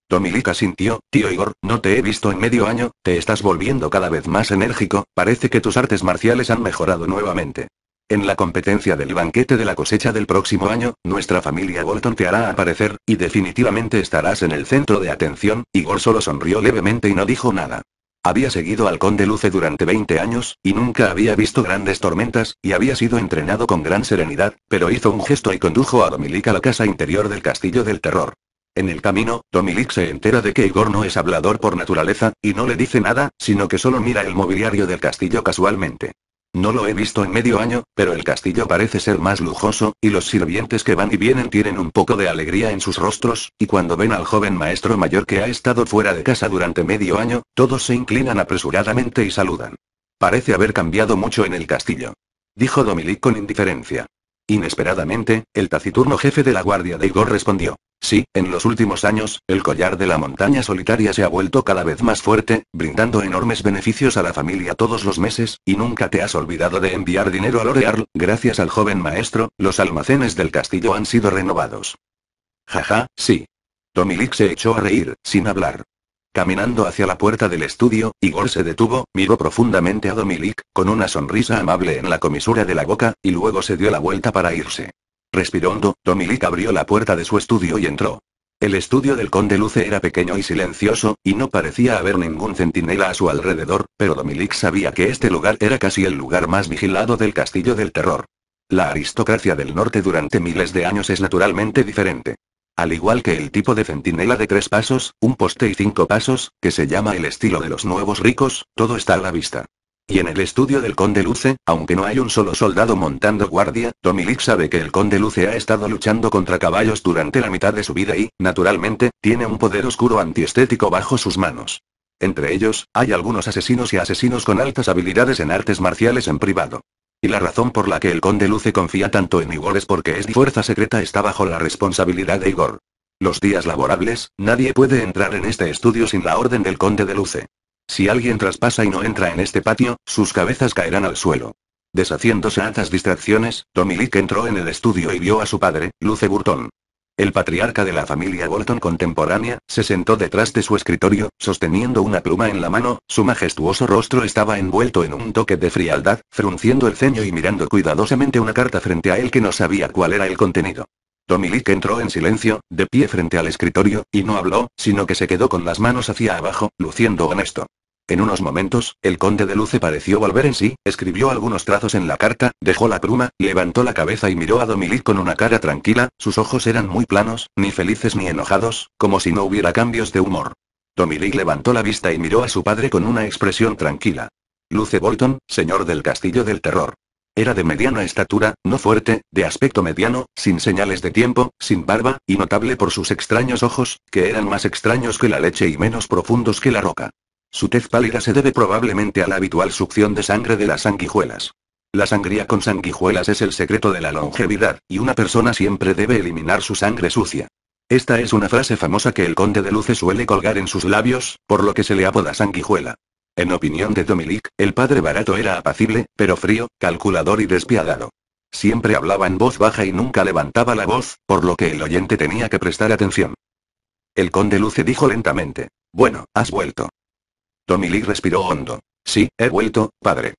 Tomilika sintió, tío Igor, no te he visto en medio año, te estás volviendo cada vez más enérgico, parece que tus artes marciales han mejorado nuevamente. En la competencia del banquete de la cosecha del próximo año, nuestra familia Bolton te hará aparecer, y definitivamente estarás en el centro de atención, Igor solo sonrió levemente y no dijo nada. Había seguido al conde Luce durante 20 años, y nunca había visto grandes tormentas, y había sido entrenado con gran serenidad, pero hizo un gesto y condujo a Domilik a la casa interior del castillo del terror. En el camino, Domilik se entera de que Igor no es hablador por naturaleza, y no le dice nada, sino que solo mira el mobiliario del castillo casualmente. No lo he visto en medio año, pero el castillo parece ser más lujoso, y los sirvientes que van y vienen tienen un poco de alegría en sus rostros, y cuando ven al joven maestro mayor que ha estado fuera de casa durante medio año, todos se inclinan apresuradamente y saludan. Parece haber cambiado mucho en el castillo. Dijo Domilic con indiferencia. Inesperadamente, el taciturno jefe de la guardia de Igor respondió. Sí, en los últimos años, el collar de la montaña solitaria se ha vuelto cada vez más fuerte, brindando enormes beneficios a la familia todos los meses, y nunca te has olvidado de enviar dinero a L'Oreal, gracias al joven maestro, los almacenes del castillo han sido renovados. Jaja, sí. Tomilik se echó a reír, sin hablar. Caminando hacia la puerta del estudio, Igor se detuvo, miró profundamente a Domilik, con una sonrisa amable en la comisura de la boca, y luego se dio la vuelta para irse. Respirando, Domilik abrió la puerta de su estudio y entró. El estudio del conde Luce era pequeño y silencioso, y no parecía haber ningún centinela a su alrededor, pero Dominique sabía que este lugar era casi el lugar más vigilado del castillo del terror. La aristocracia del norte durante miles de años es naturalmente diferente. Al igual que el tipo de centinela de tres pasos, un poste y cinco pasos, que se llama el estilo de los nuevos ricos, todo está a la vista. Y en el estudio del conde Luce, aunque no hay un solo soldado montando guardia, Dominic sabe que el conde Luce ha estado luchando contra caballos durante la mitad de su vida y, naturalmente, tiene un poder oscuro antiestético bajo sus manos. Entre ellos, hay algunos asesinos y asesinos con altas habilidades en artes marciales en privado. Y la razón por la que el conde Luce confía tanto en Igor es porque es fuerza secreta está bajo la responsabilidad de Igor. Los días laborables, nadie puede entrar en este estudio sin la orden del conde de Luce. Si alguien traspasa y no entra en este patio, sus cabezas caerán al suelo. Deshaciéndose a estas distracciones, Tomilic entró en el estudio y vio a su padre, Luce Burton. El patriarca de la familia Bolton contemporánea, se sentó detrás de su escritorio, sosteniendo una pluma en la mano, su majestuoso rostro estaba envuelto en un toque de frialdad, frunciendo el ceño y mirando cuidadosamente una carta frente a él que no sabía cuál era el contenido. Domilic entró en silencio, de pie frente al escritorio, y no habló, sino que se quedó con las manos hacia abajo, luciendo honesto. En unos momentos, el conde de Luce pareció volver en sí, escribió algunos trazos en la carta, dejó la pluma, levantó la cabeza y miró a Domilic con una cara tranquila, sus ojos eran muy planos, ni felices ni enojados, como si no hubiera cambios de humor. Domilic levantó la vista y miró a su padre con una expresión tranquila. Luce Bolton, señor del Castillo del Terror. Era de mediana estatura, no fuerte, de aspecto mediano, sin señales de tiempo, sin barba, y notable por sus extraños ojos, que eran más extraños que la leche y menos profundos que la roca. Su tez pálida se debe probablemente a la habitual succión de sangre de las sanguijuelas. La sangría con sanguijuelas es el secreto de la longevidad, y una persona siempre debe eliminar su sangre sucia. Esta es una frase famosa que el conde de luces suele colgar en sus labios, por lo que se le apoda sanguijuela. En opinión de Dominique el padre barato era apacible, pero frío, calculador y despiadado. Siempre hablaba en voz baja y nunca levantaba la voz, por lo que el oyente tenía que prestar atención. El conde Luce dijo lentamente. Bueno, has vuelto. Domilic respiró hondo. Sí, he vuelto, padre.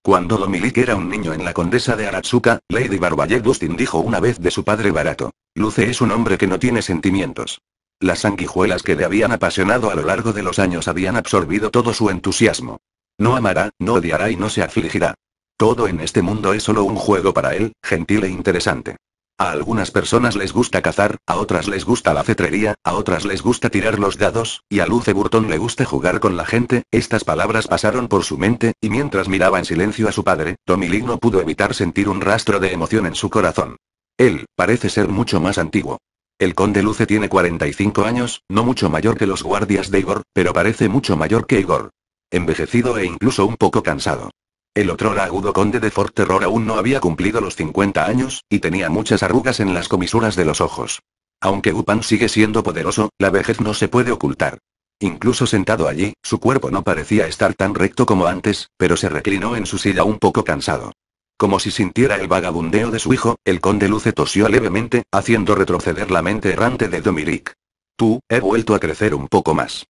Cuando Domilic era un niño en la condesa de Aratsuka, Lady Barbayer dijo una vez de su padre barato. Luce es un hombre que no tiene sentimientos. Las sanguijuelas que le habían apasionado a lo largo de los años habían absorbido todo su entusiasmo. No amará, no odiará y no se afligirá. Todo en este mundo es solo un juego para él, gentil e interesante. A algunas personas les gusta cazar, a otras les gusta la cetrería, a otras les gusta tirar los dados, y a Luce Burton le gusta jugar con la gente, estas palabras pasaron por su mente, y mientras miraba en silencio a su padre, Lee no pudo evitar sentir un rastro de emoción en su corazón. Él, parece ser mucho más antiguo. El conde Luce tiene 45 años, no mucho mayor que los guardias de Igor, pero parece mucho mayor que Igor. Envejecido e incluso un poco cansado. El otro agudo conde de Fort Terror aún no había cumplido los 50 años, y tenía muchas arrugas en las comisuras de los ojos. Aunque Upan sigue siendo poderoso, la vejez no se puede ocultar. Incluso sentado allí, su cuerpo no parecía estar tan recto como antes, pero se reclinó en su silla un poco cansado. Como si sintiera el vagabundeo de su hijo, el conde Luce tosió levemente, haciendo retroceder la mente errante de Dominique. Tú, he vuelto a crecer un poco más.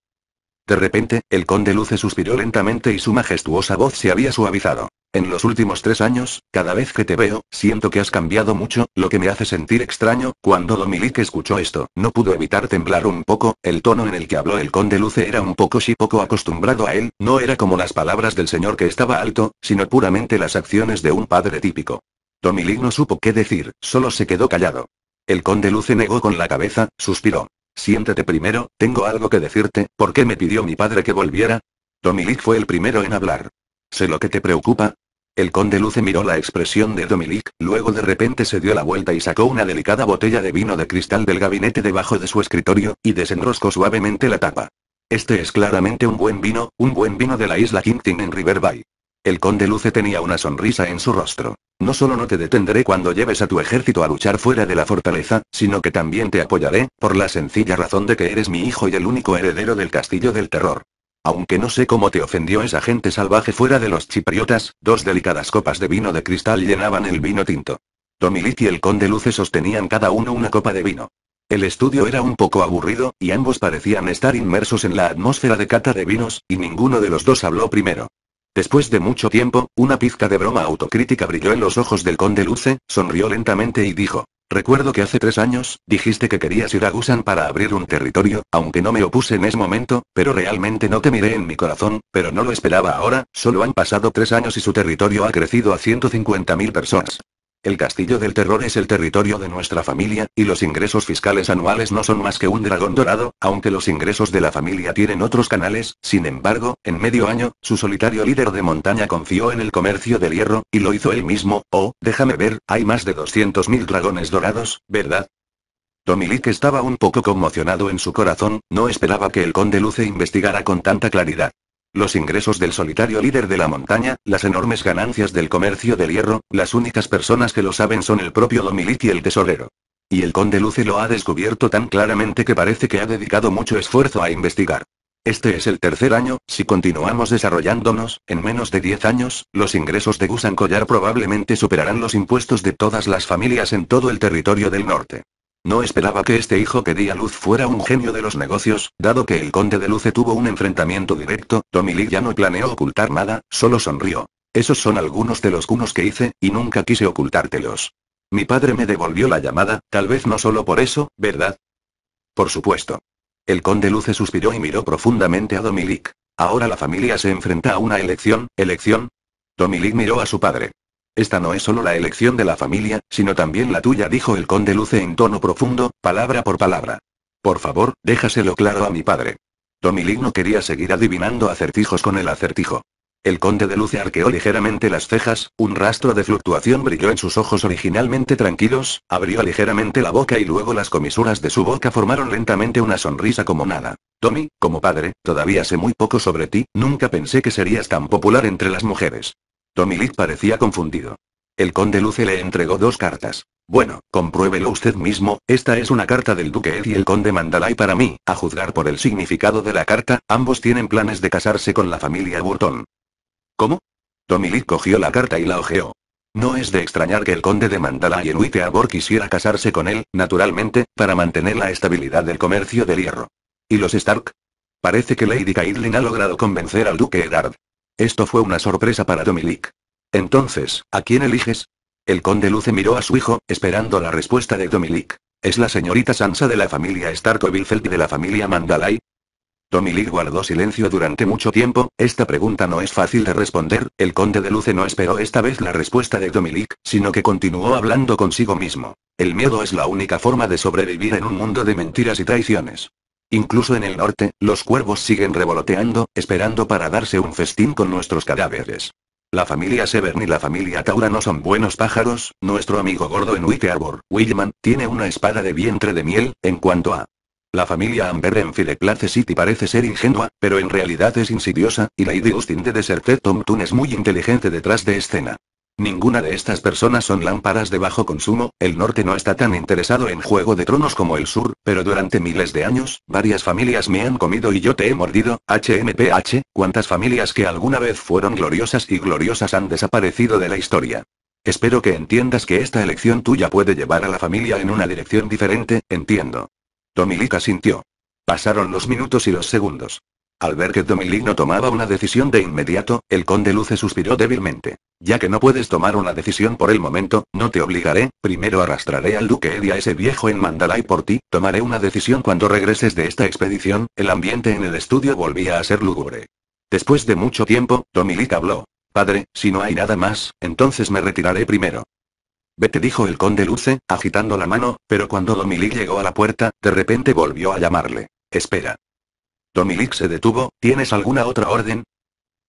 De repente, el conde Luce suspiró lentamente y su majestuosa voz se había suavizado. En los últimos tres años, cada vez que te veo, siento que has cambiado mucho, lo que me hace sentir extraño. Cuando Domilik escuchó esto, no pudo evitar temblar un poco, el tono en el que habló el conde Luce era un poco si poco acostumbrado a él, no era como las palabras del señor que estaba alto, sino puramente las acciones de un padre típico. Dominique no supo qué decir, solo se quedó callado. El conde Luce negó con la cabeza, suspiró. Siéntate primero, tengo algo que decirte, ¿por qué me pidió mi padre que volviera? Dominique fue el primero en hablar. Sé lo que te preocupa. El conde Luce miró la expresión de Dominic, luego de repente se dio la vuelta y sacó una delicada botella de vino de cristal del gabinete debajo de su escritorio, y desenroscó suavemente la tapa. Este es claramente un buen vino, un buen vino de la isla Tin en River Bay. El conde Luce tenía una sonrisa en su rostro. No solo no te detendré cuando lleves a tu ejército a luchar fuera de la fortaleza, sino que también te apoyaré, por la sencilla razón de que eres mi hijo y el único heredero del castillo del terror. Aunque no sé cómo te ofendió esa gente salvaje fuera de los chipriotas, dos delicadas copas de vino de cristal llenaban el vino tinto. Tomilit y el conde Luce sostenían cada uno una copa de vino. El estudio era un poco aburrido, y ambos parecían estar inmersos en la atmósfera de cata de vinos, y ninguno de los dos habló primero. Después de mucho tiempo, una pizca de broma autocrítica brilló en los ojos del conde Luce, sonrió lentamente y dijo, Recuerdo que hace tres años, dijiste que querías ir a Gusan para abrir un territorio, aunque no me opuse en ese momento, pero realmente no te miré en mi corazón, pero no lo esperaba ahora, solo han pasado tres años y su territorio ha crecido a 150.000 personas. El castillo del terror es el territorio de nuestra familia, y los ingresos fiscales anuales no son más que un dragón dorado, aunque los ingresos de la familia tienen otros canales, sin embargo, en medio año, su solitario líder de montaña confió en el comercio del hierro, y lo hizo él mismo, oh, déjame ver, hay más de 200.000 dragones dorados, ¿verdad? Tomilic estaba un poco conmocionado en su corazón, no esperaba que el conde Luce investigara con tanta claridad. Los ingresos del solitario líder de la montaña, las enormes ganancias del comercio del hierro, las únicas personas que lo saben son el propio Lomilit y el tesorero. Y el conde Luce lo ha descubierto tan claramente que parece que ha dedicado mucho esfuerzo a investigar. Este es el tercer año, si continuamos desarrollándonos, en menos de 10 años, los ingresos de Gusan probablemente superarán los impuestos de todas las familias en todo el territorio del norte. No esperaba que este hijo que di a luz fuera un genio de los negocios, dado que el conde de Luce tuvo un enfrentamiento directo, Tommy ya no planeó ocultar nada, solo sonrió. Esos son algunos de los cunos que hice, y nunca quise ocultártelos. Mi padre me devolvió la llamada, tal vez no solo por eso, ¿verdad? Por supuesto. El conde Luce suspiró y miró profundamente a Domilic. Ahora la familia se enfrenta a una elección, ¿elección? Domilic miró a su padre. Esta no es solo la elección de la familia, sino también la tuya, dijo el conde Luce en tono profundo, palabra por palabra. Por favor, déjaselo claro a mi padre. Ligno quería seguir adivinando acertijos con el acertijo. El conde de Luce arqueó ligeramente las cejas, un rastro de fluctuación brilló en sus ojos originalmente tranquilos, abrió ligeramente la boca y luego las comisuras de su boca formaron lentamente una sonrisa como nada. Tommy, como padre, todavía sé muy poco sobre ti, nunca pensé que serías tan popular entre las mujeres. Tomilith parecía confundido. El conde Luce le entregó dos cartas. Bueno, compruébelo usted mismo, esta es una carta del duque Ed y el conde Mandalay para mí, a juzgar por el significado de la carta, ambos tienen planes de casarse con la familia Burton. ¿Cómo? Tomilit cogió la carta y la ojeó. No es de extrañar que el conde de Mandalay en Witteabor quisiera casarse con él, naturalmente, para mantener la estabilidad del comercio del hierro. ¿Y los Stark? Parece que Lady Caitlin ha logrado convencer al duque Edard. Esto fue una sorpresa para Domilic. Entonces, ¿a quién eliges? El conde Luce miró a su hijo, esperando la respuesta de Dominic. ¿Es la señorita Sansa de la familia Stark o de la familia Mandalay? Domilic guardó silencio durante mucho tiempo, esta pregunta no es fácil de responder, el conde de Luce no esperó esta vez la respuesta de Domilic, sino que continuó hablando consigo mismo. El miedo es la única forma de sobrevivir en un mundo de mentiras y traiciones. Incluso en el norte, los cuervos siguen revoloteando, esperando para darse un festín con nuestros cadáveres. La familia Severn y la familia Taura no son buenos pájaros, nuestro amigo gordo en White Arbor, Willman, tiene una espada de vientre de miel, en cuanto a... La familia Amber en Fireclace City parece ser ingenua, pero en realidad es insidiosa, y la Austin de Deserted Tom Toon es muy inteligente detrás de escena. Ninguna de estas personas son lámparas de bajo consumo, el norte no está tan interesado en Juego de Tronos como el sur, pero durante miles de años, varias familias me han comido y yo te he mordido, HMPH, cuántas familias que alguna vez fueron gloriosas y gloriosas han desaparecido de la historia. Espero que entiendas que esta elección tuya puede llevar a la familia en una dirección diferente, entiendo. Tomilika sintió. Pasaron los minutos y los segundos. Al ver que Dominique no tomaba una decisión de inmediato, el conde Luce suspiró débilmente. Ya que no puedes tomar una decisión por el momento, no te obligaré, primero arrastraré al duque y a ese viejo en Mandalay por ti, tomaré una decisión cuando regreses de esta expedición, el ambiente en el estudio volvía a ser lúgubre. Después de mucho tiempo, Domilic habló. Padre, si no hay nada más, entonces me retiraré primero. Vete dijo el conde Luce, agitando la mano, pero cuando Dominique llegó a la puerta, de repente volvió a llamarle. Espera. Tomilik se detuvo, ¿tienes alguna otra orden?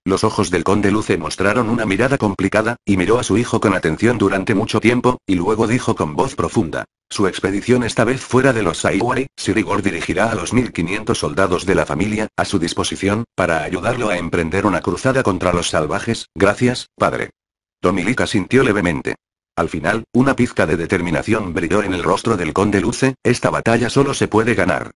Los ojos del conde Luce mostraron una mirada complicada, y miró a su hijo con atención durante mucho tiempo, y luego dijo con voz profunda. Su expedición esta vez fuera de los Saiwari, Sirigor dirigirá a los 1500 soldados de la familia, a su disposición, para ayudarlo a emprender una cruzada contra los salvajes, gracias, padre. Tomilik sintió levemente. Al final, una pizca de determinación brilló en el rostro del conde Luce, esta batalla solo se puede ganar.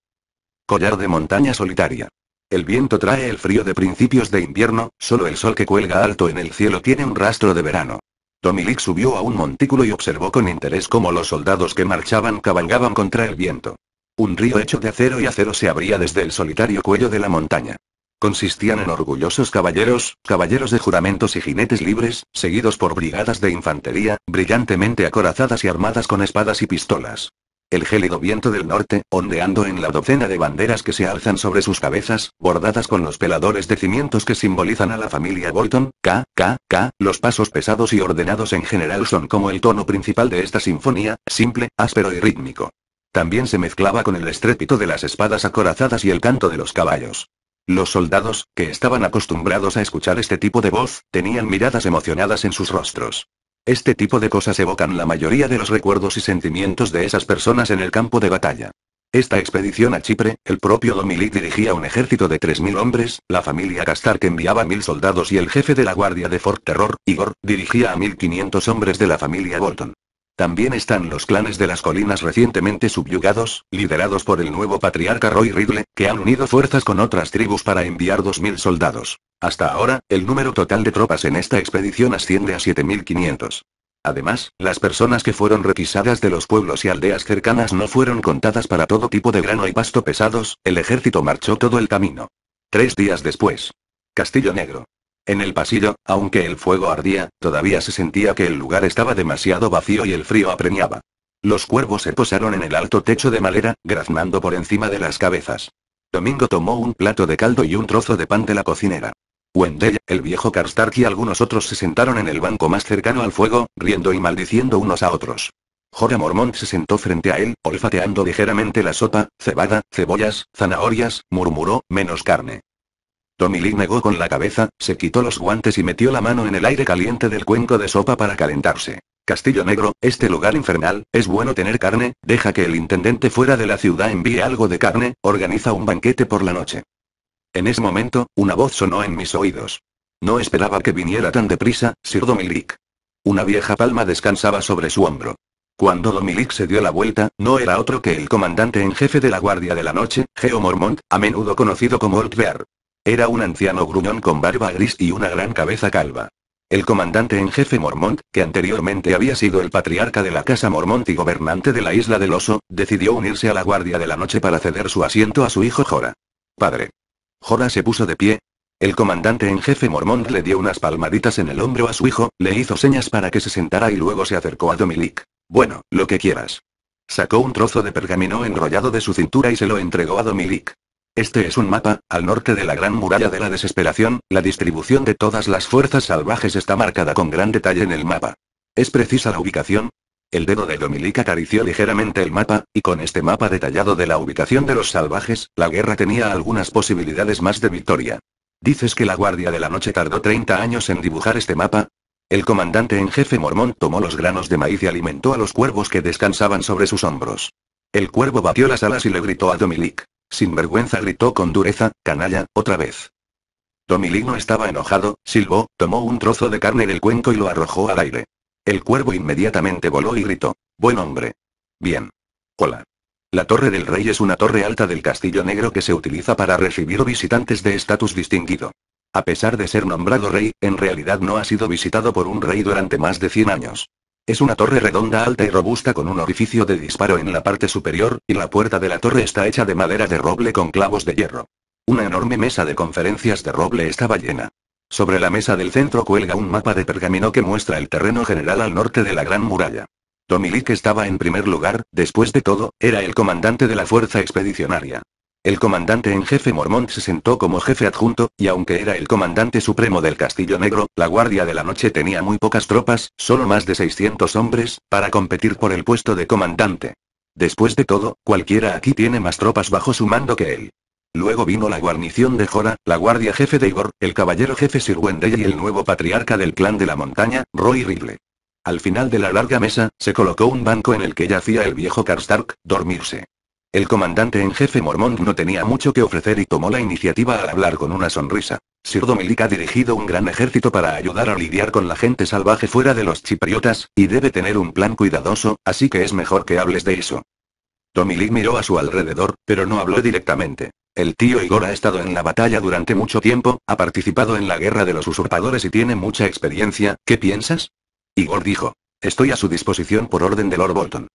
Collar de montaña solitaria. El viento trae el frío de principios de invierno, solo el sol que cuelga alto en el cielo tiene un rastro de verano. Tomilik subió a un montículo y observó con interés cómo los soldados que marchaban cabalgaban contra el viento. Un río hecho de acero y acero se abría desde el solitario cuello de la montaña. Consistían en orgullosos caballeros, caballeros de juramentos y jinetes libres, seguidos por brigadas de infantería, brillantemente acorazadas y armadas con espadas y pistolas. El gélido viento del norte, ondeando en la docena de banderas que se alzan sobre sus cabezas, bordadas con los peladores de cimientos que simbolizan a la familia Bolton, K, K, K, los pasos pesados y ordenados en general son como el tono principal de esta sinfonía, simple, áspero y rítmico. También se mezclaba con el estrépito de las espadas acorazadas y el canto de los caballos. Los soldados, que estaban acostumbrados a escuchar este tipo de voz, tenían miradas emocionadas en sus rostros. Este tipo de cosas evocan la mayoría de los recuerdos y sentimientos de esas personas en el campo de batalla. Esta expedición a Chipre, el propio Domilic dirigía un ejército de 3.000 hombres, la familia Castar que enviaba 1.000 soldados y el jefe de la guardia de Fort Terror, Igor, dirigía a 1.500 hombres de la familia Bolton. También están los clanes de las colinas recientemente subyugados, liderados por el nuevo patriarca Roy Ridley, que han unido fuerzas con otras tribus para enviar 2.000 soldados. Hasta ahora, el número total de tropas en esta expedición asciende a 7.500. Además, las personas que fueron requisadas de los pueblos y aldeas cercanas no fueron contadas para todo tipo de grano y pasto pesados, el ejército marchó todo el camino. Tres días después. Castillo Negro. En el pasillo, aunque el fuego ardía, todavía se sentía que el lugar estaba demasiado vacío y el frío apremiaba. Los cuervos se posaron en el alto techo de madera, graznando por encima de las cabezas. Domingo tomó un plato de caldo y un trozo de pan de la cocinera. Wendell, el viejo Karstark y algunos otros se sentaron en el banco más cercano al fuego, riendo y maldiciendo unos a otros. Jorah Mormont se sentó frente a él, olfateando ligeramente la sopa, cebada, cebollas, zanahorias, murmuró, menos carne. Tommy Lee negó con la cabeza, se quitó los guantes y metió la mano en el aire caliente del cuenco de sopa para calentarse. Castillo Negro, este lugar infernal, es bueno tener carne, deja que el intendente fuera de la ciudad envíe algo de carne, organiza un banquete por la noche. En ese momento, una voz sonó en mis oídos. No esperaba que viniera tan deprisa, Sir Domilic. Una vieja palma descansaba sobre su hombro. Cuando Domilic se dio la vuelta, no era otro que el comandante en jefe de la Guardia de la Noche, Geo Mormont, a menudo conocido como Old Bear. Era un anciano gruñón con barba gris y una gran cabeza calva. El comandante en jefe Mormont, que anteriormente había sido el patriarca de la Casa Mormont y gobernante de la Isla del Oso, decidió unirse a la Guardia de la Noche para ceder su asiento a su hijo Jora. Padre. Jora se puso de pie. El comandante en jefe Mormont le dio unas palmaditas en el hombro a su hijo, le hizo señas para que se sentara y luego se acercó a Dominic. Bueno, lo que quieras. Sacó un trozo de pergamino enrollado de su cintura y se lo entregó a Dominic. Este es un mapa, al norte de la Gran Muralla de la Desesperación, la distribución de todas las fuerzas salvajes está marcada con gran detalle en el mapa. ¿Es precisa la ubicación? El dedo de Domilic acarició ligeramente el mapa, y con este mapa detallado de la ubicación de los salvajes, la guerra tenía algunas posibilidades más de victoria. ¿Dices que la Guardia de la Noche tardó 30 años en dibujar este mapa? El comandante en jefe mormón tomó los granos de maíz y alimentó a los cuervos que descansaban sobre sus hombros. El cuervo batió las alas y le gritó a Domilic. Sin vergüenza gritó con dureza, canalla, otra vez. Domilic no estaba enojado, silbó, tomó un trozo de carne del cuenco y lo arrojó al aire. El cuervo inmediatamente voló y gritó. Buen hombre. Bien. Hola. La Torre del Rey es una torre alta del Castillo Negro que se utiliza para recibir visitantes de estatus distinguido. A pesar de ser nombrado rey, en realidad no ha sido visitado por un rey durante más de 100 años. Es una torre redonda alta y robusta con un orificio de disparo en la parte superior, y la puerta de la torre está hecha de madera de roble con clavos de hierro. Una enorme mesa de conferencias de roble estaba llena. Sobre la mesa del centro cuelga un mapa de pergamino que muestra el terreno general al norte de la Gran Muralla. Tomilic estaba en primer lugar, después de todo, era el comandante de la fuerza expedicionaria. El comandante en jefe Mormont se sentó como jefe adjunto, y aunque era el comandante supremo del Castillo Negro, la Guardia de la Noche tenía muy pocas tropas, solo más de 600 hombres, para competir por el puesto de comandante. Después de todo, cualquiera aquí tiene más tropas bajo su mando que él. Luego vino la guarnición de Jora, la guardia jefe de Igor, el caballero jefe Sir Wendell y el nuevo patriarca del clan de la montaña, Roy Rible. Al final de la larga mesa, se colocó un banco en el que yacía el viejo Karstark, dormirse. El comandante en jefe Mormont no tenía mucho que ofrecer y tomó la iniciativa al hablar con una sonrisa. Sir Domilic ha dirigido un gran ejército para ayudar a lidiar con la gente salvaje fuera de los chipriotas, y debe tener un plan cuidadoso, así que es mejor que hables de eso. Dominic miró a su alrededor, pero no habló directamente. El tío Igor ha estado en la batalla durante mucho tiempo, ha participado en la guerra de los usurpadores y tiene mucha experiencia, ¿qué piensas? Igor dijo. Estoy a su disposición por orden de Lord Bolton.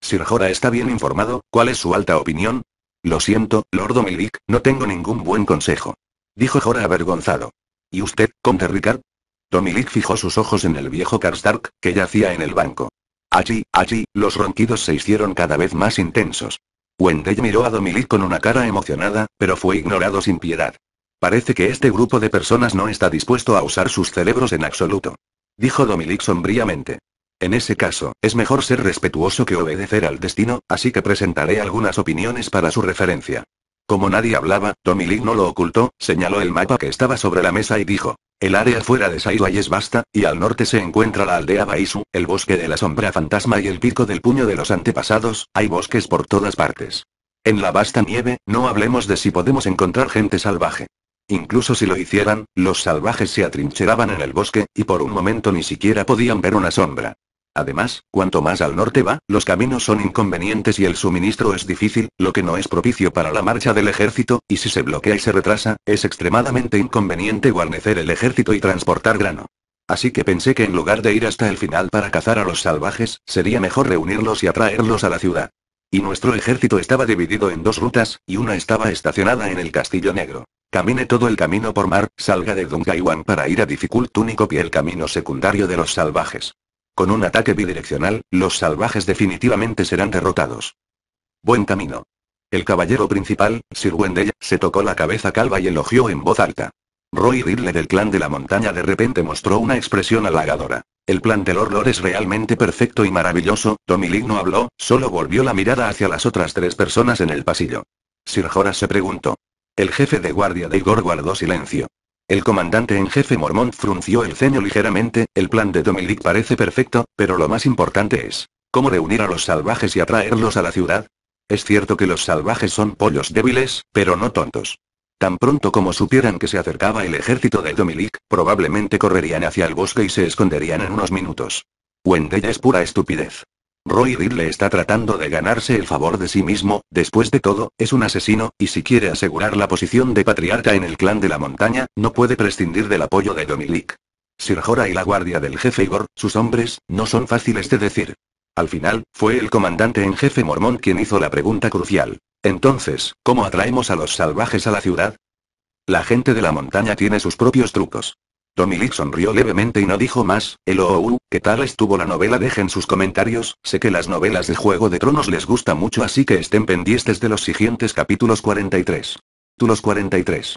Sir Jora está bien informado, ¿cuál es su alta opinión? Lo siento, Lord Domilic, no tengo ningún buen consejo. Dijo Jora avergonzado. ¿Y usted, Conde Ricard? Domilic fijó sus ojos en el viejo Karstark, que yacía en el banco. Allí, allí, los ronquidos se hicieron cada vez más intensos. Wendell miró a Dominic con una cara emocionada, pero fue ignorado sin piedad. Parece que este grupo de personas no está dispuesto a usar sus cerebros en absoluto. Dijo Dominique sombríamente. En ese caso, es mejor ser respetuoso que obedecer al destino, así que presentaré algunas opiniones para su referencia. Como nadie hablaba, Tomilin no lo ocultó, señaló el mapa que estaba sobre la mesa y dijo. El área fuera de Saidway es vasta, y al norte se encuentra la aldea Baisu, el bosque de la sombra fantasma y el pico del puño de los antepasados, hay bosques por todas partes. En la vasta nieve, no hablemos de si podemos encontrar gente salvaje. Incluso si lo hicieran, los salvajes se atrincheraban en el bosque, y por un momento ni siquiera podían ver una sombra. Además, cuanto más al norte va, los caminos son inconvenientes y el suministro es difícil, lo que no es propicio para la marcha del ejército, y si se bloquea y se retrasa, es extremadamente inconveniente guarnecer el ejército y transportar grano. Así que pensé que en lugar de ir hasta el final para cazar a los salvajes, sería mejor reunirlos y atraerlos a la ciudad. Y nuestro ejército estaba dividido en dos rutas, y una estaba estacionada en el Castillo Negro. Camine todo el camino por mar, salga de Dungaiwan para ir a Dificultún y copie el camino secundario de los salvajes. Con un ataque bidireccional, los salvajes definitivamente serán derrotados. Buen camino. El caballero principal, Sir Wendell, se tocó la cabeza calva y elogió en voz alta. Roy Ridley del clan de la montaña de repente mostró una expresión halagadora. El plan del Lord es realmente perfecto y maravilloso, Tommy no habló, solo volvió la mirada hacia las otras tres personas en el pasillo. Sir Jorah se preguntó. El jefe de guardia de Igor guardó silencio. El comandante en jefe mormón frunció el ceño ligeramente, el plan de Dominic parece perfecto, pero lo más importante es, ¿cómo reunir a los salvajes y atraerlos a la ciudad? Es cierto que los salvajes son pollos débiles, pero no tontos. Tan pronto como supieran que se acercaba el ejército de Dominic, probablemente correrían hacia el bosque y se esconderían en unos minutos. Wendella es pura estupidez. Roy le está tratando de ganarse el favor de sí mismo, después de todo, es un asesino, y si quiere asegurar la posición de patriarca en el clan de la montaña, no puede prescindir del apoyo de Dominique. Sir Jorah y la guardia del jefe Igor, sus hombres, no son fáciles de decir. Al final, fue el comandante en jefe mormón quien hizo la pregunta crucial. Entonces, ¿cómo atraemos a los salvajes a la ciudad? La gente de la montaña tiene sus propios trucos. Lee sonrió levemente y no dijo más, el Hello, ¿qué tal estuvo la novela? Dejen sus comentarios, sé que las novelas de Juego de Tronos les gusta mucho así que estén pendientes de los siguientes capítulos 43. Tú los 43.